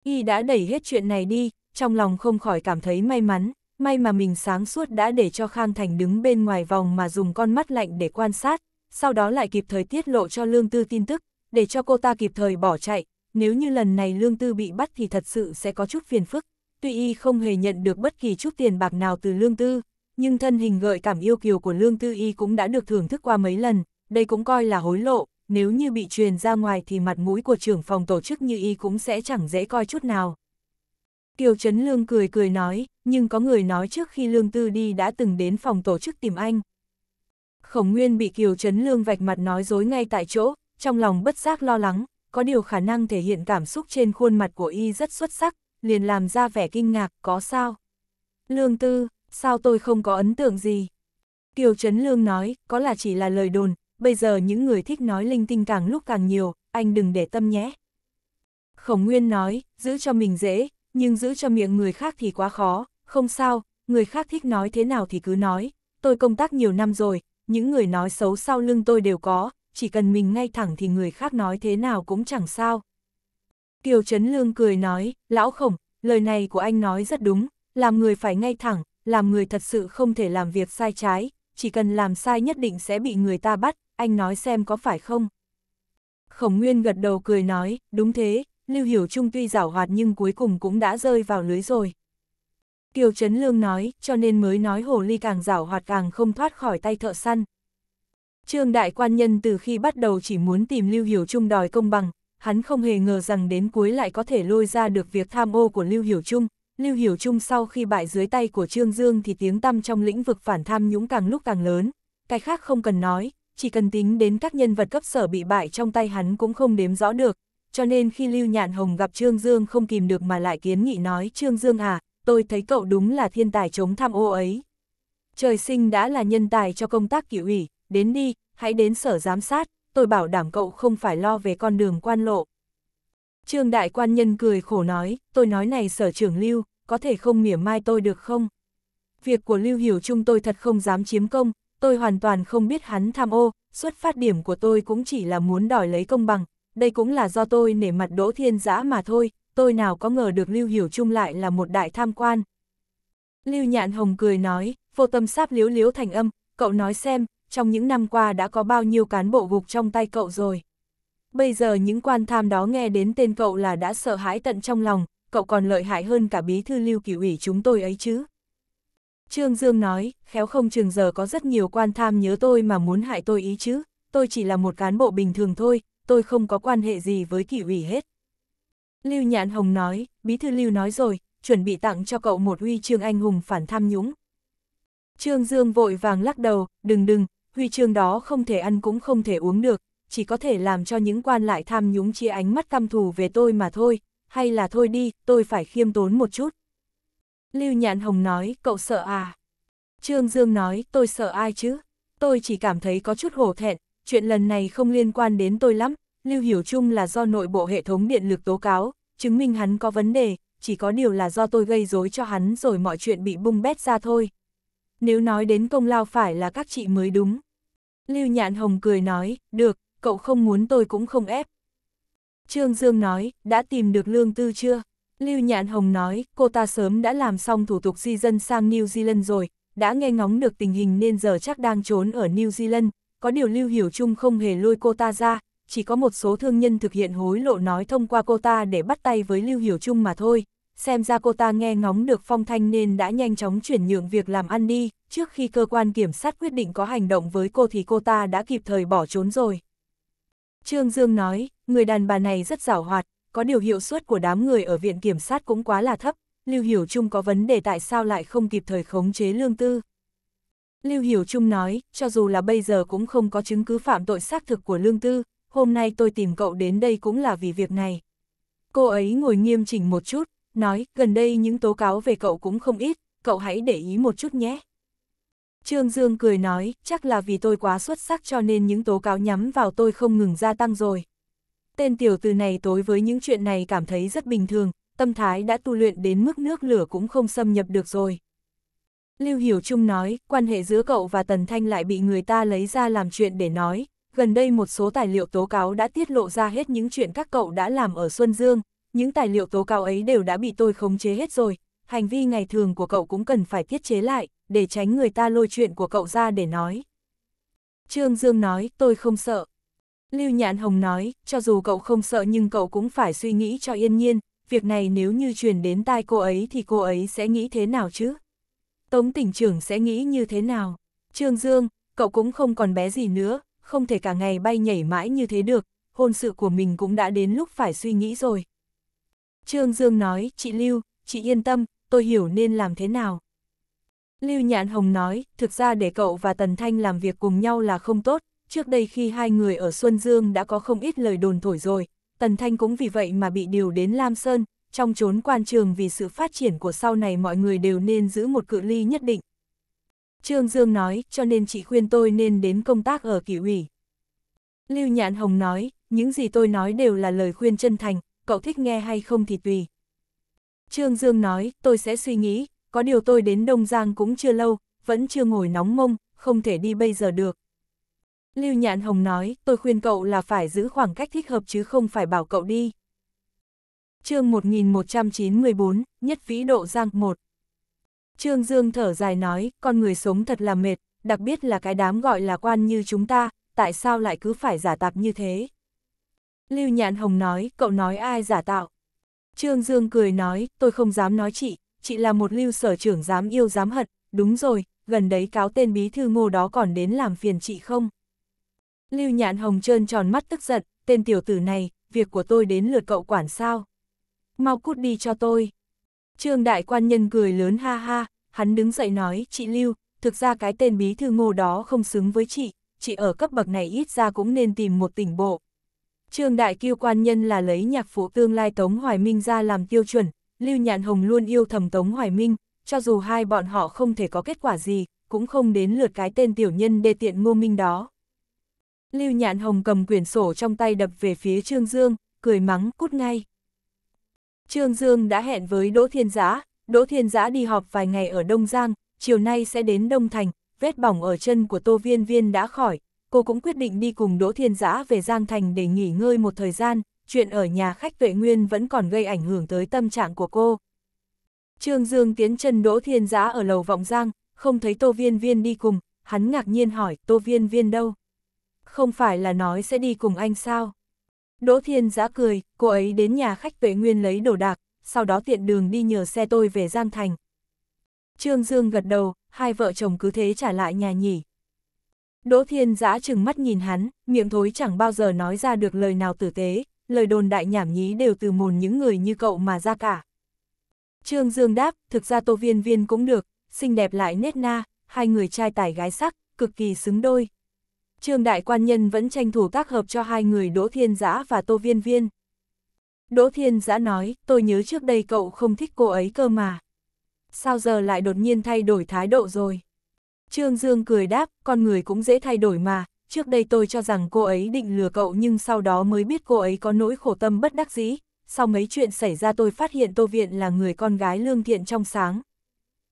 Y đã đẩy hết chuyện này đi, trong lòng không khỏi cảm thấy may mắn, may mà mình sáng suốt đã để cho Khang Thành đứng bên ngoài vòng mà dùng con mắt lạnh để quan sát, sau đó lại kịp thời tiết lộ cho Lương Tư tin tức, để cho cô ta kịp thời bỏ chạy, nếu như lần này Lương Tư bị bắt thì thật sự sẽ có chút phiền phức, tuy y không hề nhận được bất kỳ chút tiền bạc nào từ Lương Tư, nhưng thân hình gợi cảm yêu kiều của Lương Tư y cũng đã được thưởng thức qua mấy lần, đây cũng coi là hối lộ, nếu như bị truyền ra ngoài thì mặt mũi của trưởng phòng tổ chức như y cũng sẽ chẳng dễ coi chút nào. Kiều Trấn Lương cười cười nói, nhưng có người nói trước khi Lương Tư đi đã từng đến phòng tổ chức tìm anh, khổng nguyên bị Kiều Trấn Lương vạch mặt nói dối ngay tại chỗ, trong lòng bất giác lo lắng, có điều khả năng thể hiện cảm xúc trên khuôn mặt của y rất xuất sắc, liền làm ra vẻ kinh ngạc, có sao? Lương Tư, sao tôi không có ấn tượng gì? Kiều Trấn Lương nói, có là chỉ là lời đồn, bây giờ những người thích nói linh tinh càng lúc càng nhiều, anh đừng để tâm nhé. Khổng Nguyên nói, giữ cho mình dễ, nhưng giữ cho miệng người khác thì quá khó, không sao, người khác thích nói thế nào thì cứ nói, tôi công tác nhiều năm rồi, những người nói xấu sau lưng tôi đều có, chỉ cần mình ngay thẳng thì người khác nói thế nào cũng chẳng sao. Kiều Trấn Lương cười nói, lão khổng, lời này của anh nói rất đúng, làm người phải ngay thẳng, làm người thật sự không thể làm việc sai trái, chỉ cần làm sai nhất định sẽ bị người ta bắt, anh nói xem có phải không? Khổng Nguyên gật đầu cười nói, đúng thế, Lưu Hiểu Trung tuy giảo hoạt nhưng cuối cùng cũng đã rơi vào lưới rồi. Kiều Trấn Lương nói, cho nên mới nói hồ ly càng rảo hoạt càng không thoát khỏi tay thợ săn. Trương Đại Quan Nhân từ khi bắt đầu chỉ muốn tìm Lưu Hiểu Trung đòi công bằng, hắn không hề ngờ rằng đến cuối lại có thể lôi ra được việc tham ô của Lưu Hiểu Trung. Lưu Hiểu Trung sau khi bại dưới tay của Trương Dương thì tiếng tăm trong lĩnh vực phản tham nhũng càng lúc càng lớn. Cái khác không cần nói, chỉ cần tính đến các nhân vật cấp sở bị bại trong tay hắn cũng không đếm rõ được. Cho nên khi Lưu Nhạn Hồng gặp Trương Dương không kìm được mà lại kiến nghị nói Trương Dương à, tôi thấy cậu đúng là thiên tài chống tham ô ấy. Trời sinh đã là nhân tài cho công tác kỷ ủy, đến đi, hãy đến sở giám sát, tôi bảo đảm cậu không phải lo về con đường quan lộ. Trương đại quan nhân cười khổ nói, tôi nói này sở trưởng lưu, có thể không mỉa mai tôi được không? Việc của lưu hiểu trung tôi thật không dám chiếm công, tôi hoàn toàn không biết hắn tham ô, xuất phát điểm của tôi cũng chỉ là muốn đòi lấy công bằng, đây cũng là do tôi nể mặt Đỗ Thiên Giã mà thôi, tôi nào có ngờ được Lưu Hiểu Trung lại là một đại tham quan. Lưu Nhạn Hồng cười nói, vô tâm sáp liếu liếu thành âm, cậu nói xem, trong những năm qua đã có bao nhiêu cán bộ gục trong tay cậu rồi. Bây giờ những quan tham đó nghe đến tên cậu là đã sợ hãi tận trong lòng, cậu còn lợi hại hơn cả bí thư lưu kỷ ủy chúng tôi ấy chứ. Trương Dương nói, khéo không chừng giờ có rất nhiều quan tham nhớ tôi mà muốn hại tôi ý chứ, tôi chỉ là một cán bộ bình thường thôi, tôi không có quan hệ gì với kỷ ủy hết. Lưu Nhạn Hồng nói, Bí Thư Lưu nói rồi, chuẩn bị tặng cho cậu một huy chương anh hùng phản tham nhũng. Trương Dương vội vàng lắc đầu, đừng đừng, huy chương đó không thể ăn cũng không thể uống được, chỉ có thể làm cho những quan lại tham nhũng chia ánh mắt căm thù về tôi mà thôi, hay là thôi đi, tôi phải khiêm tốn một chút. Lưu Nhạn Hồng nói, cậu sợ à? Trương Dương nói, tôi sợ ai chứ? Tôi chỉ cảm thấy có chút hổ thẹn, chuyện lần này không liên quan đến tôi lắm, Lưu Hiểu Trung là do nội bộ hệ thống điện lực tố cáo, chứng minh hắn có vấn đề, chỉ có điều là do tôi gây rối cho hắn rồi mọi chuyện bị bung bét ra thôi. Nếu nói đến công lao phải là các chị mới đúng. Lưu Nhạn Hồng cười nói, được, cậu không muốn tôi cũng không ép. Trương Dương nói, đã tìm được lương tư chưa? Lưu Nhạn Hồng nói, cô ta sớm đã làm xong thủ tục di dân sang New Zealand rồi, đã nghe ngóng được tình hình nên giờ chắc đang trốn ở New Zealand, có điều Lưu Hiểu Trung không hề lôi cô ta ra, chỉ có một số thương nhân thực hiện hối lộ nói thông qua cô ta để bắt tay với Lưu Hiểu Trung mà thôi. Xem ra cô ta nghe ngóng được phong thanh nên đã nhanh chóng chuyển nhượng việc làm ăn đi, trước khi cơ quan kiểm sát quyết định có hành động với cô thì cô ta đã kịp thời bỏ trốn rồi. Trương Dương nói, người đàn bà này rất giảo hoạt, có điều hiệu suất của đám người ở viện kiểm sát cũng quá là thấp, Lưu Hiểu Trung có vấn đề tại sao lại không kịp thời khống chế lương tư. Lưu Hiểu Trung nói, cho dù là bây giờ cũng không có chứng cứ phạm tội xác thực của lương tư, hôm nay tôi tìm cậu đến đây cũng là vì việc này. Cô ấy ngồi nghiêm chỉnh một chút, nói, gần đây những tố cáo về cậu cũng không ít, cậu hãy để ý một chút nhé. Trương Dương cười nói, chắc là vì tôi quá xuất sắc cho nên những tố cáo nhắm vào tôi không ngừng gia tăng rồi. Tên tiểu từ này tối với những chuyện này cảm thấy rất bình thường, tâm thái đã tu luyện đến mức nước lửa cũng không xâm nhập được rồi. Lưu Hiểu Trung nói, quan hệ giữa cậu và Tần Thanh lại bị người ta lấy ra làm chuyện để nói, Gần đây một số tài liệu tố cáo đã tiết lộ ra hết những chuyện các cậu đã làm ở Xuân Dương, những tài liệu tố cáo ấy đều đã bị tôi khống chế hết rồi, hành vi ngày thường của cậu cũng cần phải tiết chế lại, để tránh người ta lôi chuyện của cậu ra để nói. Trương Dương nói, tôi không sợ. Lưu Nhãn Hồng nói, cho dù cậu không sợ nhưng cậu cũng phải suy nghĩ cho yên nhiên, việc này nếu như truyền đến tai cô ấy thì cô ấy sẽ nghĩ thế nào chứ? Tống tỉnh trưởng sẽ nghĩ như thế nào? Trương Dương, cậu cũng không còn bé gì nữa, không thể cả ngày bay nhảy mãi như thế được, hôn sự của mình cũng đã đến lúc phải suy nghĩ rồi. Trương Dương nói, chị Lưu, chị yên tâm, tôi hiểu nên làm thế nào. Lưu Nhạn Hồng nói, thực ra để cậu và Tần Thanh làm việc cùng nhau là không tốt, trước đây khi hai người ở Xuân Dương đã có không ít lời đồn thổi rồi, Tần Thanh cũng vì vậy mà bị điều đến Lam Sơn, trong chốn quan trường vì sự phát triển của sau này mọi người đều nên giữ một cự ly nhất định. Trương Dương nói, cho nên chị khuyên tôi nên đến công tác ở kỷ ủy. Lưu Nhạn Hồng nói, những gì tôi nói đều là lời khuyên chân thành, cậu thích nghe hay không thì tùy. Trương Dương nói, tôi sẽ suy nghĩ, có điều tôi đến Đông Giang cũng chưa lâu, vẫn chưa ngồi nóng mông, không thể đi bây giờ được. Lưu Nhạn Hồng nói, tôi khuyên cậu là phải giữ khoảng cách thích hợp chứ không phải bảo cậu đi. chương 1194, Nhất Vĩ Độ Giang 1 Trương Dương thở dài nói, con người sống thật là mệt, đặc biệt là cái đám gọi là quan như chúng ta, tại sao lại cứ phải giả tạp như thế? Lưu Nhạn Hồng nói, cậu nói ai giả tạo? Trương Dương cười nói, tôi không dám nói chị, chị là một lưu sở trưởng dám yêu dám hận, đúng rồi, gần đấy cáo tên bí thư ngô đó còn đến làm phiền chị không? Lưu Nhạn Hồng trơn tròn mắt tức giận, tên tiểu tử này, việc của tôi đến lượt cậu quản sao? Mau cút đi cho tôi. Trương đại quan nhân cười lớn ha ha, hắn đứng dậy nói, chị Lưu, thực ra cái tên bí thư ngô đó không xứng với chị, chị ở cấp bậc này ít ra cũng nên tìm một tỉnh bộ. Trương đại kiêu quan nhân là lấy nhạc phụ tương lai Tống Hoài Minh ra làm tiêu chuẩn, Lưu Nhạn Hồng luôn yêu thầm Tống Hoài Minh, cho dù hai bọn họ không thể có kết quả gì, cũng không đến lượt cái tên tiểu nhân đê tiện ngô minh đó. Lưu Nhạn Hồng cầm quyển sổ trong tay đập về phía Trương Dương, cười mắng cút ngay. Trương Dương đã hẹn với Đỗ Thiên Giá. Đỗ Thiên Giá đi họp vài ngày ở Đông Giang, chiều nay sẽ đến Đông Thành, vết bỏng ở chân của Tô Viên Viên đã khỏi, cô cũng quyết định đi cùng Đỗ Thiên Giá về Giang Thành để nghỉ ngơi một thời gian, chuyện ở nhà khách Tuệ Nguyên vẫn còn gây ảnh hưởng tới tâm trạng của cô. Trương Dương tiến chân Đỗ Thiên Giá ở lầu Vọng Giang, không thấy Tô Viên Viên đi cùng, hắn ngạc nhiên hỏi Tô Viên Viên đâu? Không phải là nói sẽ đi cùng anh sao? Đỗ Thiên giã cười, cô ấy đến nhà khách Vệ nguyên lấy đồ đạc, sau đó tiện đường đi nhờ xe tôi về Giang Thành. Trương Dương gật đầu, hai vợ chồng cứ thế trả lại nhà nhỉ. Đỗ Thiên giã chừng mắt nhìn hắn, miệng thối chẳng bao giờ nói ra được lời nào tử tế, lời đồn đại nhảm nhí đều từ mồn những người như cậu mà ra cả. Trương Dương đáp, thực ra tô viên viên cũng được, xinh đẹp lại nết na, hai người trai tài gái sắc, cực kỳ xứng đôi. Trương Đại Quan Nhân vẫn tranh thủ tác hợp cho hai người Đỗ Thiên Giã và Tô Viên Viên. Đỗ Thiên Giã nói, tôi nhớ trước đây cậu không thích cô ấy cơ mà. Sao giờ lại đột nhiên thay đổi thái độ rồi? Trương Dương cười đáp, con người cũng dễ thay đổi mà, trước đây tôi cho rằng cô ấy định lừa cậu nhưng sau đó mới biết cô ấy có nỗi khổ tâm bất đắc dĩ. Sau mấy chuyện xảy ra tôi phát hiện Tô Viện là người con gái lương thiện trong sáng.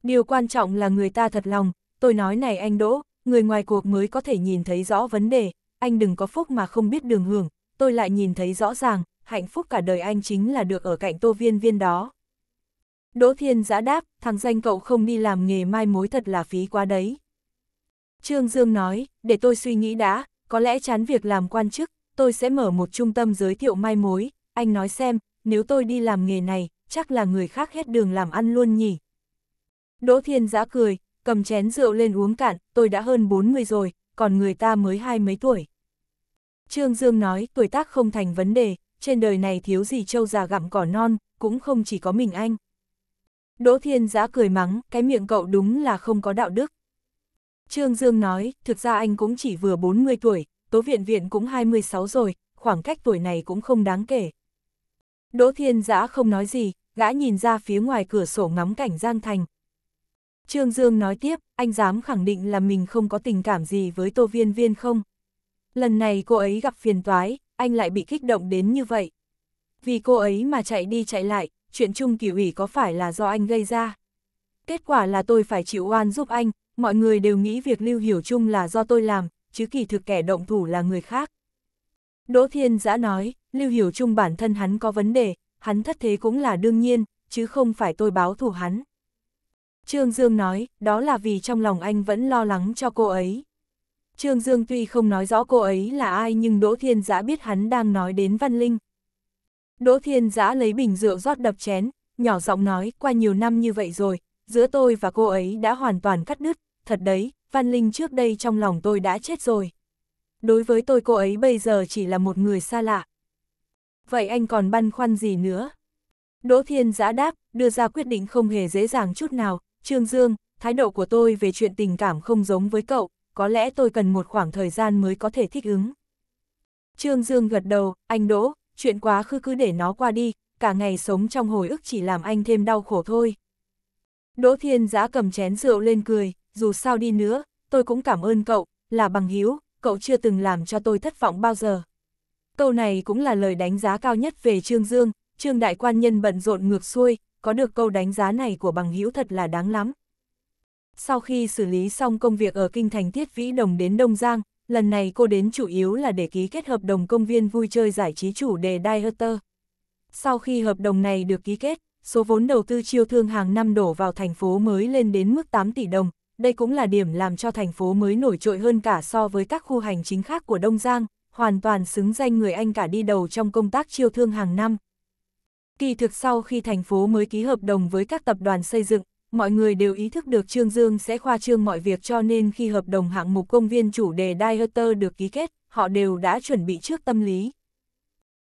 Điều quan trọng là người ta thật lòng, tôi nói này anh Đỗ, người ngoài cuộc mới có thể nhìn thấy rõ vấn đề, anh đừng có phúc mà không biết đường hưởng, tôi lại nhìn thấy rõ ràng, hạnh phúc cả đời anh chính là được ở cạnh tô viên viên đó. Đỗ Thiên giã đáp, thằng danh cậu không đi làm nghề mai mối thật là phí quá đấy. Trương Dương nói, để tôi suy nghĩ đã, có lẽ chán việc làm quan chức, tôi sẽ mở một trung tâm giới thiệu mai mối, anh nói xem, nếu tôi đi làm nghề này, chắc là người khác hết đường làm ăn luôn nhỉ. Đỗ Thiên giã cười, cầm chén rượu lên uống cạn, tôi đã hơn 40 rồi, còn người ta mới hai mấy tuổi. Trương Dương nói, tuổi tác không thành vấn đề, trên đời này thiếu gì trâu già gặm cỏ non, cũng không chỉ có mình anh. Đỗ Thiên Giã cười mắng, cái miệng cậu đúng là không có đạo đức. Trương Dương nói, thực ra anh cũng chỉ vừa 40 tuổi, Tố Viện Viện cũng 26 rồi, khoảng cách tuổi này cũng không đáng kể. Đỗ Thiên Giã không nói gì, gã nhìn ra phía ngoài cửa sổ ngắm cảnh Giang Thành, Trương Dương nói tiếp, anh dám khẳng định là mình không có tình cảm gì với Tô Viên Viên không? Lần này cô ấy gặp phiền toái, anh lại bị kích động đến như vậy. Vì cô ấy mà chạy đi chạy lại, chuyện chung kỳ ủy có phải là do anh gây ra? Kết quả là tôi phải chịu oan giúp anh, mọi người đều nghĩ việc lưu hiểu chung là do tôi làm, chứ kỳ thực kẻ động thủ là người khác. Đỗ Thiên Giã nói, lưu hiểu chung bản thân hắn có vấn đề, hắn thất thế cũng là đương nhiên, chứ không phải tôi báo thủ hắn. Trương Dương nói, đó là vì trong lòng anh vẫn lo lắng cho cô ấy. Trương Dương tuy không nói rõ cô ấy là ai nhưng Đỗ Thiên Giã biết hắn đang nói đến Văn Linh. Đỗ Thiên Giã lấy bình rượu rót đập chén, nhỏ giọng nói, qua nhiều năm như vậy rồi, giữa tôi và cô ấy đã hoàn toàn cắt đứt, thật đấy, Văn Linh trước đây trong lòng tôi đã chết rồi. Đối với tôi cô ấy bây giờ chỉ là một người xa lạ. Vậy anh còn băn khoăn gì nữa? Đỗ Thiên Giã đáp, đưa ra quyết định không hề dễ dàng chút nào, Trương Dương, thái độ của tôi về chuyện tình cảm không giống với cậu, có lẽ tôi cần một khoảng thời gian mới có thể thích ứng. Trương Dương gật đầu, anh Đỗ, chuyện quá khứ cứ để nó qua đi, cả ngày sống trong hồi ức chỉ làm anh thêm đau khổ thôi. Đỗ Thiên Giã cầm chén rượu lên cười, dù sao đi nữa, tôi cũng cảm ơn cậu, là bằng hiếu, cậu chưa từng làm cho tôi thất vọng bao giờ. Câu này cũng là lời đánh giá cao nhất về Trương Dương, Trương Đại Quan Nhân bận rộn ngược xuôi, có được câu đánh giá này của bằng hữu thật là đáng lắm. Sau khi xử lý xong công việc ở kinh thành tiết Vĩ Đồng đến Đông Giang, lần này cô đến chủ yếu là để ký kết hợp đồng công viên vui chơi giải trí chủ đề Dieter. Sau khi hợp đồng này được ký kết, số vốn đầu tư chiêu thương hàng năm đổ vào thành phố mới lên đến mức 8 tỷ đồng. Đây cũng là điểm làm cho thành phố mới nổi trội hơn cả so với các khu hành chính khác của Đông Giang, hoàn toàn xứng danh người Anh cả đi đầu trong công tác chiêu thương hàng năm. Kỳ thực sau khi thành phố mới ký hợp đồng với các tập đoàn xây dựng, mọi người đều ý thức được Trương Dương sẽ khoa trương mọi việc cho nên khi hợp đồng hạng mục công viên chủ đề Dieter được ký kết, họ đều đã chuẩn bị trước tâm lý.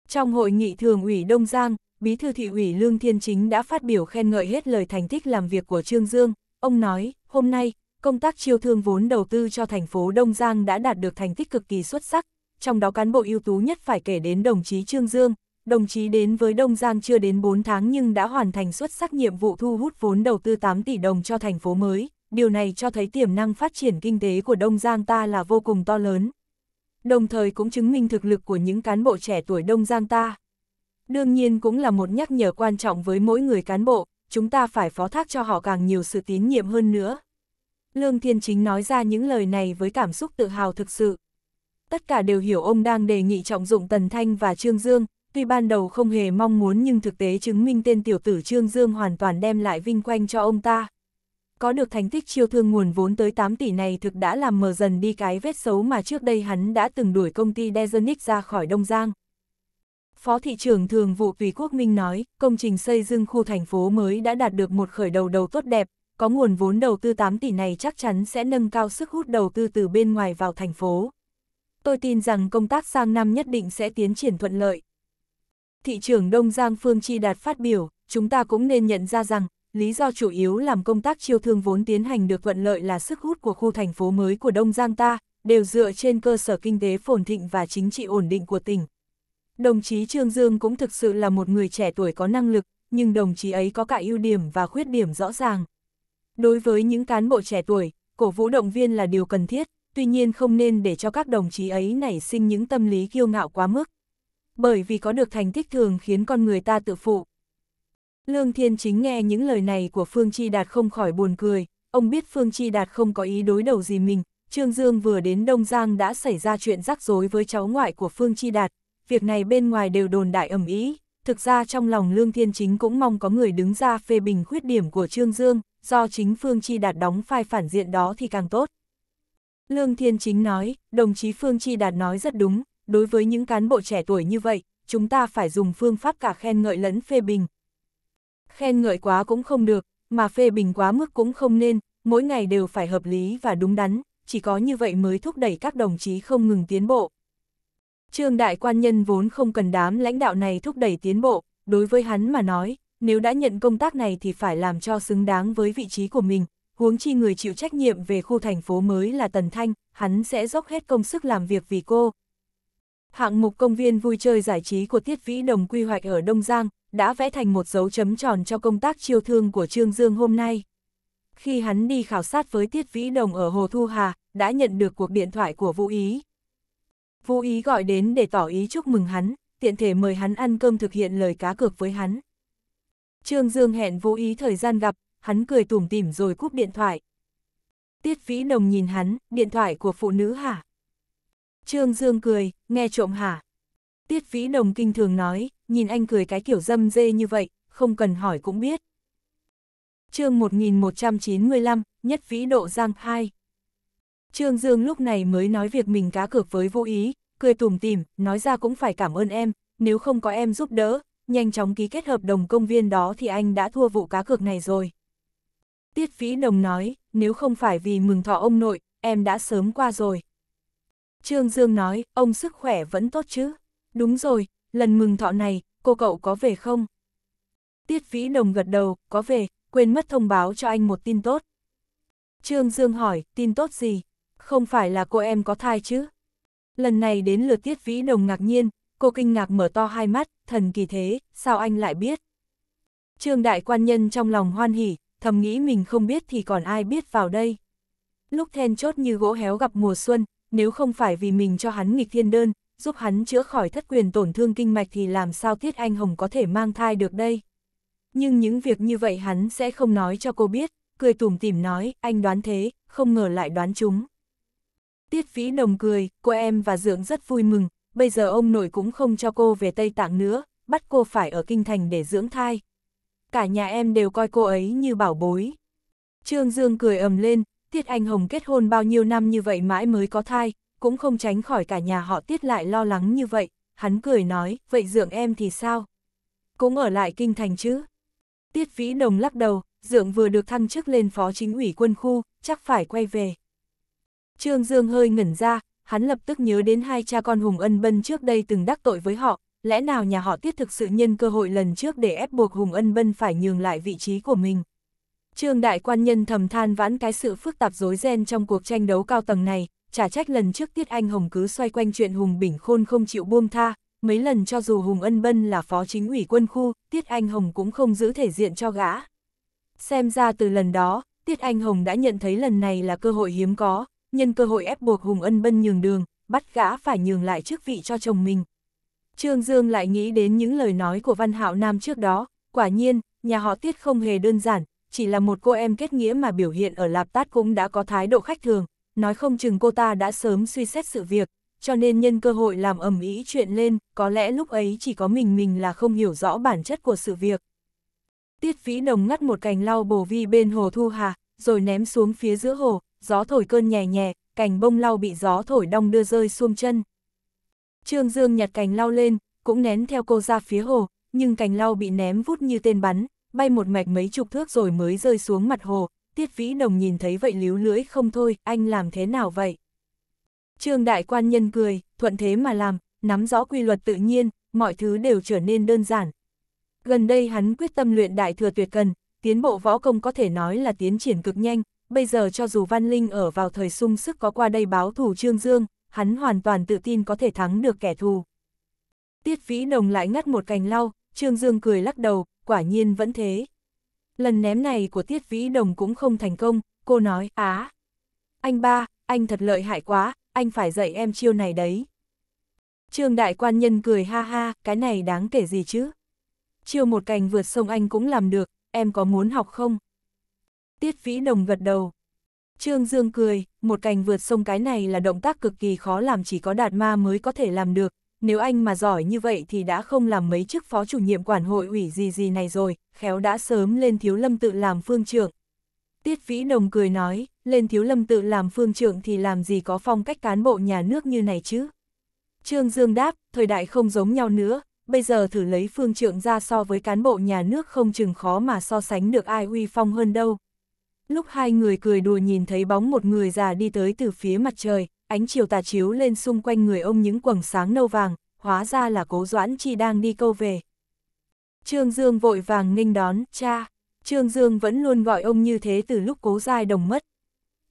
Trong hội nghị thường ủy Đông Giang, Bí thư thị ủy Lương Thiên Chính đã phát biểu khen ngợi hết lời thành tích làm việc của Trương Dương. Ông nói, hôm nay, công tác chiêu thương vốn đầu tư cho thành phố Đông Giang đã đạt được thành tích cực kỳ xuất sắc, trong đó cán bộ ưu tú nhất phải kể đến đồng chí Trương Dương, đồng chí đến với Đông Giang chưa đến 4 tháng nhưng đã hoàn thành xuất sắc nhiệm vụ thu hút vốn đầu tư 8 tỷ đồng cho thành phố mới, điều này cho thấy tiềm năng phát triển kinh tế của Đông Giang ta là vô cùng to lớn. Đồng thời cũng chứng minh thực lực của những cán bộ trẻ tuổi Đông Giang ta. Đương nhiên cũng là một nhắc nhở quan trọng với mỗi người cán bộ, chúng ta phải phó thác cho họ càng nhiều sự tín nhiệm hơn nữa. Lương Thiên Chính nói ra những lời này với cảm xúc tự hào thực sự. Tất cả đều hiểu ông đang đề nghị trọng dụng Tần Thanh và Trương Dương, Tuy ban đầu không hề mong muốn nhưng thực tế chứng minh tên tiểu tử Trương Dương hoàn toàn đem lại vinh quanh cho ông ta. Có được thành tích chiêu thương nguồn vốn tới 8 tỷ này thực đã làm mờ dần đi cái vết xấu mà trước đây hắn đã từng đuổi công ty Dezernic ra khỏi Đông Giang. Phó thị trưởng thường vụ Tùy Quốc Minh nói, công trình xây dựng khu thành phố mới đã đạt được một khởi đầu đầu tốt đẹp, có nguồn vốn đầu tư 8 tỷ này chắc chắn sẽ nâng cao sức hút đầu tư từ bên ngoài vào thành phố. Tôi tin rằng công tác sang năm nhất định sẽ tiến triển thuận lợi thị trưởng Đông Giang Phương Chi Đạt phát biểu, chúng ta cũng nên nhận ra rằng, lý do chủ yếu làm công tác chiêu thương vốn tiến hành được thuận lợi là sức hút của khu thành phố mới của Đông Giang ta, đều dựa trên cơ sở kinh tế phồn thịnh và chính trị ổn định của tỉnh. Đồng chí Trương Dương cũng thực sự là một người trẻ tuổi có năng lực, nhưng đồng chí ấy có cả ưu điểm và khuyết điểm rõ ràng. Đối với những cán bộ trẻ tuổi, cổ vũ động viên là điều cần thiết, tuy nhiên không nên để cho các đồng chí ấy nảy sinh những tâm lý kiêu ngạo quá mức bởi vì có được thành tích thường khiến con người ta tự phụ. Lương Thiên Chính nghe những lời này của Phương Chi Đạt không khỏi buồn cười, ông biết Phương Chi Đạt không có ý đối đầu gì mình, Trương Dương vừa đến Đông Giang đã xảy ra chuyện rắc rối với cháu ngoại của Phương Chi Đạt, việc này bên ngoài đều đồn đại ẩm ý, thực ra trong lòng Lương Thiên Chính cũng mong có người đứng ra phê bình khuyết điểm của Trương Dương, do chính Phương Chi Đạt đóng phai phản diện đó thì càng tốt. Lương Thiên Chính nói, đồng chí Phương Chi Đạt nói rất đúng, đối với những cán bộ trẻ tuổi như vậy, chúng ta phải dùng phương pháp cả khen ngợi lẫn phê bình. Khen ngợi quá cũng không được, mà phê bình quá mức cũng không nên, mỗi ngày đều phải hợp lý và đúng đắn, chỉ có như vậy mới thúc đẩy các đồng chí không ngừng tiến bộ. Trương Đại Quan Nhân vốn không cần đám lãnh đạo này thúc đẩy tiến bộ, đối với hắn mà nói, nếu đã nhận công tác này thì phải làm cho xứng đáng với vị trí của mình, huống chi người chịu trách nhiệm về khu thành phố mới là Tần Thanh, hắn sẽ dốc hết công sức làm việc vì cô, Hạng mục công viên vui chơi giải trí của Tiết Vĩ Đồng quy hoạch ở Đông Giang đã vẽ thành một dấu chấm tròn cho công tác chiêu thương của Trương Dương hôm nay. Khi hắn đi khảo sát với Tiết Vĩ Đồng ở Hồ Thu Hà, đã nhận được cuộc điện thoại của Vũ Ý. Vũ Ý gọi đến để tỏ ý chúc mừng hắn, tiện thể mời hắn ăn cơm thực hiện lời cá cược với hắn. Trương Dương hẹn Vũ Ý thời gian gặp, hắn cười tủm tỉm rồi cúp điện thoại. Tiết Vĩ Đồng nhìn hắn, điện thoại của phụ nữ hả? Trương Dương cười, nghe trộm hả? Tiết Vĩ Đồng kinh thường nói, nhìn anh cười cái kiểu dâm dê như vậy, không cần hỏi cũng biết. chương 1195, nhất vĩ độ giang 2. Trương Dương lúc này mới nói việc mình cá cược với vô ý, cười tủm tỉm, nói ra cũng phải cảm ơn em, nếu không có em giúp đỡ, nhanh chóng ký kết hợp đồng công viên đó thì anh đã thua vụ cá cược này rồi. Tiết Vĩ Đồng nói, nếu không phải vì mừng thọ ông nội, em đã sớm qua rồi. Trương Dương nói, ông sức khỏe vẫn tốt chứ? Đúng rồi, lần mừng thọ này, cô cậu có về không? Tiết Vĩ Đồng gật đầu, có về, quên mất thông báo cho anh một tin tốt. Trương Dương hỏi, tin tốt gì? Không phải là cô em có thai chứ? Lần này đến lượt Tiết Vĩ Đồng ngạc nhiên, cô kinh ngạc mở to hai mắt, thần kỳ thế, sao anh lại biết? Trương Đại Quan Nhân trong lòng hoan hỉ, thầm nghĩ mình không biết thì còn ai biết vào đây. Lúc then chốt như gỗ héo gặp mùa xuân, nếu không phải vì mình cho hắn nghịch thiên đơn, giúp hắn chữa khỏi thất quyền tổn thương kinh mạch thì làm sao Tiết Anh Hồng có thể mang thai được đây. Nhưng những việc như vậy hắn sẽ không nói cho cô biết, cười tủm tỉm nói, anh đoán thế, không ngờ lại đoán chúng. Tiết Vĩ Đồng cười, cô em và Dưỡng rất vui mừng, bây giờ ông nội cũng không cho cô về Tây Tạng nữa, bắt cô phải ở Kinh Thành để dưỡng thai. Cả nhà em đều coi cô ấy như bảo bối. Trương Dương cười ầm lên, Tiết Anh Hồng kết hôn bao nhiêu năm như vậy mãi mới có thai, cũng không tránh khỏi cả nhà họ Tiết lại lo lắng như vậy, hắn cười nói, vậy dưỡng em thì sao? Cũng ở lại kinh thành chứ? Tiết Vĩ Đồng lắc đầu, dưỡng vừa được thăng chức lên phó chính ủy quân khu, chắc phải quay về. Trương Dương hơi ngẩn ra, hắn lập tức nhớ đến hai cha con Hùng Ân Bân trước đây từng đắc tội với họ, lẽ nào nhà họ Tiết thực sự nhân cơ hội lần trước để ép buộc Hùng Ân Bân phải nhường lại vị trí của mình? Trương đại quan nhân thầm than vãn cái sự phức tạp rối ren trong cuộc tranh đấu cao tầng này, trả trách lần trước Tiết Anh Hồng cứ xoay quanh chuyện Hùng Bỉnh Khôn không chịu buông tha, mấy lần cho dù Hùng Ân Bân là phó chính ủy quân khu, Tiết Anh Hồng cũng không giữ thể diện cho gã. Xem ra từ lần đó, Tiết Anh Hồng đã nhận thấy lần này là cơ hội hiếm có, nhân cơ hội ép buộc Hùng Ân Bân nhường đường, bắt gã phải nhường lại chức vị cho chồng mình. Trương Dương lại nghĩ đến những lời nói của Văn Hạo Nam trước đó, quả nhiên, nhà họ Tiết không hề đơn giản, chỉ là một cô em kết nghĩa mà biểu hiện ở Lạp Tát cũng đã có thái độ khách thường, nói không chừng cô ta đã sớm suy xét sự việc, cho nên nhân cơ hội làm ầm ý chuyện lên, có lẽ lúc ấy chỉ có mình mình là không hiểu rõ bản chất của sự việc. Tiết Vĩ Đồng ngắt một cành lau bổ vi bên hồ Thu Hà, rồi ném xuống phía giữa hồ, gió thổi cơn nhẹ nhẹ, cành bông lau bị gió thổi đong đưa rơi xuông chân. Trương Dương nhặt cành lau lên, cũng nén theo cô ra phía hồ, nhưng cành lau bị ném vút như tên bắn, bay một mạch mấy chục thước rồi mới rơi xuống mặt hồ, tiết vĩ đồng nhìn thấy vậy líu lưỡi không thôi, anh làm thế nào vậy? Trương đại quan nhân cười, thuận thế mà làm, nắm rõ quy luật tự nhiên, mọi thứ đều trở nên đơn giản. Gần đây hắn quyết tâm luyện đại thừa tuyệt cần, tiến bộ võ công có thể nói là tiến triển cực nhanh, bây giờ cho dù Văn Linh ở vào thời sung sức có qua đây báo thù Trương Dương, hắn hoàn toàn tự tin có thể thắng được kẻ thù. Tiết Vĩ Đồng lại ngắt một cành lau, Trương Dương cười lắc đầu, quả nhiên vẫn thế. Lần ném này của Tiết Vĩ Đồng cũng không thành công, cô nói, á. Anh ba, anh thật lợi hại quá, anh phải dạy em chiêu này đấy. Trương đại quan nhân cười ha ha, cái này đáng kể gì chứ. Chiêu một cành vượt sông anh cũng làm được, em có muốn học không? Tiết Vĩ Đồng gật đầu. Trương Dương cười, một cành vượt sông cái này là động tác cực kỳ khó làm chỉ có đạt ma mới có thể làm được, nếu anh mà giỏi như vậy thì đã không làm mấy chức phó chủ nhiệm quản hội ủy gì gì này rồi, khéo đã sớm lên thiếu lâm tự làm phương trưởng. Tiết Vĩ Đồng cười nói, lên thiếu lâm tự làm phương trưởng thì làm gì có phong cách cán bộ nhà nước như này chứ. Trương Dương đáp, thời đại không giống nhau nữa, bây giờ thử lấy phương trưởng ra so với cán bộ nhà nước không chừng khó mà so sánh được ai uy phong hơn đâu. Lúc hai người cười đùa nhìn thấy bóng một người già đi tới từ phía mặt trời, ánh chiều tà chiếu lên xung quanh người ông những quầng sáng nâu vàng, hóa ra là cố doãn chi đang đi câu về. Trương Dương vội vàng nghênh đón, cha, Trương Dương vẫn luôn gọi ông như thế từ lúc cố giai đồng mất.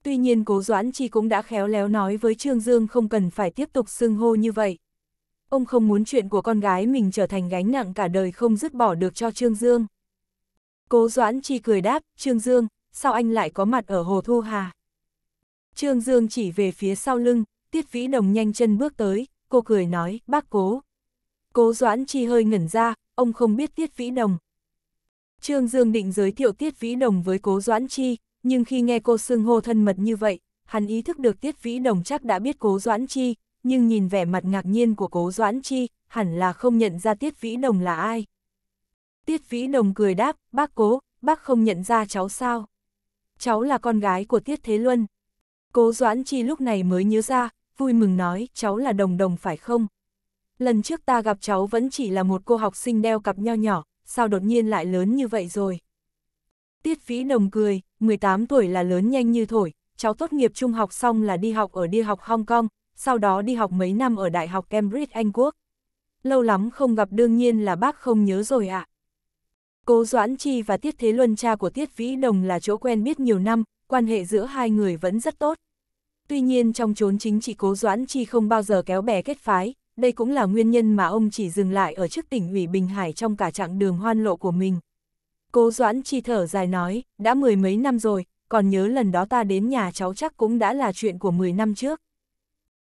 Tuy nhiên cố doãn chi cũng đã khéo léo nói với Trương Dương không cần phải tiếp tục xưng hô như vậy. Ông không muốn chuyện của con gái mình trở thành gánh nặng cả đời không dứt bỏ được cho Trương Dương. Cố doãn chi cười đáp, Trương Dương, sao anh lại có mặt ở Hồ Thu Hà? Trương Dương chỉ về phía sau lưng, Tiết Vĩ Đồng nhanh chân bước tới, cô cười nói, bác cố. Cố Doãn Chi hơi ngẩn ra, ông không biết Tiết Vĩ Đồng. Trương Dương định giới thiệu Tiết Vĩ Đồng với Cố Doãn Chi, nhưng khi nghe cô xưng hô thân mật như vậy, hắn ý thức được Tiết Vĩ Đồng chắc đã biết Cố Doãn Chi, nhưng nhìn vẻ mặt ngạc nhiên của Cố Doãn Chi, hẳn là không nhận ra Tiết Vĩ Đồng là ai. Tiết Vĩ Đồng cười đáp, bác cố, bác không nhận ra cháu sao? Cháu là con gái của Tiết Thế Luân. Cố Doãn Chi lúc này mới nhớ ra, vui mừng nói, cháu là đồng đồng phải không? Lần trước ta gặp cháu vẫn chỉ là một cô học sinh đeo cặp nho nhỏ, sao đột nhiên lại lớn như vậy rồi? Tiết Vĩ Đồng cười, 18 tuổi là lớn nhanh như thổi, cháu tốt nghiệp trung học xong là đi học ở đi học Hong Kong, sau đó đi học mấy năm ở Đại học Cambridge Anh Quốc. Lâu lắm không gặp đương nhiên là bác không nhớ rồi ạ. À. Cố Doãn Chi và Tiết Thế Luân cha của Tiết Vĩ Đồng là chỗ quen biết nhiều năm, quan hệ giữa hai người vẫn rất tốt. Tuy nhiên trong chốn chính trị cố Doãn Chi không bao giờ kéo bè kết phái, đây cũng là nguyên nhân mà ông chỉ dừng lại ở trước tỉnh ủy Bình Hải trong cả chặng đường hoan lộ của mình. Cố Doãn Chi thở dài nói, đã mười mấy năm rồi, còn nhớ lần đó ta đến nhà cháu chắc cũng đã là chuyện của mười năm trước.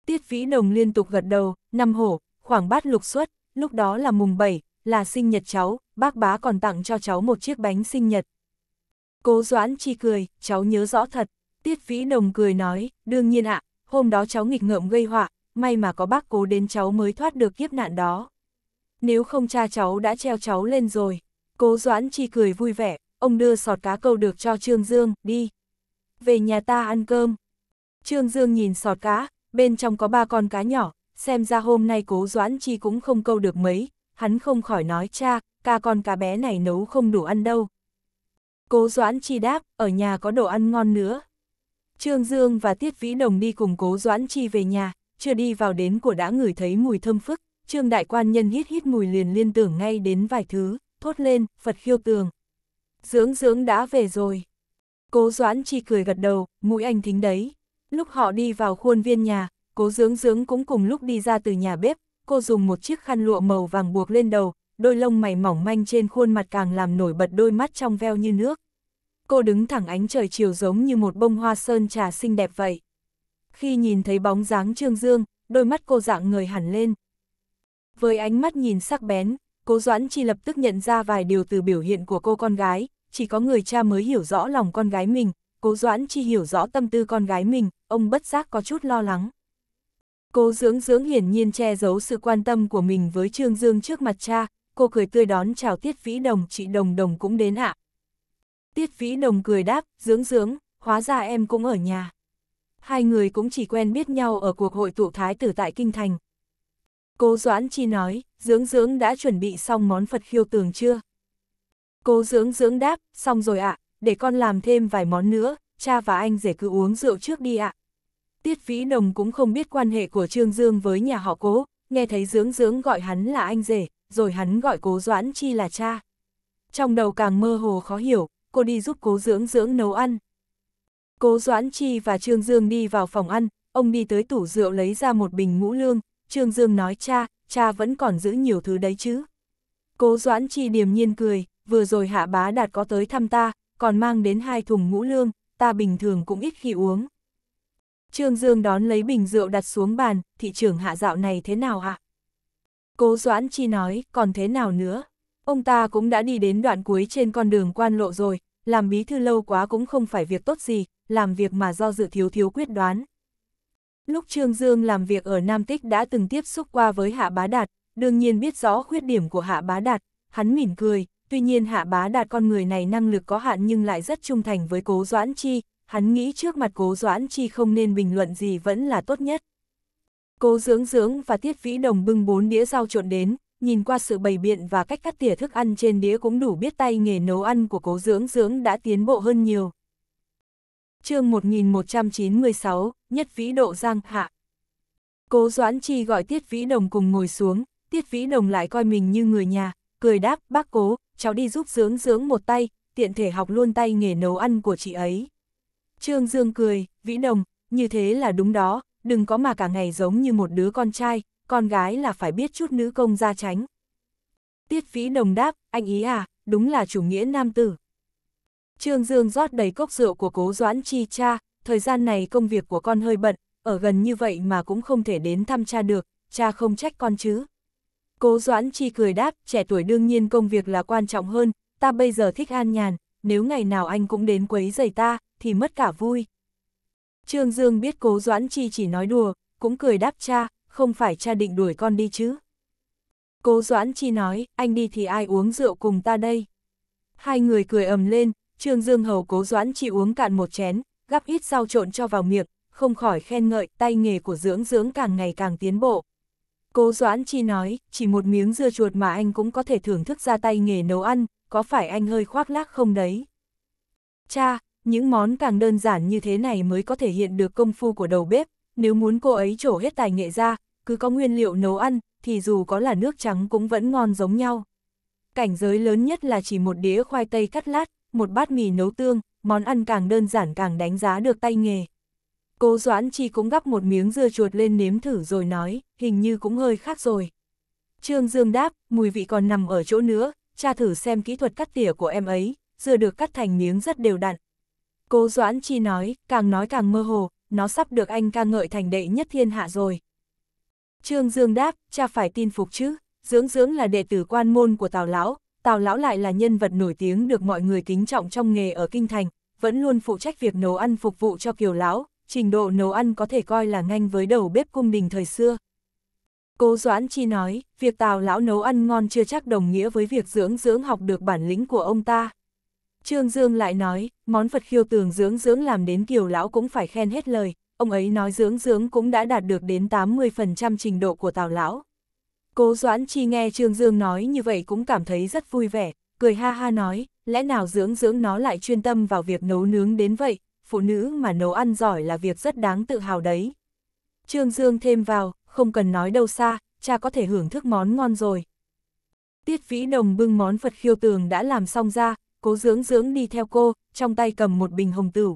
Tiết Vĩ Đồng liên tục gật đầu, năm hổ, khoảng bát lục xuất lúc đó là mùng 7, là sinh nhật cháu, bác bá còn tặng cho cháu một chiếc bánh sinh nhật, Cố Doãn Chi cười, cháu nhớ rõ thật. Tiết Vĩ Đồng cười nói, đương nhiên ạ, hôm đó cháu nghịch ngợm gây họa, may mà có bác cố đến cháu mới thoát được kiếp nạn đó. Nếu không cha cháu đã treo cháu lên rồi. Cố Doãn Chi cười vui vẻ, ông đưa sọt cá câu được cho Trương Dương, đi. Về nhà ta ăn cơm. Trương Dương nhìn sọt cá, bên trong có ba con cá nhỏ, xem ra hôm nay cố Doãn Chi cũng không câu được mấy. Hắn không khỏi nói cha, ca con cá bé này nấu không đủ ăn đâu, Cố Doãn Chi đáp, ở nhà có đồ ăn ngon nữa. Trương Dương và Tiết Vĩ Đồng đi cùng Cố Doãn Chi về nhà, chưa đi vào đến của đã ngửi thấy mùi thơm phức, Trương Đại Quan Nhân hít hít mùi liền liên tưởng ngay đến vài thứ, thốt lên, Phật khiêu tường. Dưỡng dưỡng đã về rồi. Cố Doãn Chi cười gật đầu, mũi anh thính đấy. Lúc họ đi vào khuôn viên nhà, cố dưỡng dưỡng cũng cùng lúc đi ra từ nhà bếp, cô dùng một chiếc khăn lụa màu vàng buộc lên đầu, đôi lông mày mỏng manh trên khuôn mặt càng làm nổi bật đôi mắt trong veo như nước. Cô đứng thẳng ánh trời chiều giống như một bông hoa sơn trà xinh đẹp vậy. Khi nhìn thấy bóng dáng Trương Dương, đôi mắt cô dạng người hẳn lên. Với ánh mắt nhìn sắc bén, cố Doãn Chi lập tức nhận ra vài điều từ biểu hiện của cô con gái, chỉ có người cha mới hiểu rõ lòng con gái mình, cố Doãn Chi hiểu rõ tâm tư con gái mình, ông bất giác có chút lo lắng. Cố dưỡng dưỡng hiển nhiên che giấu sự quan tâm của mình với Trương Dương trước mặt cha, cô cười tươi đón chào Tiết Vĩ Đồng, chị Đồng Đồng cũng đến ạ. Tiết Vĩ Đồng cười đáp, dưỡng dưỡng, hóa ra em cũng ở nhà. Hai người cũng chỉ quen biết nhau ở cuộc hội tụ thái tử tại Kinh Thành. Cô Doãn Chi nói, dưỡng dưỡng đã chuẩn bị xong món Phật khiêu tường chưa? Cô dưỡng dưỡng đáp, xong rồi ạ, để con làm thêm vài món nữa, cha và anh rể cứ uống rượu trước đi ạ. Tiết Vĩ Đồng cũng không biết quan hệ của Trương Dương với nhà họ cố, nghe thấy dưỡng dưỡng gọi hắn là anh rể, rồi hắn gọi cố doãn chi là cha. Trong đầu càng mơ hồ khó hiểu, cô đi giúp cố dưỡng dưỡng nấu ăn. Cố doãn chi và Trương Dương đi vào phòng ăn, ông đi tới tủ rượu lấy ra một bình ngũ lương, Trương Dương nói cha, cha vẫn còn giữ nhiều thứ đấy chứ. Cố doãn chi điềm nhiên cười, vừa rồi hạ bá đạt có tới thăm ta, còn mang đến hai thùng ngũ lương, ta bình thường cũng ít khi uống. Trương Dương đón lấy bình rượu đặt xuống bàn, thị trưởng hạ dạo này thế nào ạ? Cố Doãn Chi nói, còn thế nào nữa? Ông ta cũng đã đi đến đoạn cuối trên con đường quan lộ rồi, làm bí thư lâu quá cũng không phải việc tốt gì, làm việc mà do dự thiếu thiếu quyết đoán. Lúc Trương Dương làm việc ở Nam Tích đã từng tiếp xúc qua với Hạ Bá Đạt, đương nhiên biết rõ khuyết điểm của Hạ Bá Đạt, hắn mỉm cười, tuy nhiên Hạ Bá Đạt con người này năng lực có hạn nhưng lại rất trung thành với Cố Doãn Chi, hắn nghĩ trước mặt cố doãn chi không nên bình luận gì vẫn là tốt nhất. Cố dưỡng dưỡng và tiết vĩ đồng bưng bốn đĩa rau trộn đến, nhìn qua sự bày biện và cách cắt tỉa thức ăn trên đĩa cũng đủ biết tay nghề nấu ăn của cố dưỡng dưỡng đã tiến bộ hơn nhiều. chương 1196, Nhất Vĩ Độ Giang Hạ Cố Doãn Chi gọi Tiết Vĩ Đồng cùng ngồi xuống, Tiết Vĩ Đồng lại coi mình như người nhà, cười đáp, bác cố, cháu đi giúp dưỡng dưỡng một tay, tiện thể học luôn tay nghề nấu ăn của chị ấy. Trương Dương cười, Vĩ Đồng, như thế là đúng đó, đừng có mà cả ngày giống như một đứa con trai, con gái là phải biết chút nữ công ra tránh. Tiết Vĩ Đồng đáp, anh ý à, đúng là chủ nghĩa nam tử. Trương Dương rót đầy cốc rượu của cố doãn chi cha, thời gian này công việc của con hơi bận, ở gần như vậy mà cũng không thể đến thăm cha được, cha không trách con chứ. Cố doãn chi cười đáp, trẻ tuổi đương nhiên công việc là quan trọng hơn, ta bây giờ thích an nhàn, nếu ngày nào anh cũng đến quấy giày ta, thì mất cả vui. Trương Dương biết cố Doãn Chi chỉ nói đùa, cũng cười đáp cha, không phải cha định đuổi con đi chứ. Cố Doãn Chi nói, anh đi thì ai uống rượu cùng ta đây. Hai người cười ầm lên, Trương Dương hầu cố Doãn Chi uống cạn một chén, gắp ít rau trộn cho vào miệng, không khỏi khen ngợi tay nghề của dưỡng dưỡng càng ngày càng tiến bộ. Cố Doãn Chi nói, chỉ một miếng dưa chuột mà anh cũng có thể thưởng thức ra tay nghề nấu ăn, có phải anh hơi khoác lác không đấy? Cha, những món càng đơn giản như thế này mới có thể hiện được công phu của đầu bếp, nếu muốn cô ấy trổ hết tài nghệ ra, cứ có nguyên liệu nấu ăn, thì dù có là nước trắng cũng vẫn ngon giống nhau. Cảnh giới lớn nhất là chỉ một đĩa khoai tây cắt lát, một bát mì nấu tương, món ăn càng đơn giản càng đánh giá được tay nghề. Cô Doãn Chi cũng gắp một miếng dưa chuột lên nếm thử rồi nói, hình như cũng hơi khác rồi. Trương Dương đáp, mùi vị còn nằm ở chỗ nữa, cha thử xem kỹ thuật cắt tỉa của em ấy, dưa được cắt thành miếng rất đều đặn, Cố Doãn Chi nói, càng nói càng mơ hồ, nó sắp được anh ca ngợi thành đệ nhất thiên hạ rồi. Trương Dương đáp, cha phải tin phục chứ, dưỡng dưỡng là đệ tử quan môn của Tào Lão, Tào Lão lại là nhân vật nổi tiếng được mọi người kính trọng trong nghề ở Kinh Thành, vẫn luôn phụ trách việc nấu ăn phục vụ cho Kiều Lão, trình độ nấu ăn có thể coi là nganh với đầu bếp cung đình thời xưa. Cố Doãn Chi nói, việc Tào Lão nấu ăn ngon chưa chắc đồng nghĩa với việc dưỡng dưỡng học được bản lĩnh của ông ta. Trương Dương lại nói, món vật khiêu tường dưỡng dưỡng làm đến kiều lão cũng phải khen hết lời, ông ấy nói dưỡng dưỡng cũng đã đạt được đến 80% trình độ của tào lão. Cố Doãn Chi nghe Trương Dương nói như vậy cũng cảm thấy rất vui vẻ, cười ha ha nói, lẽ nào dưỡng dưỡng nó lại chuyên tâm vào việc nấu nướng đến vậy, phụ nữ mà nấu ăn giỏi là việc rất đáng tự hào đấy. Trương Dương thêm vào, không cần nói đâu xa, cha có thể hưởng thức món ngon rồi. Tiết Vĩ Đồng bưng món vật khiêu tường đã làm xong ra, cố dưỡng dưỡng đi theo cô, trong tay cầm một bình hồng tử.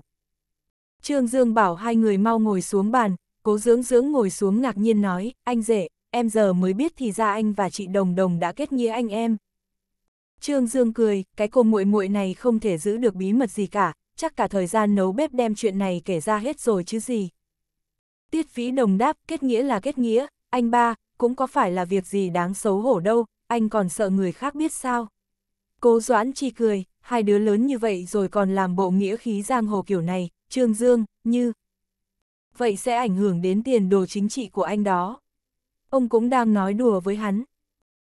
Trương Dương bảo hai người mau ngồi xuống bàn, cố dưỡng dưỡng ngồi xuống ngạc nhiên nói, anh rể, em giờ mới biết thì ra anh và chị Đồng Đồng đã kết nghĩa anh em. Trương Dương cười, cái cô muội muội này không thể giữ được bí mật gì cả, chắc cả thời gian nấu bếp đem chuyện này kể ra hết rồi chứ gì. Tiết Phí Đồng đáp, kết nghĩa là kết nghĩa, anh ba, cũng có phải là việc gì đáng xấu hổ đâu, anh còn sợ người khác biết sao. Cố Doãn Chi cười, hai đứa lớn như vậy rồi còn làm bộ nghĩa khí giang hồ kiểu này, Trương Dương, như. Vậy sẽ ảnh hưởng đến tiền đồ chính trị của anh đó. Ông cũng đang nói đùa với hắn.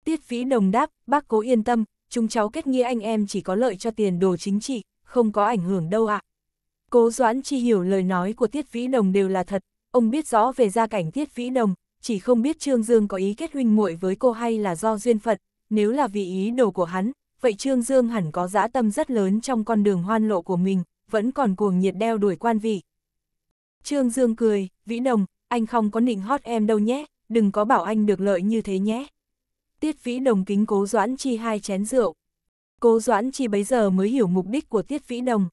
Tiết Vĩ Đồng đáp, bác cố yên tâm, chúng cháu kết nghĩa anh em chỉ có lợi cho tiền đồ chính trị, không có ảnh hưởng đâu ạ. Cố Doãn chi hiểu lời nói của Tiết Vĩ Đồng đều là thật, ông biết rõ về gia cảnh Tiết Vĩ Đồng, chỉ không biết Trương Dương có ý kết huynh muội với cô hay là do duyên phận, nếu là vì ý đồ của hắn, vậy Trương Dương hẳn có dã tâm rất lớn trong con đường hoan lộ của mình, vẫn còn cuồng nhiệt đeo đuổi quan vị. Trương Dương cười, Vĩ Đồng, anh không có nịnh hót em đâu nhé, đừng có bảo anh được lợi như thế nhé. Tiết Vĩ Đồng kính Cố Doãn Chi hai chén rượu. Cố Doãn Chi bấy giờ mới hiểu mục đích của Tiết Vĩ Đồng.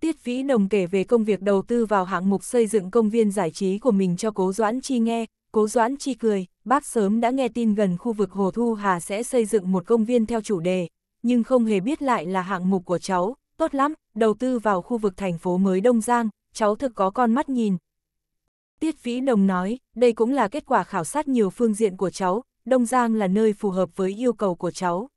Tiết Vĩ Đồng kể về công việc đầu tư vào hạng mục xây dựng công viên giải trí của mình cho Cố Doãn Chi nghe, Cố Doãn Chi cười, bác sớm đã nghe tin gần khu vực Hồ Thu Hà sẽ xây dựng một công viên theo chủ đề, nhưng không hề biết lại là hạng mục của cháu, tốt lắm, đầu tư vào khu vực thành phố mới Đông Giang, cháu thực có con mắt nhìn. Tiết Vĩ Đồng nói, đây cũng là kết quả khảo sát nhiều phương diện của cháu, Đông Giang là nơi phù hợp với yêu cầu của cháu.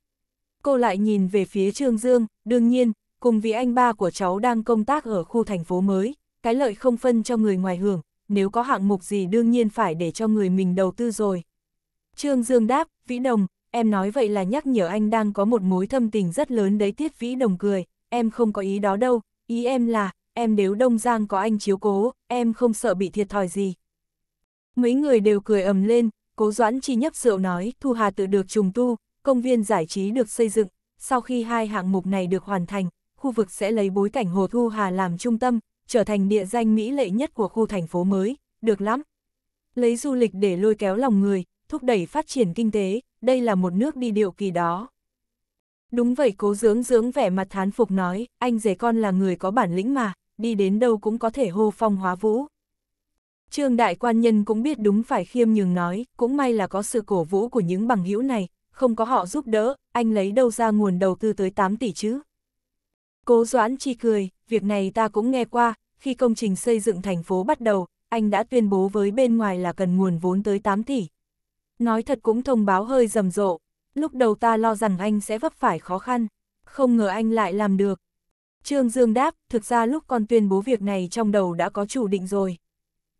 Cô lại nhìn về phía Trương Dương, đương nhiên, cùng vì anh ba của cháu đang công tác ở khu thành phố mới, cái lợi không phân cho người ngoài hưởng, nếu có hạng mục gì đương nhiên phải để cho người mình đầu tư rồi. Trương Dương đáp, Vĩ Đồng, em nói vậy là nhắc nhở anh đang có một mối thâm tình rất lớn đấy Tiết Vĩ Đồng cười, em không có ý đó đâu, ý em là, em nếu Đông Giang có anh chiếu cố, em không sợ bị thiệt thòi gì. Mấy người đều cười ầm lên, cố doãn chi nhấp rượu nói, Thu Hà tự được trùng tu, công viên giải trí được xây dựng, sau khi hai hạng mục này được hoàn thành, khu vực sẽ lấy bối cảnh Hồ Thu Hà làm trung tâm, trở thành địa danh mỹ lệ nhất của khu thành phố mới, được lắm. Lấy du lịch để lôi kéo lòng người, thúc đẩy phát triển kinh tế, đây là một nước đi điệu kỳ đó. Đúng vậy cố dưỡng dưỡng vẻ mặt thán phục nói, anh rể con là người có bản lĩnh mà, đi đến đâu cũng có thể hô phong hóa vũ. Trương đại quan nhân cũng biết đúng phải khiêm nhường nói, cũng may là có sự cổ vũ của những bằng hữu này, không có họ giúp đỡ, anh lấy đâu ra nguồn đầu tư tới 8 tỷ chứ. Cố Doãn chi cười, việc này ta cũng nghe qua, khi công trình xây dựng thành phố bắt đầu, anh đã tuyên bố với bên ngoài là cần nguồn vốn tới 8 tỷ. Nói thật cũng thông báo hơi rầm rộ, lúc đầu ta lo rằng anh sẽ vấp phải khó khăn, không ngờ anh lại làm được. Trương Dương đáp, thực ra lúc con tuyên bố việc này trong đầu đã có chủ định rồi.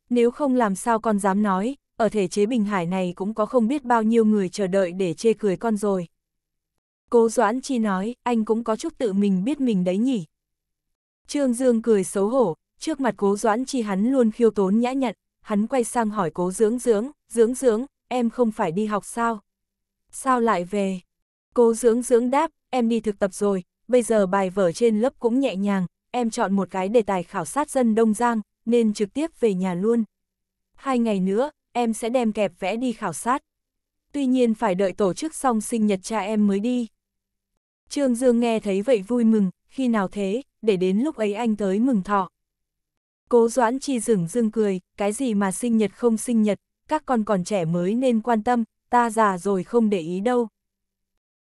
Nếu không làm sao con dám nói, ở thể chế Bình Hải này cũng có không biết bao nhiêu người chờ đợi để chê cười con rồi. Cố Doãn Chi nói, anh cũng có chút tự mình biết mình đấy nhỉ. Trương Dương cười xấu hổ, trước mặt cố doãn chi hắn luôn khiêu tốn nhã nhặn, hắn quay sang hỏi cố dưỡng dưỡng, dưỡng dưỡng, em không phải đi học sao? Sao lại về? Cố dưỡng dưỡng đáp, em đi thực tập rồi, bây giờ bài vở trên lớp cũng nhẹ nhàng, em chọn một cái đề tài khảo sát dân Đông Giang, nên trực tiếp về nhà luôn. Hai ngày nữa, em sẽ đem kẹp vẽ đi khảo sát. Tuy nhiên phải đợi tổ chức xong sinh nhật cha em mới đi. Trương Dương nghe thấy vậy vui mừng, khi nào thế, để đến lúc ấy anh tới mừng thọ. Cố Doãn Chi rừng rưng cười, cái gì mà sinh nhật không sinh nhật, các con còn trẻ mới nên quan tâm, ta già rồi không để ý đâu.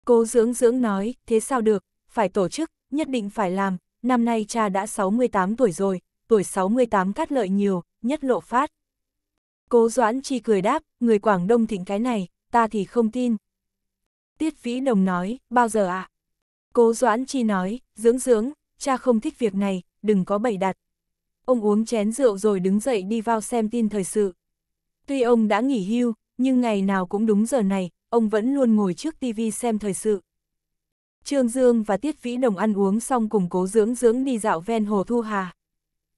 Cố Dưỡng Dưỡng nói, thế sao được, phải tổ chức, nhất định phải làm, năm nay cha đã 68 tuổi rồi, tuổi 68 cắt lợi nhiều, nhất lộ phát. Cố Doãn Chi cười đáp, người Quảng Đông thịnh cái này, ta thì không tin. Tiết Vĩ Đồng nói, bao giờ ạ? À? Cố Doãn Chi nói, dưỡng dưỡng, cha không thích việc này, đừng có bày đặt. Ông uống chén rượu rồi đứng dậy đi vào xem tin thời sự. Tuy ông đã nghỉ hưu, nhưng ngày nào cũng đúng giờ này, ông vẫn luôn ngồi trước tivi xem thời sự. Trương Dương và Tiết Vĩ Đồng ăn uống xong cùng cố dưỡng dưỡng đi dạo ven hồ Thu Hà.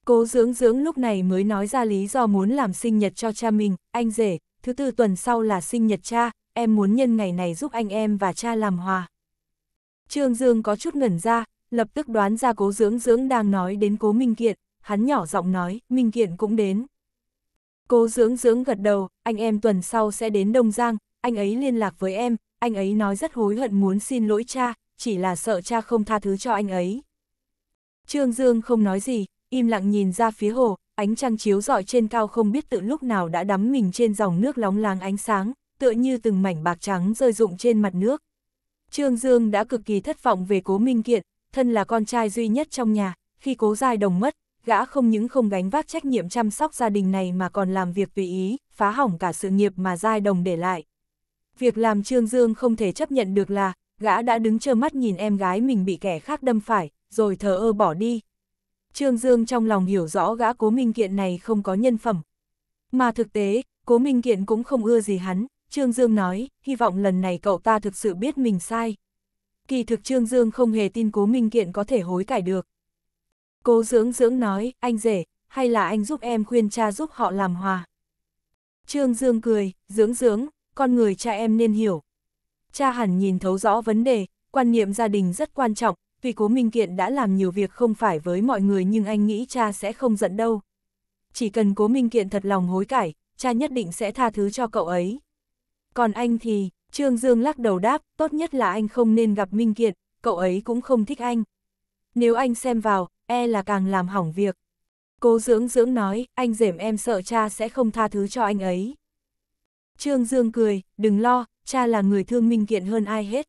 Cố dưỡng dưỡng lúc này mới nói ra lý do muốn làm sinh nhật cho cha mình, anh rể, thứ tư tuần sau là sinh nhật cha, em muốn nhân ngày này giúp anh em và cha làm hòa. Trương Dương có chút ngẩn ra, lập tức đoán ra cố dưỡng dưỡng đang nói đến cố Minh Kiện, hắn nhỏ giọng nói, Minh Kiện cũng đến. Cố dưỡng dưỡng gật đầu, anh em tuần sau sẽ đến Đông Giang, anh ấy liên lạc với em, anh ấy nói rất hối hận muốn xin lỗi cha, chỉ là sợ cha không tha thứ cho anh ấy. Trương Dương không nói gì, im lặng nhìn ra phía hồ, ánh trăng chiếu rọi trên cao không biết tự lúc nào đã đắm mình trên dòng nước lóng láng ánh sáng, tựa như từng mảnh bạc trắng rơi rụng trên mặt nước. Trương Dương đã cực kỳ thất vọng về cố minh kiện, thân là con trai duy nhất trong nhà, khi cố giai đồng mất, gã không những không gánh vác trách nhiệm chăm sóc gia đình này mà còn làm việc tùy ý, phá hỏng cả sự nghiệp mà giai đồng để lại. Việc làm Trương Dương không thể chấp nhận được là, gã đã đứng trơ mắt nhìn em gái mình bị kẻ khác đâm phải, rồi thờ ơ bỏ đi. Trương Dương trong lòng hiểu rõ gã cố minh kiện này không có nhân phẩm. Mà thực tế, cố minh kiện cũng không ưa gì hắn, Trương Dương nói, hy vọng lần này cậu ta thực sự biết mình sai kỳ thực Trương Dương không hề tin Cố Minh Kiện có thể hối cải được. Cố dưỡng dưỡng nói, anh rể, hay là anh giúp em khuyên cha giúp họ làm hòa. Trương Dương cười, dưỡng dưỡng, con người cha em nên hiểu. Cha hẳn nhìn thấu rõ vấn đề, quan niệm gia đình rất quan trọng, tuy Cố Minh Kiện đã làm nhiều việc không phải với mọi người nhưng anh nghĩ cha sẽ không giận đâu. Chỉ cần Cố Minh Kiện thật lòng hối cải, cha nhất định sẽ tha thứ cho cậu ấy. Còn anh thì, Trương Dương lắc đầu đáp, tốt nhất là anh không nên gặp Minh Kiệt, cậu ấy cũng không thích anh. Nếu anh xem vào, e là càng làm hỏng việc. Cố dưỡng dưỡng nói, anh dểm em sợ cha sẽ không tha thứ cho anh ấy. Trương Dương cười, đừng lo, cha là người thương Minh Kiệt hơn ai hết.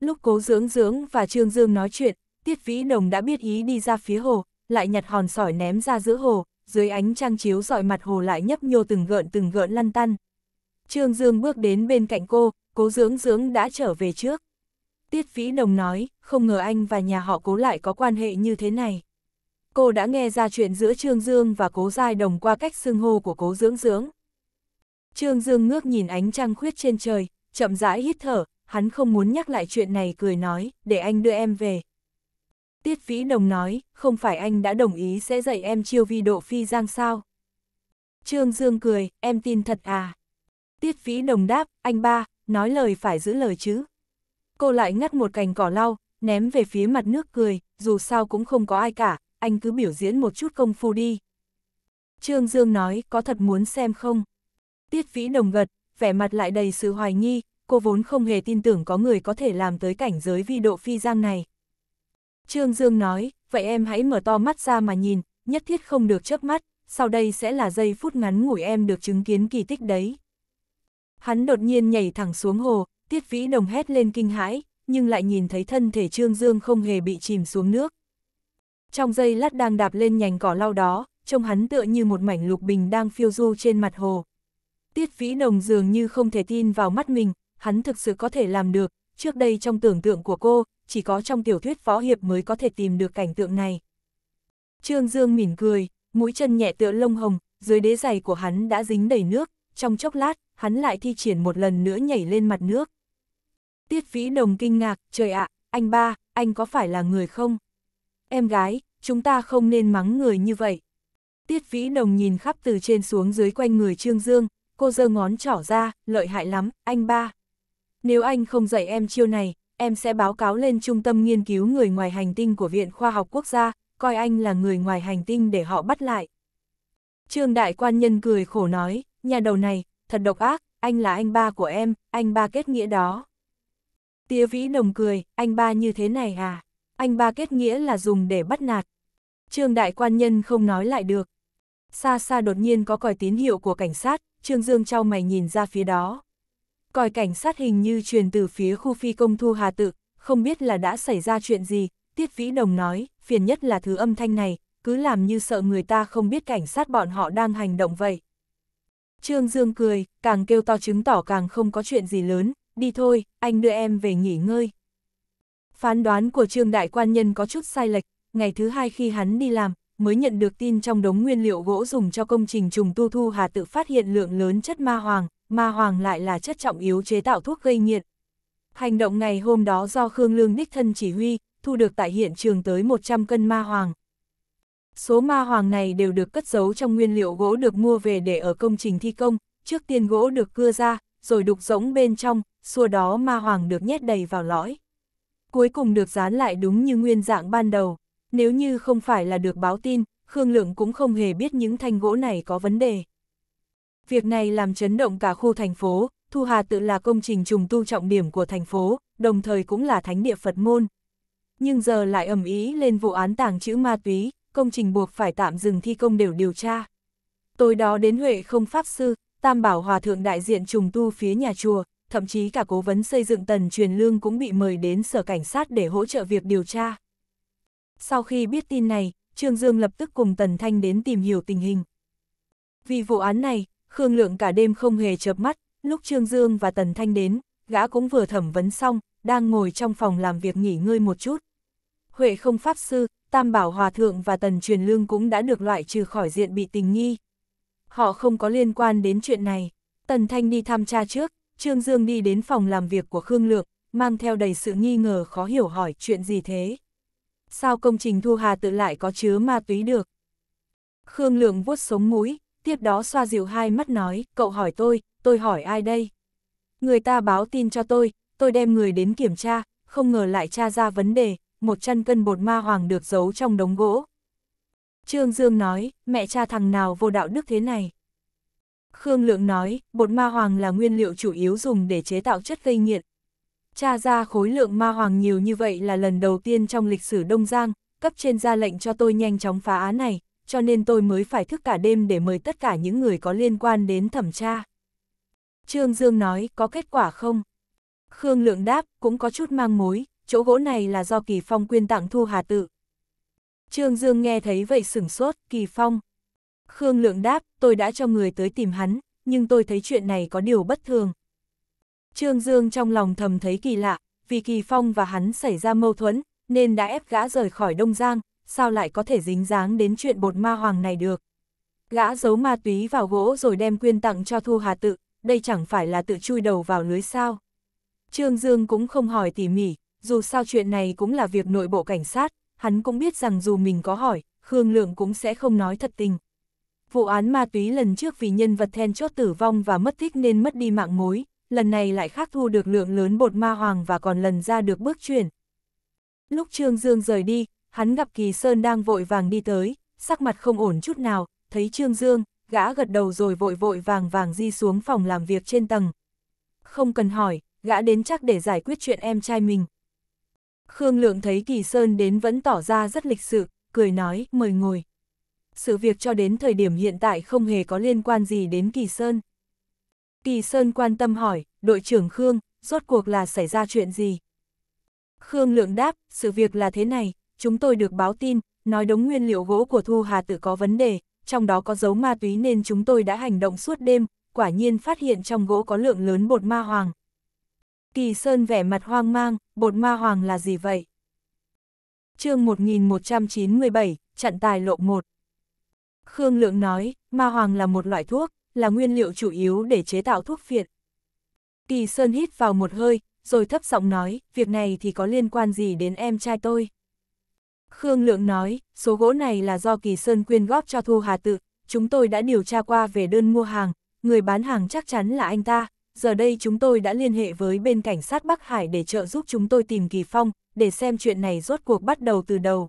Lúc cố dưỡng dưỡng và Trương Dương nói chuyện, Tiết Vĩ Đồng đã biết ý đi ra phía hồ, lại nhặt hòn sỏi ném ra giữa hồ, dưới ánh trăng chiếu dọi mặt hồ lại nhấp nhô từng gợn từng gợn lăn tăn. Trương Dương bước đến bên cạnh cô, cố dưỡng dưỡng đã trở về trước. Tiết Vĩ Đồng nói, không ngờ anh và nhà họ cố lại có quan hệ như thế này. Cô đã nghe ra chuyện giữa Trương Dương và cố Giai Đồng qua cách xưng hô của cố dưỡng dưỡng. Trương Dương ngước nhìn ánh trăng khuyết trên trời, chậm rãi hít thở, hắn không muốn nhắc lại chuyện này cười nói, để anh đưa em về. Tiết Vĩ Đồng nói, không phải anh đã đồng ý sẽ dạy em chiêu vi độ phi giang sao? Trương Dương cười, em tin thật à? Tiết Vĩ Đồng đáp, anh ba, nói lời phải giữ lời chứ. Cô lại ngắt một cành cỏ lau, ném về phía mặt nước cười, dù sao cũng không có ai cả, anh cứ biểu diễn một chút công phu đi. Trương Dương nói, có thật muốn xem không? Tiết Vĩ Đồng gật, vẻ mặt lại đầy sự hoài nghi, cô vốn không hề tin tưởng có người có thể làm tới cảnh giới vi độ phi giang này. Trương Dương nói, vậy em hãy mở to mắt ra mà nhìn, nhất thiết không được chớp mắt, sau đây sẽ là giây phút ngắn ngủi em được chứng kiến kỳ tích đấy. Hắn đột nhiên nhảy thẳng xuống hồ, tiết vĩ đồng hét lên kinh hãi, nhưng lại nhìn thấy thân thể Trương Dương không hề bị chìm xuống nước. Trong giây lát đang đạp lên nhành cỏ lau đó, trông hắn tựa như một mảnh lục bình đang phiêu du trên mặt hồ. Tiết vĩ đồng dường như không thể tin vào mắt mình, hắn thực sự có thể làm được, trước đây trong tưởng tượng của cô, chỉ có trong tiểu thuyết võ hiệp mới có thể tìm được cảnh tượng này. Trương Dương mỉm cười, mũi chân nhẹ tựa lông hồng, dưới đế giày của hắn đã dính đầy nước, trong chốc lát, hắn lại thi triển một lần nữa nhảy lên mặt nước. Tiết vĩ đồng kinh ngạc, trời ạ, anh ba, anh có phải là người không? Em gái, chúng ta không nên mắng người như vậy. Tiết vĩ đồng nhìn khắp từ trên xuống dưới quanh người Trương Dương, cô giơ ngón trỏ ra, lợi hại lắm, anh ba. Nếu anh không dạy em chiêu này, em sẽ báo cáo lên Trung tâm Nghiên cứu Người Ngoài Hành Tinh của Viện Khoa học Quốc gia, coi anh là người ngoài hành tinh để họ bắt lại. Trương Đại Quan Nhân cười khổ nói, nhà đầu này, thật độc ác, anh là anh ba của em, anh ba kết nghĩa đó. Tía vĩ đồng cười, anh ba như thế này à? Anh ba kết nghĩa là dùng để bắt nạt. Trương đại quan nhân không nói lại được. Xa xa đột nhiên có còi tín hiệu của cảnh sát, Trương Dương trao mày nhìn ra phía đó. Còi cảnh sát hình như truyền từ phía khu phi công thu Hà Tự, không biết là đã xảy ra chuyện gì, Tiết Vĩ Đồng nói, phiền nhất là thứ âm thanh này, cứ làm như sợ người ta không biết cảnh sát bọn họ đang hành động vậy. Trương Dương cười, càng kêu to chứng tỏ càng không có chuyện gì lớn, đi thôi, anh đưa em về nghỉ ngơi. Phán đoán của Trương Đại Quan Nhân có chút sai lệch, ngày thứ hai khi hắn đi làm, mới nhận được tin trong đống nguyên liệu gỗ dùng cho công trình trùng tu thu hà tự phát hiện lượng lớn chất ma hoàng, ma hoàng lại là chất trọng yếu chế tạo thuốc gây nghiện. Hành động ngày hôm đó do Khương Lương Đích Thân chỉ huy, thu được tại hiện trường tới 100 cân ma hoàng. Số ma hoàng này đều được cất giấu trong nguyên liệu gỗ được mua về để ở công trình thi công, trước tiên gỗ được cưa ra, rồi đục rỗng bên trong, xua đó ma hoàng được nhét đầy vào lõi. Cuối cùng được dán lại đúng như nguyên dạng ban đầu, nếu như không phải là được báo tin, Khương Lượng cũng không hề biết những thanh gỗ này có vấn đề. Việc này làm chấn động cả khu thành phố, Thu Hà tự là công trình trùng tu trọng điểm của thành phố, đồng thời cũng là thánh địa Phật môn. Nhưng giờ lại ầm ý lên vụ án tàng trữ ma túy, công trình buộc phải tạm dừng thi công đều điều tra. Tối đó đến Huệ không Pháp Sư, Tam Bảo Hòa Thượng đại diện trùng tu phía nhà chùa, thậm chí cả cố vấn xây dựng tần truyền lương cũng bị mời đến sở cảnh sát để hỗ trợ việc điều tra. Sau khi biết tin này, Trương Dương lập tức cùng Tần Thanh đến tìm hiểu tình hình. Vì vụ án này, Khương Lượng cả đêm không hề chợp mắt, lúc Trương Dương và Tần Thanh đến, gã cũng vừa thẩm vấn xong, đang ngồi trong phòng làm việc nghỉ ngơi một chút. Huệ không pháp sư, Tam Bảo Hòa Thượng và Tần Truyền Lương cũng đã được loại trừ khỏi diện bị tình nghi. Họ không có liên quan đến chuyện này. Tần Thanh đi thăm cha trước, Trương Dương đi đến phòng làm việc của Khương Lược, mang theo đầy sự nghi ngờ khó hiểu hỏi chuyện gì thế. Sao công trình Thu Hà tự lại có chứa ma túy được? Khương Lượng vuốt sống mũi, tiếp đó xoa dịu hai mắt nói, cậu hỏi tôi, tôi hỏi ai đây? Người ta báo tin cho tôi, tôi đem người đến kiểm tra, không ngờ lại tra ra vấn đề, một chân cân bột ma hoàng được giấu trong đống gỗ. Trương Dương nói, mẹ cha thằng nào vô đạo đức thế này. Khương Lượng nói, bột ma hoàng là nguyên liệu chủ yếu dùng để chế tạo chất gây nghiện. Cha ra khối lượng ma hoàng nhiều như vậy là lần đầu tiên trong lịch sử Đông Giang, cấp trên ra lệnh cho tôi nhanh chóng phá án này, cho nên tôi mới phải thức cả đêm để mời tất cả những người có liên quan đến thẩm tra. Trương Dương nói, có kết quả không? Khương Lượng đáp, cũng có chút mang mối, chỗ gỗ này là do Kỳ Phong quyên tặng Thu Hà Tự. Trương Dương nghe thấy vậy sửng sốt, Kỳ Phong. Khương Lượng đáp, tôi đã cho người tới tìm hắn, nhưng tôi thấy chuyện này có điều bất thường. Trương Dương trong lòng thầm thấy kỳ lạ, vì Kỳ Phong và hắn xảy ra mâu thuẫn, nên đã ép gã rời khỏi Đông Giang, sao lại có thể dính dáng đến chuyện bột ma hoàng này được. Gã giấu ma túy vào gỗ rồi đem quyên tặng cho Thu Hà Tự, đây chẳng phải là tự chui đầu vào lưới sao. Trương Dương cũng không hỏi tỉ mỉ, dù sao chuyện này cũng là việc nội bộ cảnh sát, hắn cũng biết rằng dù mình có hỏi, Khương Lượng cũng sẽ không nói thật tình. Vụ án ma túy lần trước vì nhân vật then chốt tử vong và mất tích nên mất đi mạng mối, lần này lại khác thu được lượng lớn bột ma hoàng và còn lần ra được bước chuyển. Lúc Trương Dương rời đi, hắn gặp Kỳ Sơn đang vội vàng đi tới, sắc mặt không ổn chút nào, thấy Trương Dương, gã gật đầu rồi vội vội vàng vàng di xuống phòng làm việc trên tầng. Không cần hỏi, gã đến chắc để giải quyết chuyện em trai mình. Khương Lượng thấy Kỳ Sơn đến vẫn tỏ ra rất lịch sự, cười nói, mời ngồi. Sự việc cho đến thời điểm hiện tại không hề có liên quan gì đến Kỳ Sơn. Kỳ Sơn quan tâm hỏi, đội trưởng Khương, rốt cuộc là xảy ra chuyện gì? Khương Lượng đáp, sự việc là thế này, chúng tôi được báo tin, nói đống nguyên liệu gỗ của Thu Hà Tử có vấn đề, trong đó có dấu ma túy nên chúng tôi đã hành động suốt đêm, quả nhiên phát hiện trong gỗ có lượng lớn bột ma hoàng, Kỳ Sơn vẻ mặt hoang mang, bột ma hoàng là gì vậy? chương 1197, chặn tài lộ 1 Khương Lượng nói, ma hoàng là một loại thuốc, là nguyên liệu chủ yếu để chế tạo thuốc phiện. Kỳ Sơn hít vào một hơi, rồi thấp giọng nói, việc này thì có liên quan gì đến em trai tôi? Khương Lượng nói, số gỗ này là do Kỳ Sơn quyên góp cho Thu Hà Tự, chúng tôi đã điều tra qua về đơn mua hàng, người bán hàng chắc chắn là anh ta, giờ đây chúng tôi đã liên hệ với bên cảnh sát Bắc Hải để trợ giúp chúng tôi tìm Kỳ Phong, để xem chuyện này rốt cuộc bắt đầu từ đầu.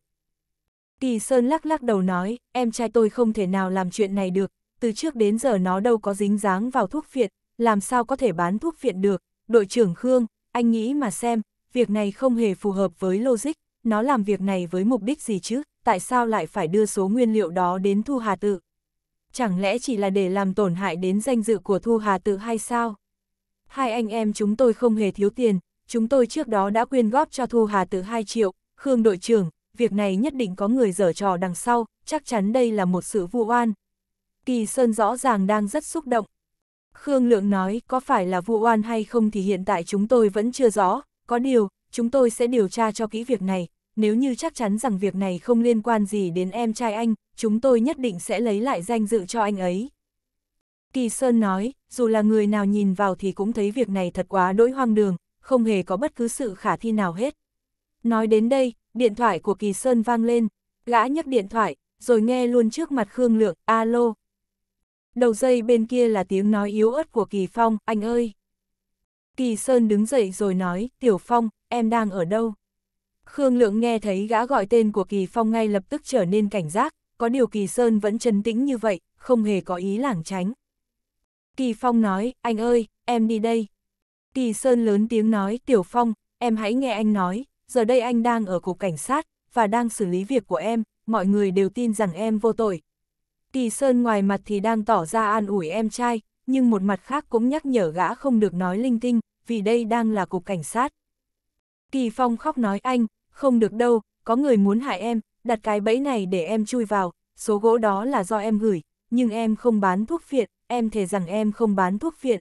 Kỳ Sơn lắc lắc đầu nói, em trai tôi không thể nào làm chuyện này được, từ trước đến giờ nó đâu có dính dáng vào thuốc phiện, làm sao có thể bán thuốc phiện được, đội trưởng Khương, anh nghĩ mà xem, việc này không hề phù hợp với logic, nó làm việc này với mục đích gì chứ, tại sao lại phải đưa số nguyên liệu đó đến Thu Hà Tự? Chẳng lẽ chỉ là để làm tổn hại đến danh dự của Thu Hà Tự hay sao? hai anh em chúng tôi không hề thiếu tiền, chúng tôi trước đó đã quyên góp cho Thu Hà từ 2 triệu, Khương đội trưởng, việc này nhất định có người dở trò đằng sau, chắc chắn đây là một sự vu oan. Kỳ Sơn rõ ràng đang rất xúc động. Khương Lượng nói có phải là vu oan hay không thì hiện tại chúng tôi vẫn chưa rõ, có điều, chúng tôi sẽ điều tra cho kỹ việc này, nếu như chắc chắn rằng việc này không liên quan gì đến em trai anh, chúng tôi nhất định sẽ lấy lại danh dự cho anh ấy. Kỳ Sơn nói, dù là người nào nhìn vào thì cũng thấy việc này thật quá đỗi hoang đường, không hề có bất cứ sự khả thi nào hết. Nói đến đây, điện thoại của Kỳ Sơn vang lên, gã nhấc điện thoại, rồi nghe luôn trước mặt Khương Lượng, alo. Đầu dây bên kia là tiếng nói yếu ớt của Kỳ Phong, anh ơi. Kỳ Sơn đứng dậy rồi nói, Tiểu Phong, em đang ở đâu? Khương Lượng nghe thấy gã gọi tên của Kỳ Phong ngay lập tức trở nên cảnh giác, có điều Kỳ Sơn vẫn trấn tĩnh như vậy, không hề có ý lảng tránh. Kỳ Phong nói, anh ơi, em đi đây. Kỳ Sơn lớn tiếng nói, Tiểu Phong, em hãy nghe anh nói, giờ đây anh đang ở cục cảnh sát, và đang xử lý việc của em, mọi người đều tin rằng em vô tội. Kỳ Sơn ngoài mặt thì đang tỏ ra an ủi em trai, nhưng một mặt khác cũng nhắc nhở gã không được nói linh tinh, vì đây đang là cục cảnh sát. Kỳ Phong khóc nói anh, không được đâu, có người muốn hại em, đặt cái bẫy này để em chui vào, số gỗ đó là do em gửi, nhưng em không bán thuốc phiện, em thề rằng em không bán thuốc phiện.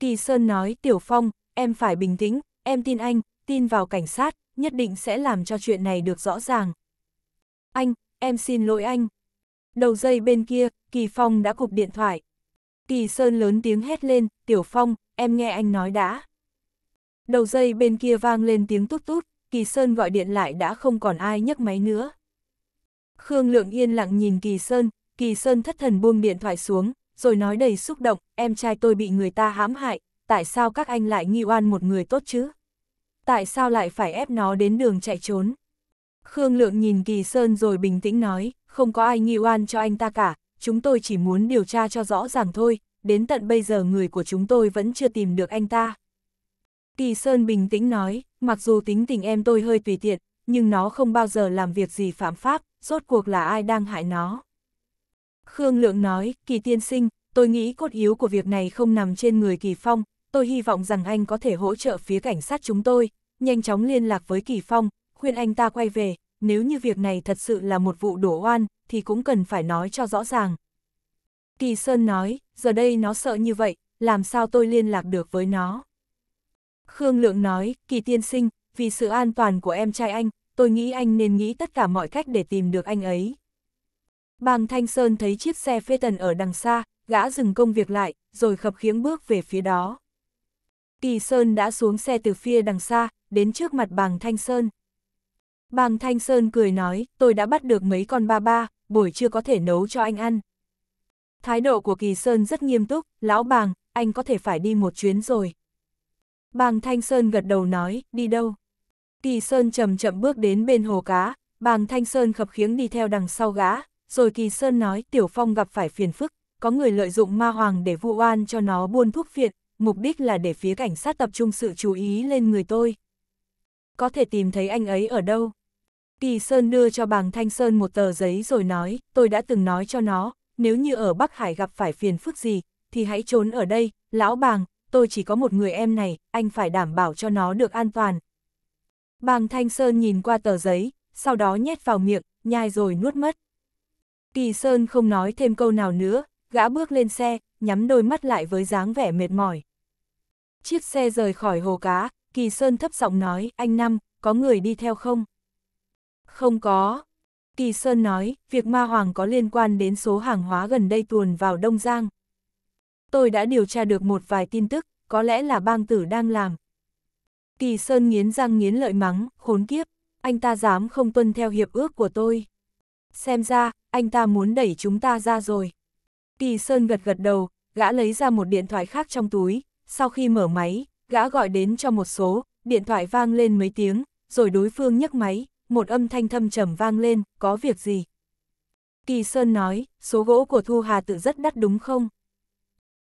Kỳ Sơn nói Tiểu Phong, em phải bình tĩnh, em tin anh, tin vào cảnh sát, nhất định sẽ làm cho chuyện này được rõ ràng. Anh, em xin lỗi anh. Đầu dây bên kia, Kỳ Phong đã cục điện thoại. Kỳ Sơn lớn tiếng hét lên, Tiểu Phong, em nghe anh nói đã. Đầu dây bên kia vang lên tiếng tút tút, Kỳ Sơn gọi điện lại đã không còn ai nhấc máy nữa. Khương Lượng yên lặng nhìn Kỳ Sơn, Kỳ Sơn thất thần buông điện thoại xuống, rồi nói đầy xúc động, em trai tôi bị người ta hãm hại, tại sao các anh lại nghi oan một người tốt chứ? Tại sao lại phải ép nó đến đường chạy trốn? Khương Lượng nhìn Kỳ Sơn rồi bình tĩnh nói, không có ai nghi oan cho anh ta cả, chúng tôi chỉ muốn điều tra cho rõ ràng thôi, đến tận bây giờ người của chúng tôi vẫn chưa tìm được anh ta. Kỳ Sơn bình tĩnh nói, mặc dù tính tình em tôi hơi tùy tiện, nhưng nó không bao giờ làm việc gì phạm pháp, rốt cuộc là ai đang hại nó. Khương Lượng nói, kỳ tiên sinh, tôi nghĩ cốt yếu của việc này không nằm trên người kỳ phong, tôi hy vọng rằng anh có thể hỗ trợ phía cảnh sát chúng tôi, nhanh chóng liên lạc với kỳ phong, khuyên anh ta quay về, nếu như việc này thật sự là một vụ đổ oan, thì cũng cần phải nói cho rõ ràng. Kỳ Sơn nói, giờ đây nó sợ như vậy, làm sao tôi liên lạc được với nó? Khương Lượng nói, kỳ tiên sinh, vì sự an toàn của em trai anh, tôi nghĩ anh nên nghĩ tất cả mọi cách để tìm được anh ấy. Bàng Thanh Sơn thấy chiếc xe phê tần ở đằng xa, gã dừng công việc lại, rồi khập khiễng bước về phía đó. Kỳ Sơn đã xuống xe từ phía đằng xa, đến trước mặt bàng Thanh Sơn. Bàng Thanh Sơn cười nói, tôi đã bắt được mấy con ba ba, buổi chưa có thể nấu cho anh ăn. Thái độ của Kỳ Sơn rất nghiêm túc, lão bàng, anh có thể phải đi một chuyến rồi. Bàng Thanh Sơn gật đầu nói, đi đâu? Kỳ Sơn chậm chậm bước đến bên hồ cá, bàng Thanh Sơn khập khiếng đi theo đằng sau gã, rồi Kỳ Sơn nói Tiểu Phong gặp phải phiền phức, có người lợi dụng ma hoàng để vụ oan cho nó buôn thuốc phiện, mục đích là để phía cảnh sát tập trung sự chú ý lên người tôi. Có thể tìm thấy anh ấy ở đâu? Kỳ Sơn đưa cho bàng Thanh Sơn một tờ giấy rồi nói, tôi đã từng nói cho nó, nếu như ở Bắc Hải gặp phải phiền phức gì, thì hãy trốn ở đây, lão bàng, tôi chỉ có một người em này, anh phải đảm bảo cho nó được an toàn. Bàng Thanh Sơn nhìn qua tờ giấy, sau đó nhét vào miệng, nhai rồi nuốt mất. Kỳ Sơn không nói thêm câu nào nữa, gã bước lên xe, nhắm đôi mắt lại với dáng vẻ mệt mỏi. Chiếc xe rời khỏi hồ cá, Kỳ Sơn thấp giọng nói, anh Năm, có người đi theo không? Không có. Kỳ Sơn nói, việc ma hoàng có liên quan đến số hàng hóa gần đây tuồn vào Đông Giang. Tôi đã điều tra được một vài tin tức, có lẽ là bang tử đang làm. Kỳ Sơn nghiến răng nghiến lợi mắng, khốn kiếp, anh ta dám không tuân theo hiệp ước của tôi. Xem ra, anh ta muốn đẩy chúng ta ra rồi. Kỳ Sơn gật gật đầu, gã lấy ra một điện thoại khác trong túi, sau khi mở máy, gã gọi đến cho một số, điện thoại vang lên mấy tiếng, rồi đối phương nhấc máy, một âm thanh thâm trầm vang lên, có việc gì? Kỳ Sơn nói, số gỗ của Thu Hà tự rất đắt đúng không?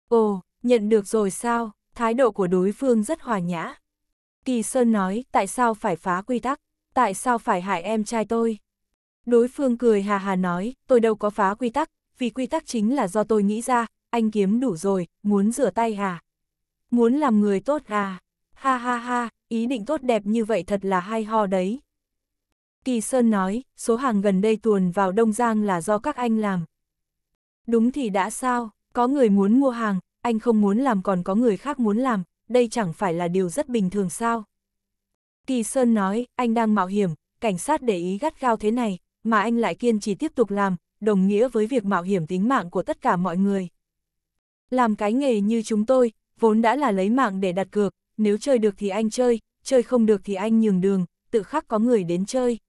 Ồ, nhận được rồi sao? Thái độ của đối phương rất hòa nhã. Kỳ Sơn nói, tại sao phải phá quy tắc? Tại sao phải hại em trai tôi? Đối phương cười hà hà nói, tôi đâu có phá quy tắc, vì quy tắc chính là do tôi nghĩ ra, anh kiếm đủ rồi, muốn rửa tay hà Muốn làm người tốt à? Ha ha ha, ý định tốt đẹp như vậy thật là hay ho đấy. Kỳ Sơn nói, số hàng gần đây tuồn vào Đông Giang là do các anh làm. Đúng thì đã sao, có người muốn mua hàng, anh không muốn làm còn có người khác muốn làm, đây chẳng phải là điều rất bình thường sao. Kỳ Sơn nói, anh đang mạo hiểm, cảnh sát để ý gắt gao thế này, mà anh lại kiên trì tiếp tục làm, đồng nghĩa với việc mạo hiểm tính mạng của tất cả mọi người. Làm cái nghề như chúng tôi, vốn đã là lấy mạng để đặt cược, nếu chơi được thì anh chơi, chơi không được thì anh nhường đường, tự khắc có người đến chơi.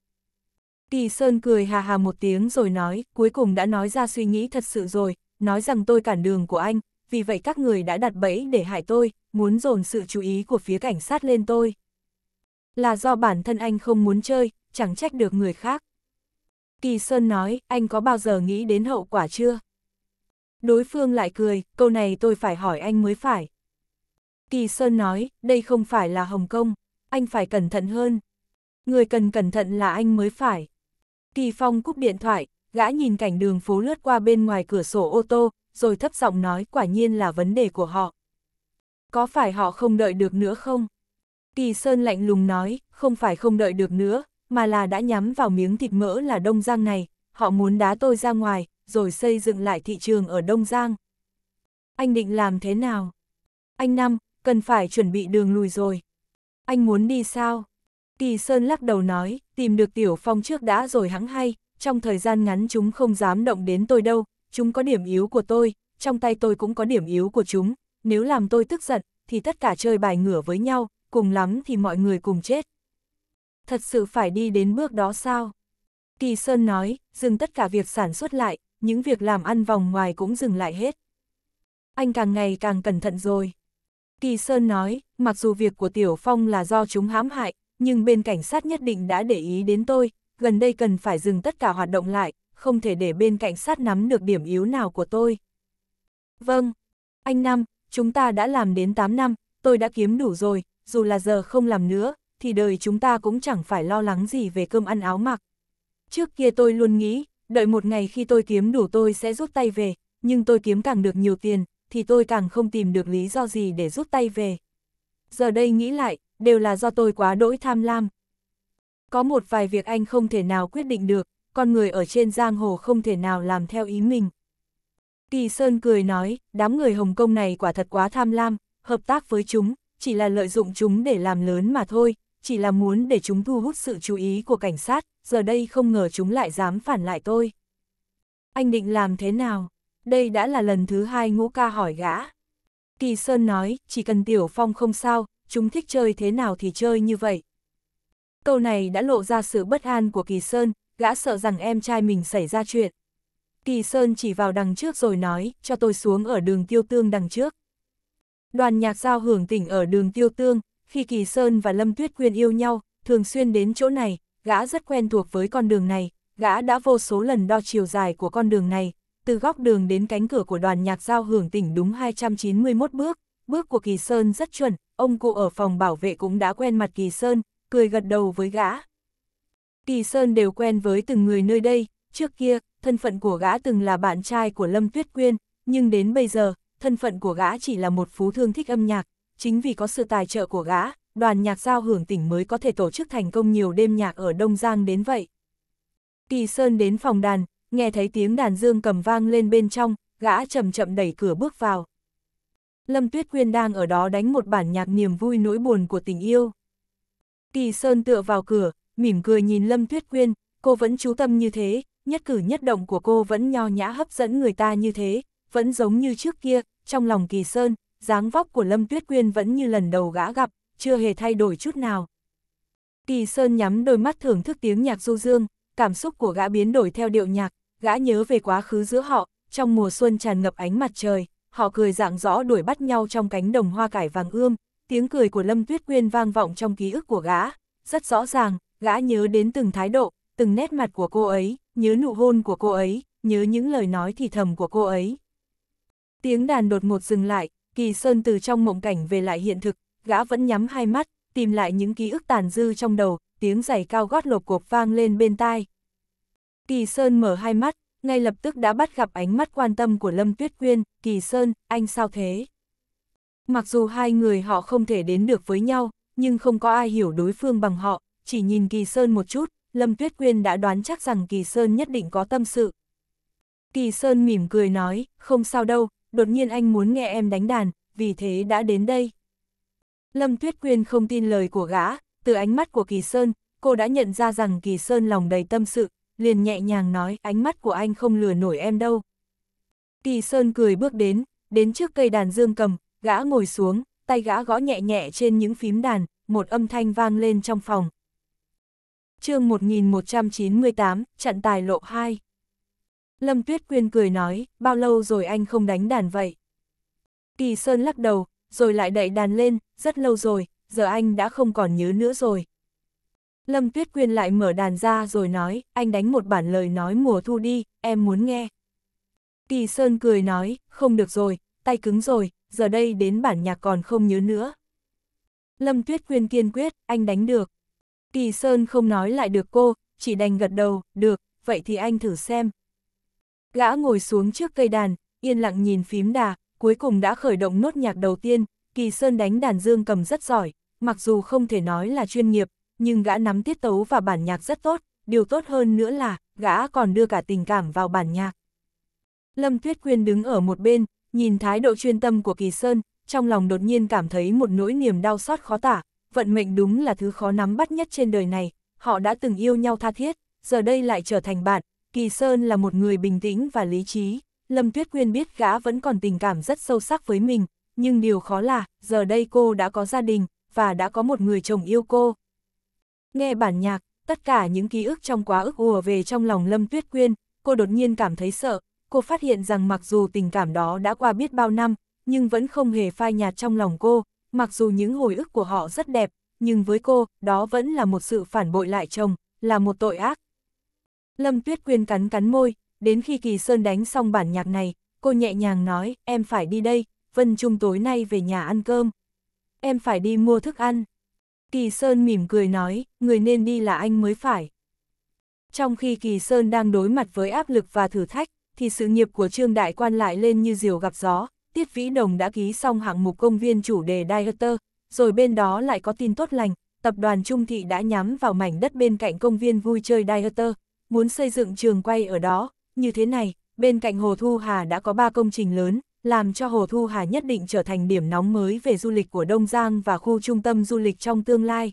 Kỳ Sơn cười hà hà một tiếng rồi nói, cuối cùng đã nói ra suy nghĩ thật sự rồi, nói rằng tôi cản đường của anh, vì vậy các người đã đặt bẫy để hại tôi, muốn dồn sự chú ý của phía cảnh sát lên tôi. Là do bản thân anh không muốn chơi, chẳng trách được người khác. Kỳ Sơn nói, anh có bao giờ nghĩ đến hậu quả chưa? Đối phương lại cười, câu này tôi phải hỏi anh mới phải. Kỳ Sơn nói, đây không phải là Hồng Kông, anh phải cẩn thận hơn. Người cần cẩn thận là anh mới phải. Kỳ Phong cúp điện thoại, gã nhìn cảnh đường phố lướt qua bên ngoài cửa sổ ô tô, rồi thấp giọng nói quả nhiên là vấn đề của họ. Có phải họ không đợi được nữa không? Kỳ Sơn lạnh lùng nói, không phải không đợi được nữa, mà là đã nhắm vào miếng thịt mỡ là Đông Giang này, họ muốn đá tôi ra ngoài, rồi xây dựng lại thị trường ở Đông Giang. Anh định làm thế nào? Anh Năm, cần phải chuẩn bị đường lùi rồi. Anh muốn đi sao? Kỳ Sơn lắc đầu nói, tìm được Tiểu Phong trước đã rồi hắng hay, trong thời gian ngắn chúng không dám động đến tôi đâu, chúng có điểm yếu của tôi, trong tay tôi cũng có điểm yếu của chúng, nếu làm tôi tức giận, thì tất cả chơi bài ngửa với nhau, cùng lắm thì mọi người cùng chết thật sự phải đi đến bước đó sao? Kỳ Sơn nói, dừng tất cả việc sản xuất lại, những việc làm ăn vòng ngoài cũng dừng lại hết. Anh càng ngày càng cẩn thận rồi. Kỳ Sơn nói, mặc dù việc của Tiểu Phong là do chúng hãm hại, nhưng bên cảnh sát nhất định đã để ý đến tôi, gần đây cần phải dừng tất cả hoạt động lại, không thể để bên cảnh sát nắm được điểm yếu nào của tôi. Vâng, anh Nam, chúng ta đã làm đến 8 năm, tôi đã kiếm đủ rồi, dù là giờ không làm nữa, thì đời chúng ta cũng chẳng phải lo lắng gì về cơm ăn áo mặc. Trước kia tôi luôn nghĩ, đợi một ngày khi tôi kiếm đủ tôi sẽ rút tay về, nhưng tôi kiếm càng được nhiều tiền, thì tôi càng không tìm được lý do gì để rút tay về. Giờ đây nghĩ lại, đều là do tôi quá đỗi tham lam. Có một vài việc anh không thể nào quyết định được, con người ở trên giang hồ không thể nào làm theo ý mình. Kỳ Sơn cười nói, đám người Hồng Kông này quả thật quá tham lam, hợp tác với chúng, chỉ là lợi dụng chúng để làm lớn mà thôi, chỉ là muốn để chúng thu hút sự chú ý của cảnh sát, giờ đây không ngờ chúng lại dám phản lại tôi. Anh định làm thế nào? Đây đã là lần thứ hai ngũ ca hỏi gã. Kỳ Sơn nói, chỉ cần Tiểu Phong không sao, chúng thích chơi thế nào thì chơi như vậy. Câu này đã lộ ra sự bất an của Kỳ Sơn, gã sợ rằng em trai mình xảy ra chuyện. Kỳ Sơn chỉ vào đằng trước rồi nói, cho tôi xuống ở đường tiêu tương đằng trước. Đoàn nhạc giao hưởng tỉnh ở đường tiêu tương, khi Kỳ Sơn và Lâm Tuyết Quyên yêu nhau, thường xuyên đến chỗ này, gã rất quen thuộc với con đường này, gã đã vô số lần đo chiều dài của con đường này, từ góc đường đến cánh cửa của đoàn nhạc giao hưởng tỉnh đúng 291 bước, bước của Kỳ Sơn rất chuẩn, ông cụ ở phòng bảo vệ cũng đã quen mặt Kỳ Sơn, cười gật đầu với gã. Kỳ Sơn đều quen với từng người nơi đây, trước kia, thân phận của gã từng là bạn trai của Lâm Tuyết Quyên, nhưng đến bây giờ, thân phận của gã chỉ là một phú thương thích âm nhạc, chính vì có sự tài trợ của gã, đoàn nhạc giao hưởng tỉnh mới có thể tổ chức thành công nhiều đêm nhạc ở Đông Giang đến vậy. Kỳ Sơn đến phòng đàn, nghe thấy tiếng đàn dương cầm vang lên bên trong, gã chậm chậm đẩy cửa bước vào. Lâm Tuyết Quyên đang ở đó đánh một bản nhạc niềm vui nỗi buồn của tình yêu. Kỳ Sơn tựa vào cửa, mỉm cười nhìn Lâm Tuyết Quyên, cô vẫn chú tâm như thế, nhất cử nhất động của cô vẫn nho nhã hấp dẫn người ta như thế, vẫn giống như trước kia, trong lòng Kỳ Sơn, dáng vóc của Lâm Tuyết Quyên vẫn như lần đầu gã gặp, chưa hề thay đổi chút nào. Kỳ Sơn nhắm đôi mắt thưởng thức tiếng nhạc du dương, cảm xúc của gã biến đổi theo điệu nhạc, gã nhớ về quá khứ giữa họ, trong mùa xuân tràn ngập ánh mặt trời, họ cười dạng rõ đuổi bắt nhau trong cánh đồng hoa cải vàng ươm, tiếng cười của Lâm Tuyết Quyên vang vọng trong ký ức của gã, rất rõ ràng, gã nhớ đến từng thái độ, từng nét mặt của cô ấy, nhớ nụ hôn của cô ấy, nhớ những lời nói thì thầm của cô ấy. Tiếng đàn đột ngột dừng lại, Kỳ Sơn từ trong mộng cảnh về lại hiện thực, gã vẫn nhắm hai mắt, tìm lại những ký ức tàn dư trong đầu, tiếng giày cao gót lột cuộc vang lên bên tai. Kỳ Sơn mở hai mắt, ngay lập tức đã bắt gặp ánh mắt quan tâm của Lâm Tuyết Quyên, Kỳ Sơn, anh sao thế? Mặc dù hai người họ không thể đến được với nhau, nhưng không có ai hiểu đối phương bằng họ, chỉ nhìn Kỳ Sơn một chút, Lâm Tuyết Quyên đã đoán chắc rằng Kỳ Sơn nhất định có tâm sự. Kỳ Sơn mỉm cười nói, không sao đâu, đột nhiên anh muốn nghe em đánh đàn, vì thế đã đến đây. Lâm Tuyết Quyên không tin lời của gã, từ ánh mắt của Kỳ Sơn, cô đã nhận ra rằng Kỳ Sơn lòng đầy tâm sự, liền nhẹ nhàng nói ánh mắt của anh không lừa nổi em đâu. Kỳ Sơn cười bước đến, đến trước cây đàn dương cầm, gã ngồi xuống, tay gã gõ nhẹ nhẹ trên những phím đàn, một âm thanh vang lên trong phòng. chương 1198, chặn tài lộ 2 Lâm Tuyết Quyên cười nói, bao lâu rồi anh không đánh đàn vậy? Kỳ Sơn lắc đầu, rồi lại đẩy đàn lên, rất lâu rồi, giờ anh đã không còn nhớ nữa rồi. Lâm Tuyết Quyên lại mở đàn ra rồi nói, anh đánh một bản lời nói mùa thu đi, em muốn nghe. Kỳ Sơn cười nói, không được rồi, tay cứng rồi, giờ đây đến bản nhạc còn không nhớ nữa. Lâm Tuyết Quyên kiên quyết, anh đánh được. Kỳ Sơn không nói lại được cô, chỉ đành gật đầu, được, vậy thì anh thử xem, Gã ngồi xuống trước cây đàn, yên lặng nhìn phím đà, cuối cùng đã khởi động nốt nhạc đầu tiên, Kỳ Sơn đánh đàn dương cầm rất giỏi, mặc dù không thể nói là chuyên nghiệp, nhưng gã nắm tiết tấu và bản nhạc rất tốt, điều tốt hơn nữa là gã còn đưa cả tình cảm vào bản nhạc. Lâm Tuyết Quyên đứng ở một bên, nhìn thái độ chuyên tâm của Kỳ Sơn, trong lòng đột nhiên cảm thấy một nỗi niềm đau xót khó tả, vận mệnh đúng là thứ khó nắm bắt nhất trên đời này, họ đã từng yêu nhau tha thiết, giờ đây lại trở thành bạn, Kỳ Sơn là một người bình tĩnh và lý trí, Lâm Tuyết Quyên biết gã vẫn còn tình cảm rất sâu sắc với mình, nhưng điều khó là, giờ đây cô đã có gia đình, và đã có một người chồng yêu cô. Nghe bản nhạc, tất cả những ký ức trong quá ức ùa về trong lòng Lâm Tuyết Quyên, cô đột nhiên cảm thấy sợ, cô phát hiện rằng mặc dù tình cảm đó đã qua biết bao năm, nhưng vẫn không hề phai nhạt trong lòng cô, mặc dù những hồi ức của họ rất đẹp, nhưng với cô, đó vẫn là một sự phản bội lại chồng, là một tội ác, Lâm Tuyết Quyên cắn cắn môi, đến khi Kỳ Sơn đánh xong bản nhạc này, cô nhẹ nhàng nói, em phải đi đây, Vân Trung tối nay về nhà ăn cơm. Em phải đi mua thức ăn. Kỳ Sơn mỉm cười nói, người nên đi là anh mới phải. Trong khi Kỳ Sơn đang đối mặt với áp lực và thử thách, thì sự nghiệp của Trương Đại Quan lại lên như diều gặp gió. Tiết Vĩ Đồng đã ký xong hạng mục công viên chủ đề Dieter, rồi bên đó lại có tin tốt lành, tập đoàn Trung Thị đã nhắm vào mảnh đất bên cạnh công viên vui chơi Dieter, muốn xây dựng trường quay ở đó, như thế này, bên cạnh Hồ Thu Hà đã có 3 công trình lớn, làm cho Hồ Thu Hà nhất định trở thành điểm nóng mới về du lịch của Đông Giang và khu trung tâm du lịch trong tương lai.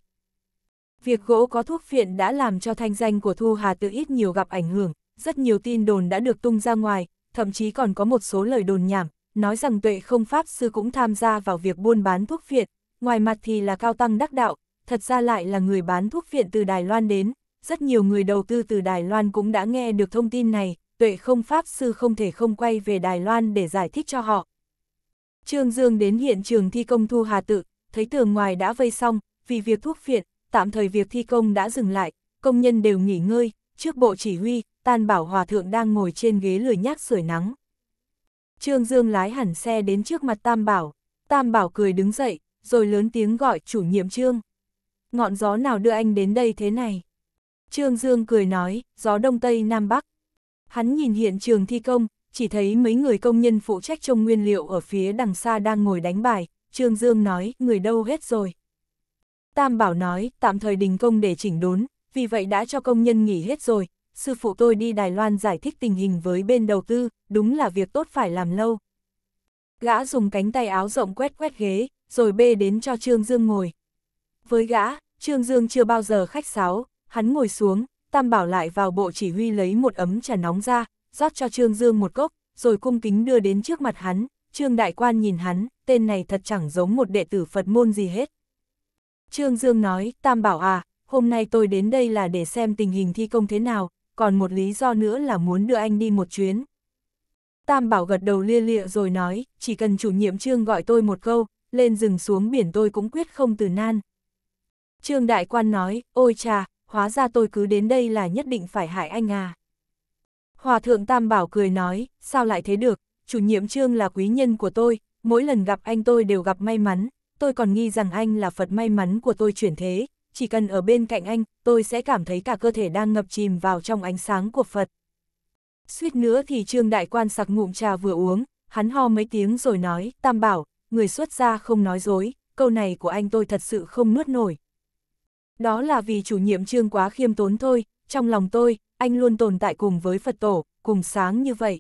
Việc gỗ có thuốc phiện đã làm cho thanh danh của Thu Hà tự ít nhiều gặp ảnh hưởng, rất nhiều tin đồn đã được tung ra ngoài, thậm chí còn có một số lời đồn nhảm, nói rằng tuệ không Pháp Sư cũng tham gia vào việc buôn bán thuốc phiện, ngoài mặt thì là cao tăng đắc đạo, thật ra lại là người bán thuốc phiện từ Đài Loan đến, rất nhiều người đầu tư từ Đài Loan cũng đã nghe được thông tin này, tuệ không Pháp Sư không thể không quay về Đài Loan để giải thích cho họ. Trương Dương đến hiện trường thi công thu hà tự, thấy tường ngoài đã vây xong, vì việc thuốc phiện, tạm thời việc thi công đã dừng lại, công nhân đều nghỉ ngơi, trước bộ chỉ huy, Tan Bảo Hòa Thượng đang ngồi trên ghế lười nhác sưởi nắng. Trương Dương lái hẳn xe đến trước mặt Tam Bảo, Tam Bảo cười đứng dậy, rồi lớn tiếng gọi chủ nhiệm Trương. Ngọn gió nào đưa anh đến đây thế này? Trương Dương cười nói, gió đông tây nam bắc. Hắn nhìn hiện trường thi công, chỉ thấy mấy người công nhân phụ trách trông nguyên liệu ở phía đằng xa đang ngồi đánh bài, Trương Dương nói, người đâu hết rồi. Tam Bảo nói, tạm thời đình công để chỉnh đốn, vì vậy đã cho công nhân nghỉ hết rồi, sư phụ tôi đi Đài Loan giải thích tình hình với bên đầu tư, đúng là việc tốt phải làm lâu. Gã dùng cánh tay áo rộng quét quét ghế, rồi bê đến cho Trương Dương ngồi. Với gã, Trương Dương chưa bao giờ khách sáo, Hắn ngồi xuống, Tam Bảo lại vào bộ chỉ huy lấy một ấm trà nóng ra, rót cho Trương Dương một cốc, rồi cung kính đưa đến trước mặt hắn. Trương Đại Quan nhìn hắn, tên này thật chẳng giống một đệ tử Phật môn gì hết. Trương Dương nói, Tam Bảo à, hôm nay tôi đến đây là để xem tình hình thi công thế nào, còn một lý do nữa là muốn đưa anh đi một chuyến. Tam Bảo gật đầu lia lịa rồi nói, chỉ cần chủ nhiệm Trương gọi tôi một câu, lên rừng xuống biển tôi cũng quyết không từ nan. Trương Đại Quan nói, ôi cha, hóa ra tôi cứ đến đây là nhất định phải hại anh à. Hòa thượng Tam Bảo cười nói, sao lại thế được, chủ nhiệm trương là quý nhân của tôi, mỗi lần gặp anh tôi đều gặp may mắn, tôi còn nghi rằng anh là Phật may mắn của tôi chuyển thế, chỉ cần ở bên cạnh anh, tôi sẽ cảm thấy cả cơ thể đang ngập chìm vào trong ánh sáng của Phật. Suýt nữa thì trương đại quan sặc ngụm trà vừa uống, hắn ho mấy tiếng rồi nói, Tam Bảo, người xuất gia không nói dối, câu này của anh tôi thật sự không nuốt nổi, đó là vì chủ nhiệm trương quá khiêm tốn thôi, trong lòng tôi, anh luôn tồn tại cùng với Phật tổ, cùng sáng như vậy.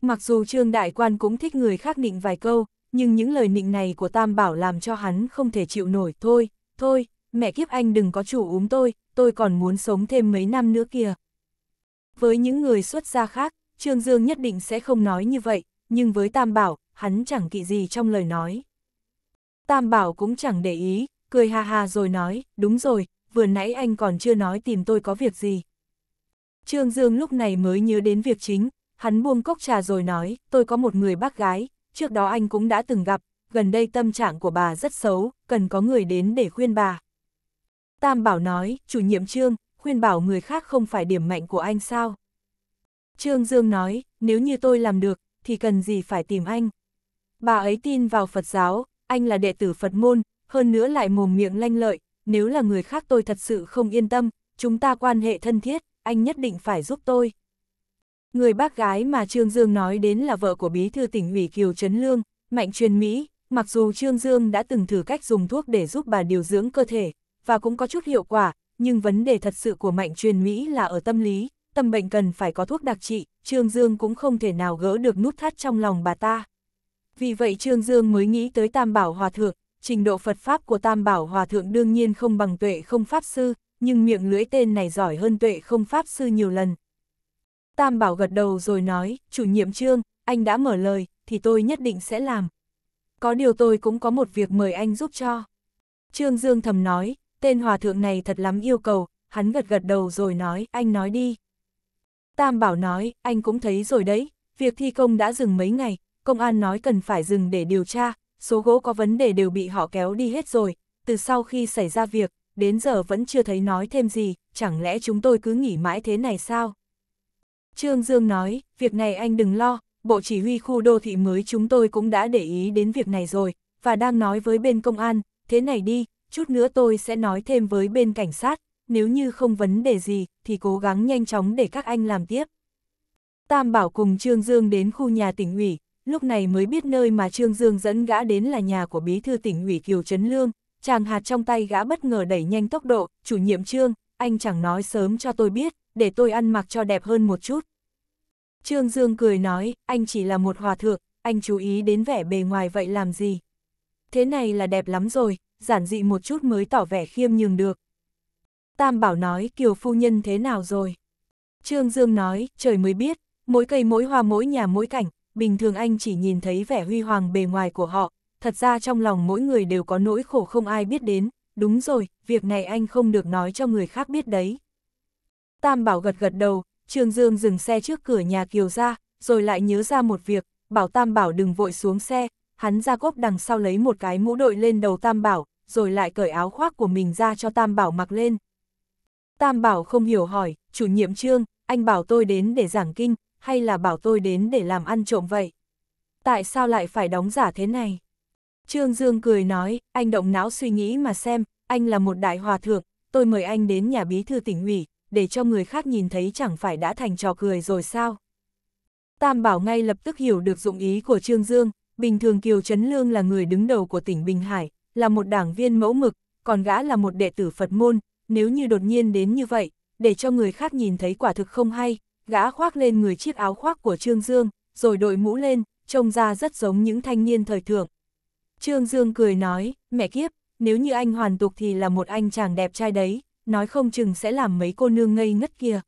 Mặc dù trương đại quan cũng thích người khác nịnh vài câu, nhưng những lời nịnh này của Tam Bảo làm cho hắn không thể chịu nổi, thôi, thôi, mẹ kiếp anh đừng có chủ úm tôi, tôi còn muốn sống thêm mấy năm nữa kìa. Với những người xuất gia khác, Trương Dương nhất định sẽ không nói như vậy, nhưng với Tam Bảo, hắn chẳng kỵ gì trong lời nói. Tam Bảo cũng chẳng để ý, cười ha ha rồi nói, đúng rồi, vừa nãy anh còn chưa nói tìm tôi có việc gì. Trương Dương lúc này mới nhớ đến việc chính, hắn buông cốc trà rồi nói, tôi có một người bác gái, trước đó anh cũng đã từng gặp, gần đây tâm trạng của bà rất xấu, cần có người đến để khuyên bà. Tam Bảo nói, chủ nhiệm Trương, khuyên bảo người khác không phải điểm mạnh của anh sao? Trương Dương nói, nếu như tôi làm được, thì cần gì phải tìm anh? Bà ấy tin vào Phật giáo, anh là đệ tử Phật môn, hơn nữa lại mồm miệng lanh lợi, nếu là người khác tôi thật sự không yên tâm, chúng ta quan hệ thân thiết, anh nhất định phải giúp tôi. Người bác gái mà Trương Dương nói đến là vợ của bí thư tỉnh ủy Kiều Trấn Lương, mạnh truyền Mỹ, mặc dù Trương Dương đã từng thử cách dùng thuốc để giúp bà điều dưỡng cơ thể, và cũng có chút hiệu quả, nhưng vấn đề thật sự của mạnh truyền Mỹ là ở tâm lý, tâm bệnh cần phải có thuốc đặc trị, Trương Dương cũng không thể nào gỡ được nút thắt trong lòng bà ta. Vì vậy Trương Dương mới nghĩ tới Tam Bảo Hòa Thượng, trình độ Phật Pháp của Tam Bảo Hòa Thượng đương nhiên không bằng tuệ không Pháp Sư, nhưng miệng lưỡi tên này giỏi hơn tuệ không Pháp Sư nhiều lần. Tam Bảo gật đầu rồi nói, chủ nhiệm trương, anh đã mở lời, thì tôi nhất định sẽ làm. Có điều tôi cũng có một việc mời anh giúp cho. Trương Dương thầm nói, tên hòa thượng này thật lắm yêu cầu, hắn gật gật đầu rồi nói, anh nói đi. Tam Bảo nói, anh cũng thấy rồi đấy, việc thi công đã dừng mấy ngày, công an nói cần phải dừng để điều tra, số gỗ có vấn đề đều bị họ kéo đi hết rồi, từ sau khi xảy ra việc, đến giờ vẫn chưa thấy nói thêm gì, chẳng lẽ chúng tôi cứ nghỉ mãi thế này sao? Trương Dương nói, việc này anh đừng lo, Bộ Chỉ huy khu đô thị mới chúng tôi cũng đã để ý đến việc này rồi, và đang nói với bên công an, thế này đi, chút nữa tôi sẽ nói thêm với bên cảnh sát, nếu như không vấn đề gì, thì cố gắng nhanh chóng để các anh làm tiếp. Tam Bảo cùng Trương Dương đến khu nhà tỉnh ủy, lúc này mới biết nơi mà Trương Dương dẫn gã đến là nhà của bí thư tỉnh ủy Kiều Trấn Lương, chàng hạt trong tay gã bất ngờ đẩy nhanh tốc độ, chủ nhiệm Trương, anh chẳng nói sớm cho tôi biết, để tôi ăn mặc cho đẹp hơn một chút. Trương Dương cười nói, anh chỉ là một hòa thượng, anh chú ý đến vẻ bề ngoài vậy làm gì? Thế này là đẹp lắm rồi, giản dị một chút mới tỏ vẻ khiêm nhường được. Tam bảo nói kiều phu nhân thế nào rồi? Trương Dương nói, trời mới biết, mỗi cây mỗi hoa mỗi nhà mỗi cảnh, bình thường anh chỉ nhìn thấy vẻ huy hoàng bề ngoài của họ, thật ra trong lòng mỗi người đều có nỗi khổ không ai biết đến, đúng rồi, việc này anh không được nói cho người khác biết đấy. Tam Bảo gật gật đầu, Trương Dương dừng xe trước cửa nhà Kiều ra, rồi lại nhớ ra một việc, bảo Tam Bảo đừng vội xuống xe, hắn ra cốp đằng sau lấy một cái mũ đội lên đầu Tam Bảo, rồi lại cởi áo khoác của mình ra cho Tam Bảo mặc lên. Tam Bảo không hiểu hỏi, chủ nhiệm Trương, anh bảo tôi đến để giảng kinh, hay là bảo tôi đến để làm ăn trộm vậy? Tại sao lại phải đóng giả thế này? Trương Dương cười nói, anh động não suy nghĩ mà xem, anh là một đại hòa thượng, tôi mời anh đến nhà bí thư tỉnh ủy, để cho người khác nhìn thấy chẳng phải đã thành trò cười rồi sao? Tam Bảo ngay lập tức hiểu được dụng ý của Trương Dương, bình thường Kiều Trấn Lương là người đứng đầu của tỉnh Bình Hải, là một đảng viên mẫu mực, còn gã là một đệ tử Phật môn, nếu như đột nhiên đến như vậy, để cho người khác nhìn thấy quả thực không hay, gã khoác lên người chiếc áo khoác của Trương Dương, rồi đội mũ lên, trông ra rất giống những thanh niên thời thượng. Trương Dương cười nói, mẹ kiếp, nếu như anh hoàn tục thì là một anh chàng đẹp trai đấy, nói không chừng sẽ làm mấy cô nương ngây ngất kia.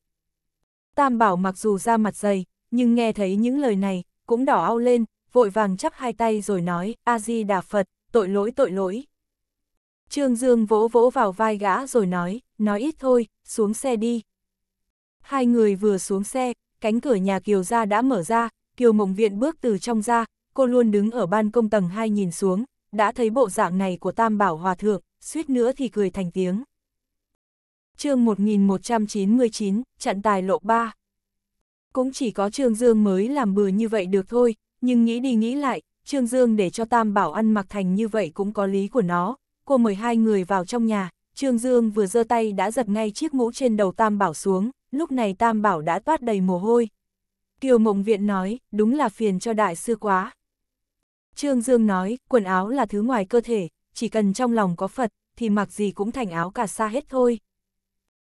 Tam bảo mặc dù ra mặt dày, nhưng nghe thấy những lời này, cũng đỏ ao lên, vội vàng chắp hai tay rồi nói, A-di-đà Phật, tội lỗi tội lỗi. Trương Dương vỗ vỗ vào vai gã rồi nói, nói ít thôi, xuống xe đi, Hai người vừa xuống xe, cánh cửa nhà Kiều gia đã mở ra, Kiều Mộng Viện bước từ trong ra, cô luôn đứng ở ban công tầng 2 nhìn xuống, đã thấy bộ dạng này của Tam Bảo Hòa Thượng, suýt nữa thì cười thành tiếng. chương 1199, chặn tài lộ 3 Cũng chỉ có Trương Dương mới làm bừa như vậy được thôi, nhưng nghĩ đi nghĩ lại, Trương Dương để cho Tam Bảo ăn mặc thành như vậy cũng có lý của nó. Cô mời hai người vào trong nhà, Trương Dương vừa giơ tay đã giật ngay chiếc mũ trên đầu Tam Bảo xuống, lúc này Tam Bảo đã toát đầy mồ hôi. Kiều Mộng Viện nói, đúng là phiền cho đại sư quá. Trương Dương nói, quần áo là thứ ngoài cơ thể, chỉ cần trong lòng có Phật, thì mặc gì cũng thành áo cả xa hết thôi.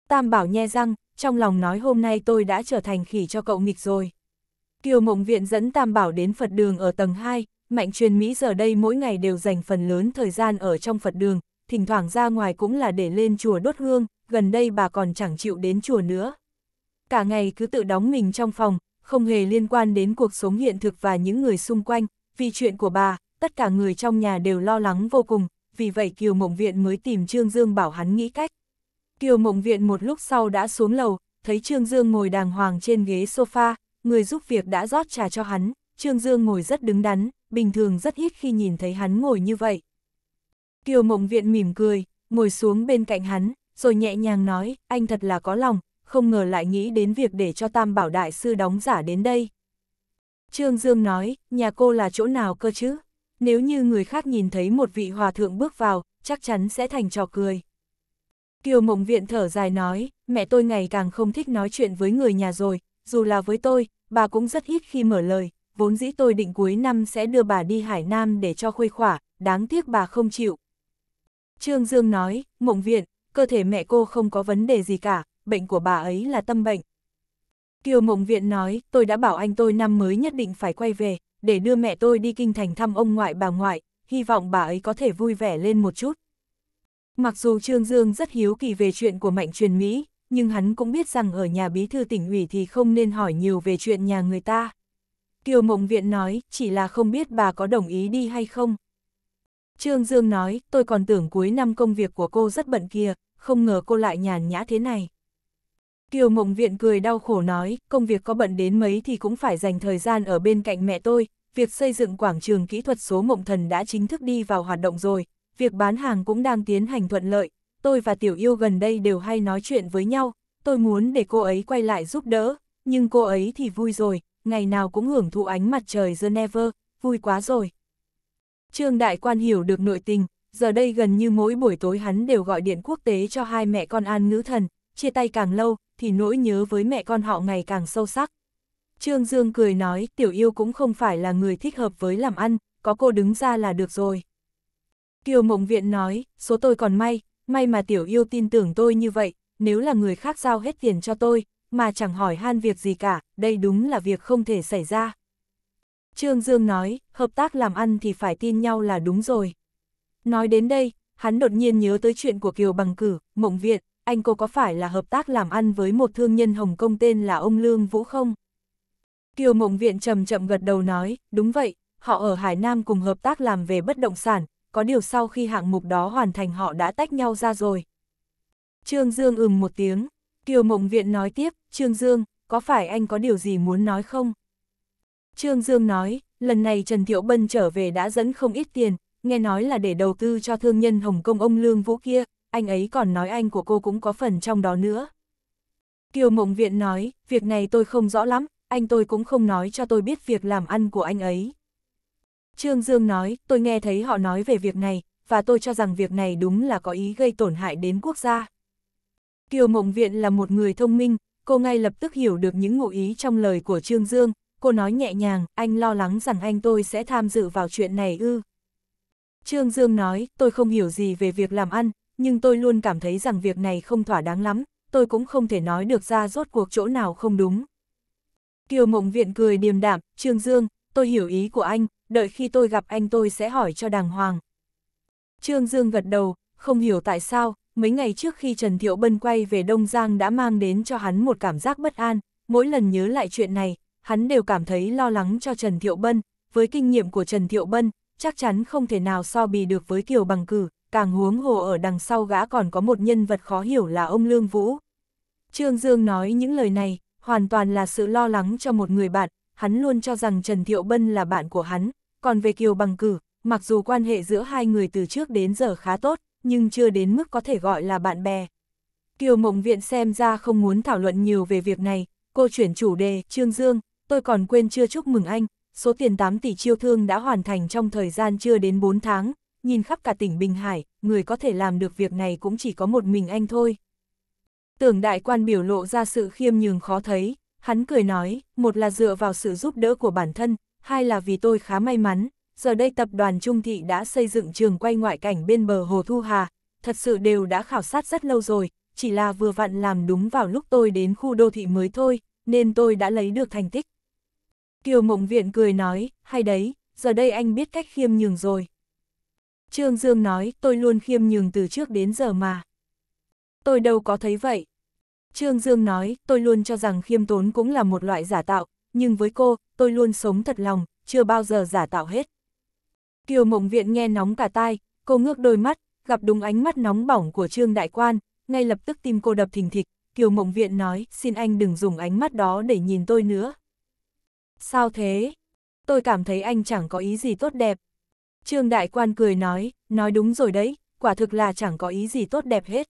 Tam Bảo nhe răng, trong lòng nói hôm nay tôi đã trở thành khỉ cho cậu nghịch rồi. Kiều Mộng Viện dẫn Tam Bảo đến Phật đường ở tầng 2, mạnh truyền Mỹ giờ đây mỗi ngày đều dành phần lớn thời gian ở trong Phật đường, thỉnh thoảng ra ngoài cũng là để lên chùa đốt hương, gần đây bà còn chẳng chịu đến chùa nữa cả ngày cứ tự đóng mình trong phòng, không hề liên quan đến cuộc sống hiện thực và những người xung quanh, vì chuyện của bà, tất cả người trong nhà đều lo lắng vô cùng, vì vậy Kiều Mộng Viện mới tìm Trương Dương bảo hắn nghĩ cách. Kiều Mộng Viện một lúc sau đã xuống lầu, thấy Trương Dương ngồi đàng hoàng trên ghế sofa, người giúp việc đã rót trà cho hắn, Trương Dương ngồi rất đứng đắn, bình thường rất ít khi nhìn thấy hắn ngồi như vậy. Kiều Mộng Viện mỉm cười, ngồi xuống bên cạnh hắn, rồi nhẹ nhàng nói, anh thật là có lòng, không ngờ lại nghĩ đến việc để cho Tam Bảo Đại Sư đóng giả đến đây. Trương Dương nói, nhà cô là chỗ nào cơ chứ? Nếu như người khác nhìn thấy một vị hòa thượng bước vào, chắc chắn sẽ thành trò cười. Kiều Mộng Viện thở dài nói, mẹ tôi ngày càng không thích nói chuyện với người nhà rồi, dù là với tôi, bà cũng rất ít khi mở lời, vốn dĩ tôi định cuối năm sẽ đưa bà đi Hải Nam để cho khuây khỏa, đáng tiếc bà không chịu. Trương Dương nói, Mộng Viện, cơ thể mẹ cô không có vấn đề gì cả, bệnh của bà ấy là tâm bệnh. Kiều Mộng Viện nói, tôi đã bảo anh tôi năm mới nhất định phải quay về, để đưa mẹ tôi đi kinh thành thăm ông ngoại bà ngoại, hy vọng bà ấy có thể vui vẻ lên một chút. Mặc dù Trương Dương rất hiếu kỳ về chuyện của mạnh truyền Mỹ, nhưng hắn cũng biết rằng ở nhà bí thư tỉnh ủy thì không nên hỏi nhiều về chuyện nhà người ta. Kiều Mộng Viện nói, chỉ là không biết bà có đồng ý đi hay không. Trương Dương nói, tôi còn tưởng cuối năm công việc của cô rất bận kia, không ngờ cô lại nhàn nhã thế này. Kiều Mộng Viện cười đau khổ nói, công việc có bận đến mấy thì cũng phải dành thời gian ở bên cạnh mẹ tôi, việc xây dựng quảng trường kỹ thuật số Mộng Thần đã chính thức đi vào hoạt động rồi, việc bán hàng cũng đang tiến hành thuận lợi, tôi và Tiểu Yêu gần đây đều hay nói chuyện với nhau, tôi muốn để cô ấy quay lại giúp đỡ, nhưng cô ấy thì vui rồi, ngày nào cũng hưởng thụ ánh mặt trời Never, vui quá rồi. Trương Đại Quan hiểu được nội tình, giờ đây gần như mỗi buổi tối hắn đều gọi điện quốc tế cho hai mẹ con An Ngữ Thần, chia tay càng lâu, thì nỗi nhớ với mẹ con họ ngày càng sâu sắc. Trương Dương cười nói, tiểu yêu cũng không phải là người thích hợp với làm ăn, có cô đứng ra là được rồi. Kiều Mộng Viện nói, số tôi còn may, may mà tiểu yêu tin tưởng tôi như vậy, nếu là người khác giao hết tiền cho tôi, mà chẳng hỏi han việc gì cả, đây đúng là việc không thể xảy ra. Trương Dương nói, hợp tác làm ăn thì phải tin nhau là đúng rồi. Nói đến đây, hắn đột nhiên nhớ tới chuyện của Kiều Bằng Cử, Mộng Viện, anh cô có phải là hợp tác làm ăn với một thương nhân Hồng Kông tên là ông Lương Vũ không? Kiều Mộng Viện chậm chậm gật đầu nói, đúng vậy, họ ở Hải Nam cùng hợp tác làm về bất động sản, có điều sau khi hạng mục đó hoàn thành họ đã tách nhau ra rồi. Trương Dương ừm một tiếng, Kiều Mộng Viện nói tiếp, Trương Dương, có phải anh có điều gì muốn nói không? Trương Dương nói, lần này Trần Thiệu Bân trở về đã dẫn không ít tiền, nghe nói là để đầu tư cho thương nhân Hồng Kông ông Lương Vũ kia, anh ấy còn nói anh của cô cũng có phần trong đó nữa. Kiều Mộng Viện nói, việc này tôi không rõ lắm, anh tôi cũng không nói cho tôi biết việc làm ăn của anh ấy. Trương Dương nói, tôi nghe thấy họ nói về việc này, và tôi cho rằng việc này đúng là có ý gây tổn hại đến quốc gia. Kiều Mộng Viện là một người thông minh, cô ngay lập tức hiểu được những ngụ ý trong lời của Trương Dương, cô nói nhẹ nhàng, anh lo lắng rằng anh tôi sẽ tham dự vào chuyện này ư. Trương Dương nói, tôi không hiểu gì về việc làm ăn, nhưng tôi luôn cảm thấy rằng việc này không thỏa đáng lắm, tôi cũng không thể nói được ra rốt cuộc chỗ nào không đúng. Kiều Mộng Viện cười điềm đạm, Trương Dương, tôi hiểu ý của anh, đợi khi tôi gặp anh tôi sẽ hỏi cho đàng hoàng. Trương Dương gật đầu, không hiểu tại sao, mấy ngày trước khi Trần Thiệu Bân quay về Đông Giang đã mang đến cho hắn một cảm giác bất an, mỗi lần nhớ lại chuyện này, hắn đều cảm thấy lo lắng cho Trần Thiệu Bân, với kinh nghiệm của Trần Thiệu Bân, chắc chắn không thể nào so bì được với Kiều Bằng Cử, càng huống hồ ở đằng sau gã còn có một nhân vật khó hiểu là ông Lương Vũ. Trương Dương nói những lời này, hoàn toàn là sự lo lắng cho một người bạn, hắn luôn cho rằng Trần Thiệu Bân là bạn của hắn, còn về Kiều Bằng Cử, mặc dù quan hệ giữa hai người từ trước đến giờ khá tốt, nhưng chưa đến mức có thể gọi là bạn bè. Kiều Mộng Viện xem ra không muốn thảo luận nhiều về việc này, cô chuyển chủ đề, Trương Dương, tôi còn quên chưa chúc mừng anh, số tiền 8 tỷ chiêu thương đã hoàn thành trong thời gian chưa đến 4 tháng, nhìn khắp cả tỉnh Bình Hải, người có thể làm được việc này cũng chỉ có một mình anh thôi. Tưởng đại quan biểu lộ ra sự khiêm nhường khó thấy, hắn cười nói, một là dựa vào sự giúp đỡ của bản thân, hai là vì tôi khá may mắn, giờ đây tập đoàn Trung Thị đã xây dựng trường quay ngoại cảnh bên bờ Hồ Thu Hà, thật sự đều đã khảo sát rất lâu rồi, chỉ là vừa vặn làm đúng vào lúc tôi đến khu đô thị mới thôi, nên tôi đã lấy được thành tích. Kiều Mộng Viện cười nói, hay đấy, giờ đây anh biết cách khiêm nhường rồi. Trương Dương nói, tôi luôn khiêm nhường từ trước đến giờ mà. Tôi đâu có thấy vậy. Trương Dương nói, tôi luôn cho rằng khiêm tốn cũng là một loại giả tạo, nhưng với cô, tôi luôn sống thật lòng, chưa bao giờ giả tạo hết. Kiều Mộng Viện nghe nóng cả tai, cô ngước đôi mắt, gặp đúng ánh mắt nóng bỏng của Trương Đại Quan, ngay lập tức tim cô đập thình thịch, Kiều Mộng Viện nói, xin anh đừng dùng ánh mắt đó để nhìn tôi nữa. Sao thế? Tôi cảm thấy anh chẳng có ý gì tốt đẹp, Trương Đại Quan cười nói, nói đúng rồi đấy, quả thực là chẳng có ý gì tốt đẹp hết.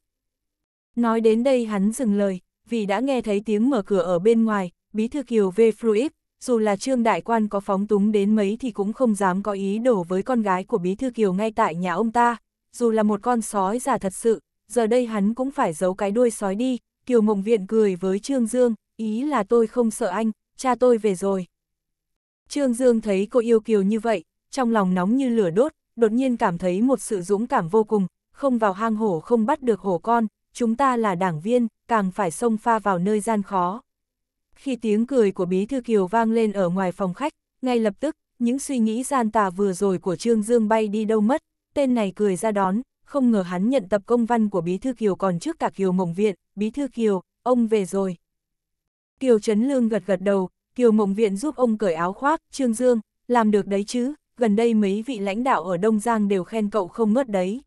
Nói đến đây hắn dừng lời, vì đã nghe thấy tiếng mở cửa ở bên ngoài, bí thư kiều về Fluid, dù là Trương Đại Quan có phóng túng đến mấy thì cũng không dám có ý đổ với con gái của bí thư kiều ngay tại nhà ông ta, dù là một con sói già thật sự, giờ đây hắn cũng phải giấu cái đuôi sói đi, kiều mộng viện cười với Trương Dương, ý là tôi không sợ anh, cha tôi về rồi. Trương Dương thấy cô yêu kiều như vậy, trong lòng nóng như lửa đốt, đột nhiên cảm thấy một sự dũng cảm vô cùng, không vào hang hổ không bắt được hổ con, chúng ta là đảng viên, càng phải xông pha vào nơi gian khó. Khi tiếng cười của Bí Thư Kiều vang lên ở ngoài phòng khách, ngay lập tức, những suy nghĩ gian tà vừa rồi của Trương Dương bay đi đâu mất, tên này cười ra đón, không ngờ hắn nhận tập công văn của Bí Thư Kiều còn trước cả Kiều Mộng Viện, Bí Thư Kiều, ông về rồi. Kiều Trấn Lương gật gật đầu, Kiều Mộng Viện giúp ông cởi áo khoác, Trương Dương, làm được đấy chứ, gần đây mấy vị lãnh đạo ở Đông Giang đều khen cậu không ngớt đấy.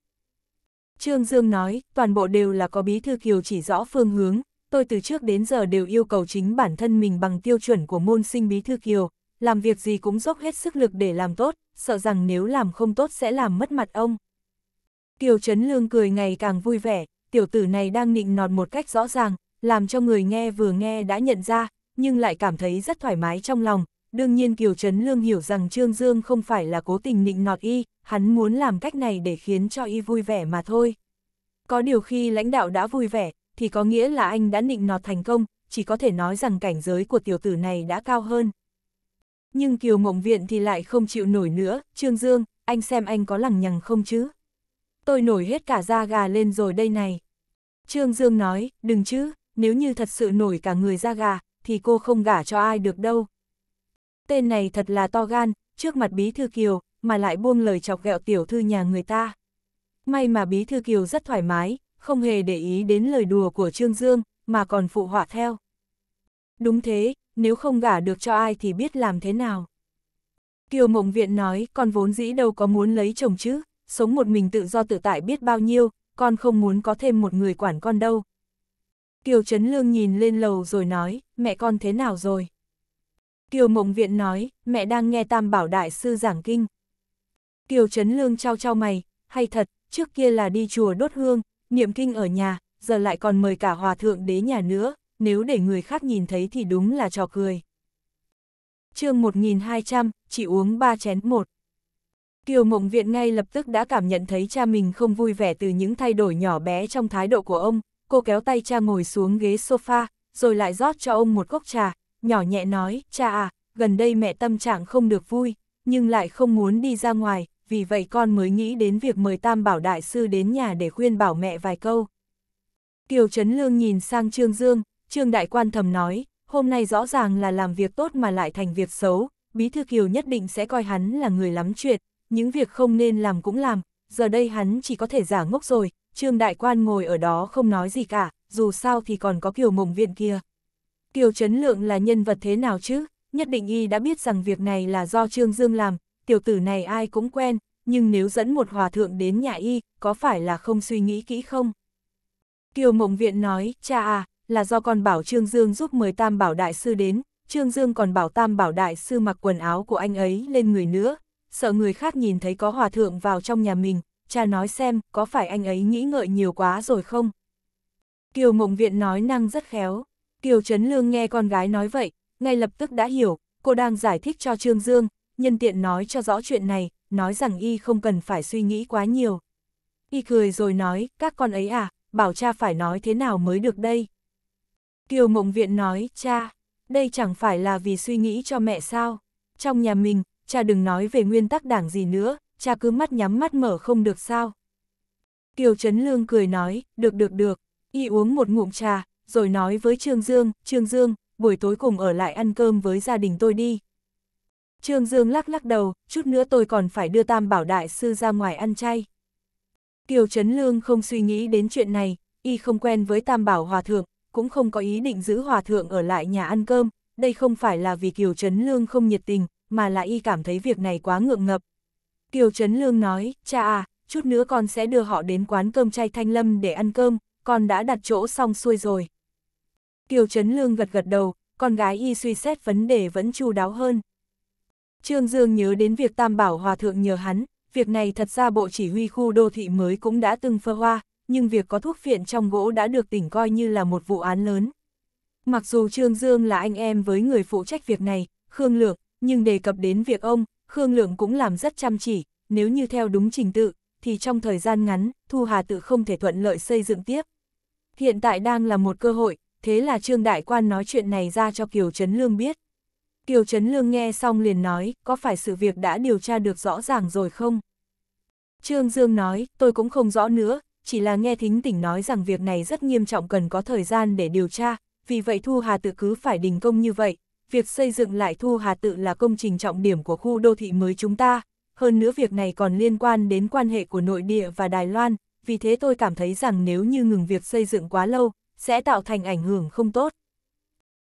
Trương Dương nói, toàn bộ đều là có bí thư kiều chỉ rõ phương hướng, tôi từ trước đến giờ đều yêu cầu chính bản thân mình bằng tiêu chuẩn của môn sinh bí thư kiều, làm việc gì cũng dốc hết sức lực để làm tốt, sợ rằng nếu làm không tốt sẽ làm mất mặt ông. Kiều Trấn Lương cười ngày càng vui vẻ, tiểu tử này đang nịnh nọt một cách rõ ràng, làm cho người nghe vừa nghe đã nhận ra, nhưng lại cảm thấy rất thoải mái trong lòng, đương nhiên Kiều Trấn Lương hiểu rằng Trương Dương không phải là cố tình nịnh nọt y, hắn muốn làm cách này để khiến cho y vui vẻ mà thôi. Có điều khi lãnh đạo đã vui vẻ, thì có nghĩa là anh đã nịnh nọt thành công, chỉ có thể nói rằng cảnh giới của tiểu tử này đã cao hơn. Nhưng Kiều Mộng Viện thì lại không chịu nổi nữa, Trương Dương, anh xem anh có lằng nhằng không chứ? Tôi nổi hết cả da gà lên rồi đây này. Trương Dương nói, đừng chứ, nếu như thật sự nổi cả người da gà, thì cô không gả cho ai được đâu tên này thật là to gan, trước mặt Bí Thư Kiều, mà lại buông lời chọc ghẹo tiểu thư nhà người ta. May mà Bí Thư Kiều rất thoải mái, không hề để ý đến lời đùa của Trương Dương, mà còn phụ họa theo. Đúng thế, nếu không gả được cho ai thì biết làm thế nào. Kiều Mộng Viện nói, con vốn dĩ đâu có muốn lấy chồng chứ, sống một mình tự do tự tại biết bao nhiêu, con không muốn có thêm một người quản con đâu. Kiều Trấn Lương nhìn lên lầu rồi nói, mẹ con thế nào rồi? Kiều Mộng Viện nói, mẹ đang nghe Tam Bảo Đại Sư giảng kinh. Kiều Trấn Lương trao trao mày, hay thật, trước kia là đi chùa đốt hương, niệm kinh ở nhà, giờ lại còn mời cả hòa thượng đế nhà nữa, nếu để người khác nhìn thấy thì đúng là trò cười. chương 1200, chỉ uống 3 chén 1. Kiều Mộng Viện ngay lập tức đã cảm nhận thấy cha mình không vui vẻ từ những thay đổi nhỏ bé trong thái độ của ông, cô kéo tay cha ngồi xuống ghế sofa, rồi lại rót cho ông một cốc trà, nhỏ nhẹ nói, cha à, gần đây mẹ tâm trạng không được vui, nhưng lại không muốn đi ra ngoài, vì vậy con mới nghĩ đến việc mời Tam Bảo Đại Sư đến nhà để khuyên bảo mẹ vài câu. Kiều Trấn Lương nhìn sang Trương Dương, Trương Đại Quan thầm nói, hôm nay rõ ràng là làm việc tốt mà lại thành việc xấu, Bí Thư Kiều nhất định sẽ coi hắn là người lắm chuyện, những việc không nên làm cũng làm, giờ đây hắn chỉ có thể giả ngốc rồi, Trương Đại Quan ngồi ở đó không nói gì cả, dù sao thì còn có Kiều Mộng Viện kia. Kiều Trấn Lượng là nhân vật thế nào chứ, nhất định y đã biết rằng việc này là do Trương Dương làm, tiểu tử này ai cũng quen, nhưng nếu dẫn một hòa thượng đến nhà y, có phải là không suy nghĩ kỹ không? Kiều Mộng Viện nói, cha à, là do con bảo Trương Dương giúp mời Tam Bảo Đại Sư đến, Trương Dương còn bảo Tam Bảo Đại Sư mặc quần áo của anh ấy lên người nữa, sợ người khác nhìn thấy có hòa thượng vào trong nhà mình, cha nói xem, có phải anh ấy nghĩ ngợi nhiều quá rồi không? Kiều Mộng Viện nói năng rất khéo. Kiều Trấn Lương nghe con gái nói vậy, ngay lập tức đã hiểu, cô đang giải thích cho Trương Dương, nhân tiện nói cho rõ chuyện này, nói rằng y không cần phải suy nghĩ quá nhiều. Y cười rồi nói, các con ấy à, bảo cha phải nói thế nào mới được đây. Kiều Mộng Viện nói, cha, đây chẳng phải là vì suy nghĩ cho mẹ sao. Trong nhà mình, cha đừng nói về nguyên tắc đảng gì nữa, cha cứ mắt nhắm mắt mở không được sao. Kiều Trấn Lương cười nói, được được được, y uống một ngụm trà, rồi nói với Trương Dương, Trương Dương, buổi tối cùng ở lại ăn cơm với gia đình tôi đi. Trương Dương lắc lắc đầu, chút nữa tôi còn phải đưa Tam Bảo Đại Sư ra ngoài ăn chay. Kiều Trấn Lương không suy nghĩ đến chuyện này, y không quen với Tam Bảo Hòa Thượng, cũng không có ý định giữ Hòa Thượng ở lại nhà ăn cơm, đây không phải là vì Kiều Trấn Lương không nhiệt tình, mà là y cảm thấy việc này quá ngượng ngập. Kiều Trấn Lương nói, cha à, chút nữa con sẽ đưa họ đến quán cơm chay Thanh Lâm để ăn cơm, con đã đặt chỗ xong xuôi rồi. Kiều Trấn Lương gật gật đầu, con gái y suy xét vấn đề vẫn chu đáo hơn. Trương Dương nhớ đến việc Tam Bảo Hòa Thượng nhờ hắn, việc này thật ra Bộ Chỉ huy khu đô thị mới cũng đã từng phơ hoa, nhưng việc có thuốc phiện trong gỗ đã được tỉnh coi như là một vụ án lớn. Mặc dù Trương Dương là anh em với người phụ trách việc này, Khương Lượng, nhưng đề cập đến việc ông, Khương Lượng cũng làm rất chăm chỉ, nếu như theo đúng trình tự, thì trong thời gian ngắn, Thu Hà tự không thể thuận lợi xây dựng tiếp. Hiện tại đang là một cơ hội, thế là Trương Đại Quan nói chuyện này ra cho Kiều Trấn Lương biết. Kiều Trấn Lương nghe xong liền nói, có phải sự việc đã điều tra được rõ ràng rồi không? Trương Dương nói, tôi cũng không rõ nữa, chỉ là nghe thính tỉnh nói rằng việc này rất nghiêm trọng cần có thời gian để điều tra, vì vậy Thu Hà tự cứ phải đình công như vậy. Việc xây dựng lại Thu Hà tự là công trình trọng điểm của khu đô thị mới chúng ta, hơn nữa việc này còn liên quan đến quan hệ của nội địa và Đài Loan, vì thế tôi cảm thấy rằng nếu như ngừng việc xây dựng quá lâu, sẽ tạo thành ảnh hưởng không tốt.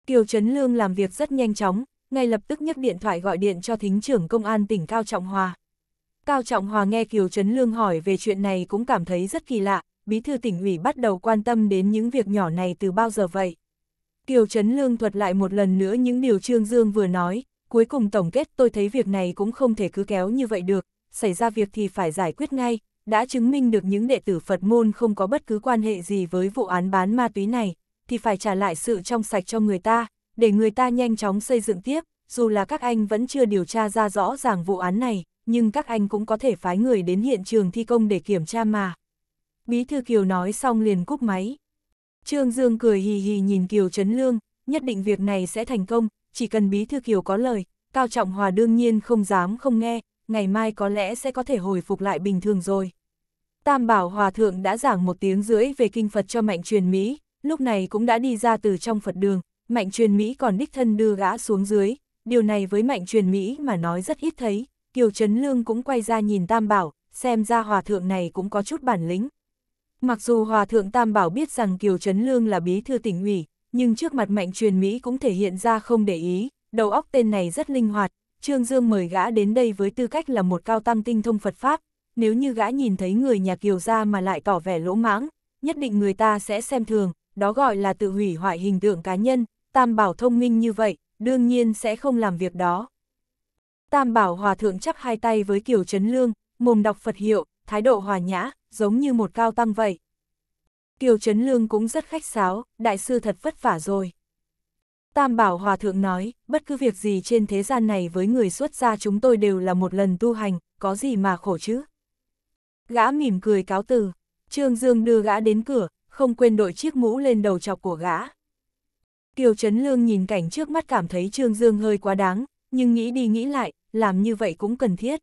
Kiều Trấn Lương làm việc rất nhanh chóng, ngay lập tức nhấc điện thoại gọi điện cho thính trưởng công an tỉnh Cao Trọng Hòa. Cao Trọng Hòa nghe Kiều Trấn Lương hỏi về chuyện này cũng cảm thấy rất kỳ lạ, bí thư tỉnh ủy bắt đầu quan tâm đến những việc nhỏ này từ bao giờ vậy. Kiều Trấn Lương thuật lại một lần nữa những điều Trương Dương vừa nói, cuối cùng tổng kết tôi thấy việc này cũng không thể cứ kéo như vậy được, xảy ra việc thì phải giải quyết ngay, đã chứng minh được những đệ tử Phật môn không có bất cứ quan hệ gì với vụ án bán ma túy này, thì phải trả lại sự trong sạch cho người ta, để người ta nhanh chóng xây dựng tiếp, dù là các anh vẫn chưa điều tra ra rõ ràng vụ án này, nhưng các anh cũng có thể phái người đến hiện trường thi công để kiểm tra mà. Bí thư Kiều nói xong liền cúp máy. Trương Dương cười hì hì nhìn Kiều Trấn Lương, nhất định việc này sẽ thành công, chỉ cần Bí thư Kiều có lời, Cao Trọng Hòa đương nhiên không dám không nghe, ngày mai có lẽ sẽ có thể hồi phục lại bình thường rồi. Tam Bảo Hòa Thượng đã giảng một tiếng rưỡi về kinh Phật cho Mạnh Truyền Mỹ, lúc này cũng đã đi ra từ trong Phật đường, Mạnh Truyền Mỹ còn đích thân đưa gã xuống dưới, điều này với Mạnh Truyền Mỹ mà nói rất ít thấy, Kiều Trấn Lương cũng quay ra nhìn Tam Bảo, xem ra Hòa Thượng này cũng có chút bản lĩnh. Mặc dù Hòa Thượng Tam Bảo biết rằng Kiều Trấn Lương là bí thư tỉnh ủy, nhưng trước mặt Mạnh Truyền Mỹ cũng thể hiện ra không để ý, đầu óc tên này rất linh hoạt, Trương Dương mời gã đến đây với tư cách là một cao tăng tinh thông Phật Pháp, nếu như gã nhìn thấy người nhà kiều gia mà lại tỏ vẻ lỗ mãng, nhất định người ta sẽ xem thường, đó gọi là tự hủy hoại hình tượng cá nhân, Tam Bảo thông minh như vậy, đương nhiên sẽ không làm việc đó. Tam Bảo Hòa Thượng chắp hai tay với Kiều Trấn Lương, mồm đọc Phật hiệu, thái độ hòa nhã, giống như một cao tăng vậy. Kiều Trấn Lương cũng rất khách sáo, đại sư thật vất vả rồi. Tam Bảo Hòa Thượng nói, bất cứ việc gì trên thế gian này với người xuất gia chúng tôi đều là một lần tu hành, có gì mà khổ chứ? Gã mỉm cười cáo từ, Trương Dương đưa gã đến cửa, không quên đội chiếc mũ lên đầu chọc của gã. Kiều Trấn Lương nhìn cảnh trước mắt cảm thấy Trương Dương hơi quá đáng, nhưng nghĩ đi nghĩ lại, làm như vậy cũng cần thiết.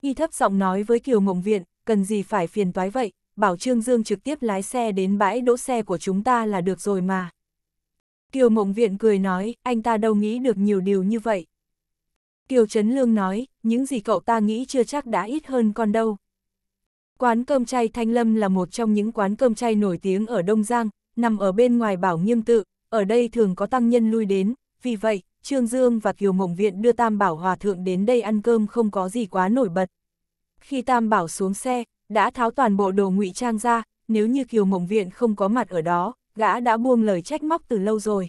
Y thấp giọng nói với Kiều Mộng Viện, cần gì phải phiền toái vậy, bảo Trương Dương trực tiếp lái xe đến bãi đỗ xe của chúng ta là được rồi mà. Kiều Mộng Viện cười nói, anh ta đâu nghĩ được nhiều điều như vậy. Kiều Trấn Lương nói, những gì cậu ta nghĩ chưa chắc đã ít hơn con đâu. Quán cơm chay Thanh Lâm là một trong những quán cơm chay nổi tiếng ở Đông Giang, nằm ở bên ngoài bảo nghiêm tự, ở đây thường có tăng nhân lui đến, vì vậy, Trương Dương và Kiều Mộng Viện đưa Tam Bảo Hòa Thượng đến đây ăn cơm không có gì quá nổi bật. Khi Tam Bảo xuống xe, đã tháo toàn bộ đồ ngụy trang ra, nếu như Kiều Mộng Viện không có mặt ở đó, gã đã buông lời trách móc từ lâu rồi.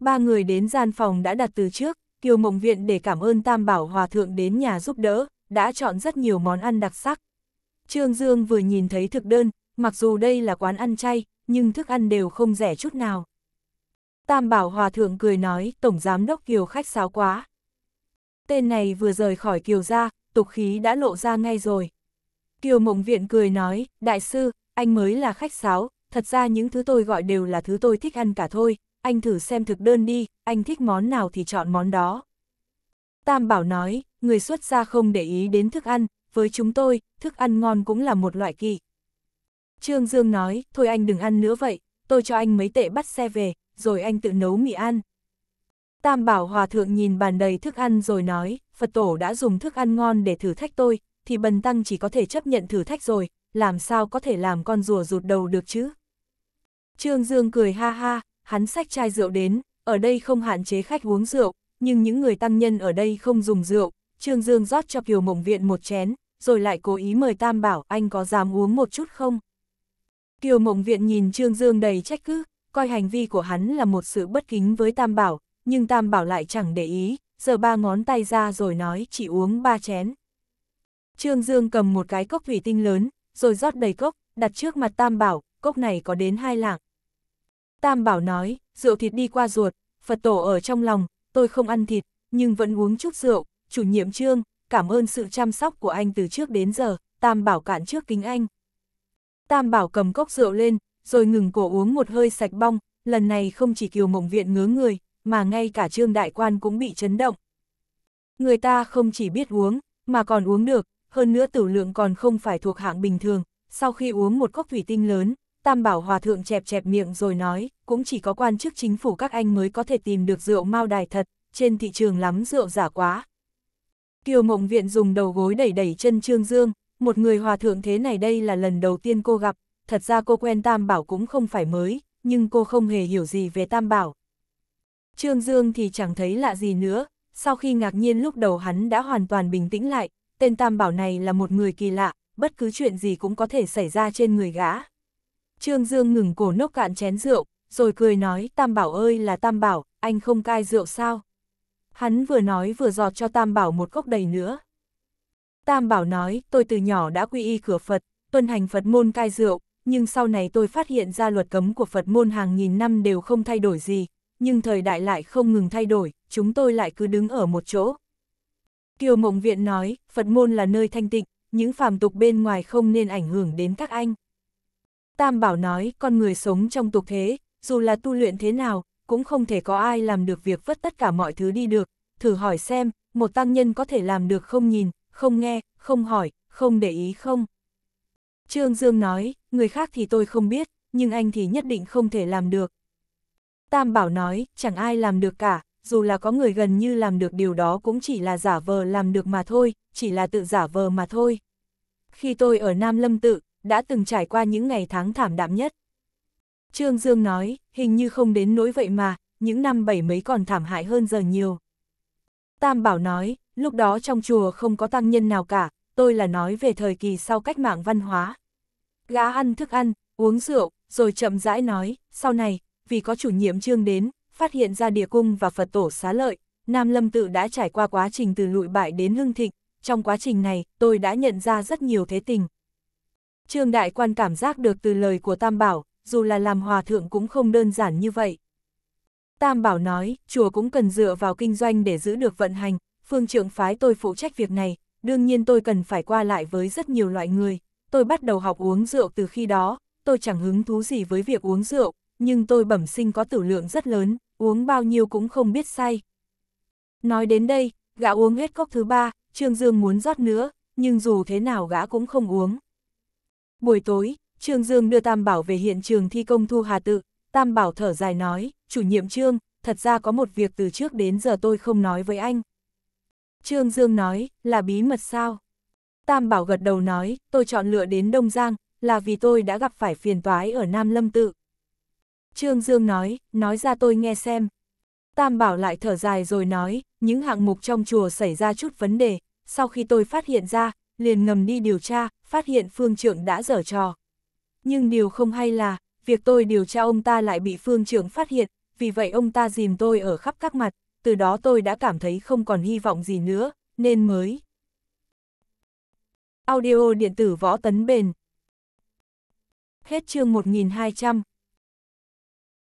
Ba người đến gian phòng đã đặt từ trước, Kiều Mộng Viện để cảm ơn Tam Bảo Hòa Thượng đến nhà giúp đỡ, đã chọn rất nhiều món ăn đặc sắc. Trương Dương vừa nhìn thấy thực đơn, mặc dù đây là quán ăn chay, nhưng thức ăn đều không rẻ chút nào. Tam Bảo Hòa Thượng cười nói, Tổng Giám Đốc Kiều khách sáo quá. Tên này vừa rời khỏi Kiều ra, tục khí đã lộ ra ngay rồi. Kiều Mộng Viện cười nói, Đại sư, anh mới là khách sáo, thật ra những thứ tôi gọi đều là thứ tôi thích ăn cả thôi, anh thử xem thực đơn đi, anh thích món nào thì chọn món đó. Tam Bảo nói, người xuất gia không để ý đến thức ăn, với chúng tôi, thức ăn ngon cũng là một loại kỳ. Trương Dương nói, thôi anh đừng ăn nữa vậy, tôi cho anh mấy tệ bắt xe về, rồi anh tự nấu mì ăn. Tam Bảo Hòa Thượng nhìn bàn đầy thức ăn rồi nói, Phật Tổ đã dùng thức ăn ngon để thử thách tôi, thì Bần Tăng chỉ có thể chấp nhận thử thách rồi, làm sao có thể làm con rùa rụt đầu được chứ? Trương Dương cười ha ha, hắn xách chai rượu đến, ở đây không hạn chế khách uống rượu, nhưng những người tăng nhân ở đây không dùng rượu, Trương Dương rót cho Kiều Mộng Viện một chén, rồi lại cố ý mời Tam Bảo anh có dám uống một chút không? Kiều Mộng Viện nhìn Trương Dương đầy trách cứ, coi hành vi của hắn là một sự bất kính với Tam Bảo, nhưng Tam Bảo lại chẳng để ý, giờ ba ngón tay ra rồi nói chỉ uống ba chén. Trương Dương cầm một cái cốc thủy tinh lớn, rồi rót đầy cốc, đặt trước mặt Tam Bảo, cốc này có đến hai lạng. Tam Bảo nói, rượu thịt đi qua ruột, Phật tổ ở trong lòng, tôi không ăn thịt, nhưng vẫn uống chút rượu, chủ nhiệm Trương, cảm ơn sự chăm sóc của anh từ trước đến giờ, Tam Bảo cạn trước kính anh. Tam Bảo cầm cốc rượu lên, rồi ngừng cổ uống một hơi sạch bong, lần này không chỉ Kiều Mộng Viện ngớ người, mà ngay cả Trương Đại Quan cũng bị chấn động. Người ta không chỉ biết uống, mà còn uống được, hơn nữa tử lượng còn không phải thuộc hạng bình thường, sau khi uống một cốc thủy tinh lớn, Tam Bảo Hòa Thượng chẹp chẹp miệng rồi nói, cũng chỉ có quan chức chính phủ các anh mới có thể tìm được rượu mau đài thật, trên thị trường lắm rượu giả quá, Kiều Mộng Viện dùng đầu gối đẩy đẩy chân Trương Dương, một người hòa thượng thế này đây là lần đầu tiên cô gặp, thật ra cô quen Tam Bảo cũng không phải mới, nhưng cô không hề hiểu gì về Tam Bảo. Trương Dương thì chẳng thấy lạ gì nữa, sau khi ngạc nhiên lúc đầu hắn đã hoàn toàn bình tĩnh lại, tên Tam Bảo này là một người kỳ lạ, bất cứ chuyện gì cũng có thể xảy ra trên người gã. Trương Dương ngừng cổ nốc cạn chén rượu, rồi cười nói Tam Bảo ơi là Tam Bảo, anh không cai rượu sao? Hắn vừa nói vừa giọt cho Tam Bảo một cốc đầy nữa. Tam Bảo nói, tôi từ nhỏ đã quy y cửa Phật, tuân hành Phật môn cai rượu, nhưng sau này tôi phát hiện ra luật cấm của Phật môn hàng nghìn năm đều không thay đổi gì, nhưng thời đại lại không ngừng thay đổi, chúng tôi lại cứ đứng ở một chỗ. Kiều Mộng Viện nói, Phật môn là nơi thanh tịnh, những phàm tục bên ngoài không nên ảnh hưởng đến các anh. Tam Bảo nói, con người sống trong tục thế, dù là tu luyện thế nào, cũng không thể có ai làm được việc vứt tất cả mọi thứ đi được, thử hỏi xem, một tăng nhân có thể làm được không nhìn, không nghe, không hỏi, không để ý không. Trương Dương nói, người khác thì tôi không biết, nhưng anh thì nhất định không thể làm được. Tam Bảo nói, chẳng ai làm được cả, dù là có người gần như làm được điều đó cũng chỉ là giả vờ làm được mà thôi, chỉ là tự giả vờ mà thôi. Khi tôi ở Nam Lâm Tự, đã từng trải qua những ngày tháng thảm đạm nhất. Trương Dương nói, hình như không đến nỗi vậy mà, những năm bảy mấy còn thảm hại hơn giờ nhiều. Tam Bảo nói, lúc đó trong chùa không có tăng nhân nào cả, tôi là nói về thời kỳ sau cách mạng văn hóa. Gã ăn thức ăn, uống rượu, rồi chậm rãi nói, sau này, vì có chủ nhiệm trương đến, phát hiện ra địa cung và Phật tổ xá lợi, Nam Lâm tự đã trải qua quá trình từ lụi bại đến hưng thịnh, trong quá trình này tôi đã nhận ra rất nhiều thế tình. Trương Đại Quan cảm giác được từ lời của Tam Bảo, dù là làm hòa thượng cũng không đơn giản như vậy. Tam Bảo nói, chùa cũng cần dựa vào kinh doanh để giữ được vận hành, phương trưởng phái tôi phụ trách việc này, đương nhiên tôi cần phải qua lại với rất nhiều loại người. Tôi bắt đầu học uống rượu từ khi đó, tôi chẳng hứng thú gì với việc uống rượu, nhưng tôi bẩm sinh có tử lượng rất lớn, uống bao nhiêu cũng không biết say. Nói đến đây, gã uống hết cốc thứ ba, Trương Dương muốn rót nữa, nhưng dù thế nào gã cũng không uống. Buổi tối, Trương Dương đưa Tam Bảo về hiện trường thi công thu hà tự, Tam Bảo thở dài nói, chủ nhiệm Trương, thật ra có một việc từ trước đến giờ tôi không nói với anh. Trương Dương nói, là bí mật sao? Tam Bảo gật đầu nói, tôi chọn lựa đến Đông Giang, là vì tôi đã gặp phải phiền toái ở Nam Lâm Tự. Trương Dương nói, nói ra tôi nghe xem. Tam Bảo lại thở dài rồi nói, những hạng mục trong chùa xảy ra chút vấn đề, sau khi tôi phát hiện ra, liền ngầm đi điều tra, phát hiện phương trưởng đã dở trò. Nhưng điều không hay là, việc tôi điều tra ông ta lại bị phương trưởng phát hiện, vì vậy ông ta dìm tôi ở khắp các mặt, từ đó tôi đã cảm thấy không còn hy vọng gì nữa, nên mới. Audio điện tử võ tấn bền Hết chương 1200